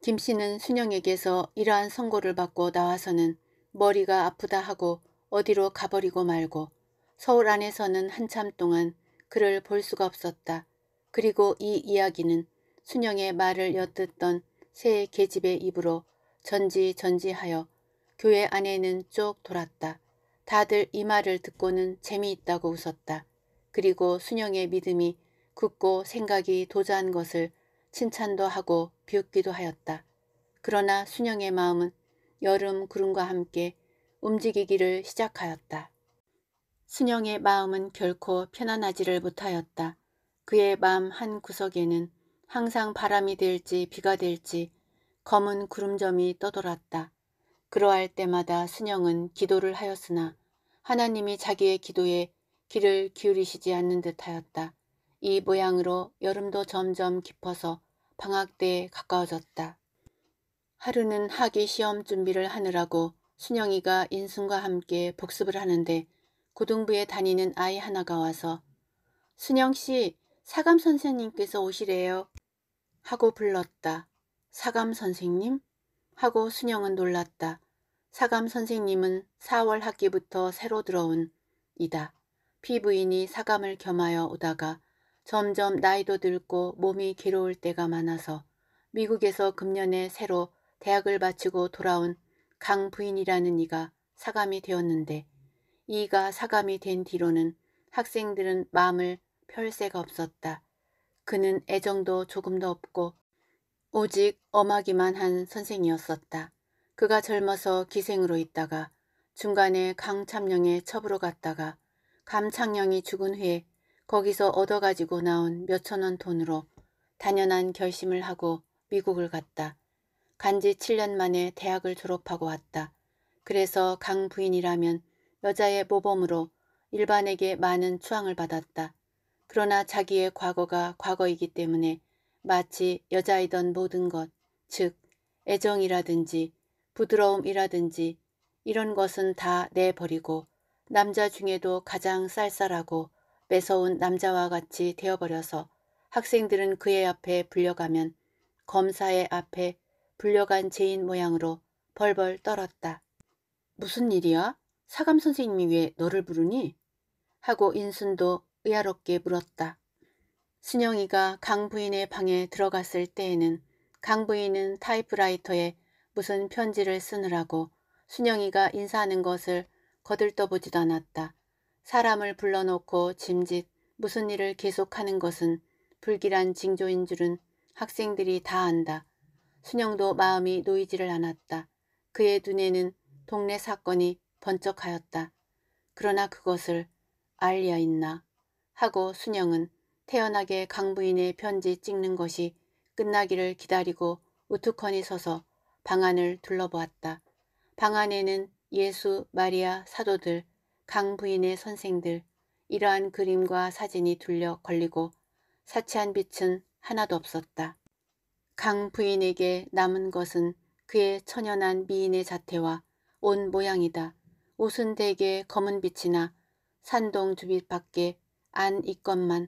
김 씨는 순영에게서 이러한 선고를 받고 나와서는 머리가 아프다 하고 어디로 가버리고 말고 서울 안에서는 한참 동안 그를 볼 수가 없었다. 그리고 이 이야기는 순영의 말을 엿듣던 새 계집의 입으로 전지 전지하여 교회 안에는 쭉 돌았다. 다들 이 말을 듣고는 재미있다고 웃었다. 그리고 순영의 믿음이 굳고 생각이 도자한 것을 칭찬도 하고 비웃기도 하였다. 그러나 순영의 마음은 여름 구름과 함께 움직이기를 시작하였다. 순영의 마음은 결코 편안하지를 못하였다. 그의 마음 한 구석에는 항상 바람이 될지 비가 될지 검은 구름점이 떠돌았다. 그러할 때마다 순영은 기도를 하였으나 하나님이 자기의 기도에 귀를 기울이시지 않는 듯하였다. 이 모양으로 여름도 점점 깊어서 방학 때에 가까워졌다. 하루는 학위 시험 준비를 하느라고 순영이가 인순과 함께 복습을 하는데 고등부에 다니는 아이 하나가 와서 순영씨 사감 선생님께서 오시래요 하고 불렀다. 사감 선생님? 하고 순영은 놀랐다. 사감 선생님은 4월 학기부터 새로 들어온 이다. 피부인이 사감을 겸하여 오다가 점점 나이도 늙고 몸이 괴로울 때가 많아서 미국에서 금년에 새로 대학을 마치고 돌아온 강 부인이라는 이가 사감이 되었는데 이가 사감이 된 뒤로는 학생들은 마음을 펼 새가 없었다. 그는 애정도 조금도 없고 오직 엄하기만 한 선생이었었다. 그가 젊어서 기생으로 있다가 중간에 강참령의 첩으로 갔다가 감창령이 죽은 후에 거기서 얻어가지고 나온 몇천원 돈으로 단연한 결심을 하고 미국을 갔다. 간지 7년 만에 대학을 졸업하고 왔다. 그래서 강 부인이라면 여자의 모범으로 일반에게 많은 추앙을 받았다. 그러나 자기의 과거가 과거이기 때문에 마치 여자이던 모든 것, 즉 애정이라든지 부드러움이라든지 이런 것은 다 내버리고 남자 중에도 가장 쌀쌀하고 매서운 남자와 같이 되어버려서 학생들은 그의 앞에 불려가면 검사의 앞에 불려간 죄인 모양으로 벌벌 떨었다. 무슨 일이야? 사감 선생님이 왜 너를 부르니? 하고 인순도 의아롭게 물었다. 신영이가 강 부인의 방에 들어갔을 때에는 강 부인은 타이프라이터에 무슨 편지를 쓰느라고 순영이가 인사하는 것을 거들떠보지도 않았다. 사람을 불러놓고 짐짓 무슨 일을 계속하는 것은 불길한 징조인 줄은 학생들이 다 안다. 순영도 마음이 놓이지를 않았다. 그의 눈에는 동네 사건이 번쩍하였다. 그러나 그것을 알려 있나 하고 순영은 태연하게 강부인의 편지 찍는 것이 끝나기를 기다리고 우투커니 서서 방 안을 둘러보았다. 방 안에는 예수, 마리아, 사도들, 강부인의 선생들 이러한 그림과 사진이 둘려 걸리고 사치한 빛은 하나도 없었다. 강 부인에게 남은 것은 그의 천연한 미인의 자태와 온 모양이다. 옷은 대개 검은 빛이나 산동 주빛 밖에 안 있건만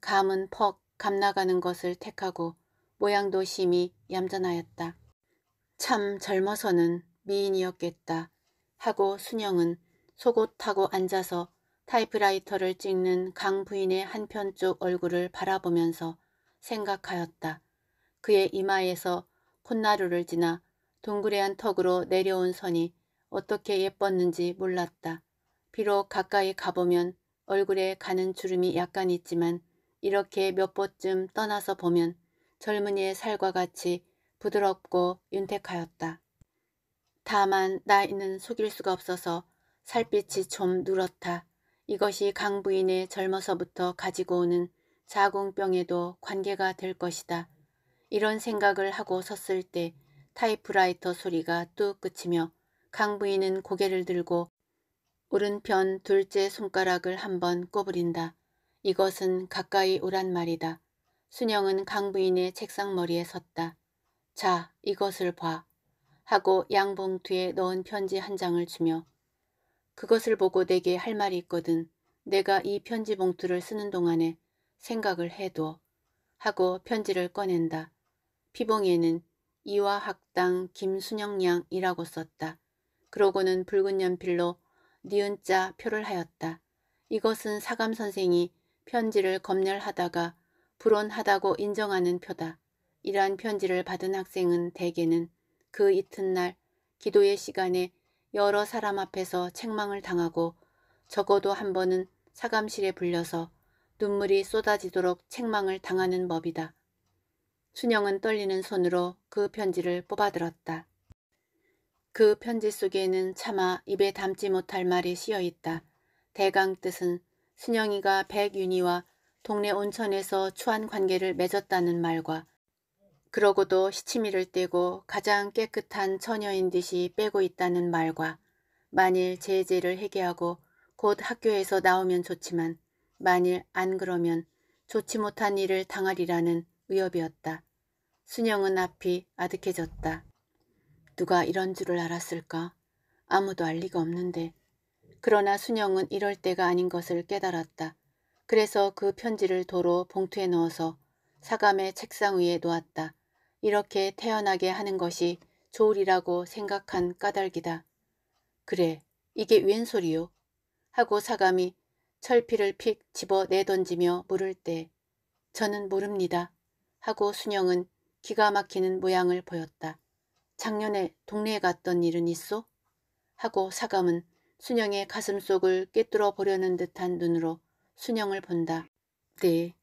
감은 퍽 감나가는 것을 택하고 모양도 심히 얌전하였다. 참 젊어서는 미인이었겠다 하고 순영은 속옷 타고 앉아서 타이프라이터를 찍는 강 부인의 한편쪽 얼굴을 바라보면서 생각하였다. 그의 이마에서 콧나루를 지나 동그레한 턱으로 내려온 선이 어떻게 예뻤는지 몰랐다. 비록 가까이 가보면 얼굴에 가는 주름이 약간 있지만 이렇게 몇번쯤 떠나서 보면 젊은이의 살과 같이 부드럽고 윤택하였다. 다만 나이는 속일 수가 없어서 살빛이 좀 누렇다. 이것이 강 부인의 젊어서부터 가지고 오는 자궁병에도 관계가 될 것이다. 이런 생각을 하고 섰을 때 타이프라이터 소리가 뚝끝이며강 부인은 고개를 들고 오른편 둘째 손가락을 한번 꼬부린다. 이것은 가까이 오란 말이다. 순영은 강부인의 책상머리에 섰다. 자, 이것을 봐. 하고 양봉뒤에 넣은 편지 한 장을 주며 그것을 보고 내게 할 말이 있거든. 내가 이 편지 봉투를 쓰는 동안에 생각을 해둬. 하고 편지를 꺼낸다. 피봉에는 이화학당 김순영양이라고 썼다. 그러고는 붉은 연필로 니은자 표를 하였다. 이것은 사감 선생이 편지를 검열하다가 불온하다고 인정하는 표다. 이러한 편지를 받은 학생은 대개는 그 이튿날 기도의 시간에 여러 사람 앞에서 책망을 당하고 적어도 한 번은 사감실에 불려서 눈물이 쏟아지도록 책망을 당하는 법이다. 순영은 떨리는 손으로 그 편지를 뽑아들었다. 그 편지 속에는 차마 입에 담지 못할 말이 씌어있다. 대강 뜻은 신영이가 백윤희와 동네 온천에서 추한 관계를 맺었다는 말과 그러고도 시치미를 떼고 가장 깨끗한 처녀인 듯이 빼고 있다는 말과 만일 제재를 해결하고 곧 학교에서 나오면 좋지만 만일 안 그러면 좋지 못한 일을 당하리라는 위협이었다. 순영은 앞이 아득해졌다. 누가 이런 줄을 알았을까? 아무도 알 리가 없는데 그러나 순영은 이럴 때가 아닌 것을 깨달았다. 그래서 그 편지를 도로 봉투에 넣어서 사감의 책상 위에 놓았다. 이렇게 태연하게 하는 것이 좋으리라고 생각한 까닭이다. 그래, 이게 웬 소리요? 하고 사감이 철피를 픽 집어 내던지며 물을 때 저는 모릅니다. 하고 순영은 기가 막히는 모양을 보였다. 작년에 동네에 갔던 일은 있어? 하고 사감은 순영의 가슴 속을 꿰뚫어 보려는 듯한 눈으로 순영을 본다. 네,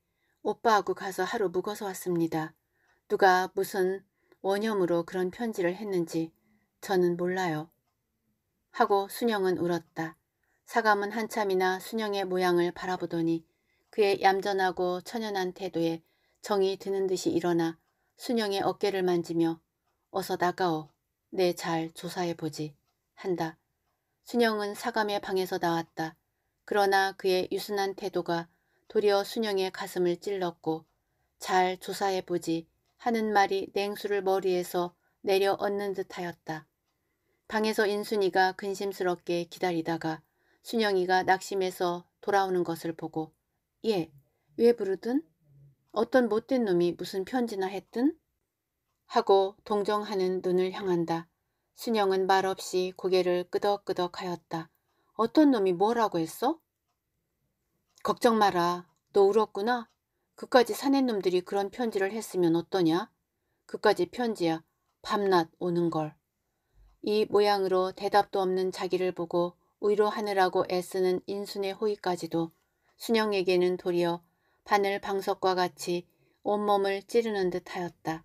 오빠하고 가서 하루 묵어서 왔습니다. 누가 무슨 원념으로 그런 편지를 했는지 저는 몰라요. 하고 순영은 울었다. 사감은 한참이나 순영의 모양을 바라보더니 그의 얌전하고 천연한 태도에 정이 드는 듯이 일어나 순영의 어깨를 만지며 어서 나가오. 내잘 네, 조사해보지. 한다. 순영은 사감의 방에서 나왔다. 그러나 그의 유순한 태도가 도리어 순영의 가슴을 찔렀고 잘 조사해보지 하는 말이 냉수를 머리에서 내려 얻는 듯하였다. 방에서 인순이가 근심스럽게 기다리다가 순영이가 낙심해서 돌아오는 것을 보고 예, 왜 부르든? 어떤 못된 놈이 무슨 편지나 했든? 하고 동정하는 눈을 향한다. 순영은 말없이 고개를 끄덕끄덕 하였다. 어떤 놈이 뭐라고 했어? 걱정 마라. 너 울었구나. 그까지 사낸 놈들이 그런 편지를 했으면 어떠냐? 그까지 편지야. 밤낮 오는 걸. 이 모양으로 대답도 없는 자기를 보고 위로하느라고 애쓰는 인순의 호의까지도 순영에게는 도리어 바늘 방석과 같이 온몸을 찌르는 듯 하였다.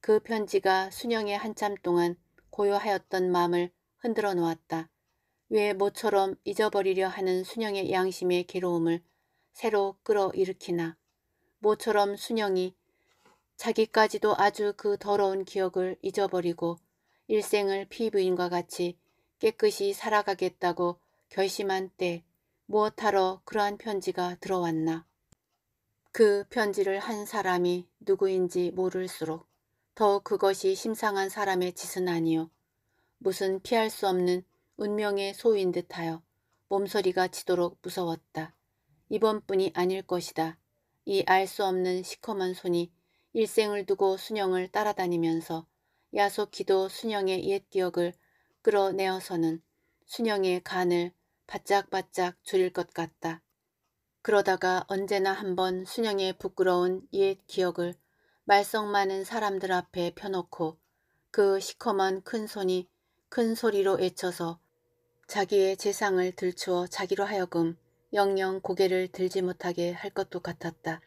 그 편지가 순영의 한참 동안 고요하였던 마음을 흔들어 놓았다. 왜 모처럼 잊어버리려 하는 순영의 양심의 괴로움을 새로 끌어일으키나. 모처럼 순영이 자기까지도 아주 그 더러운 기억을 잊어버리고 일생을 피부인과 같이 깨끗이 살아가겠다고 결심한 때 무엇하러 그러한 편지가 들어왔나. 그 편지를 한 사람이 누구인지 모를수록 더 그것이 심상한 사람의 짓은 아니요 무슨 피할 수 없는 운명의 소인 듯하여 몸서리가 치도록 무서웠다. 이번뿐이 아닐 것이다. 이 알 수 없는 시커먼 손이 일생을 두고 순영을 따라다니면서 야속히도 순영의 옛 기억을 끌어내어서는 순영의 간을 바짝바짝 줄일 것 같다. 그러다가 언제나 한번 순영의 부끄러운 옛 기억을 말썽 많은 사람들 앞에 펴놓고 그 시커먼 큰 손이 큰 소리로 외쳐서 자기의 재상을 들추어 자기로 하여금 영영 고개를 들지 못하게 할 것도 같았다.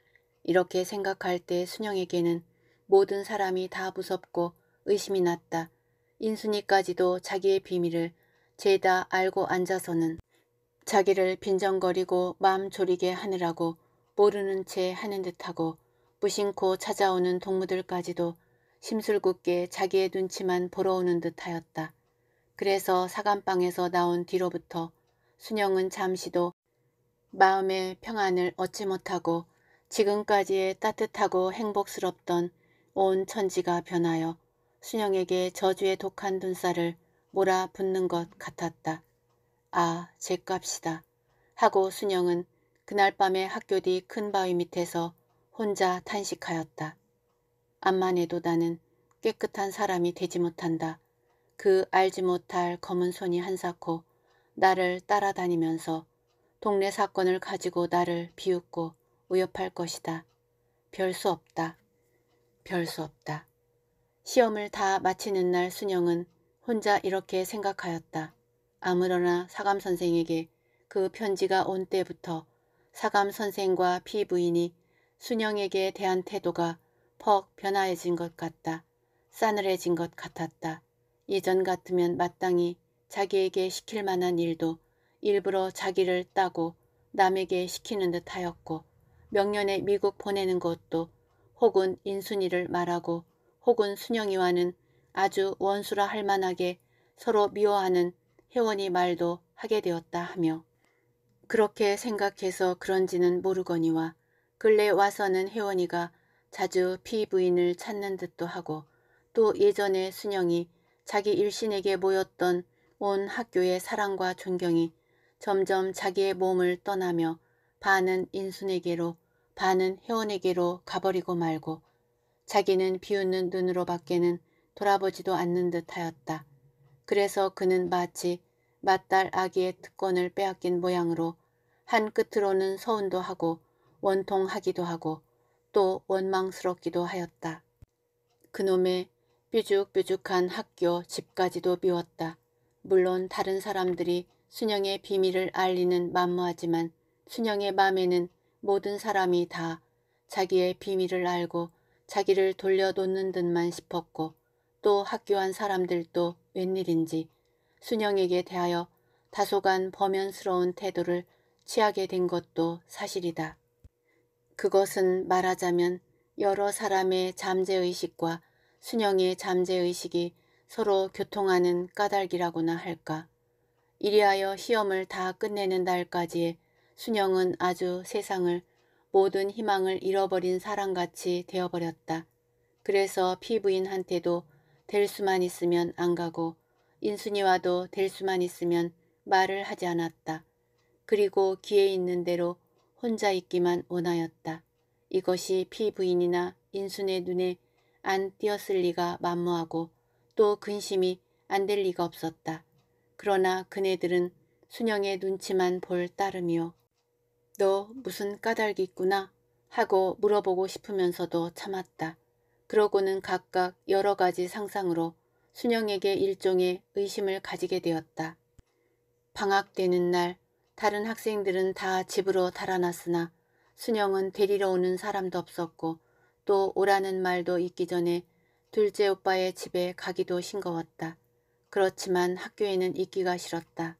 이렇게 생각할 때 순영에게는 모든 사람이 다 무섭고 의심이 났다. 인순이까지도 자기의 비밀을 죄다 알고 앉아서는 자기를 빈정거리고 마음 졸이게 하느라고 모르는 채 하는 듯하고 무심코 찾아오는 동무들까지도 심술궂게 자기의 눈치만 보러 오는 듯하였다. 그래서 사감방에서 나온 뒤로부터 순영은 잠시도 마음의 평안을 얻지 못하고 지금까지의 따뜻하고 행복스럽던 온 천지가 변하여 순영에게 저주의 독한 눈살을 몰아붓는 것 같았다. 아, 제 값이다. 하고 순영은 그날 밤에 학교 뒤 큰 바위 밑에서 혼자 탄식하였다. 암만 해도 나는 깨끗한 사람이 되지 못한다. 그 알지 못할 검은 손이 한사코 나를 따라다니면서 동네 사건을 가지고 나를 비웃고 위협할 것이다. 별 수 없다. 별 수 없다. 시험을 다 마치는 날 순영은 혼자 이렇게 생각하였다. 아무러나 사감 선생에게 그 편지가 온 때부터 사감 선생과 피부인이 순영에게 대한 태도가 퍽 변화해진 것 같다. 싸늘해진 것 같았다. 이전 같으면 마땅히 자기에게 시킬 만한 일도 일부러 자기를 따고 남에게 시키는 듯 하였고 명년에 미국 보내는 것도 혹은 인순이를 말하고 혹은 순영이와는 아주 원수라 할 만하게 서로 미워하는 혜원이 말도 하게 되었다 하며 그렇게 생각해서 그런지는 모르거니와 근래 와서는 혜원이가 자주 피부인을 찾는 듯도 하고 또 예전에 순영이 자기 일신에게 모였던 온 학교의 사랑과 존경이 점점 자기의 몸을 떠나며 반은 인순에게로 반은 혜원에게로 가버리고 말고 자기는 비웃는 눈으로 밖에는 돌아보지도 않는 듯하였다. 그래서 그는 마치 맏딸 아기의 특권을 빼앗긴 모양으로 한 끝으로는 서운도 하고 원통하기도 하고 또 원망스럽기도 하였다. 그놈의 뾰죽뾰죽한 학교 집까지도 비웠다. 물론 다른 사람들이 순영의 비밀을 알리는 만무하지만 순영의 맘에는 모든 사람이 다 자기의 비밀을 알고 자기를 돌려놓는 듯만 싶었고 또 학교한 사람들도 웬일인지 순영에게 대하여 다소간 범연스러운 태도를 취하게 된 것도 사실이다. 그것은 말하자면 여러 사람의 잠재의식과 순영의 잠재의식이 서로 교통하는 까닭이라고나 할까. 이리하여 시험을 다 끝내는 날까지의 순영은 아주 세상을 모든 희망을 잃어버린 사람같이 되어버렸다. 그래서 피부인한테도 될 수만 있으면 안 가고 인순이와도 될 수만 있으면 말을 하지 않았다. 그리고 귀에 있는 대로 혼자 있기만 원하였다. 이것이 피부인이나 인순의 눈에 안 띄었을 리가 만무하고 또 근심이 안 될 리가 없었다. 그러나 그네들은 순영의 눈치만 볼 따름이요. 너 무슨 까닭이 있구나 하고 물어보고 싶으면서도 참았다. 그러고는 각각 여러 가지 상상으로 순영에게 일종의 의심을 가지게 되었다. 방학 되는 날 다른 학생들은 다 집으로 달아났으나 순영은 데리러 오는 사람도 없었고 또 오라는 말도 있기 전에 둘째 오빠의 집에 가기도 싱거웠다. 그렇지만 학교에는 있기가 싫었다.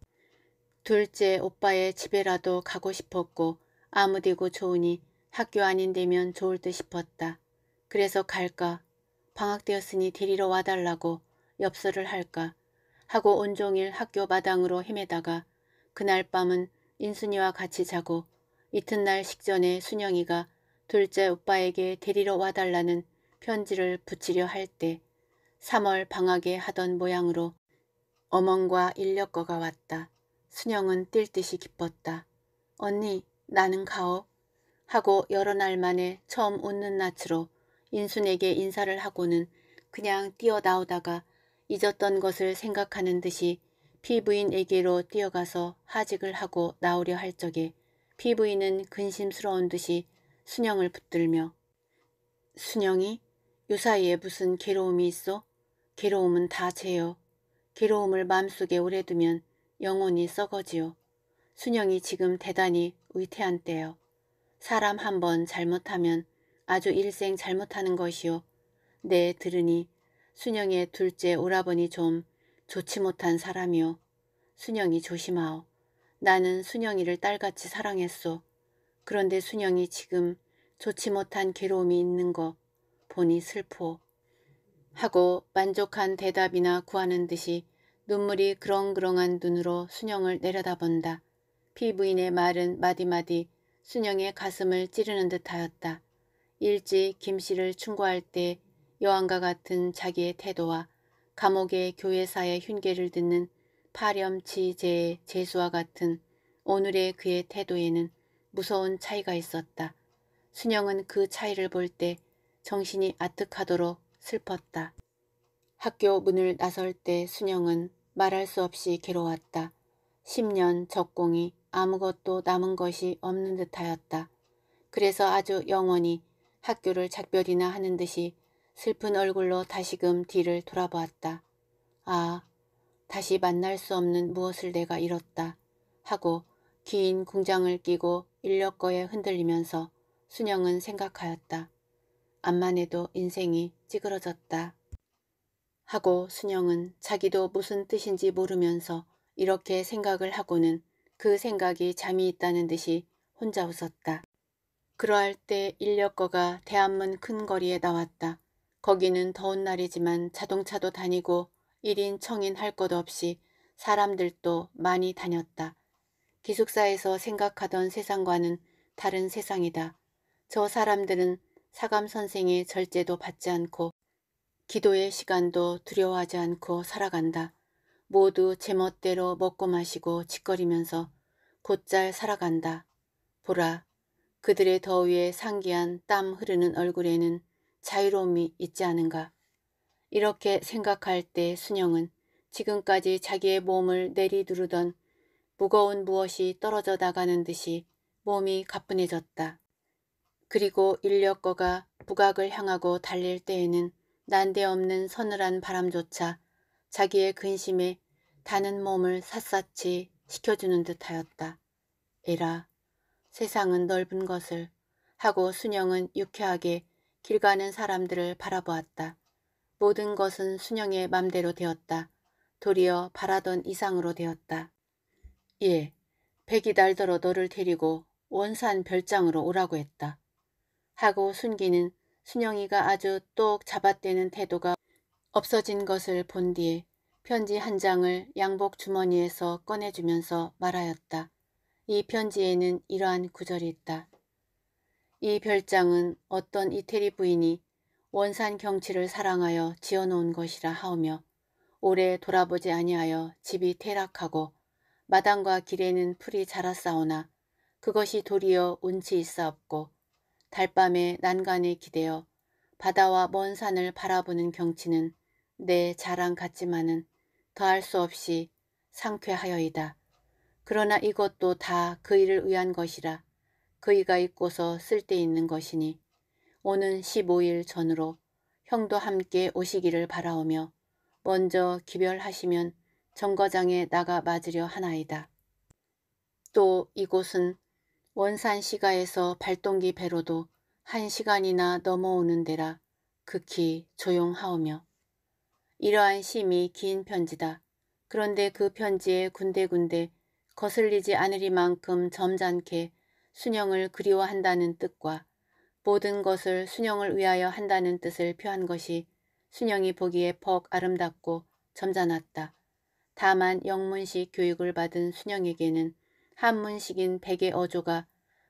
둘째 오빠의 집에라도 가고 싶었고 아무데고 좋으니 학교 아닌데면 좋을 듯 싶었다. 그래서 갈까? 방학되었으니 데리러 와달라고 엽서를 할까? 하고 온종일 학교 마당으로 헤매다가 그날 밤은 인순이와 같이 자고 이튿날 식전에 순영이가 둘째 오빠에게 데리러 와달라는 편지를 붙이려 할 때 3월 방학에 하던 모양으로 어멍과 인력거가 왔다. 순영은 뛸 듯이 기뻤다. 언니 나는 가오 하고 여러 날 만에 처음 웃는 낯으로 인순에게 인사를 하고는 그냥 뛰어나오다가 잊었던 것을 생각하는 듯이 피부인에게로 뛰어가서 하직을 하고 나오려 할 적에 피부인은 근심스러운 듯이 순영을 붙들며 순영이 요사이에 무슨 괴로움이 있어? 괴로움은 다 재요. 괴로움을 마음속에 오래 두면 영혼이 썩어지요. 순영이 지금 대단히 의태한 때요. 사람 한번 잘못하면 아주 일생 잘못하는 것이요. 네 들으니 순영의 둘째 오라버니 좀 좋지 못한 사람이요. 순영이 조심하오. 나는 순영이를 딸같이 사랑했소. 그런데 순영이 지금 좋지 못한 괴로움이 있는 거 보니 슬퍼. 하고 만족한 대답이나 구하는 듯이 눈물이 그렁그렁한 눈으로 순영을 내려다본다. 피부인의 말은 마디마디 순영의 가슴을 찌르는 듯하였다. 일찍 김씨를 충고할 때 여왕과 같은 자기의 태도와 감옥의 교회사의 흉계를 듣는 파렴치제의 재수와 같은 오늘의 그의 태도에는 무서운 차이가 있었다. 순영은 그 차이를 볼 때 정신이 아득하도록 슬펐다. 학교 문을 나설 때 순영은 말할 수 없이 괴로웠다. 10년 적공이 아무것도 남은 것이 없는 듯하였다. 그래서 아주 영원히 학교를 작별이나 하는 듯이 슬픈 얼굴로 다시금 뒤를 돌아보았다. 아, 다시 만날 수 없는 무엇을 내가 잃었다. 하고 긴 공장을 끼고 인력거에 흔들리면서 순영은 생각하였다. 암만 해도 인생이 찌그러졌다. 하고 순영은 자기도 무슨 뜻인지 모르면서 이렇게 생각을 하고는 그 생각이 잠이 있다는 듯이 혼자 웃었다. 그러할 때 인력거가 대한문 큰 거리에 나왔다. 거기는 더운 날이지만 자동차도 다니고 1인 청인 할 것 없이 사람들도 많이 다녔다. 기숙사에서 생각하던 세상과는 다른 세상이다. 저 사람들은 사감 선생의 절제도 받지 않고 기도의 시간도 두려워하지 않고 살아간다. 모두 제멋대로 먹고 마시고 짓거리면서 곧잘 살아간다. 보라, 그들의 더위에 상기한 땀 흐르는 얼굴에는 자유로움이 있지 않은가. 이렇게 생각할 때 순영은 지금까지 자기의 몸을 내리두르던 무거운 무엇이 떨어져 나가는 듯이 몸이 가뿐해졌다. 그리고 인력거가 북악을 향하고 달릴 때에는 난데없는 서늘한 바람조차 자기의 근심에 다는 몸을 샅샅이 식혀주는 듯하였다. 에라, 세상은 넓은 것을 하고 순영은 유쾌하게 길 가는 사람들을 바라보았다. 모든 것은 순영의 맘대로 되었다. 도리어 바라던 이상으로 되었다. 예, 백이 달더러 너를 데리고 원산 별장으로 오라고 했다. 하고 순기는 순영이가 아주 똑 잡아떼는 태도가 없어진 것을 본 뒤에 편지 한 장을 양복 주머니에서 꺼내주면서 말하였다. 이 편지에는 이러한 구절이 있다. 이 별장은 어떤 이태리 부인이 원산 경치를 사랑하여 지어놓은 것이라 하오며 오래 돌아보지 아니하여 집이 퇴락하고 마당과 길에는 풀이 자라싸오나 그것이 도리어 운치 있사없고 달밤에 난간에 기대어 바다와 먼 산을 바라보는 경치는 내 자랑 같지만은 더할 수 없이 상쾌하여이다. 그러나 이것도 다 그 일을 위한 것이라 그이가 입고서 쓸데있는 것이니 오는 15일 전으로 형도 함께 오시기를 바라오며 먼저 기별하시면 정거장에 나가 맞으려 하나이다. 또 이곳은 원산 시가에서 발동기 배로도 한 시간이나 넘어오는 데라 극히 조용하오며 이러한 심이 긴 편지다. 그런데 그 편지에 군데군데 거슬리지 않으리만큼 점잖게 순영을 그리워한다는 뜻과 모든 것을 순영을 위하여 한다는 뜻을 표한 것이 순영이 보기에 퍽 아름답고 점잖았다. 다만 영문식 교육을 받은 순영에게는 한문식인 백의 어조가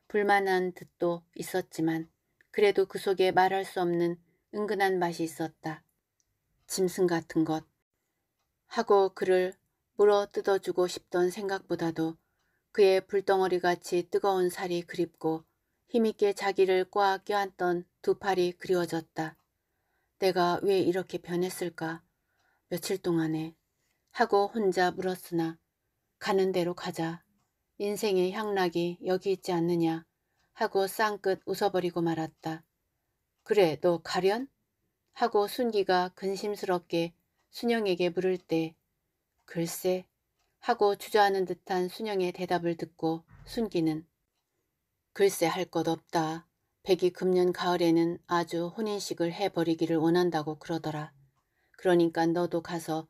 불만한 듯도 있었지만 그래도 그 속에 말할 수 없는 은근한 맛이 있었다. 짐승 같은 것 하고 그를 물어 뜯어주고 싶던 생각보다도 그의 불덩어리같이 뜨거운 살이 그립고 힘있게 자기를 꽉 껴안던 두 팔이 그리워졌다. 내가 왜 이렇게 변했을까? 며칠 동안에 하고 혼자 물었으나 가는 대로 가자. 인생의 향락이 여기 있지 않느냐 하고 쌍끝 웃어버리고 말았다. 그래 너 가련? 하고 순기가 근심스럽게 순영에게 물을 때 글쎄 하고 주저하는 듯한 순영의 대답을 듣고 순기는 글쎄 할 것 없다. 백이 금년 가을에는 아주 혼인식을 해버리기를 원한다고 그러더라. 그러니까 너도 가서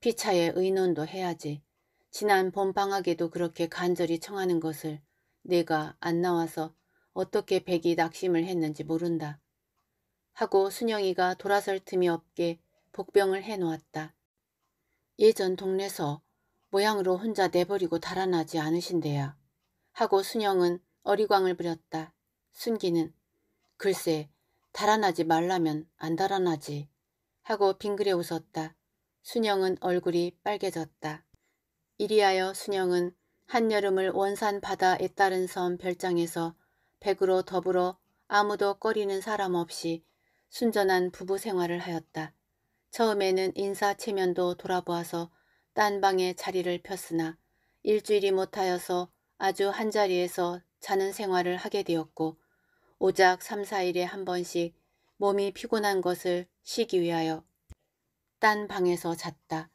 피차에 의논도 해야지. 지난 봄방학에도 그렇게 간절히 청하는 것을 내가 안 나와서 어떻게 백이 낙심을 했는지 모른다. 하고 순영이가 돌아설 틈이 없게 복병을 해놓았다. 예전 동네서 모양으로 혼자 내버리고 달아나지 않으신대요. 하고 순영은 어리광을 부렸다. 순기는 글쎄 달아나지 말라면 안 달아나지 하고 빙그레 웃었다. 순영은 얼굴이 빨개졌다. 이리하여 순영은 한여름을 원산 바다에 따른 섬 별장에서 백으로 더불어 아무도 꺼리는 사람 없이 순전한 부부 생활을 하였다. 처음에는 인사체면도 돌아보아서 딴 방에 자리를 폈으나 일주일이 못하여서 아주 한자리에서 자는 생활을 하게 되었고 오작 3, 4일에 한 번씩 몸이 피곤한 것을 쉬기 위하여 딴 방에서 잤다.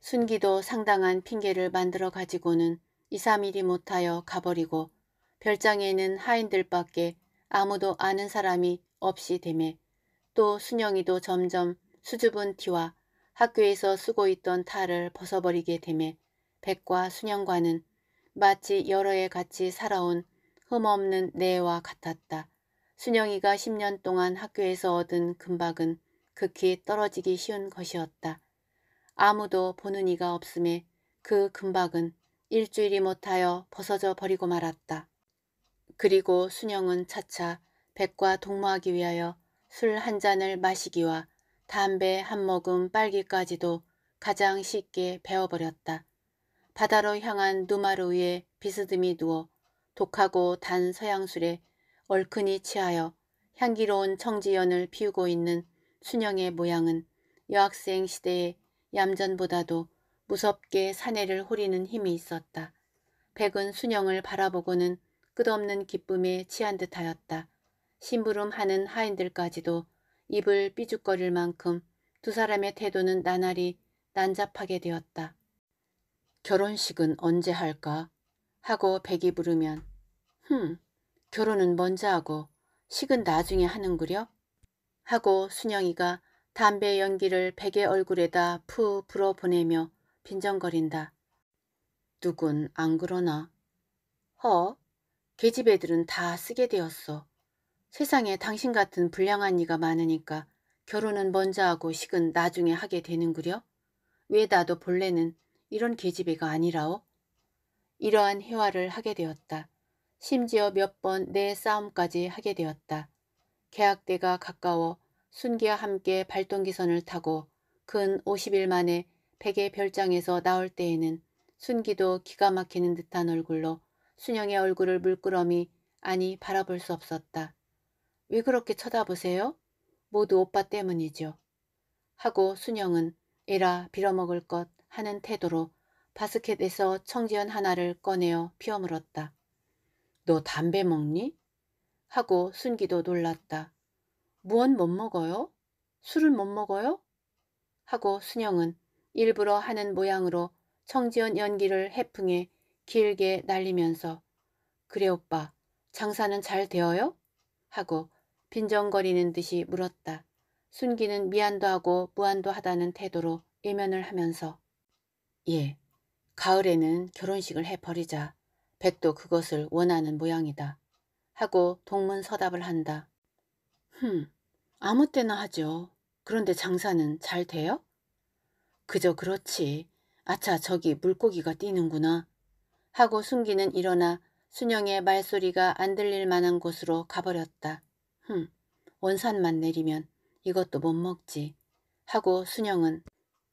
순기도 상당한 핑계를 만들어 가지고는 2, 3일이 못하여 가버리고 별장에는 하인들밖에 아무도 아는 사람이 없이 되매 또 순영이도 점점 수줍은 티와 학교에서 쓰고 있던 탈을 벗어버리게 되매 백과 수년과는 마치 여러 해 같이 살아온 흠없는 내와 같았다. 순영이가 10년 동안 학교에서 얻은 금박은 극히 떨어지기 쉬운 것이었다. 아무도 보는 이가 없음에 그 금박은 일주일이 못하여 벗어져 버리고 말았다. 그리고 순영은 차차 백과 동무하기 위하여 술 한 잔을 마시기와 담배 한 모금 빨기까지도 가장 쉽게 배워버렸다. 바다로 향한 누마루 위에 비스듬히 누워 독하고 단 서양술에 얼큰히 취하여 향기로운 청지연을 피우고 있는 순영의 모양은 여학생 시대의 얌전보다도 무섭게 사내를 호리는 힘이 있었다. 백은 순영을 바라보고는 끝없는 기쁨에 취한 듯하였다. 심부름하는 하인들까지도 입을 삐죽거릴 만큼 두 사람의 태도는 나날이 난잡하게 되었다. 결혼식은 언제 할까? 하고 백이 부르면 흠, 결혼은 먼저 하고 식은 나중에 하는구려? 하고 순영이가 담배 연기를 백의 얼굴에다 푸 불어보내며 빈정거린다. 누군 안 그러나? 허, 계집 그 애들은 다 쓰게 되었어. 세상에 당신 같은 불량한 이가 많으니까 결혼은 먼저 하고 식은 나중에 하게 되는구려? 왜 나도 본래는 이런 계집애가 아니라오? 이러한 회화를 하게 되었다. 심지어 몇 번 내 싸움까지 하게 되었다. 계약대가 가까워 순기와 함께 발동기선을 타고 근 50일 만에 백의 별장에서 나올 때에는 순기도 기가 막히는 듯한 얼굴로 순영의 얼굴을 물끄러미 아니 바라볼 수 없었다. 왜 그렇게 쳐다보세요? 모두 오빠 때문이죠. 하고 순영은 에라 빌어먹을 것 하는 태도로 바스켓에서 청지연 하나를 꺼내어 피어물었다너 담배 먹니? 하고 순기도 놀랐다. 무언 못 먹어요? 술을 못 먹어요? 하고 순영은 일부러 하는 모양으로 청지연 연기를 해풍에 길게 날리면서 그래 오빠 장사는 잘 되어요? 하고 빈정거리는 듯이 물었다. 순기는 미안도 하고 무안도 하다는 태도로 일면을 하면서 예, 가을에는 결혼식을 해버리자. 백도 그것을 원하는 모양이다. 하고 동문서답을 한다. 흠, 아무 때나 하죠. 그런데 장사는 잘 돼요? 그저 그렇지. 아차 저기 물고기가 뛰는구나. 하고 순기는 일어나 순영의 말소리가 안 들릴 만한 곳으로 가버렸다. 흠, 원산만 내리면 이것도 못 먹지. 하고 순영은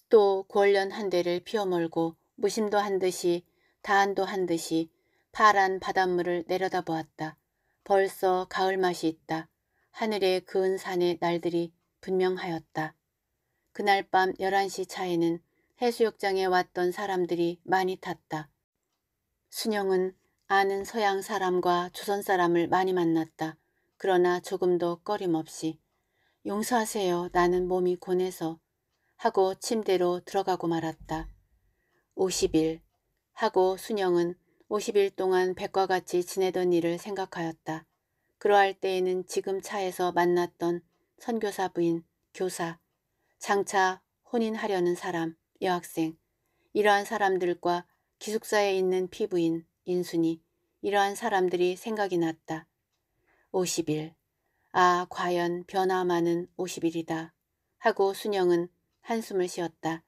또 구월련 한 대를 피어몰고 무심도 한 듯이 다한도한 듯이 파란 바닷물을 내려다보았다. 벌써 가을 맛이 있다. 하늘의 그은 산의 날들이 분명하였다. 그날 밤 11시 차에는 해수욕장에 왔던 사람들이 많이 탔다. 순영은 아는 서양 사람과 조선 사람을 많이 만났다. 그러나 조금도 꺼림없이 용서하세요. 나는 몸이 곤해서 하고 침대로 들어가고 말았다. 50일 하고 순영은 50일 동안 백과 같이 지내던 일을 생각하였다. 그러할 때에는 지금 차에서 만났던 선교사 부인, 교사, 장차 혼인하려는 사람, 여학생, 이러한 사람들과 기숙사에 있는 피부인, 인순이, 이러한 사람들이 생각이 났다. 50일. 아 과연 변화만은 50일이다. 하고 순영은 한숨을 쉬었다.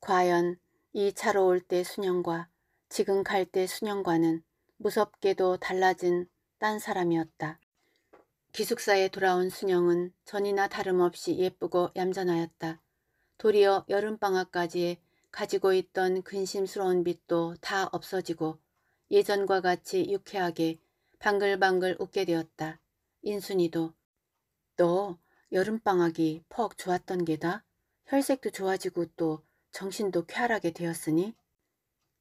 과연 이 차로 올 때 순영과 지금 갈 때 순영과는 무섭게도 달라진 딴 사람이었다. 기숙사에 돌아온 순영은 전이나 다름없이 예쁘고 얌전하였다. 도리어 여름방학까지 가지고 있던 근심스러운 빛도 다 없어지고 예전과 같이 유쾌하게 방글방글 웃게 되었다. 인순이도 너 여름방학이 퍽 좋았던 게다. 혈색도 좋아지고 또 정신도 쾌활하게 되었으니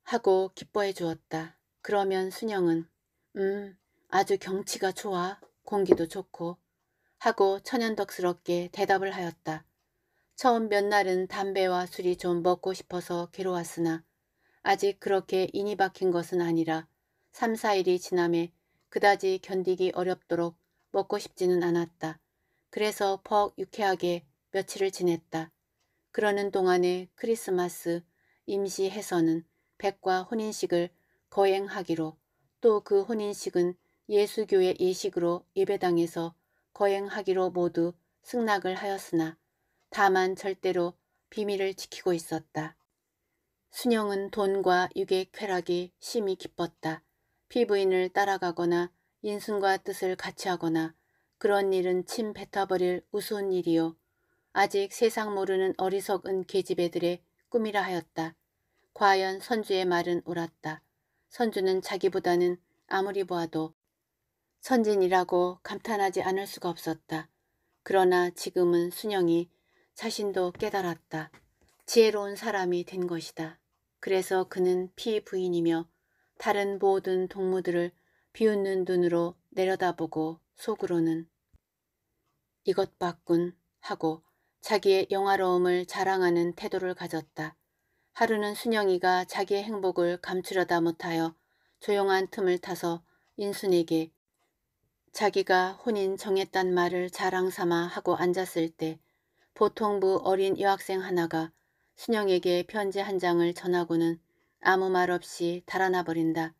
하고 기뻐해 주었다. 그러면 순영은 음 아주 경치가 좋아 공기도 좋고 하고 천연덕스럽게 대답을 하였다. 처음 몇 날은 담배와 술이 좀 먹고 싶어서 괴로웠으나 아직 그렇게 인이 박힌 것은 아니라 3, 4일이 지남에 그다지 견디기 어렵도록 먹고 싶지는 않았다. 그래서 퍽 유쾌하게 며칠을 지냈다. 그러는 동안에 크리스마스 임시해서는 백과 혼인식을 거행하기로 또 그 혼인식은 예수교의 예식으로 예배당에서 거행하기로 모두 승낙을 하였으나 다만 절대로 비밀을 지키고 있었다. 순영은 돈과 육의 쾌락이 심히 기뻤다. 피부인을 따라가거나 인순과 뜻을 같이 하거나 그런 일은 침 뱉어버릴 우스운 일이요. 아직 세상 모르는 어리석은 계집애들의 꿈이라 하였다. 과연 선주의 말은 옳았다. 선주는 자기보다는 아무리 보아도 선진이라고 감탄하지 않을 수가 없었다. 그러나 지금은 순영이 자신도 깨달았다. 지혜로운 사람이 된 것이다. 그래서 그는 피부인이며 다른 모든 동무들을 비웃는 눈으로 내려다보고 속으로는 이것 봤군 하고 자기의 영화로움을 자랑하는 태도를 가졌다. 하루는 순영이가 자기의 행복을 감추려다 못하여 조용한 틈을 타서 인순에게 자기가 혼인 정했단 말을 자랑삼아 하고 앉았을 때 보통부 어린 여학생 하나가 순영에게 편지 한 장을 전하고는 아무 말 없이 달아나 버린다.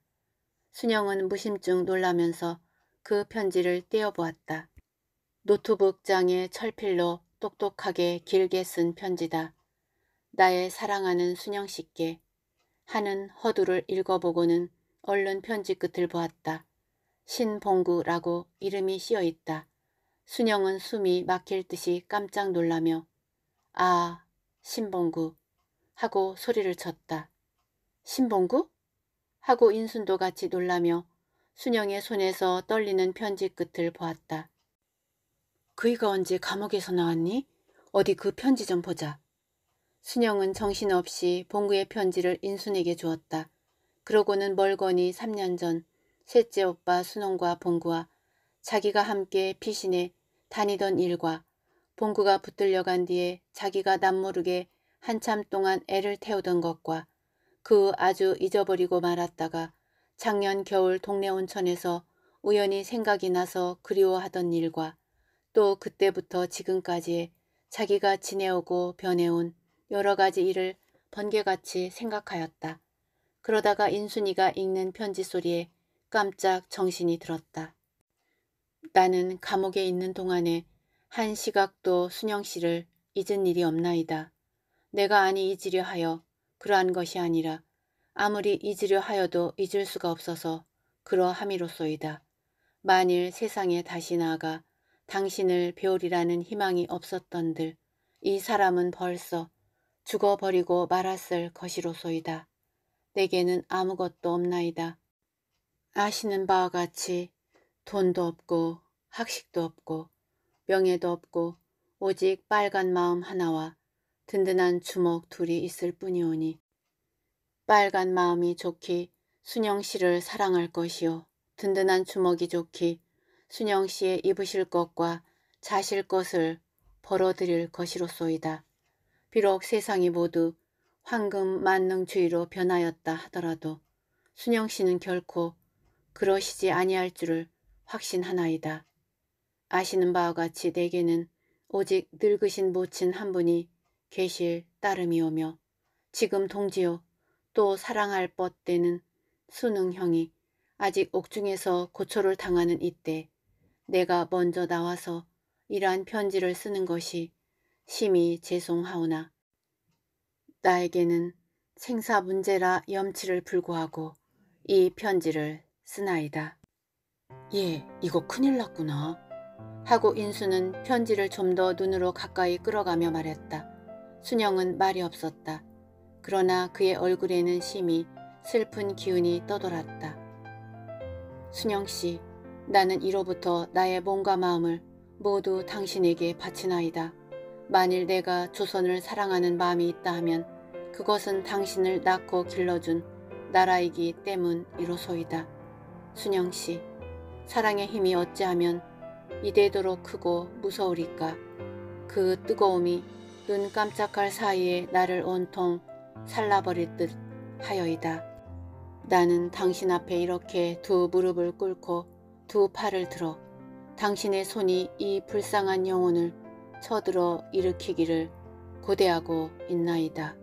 순영은 무심증 놀라면서 그 편지를 떼어보았다. 노트북 장에 철필로 똑똑하게 길게 쓴 편지다. 나의 사랑하는 순영 씨께 하는 허두를 읽어보고는 얼른 편지 끝을 보았다. 신봉구라고 이름이 씌어있다. 순영은 숨이 막힐 듯이 깜짝 놀라며 아 신봉구 하고 소리를 쳤다. 신봉구? 하고 인순도 같이 놀라며 순영의 손에서 떨리는 편지 끝을 보았다. 그이가 언제 감옥에서 나왔니? 어디 그 편지 좀 보자. 순영은 정신없이 봉구의 편지를 인순에게 주었다. 그러고는 멀거니 3년 전 셋째 오빠 순홍과 봉구와 자기가 함께 피신해 다니던 일과 봉구가 붙들려간 뒤에 자기가 남모르게 한참 동안 애를 태우던 것과 그 아주 잊어버리고 말았다가 작년 겨울 동네 온천에서 우연히 생각이 나서 그리워하던 일과 또 그때부터 지금까지 자기가 지내오고 변해온 여러 가지 일을 번개같이 생각하였다. 그러다가 인순이가 읽는 편지 소리에 깜짝 정신이 들었다. 나는 감옥에 있는 동안에 한 시각도 순영 씨를 잊은 일이 없나이다. 내가 아니 잊으려 하여 그러한 것이 아니라 아무리 잊으려 하여도 잊을 수가 없어서 그러함이로소이다. 만일 세상에 다시 나아가 당신을 배우리라는 희망이 없었던들 이 사람은 벌써 죽어버리고 말았을 것이로소이다. 내게는 아무것도 없나이다. 아시는 바와 같이 돈도 없고 학식도 없고 명예도 없고 오직 빨간 마음 하나와 든든한 주먹 둘이 있을 뿐이오니 빨간 마음이 좋기 순영 씨를 사랑할 것이요 든든한 주먹이 좋기 순영 씨의 입으실 것과 자실 것을 벌어들일 것이로소이다. 비록 세상이 모두 황금 만능주의로 변하였다 하더라도 순영 씨는 결코 그러시지 아니할 줄을 확신하나이다. 아시는 바와 같이 내게는 오직 늙으신 모친 한 분이 계실 따름이오며 지금 동지요 또 사랑할 뻗대는 순응형이 아직 옥중에서 고초를 당하는 이때 내가 먼저 나와서 이러한 편지를 쓰는 것이 심히 죄송하오나 나에게는 생사 문제라 염치를 불구하고 이 편지를 쓰나이다. 예, 이거 큰일 났구나. 하고 인수는 편지를 좀 더 눈으로 가까이 끌어가며 말했다. 순영은 말이 없었다. 그러나 그의 얼굴에는 심히 슬픈 기운이 떠돌았다. 순영씨, 나는 이로부터 나의 몸과 마음을 모두 당신에게 바치나이다. 만일 내가 조선을 사랑하는 마음이 있다 하면 그것은 당신을 낳고 길러준 나라이기 때문이로소이다. 순영씨, 사랑의 힘이 어찌하면 이대도록 크고 무서우리까. 그 뜨거움이 눈 깜짝할 사이에 나를 온통 살라버릴 듯 하여이다. 나는 당신 앞에 이렇게 두 무릎을 꿇고 두 팔을 들어 당신의 손이 이 불쌍한 영혼을 쳐들어 일으키기를 고대하고 있나이다.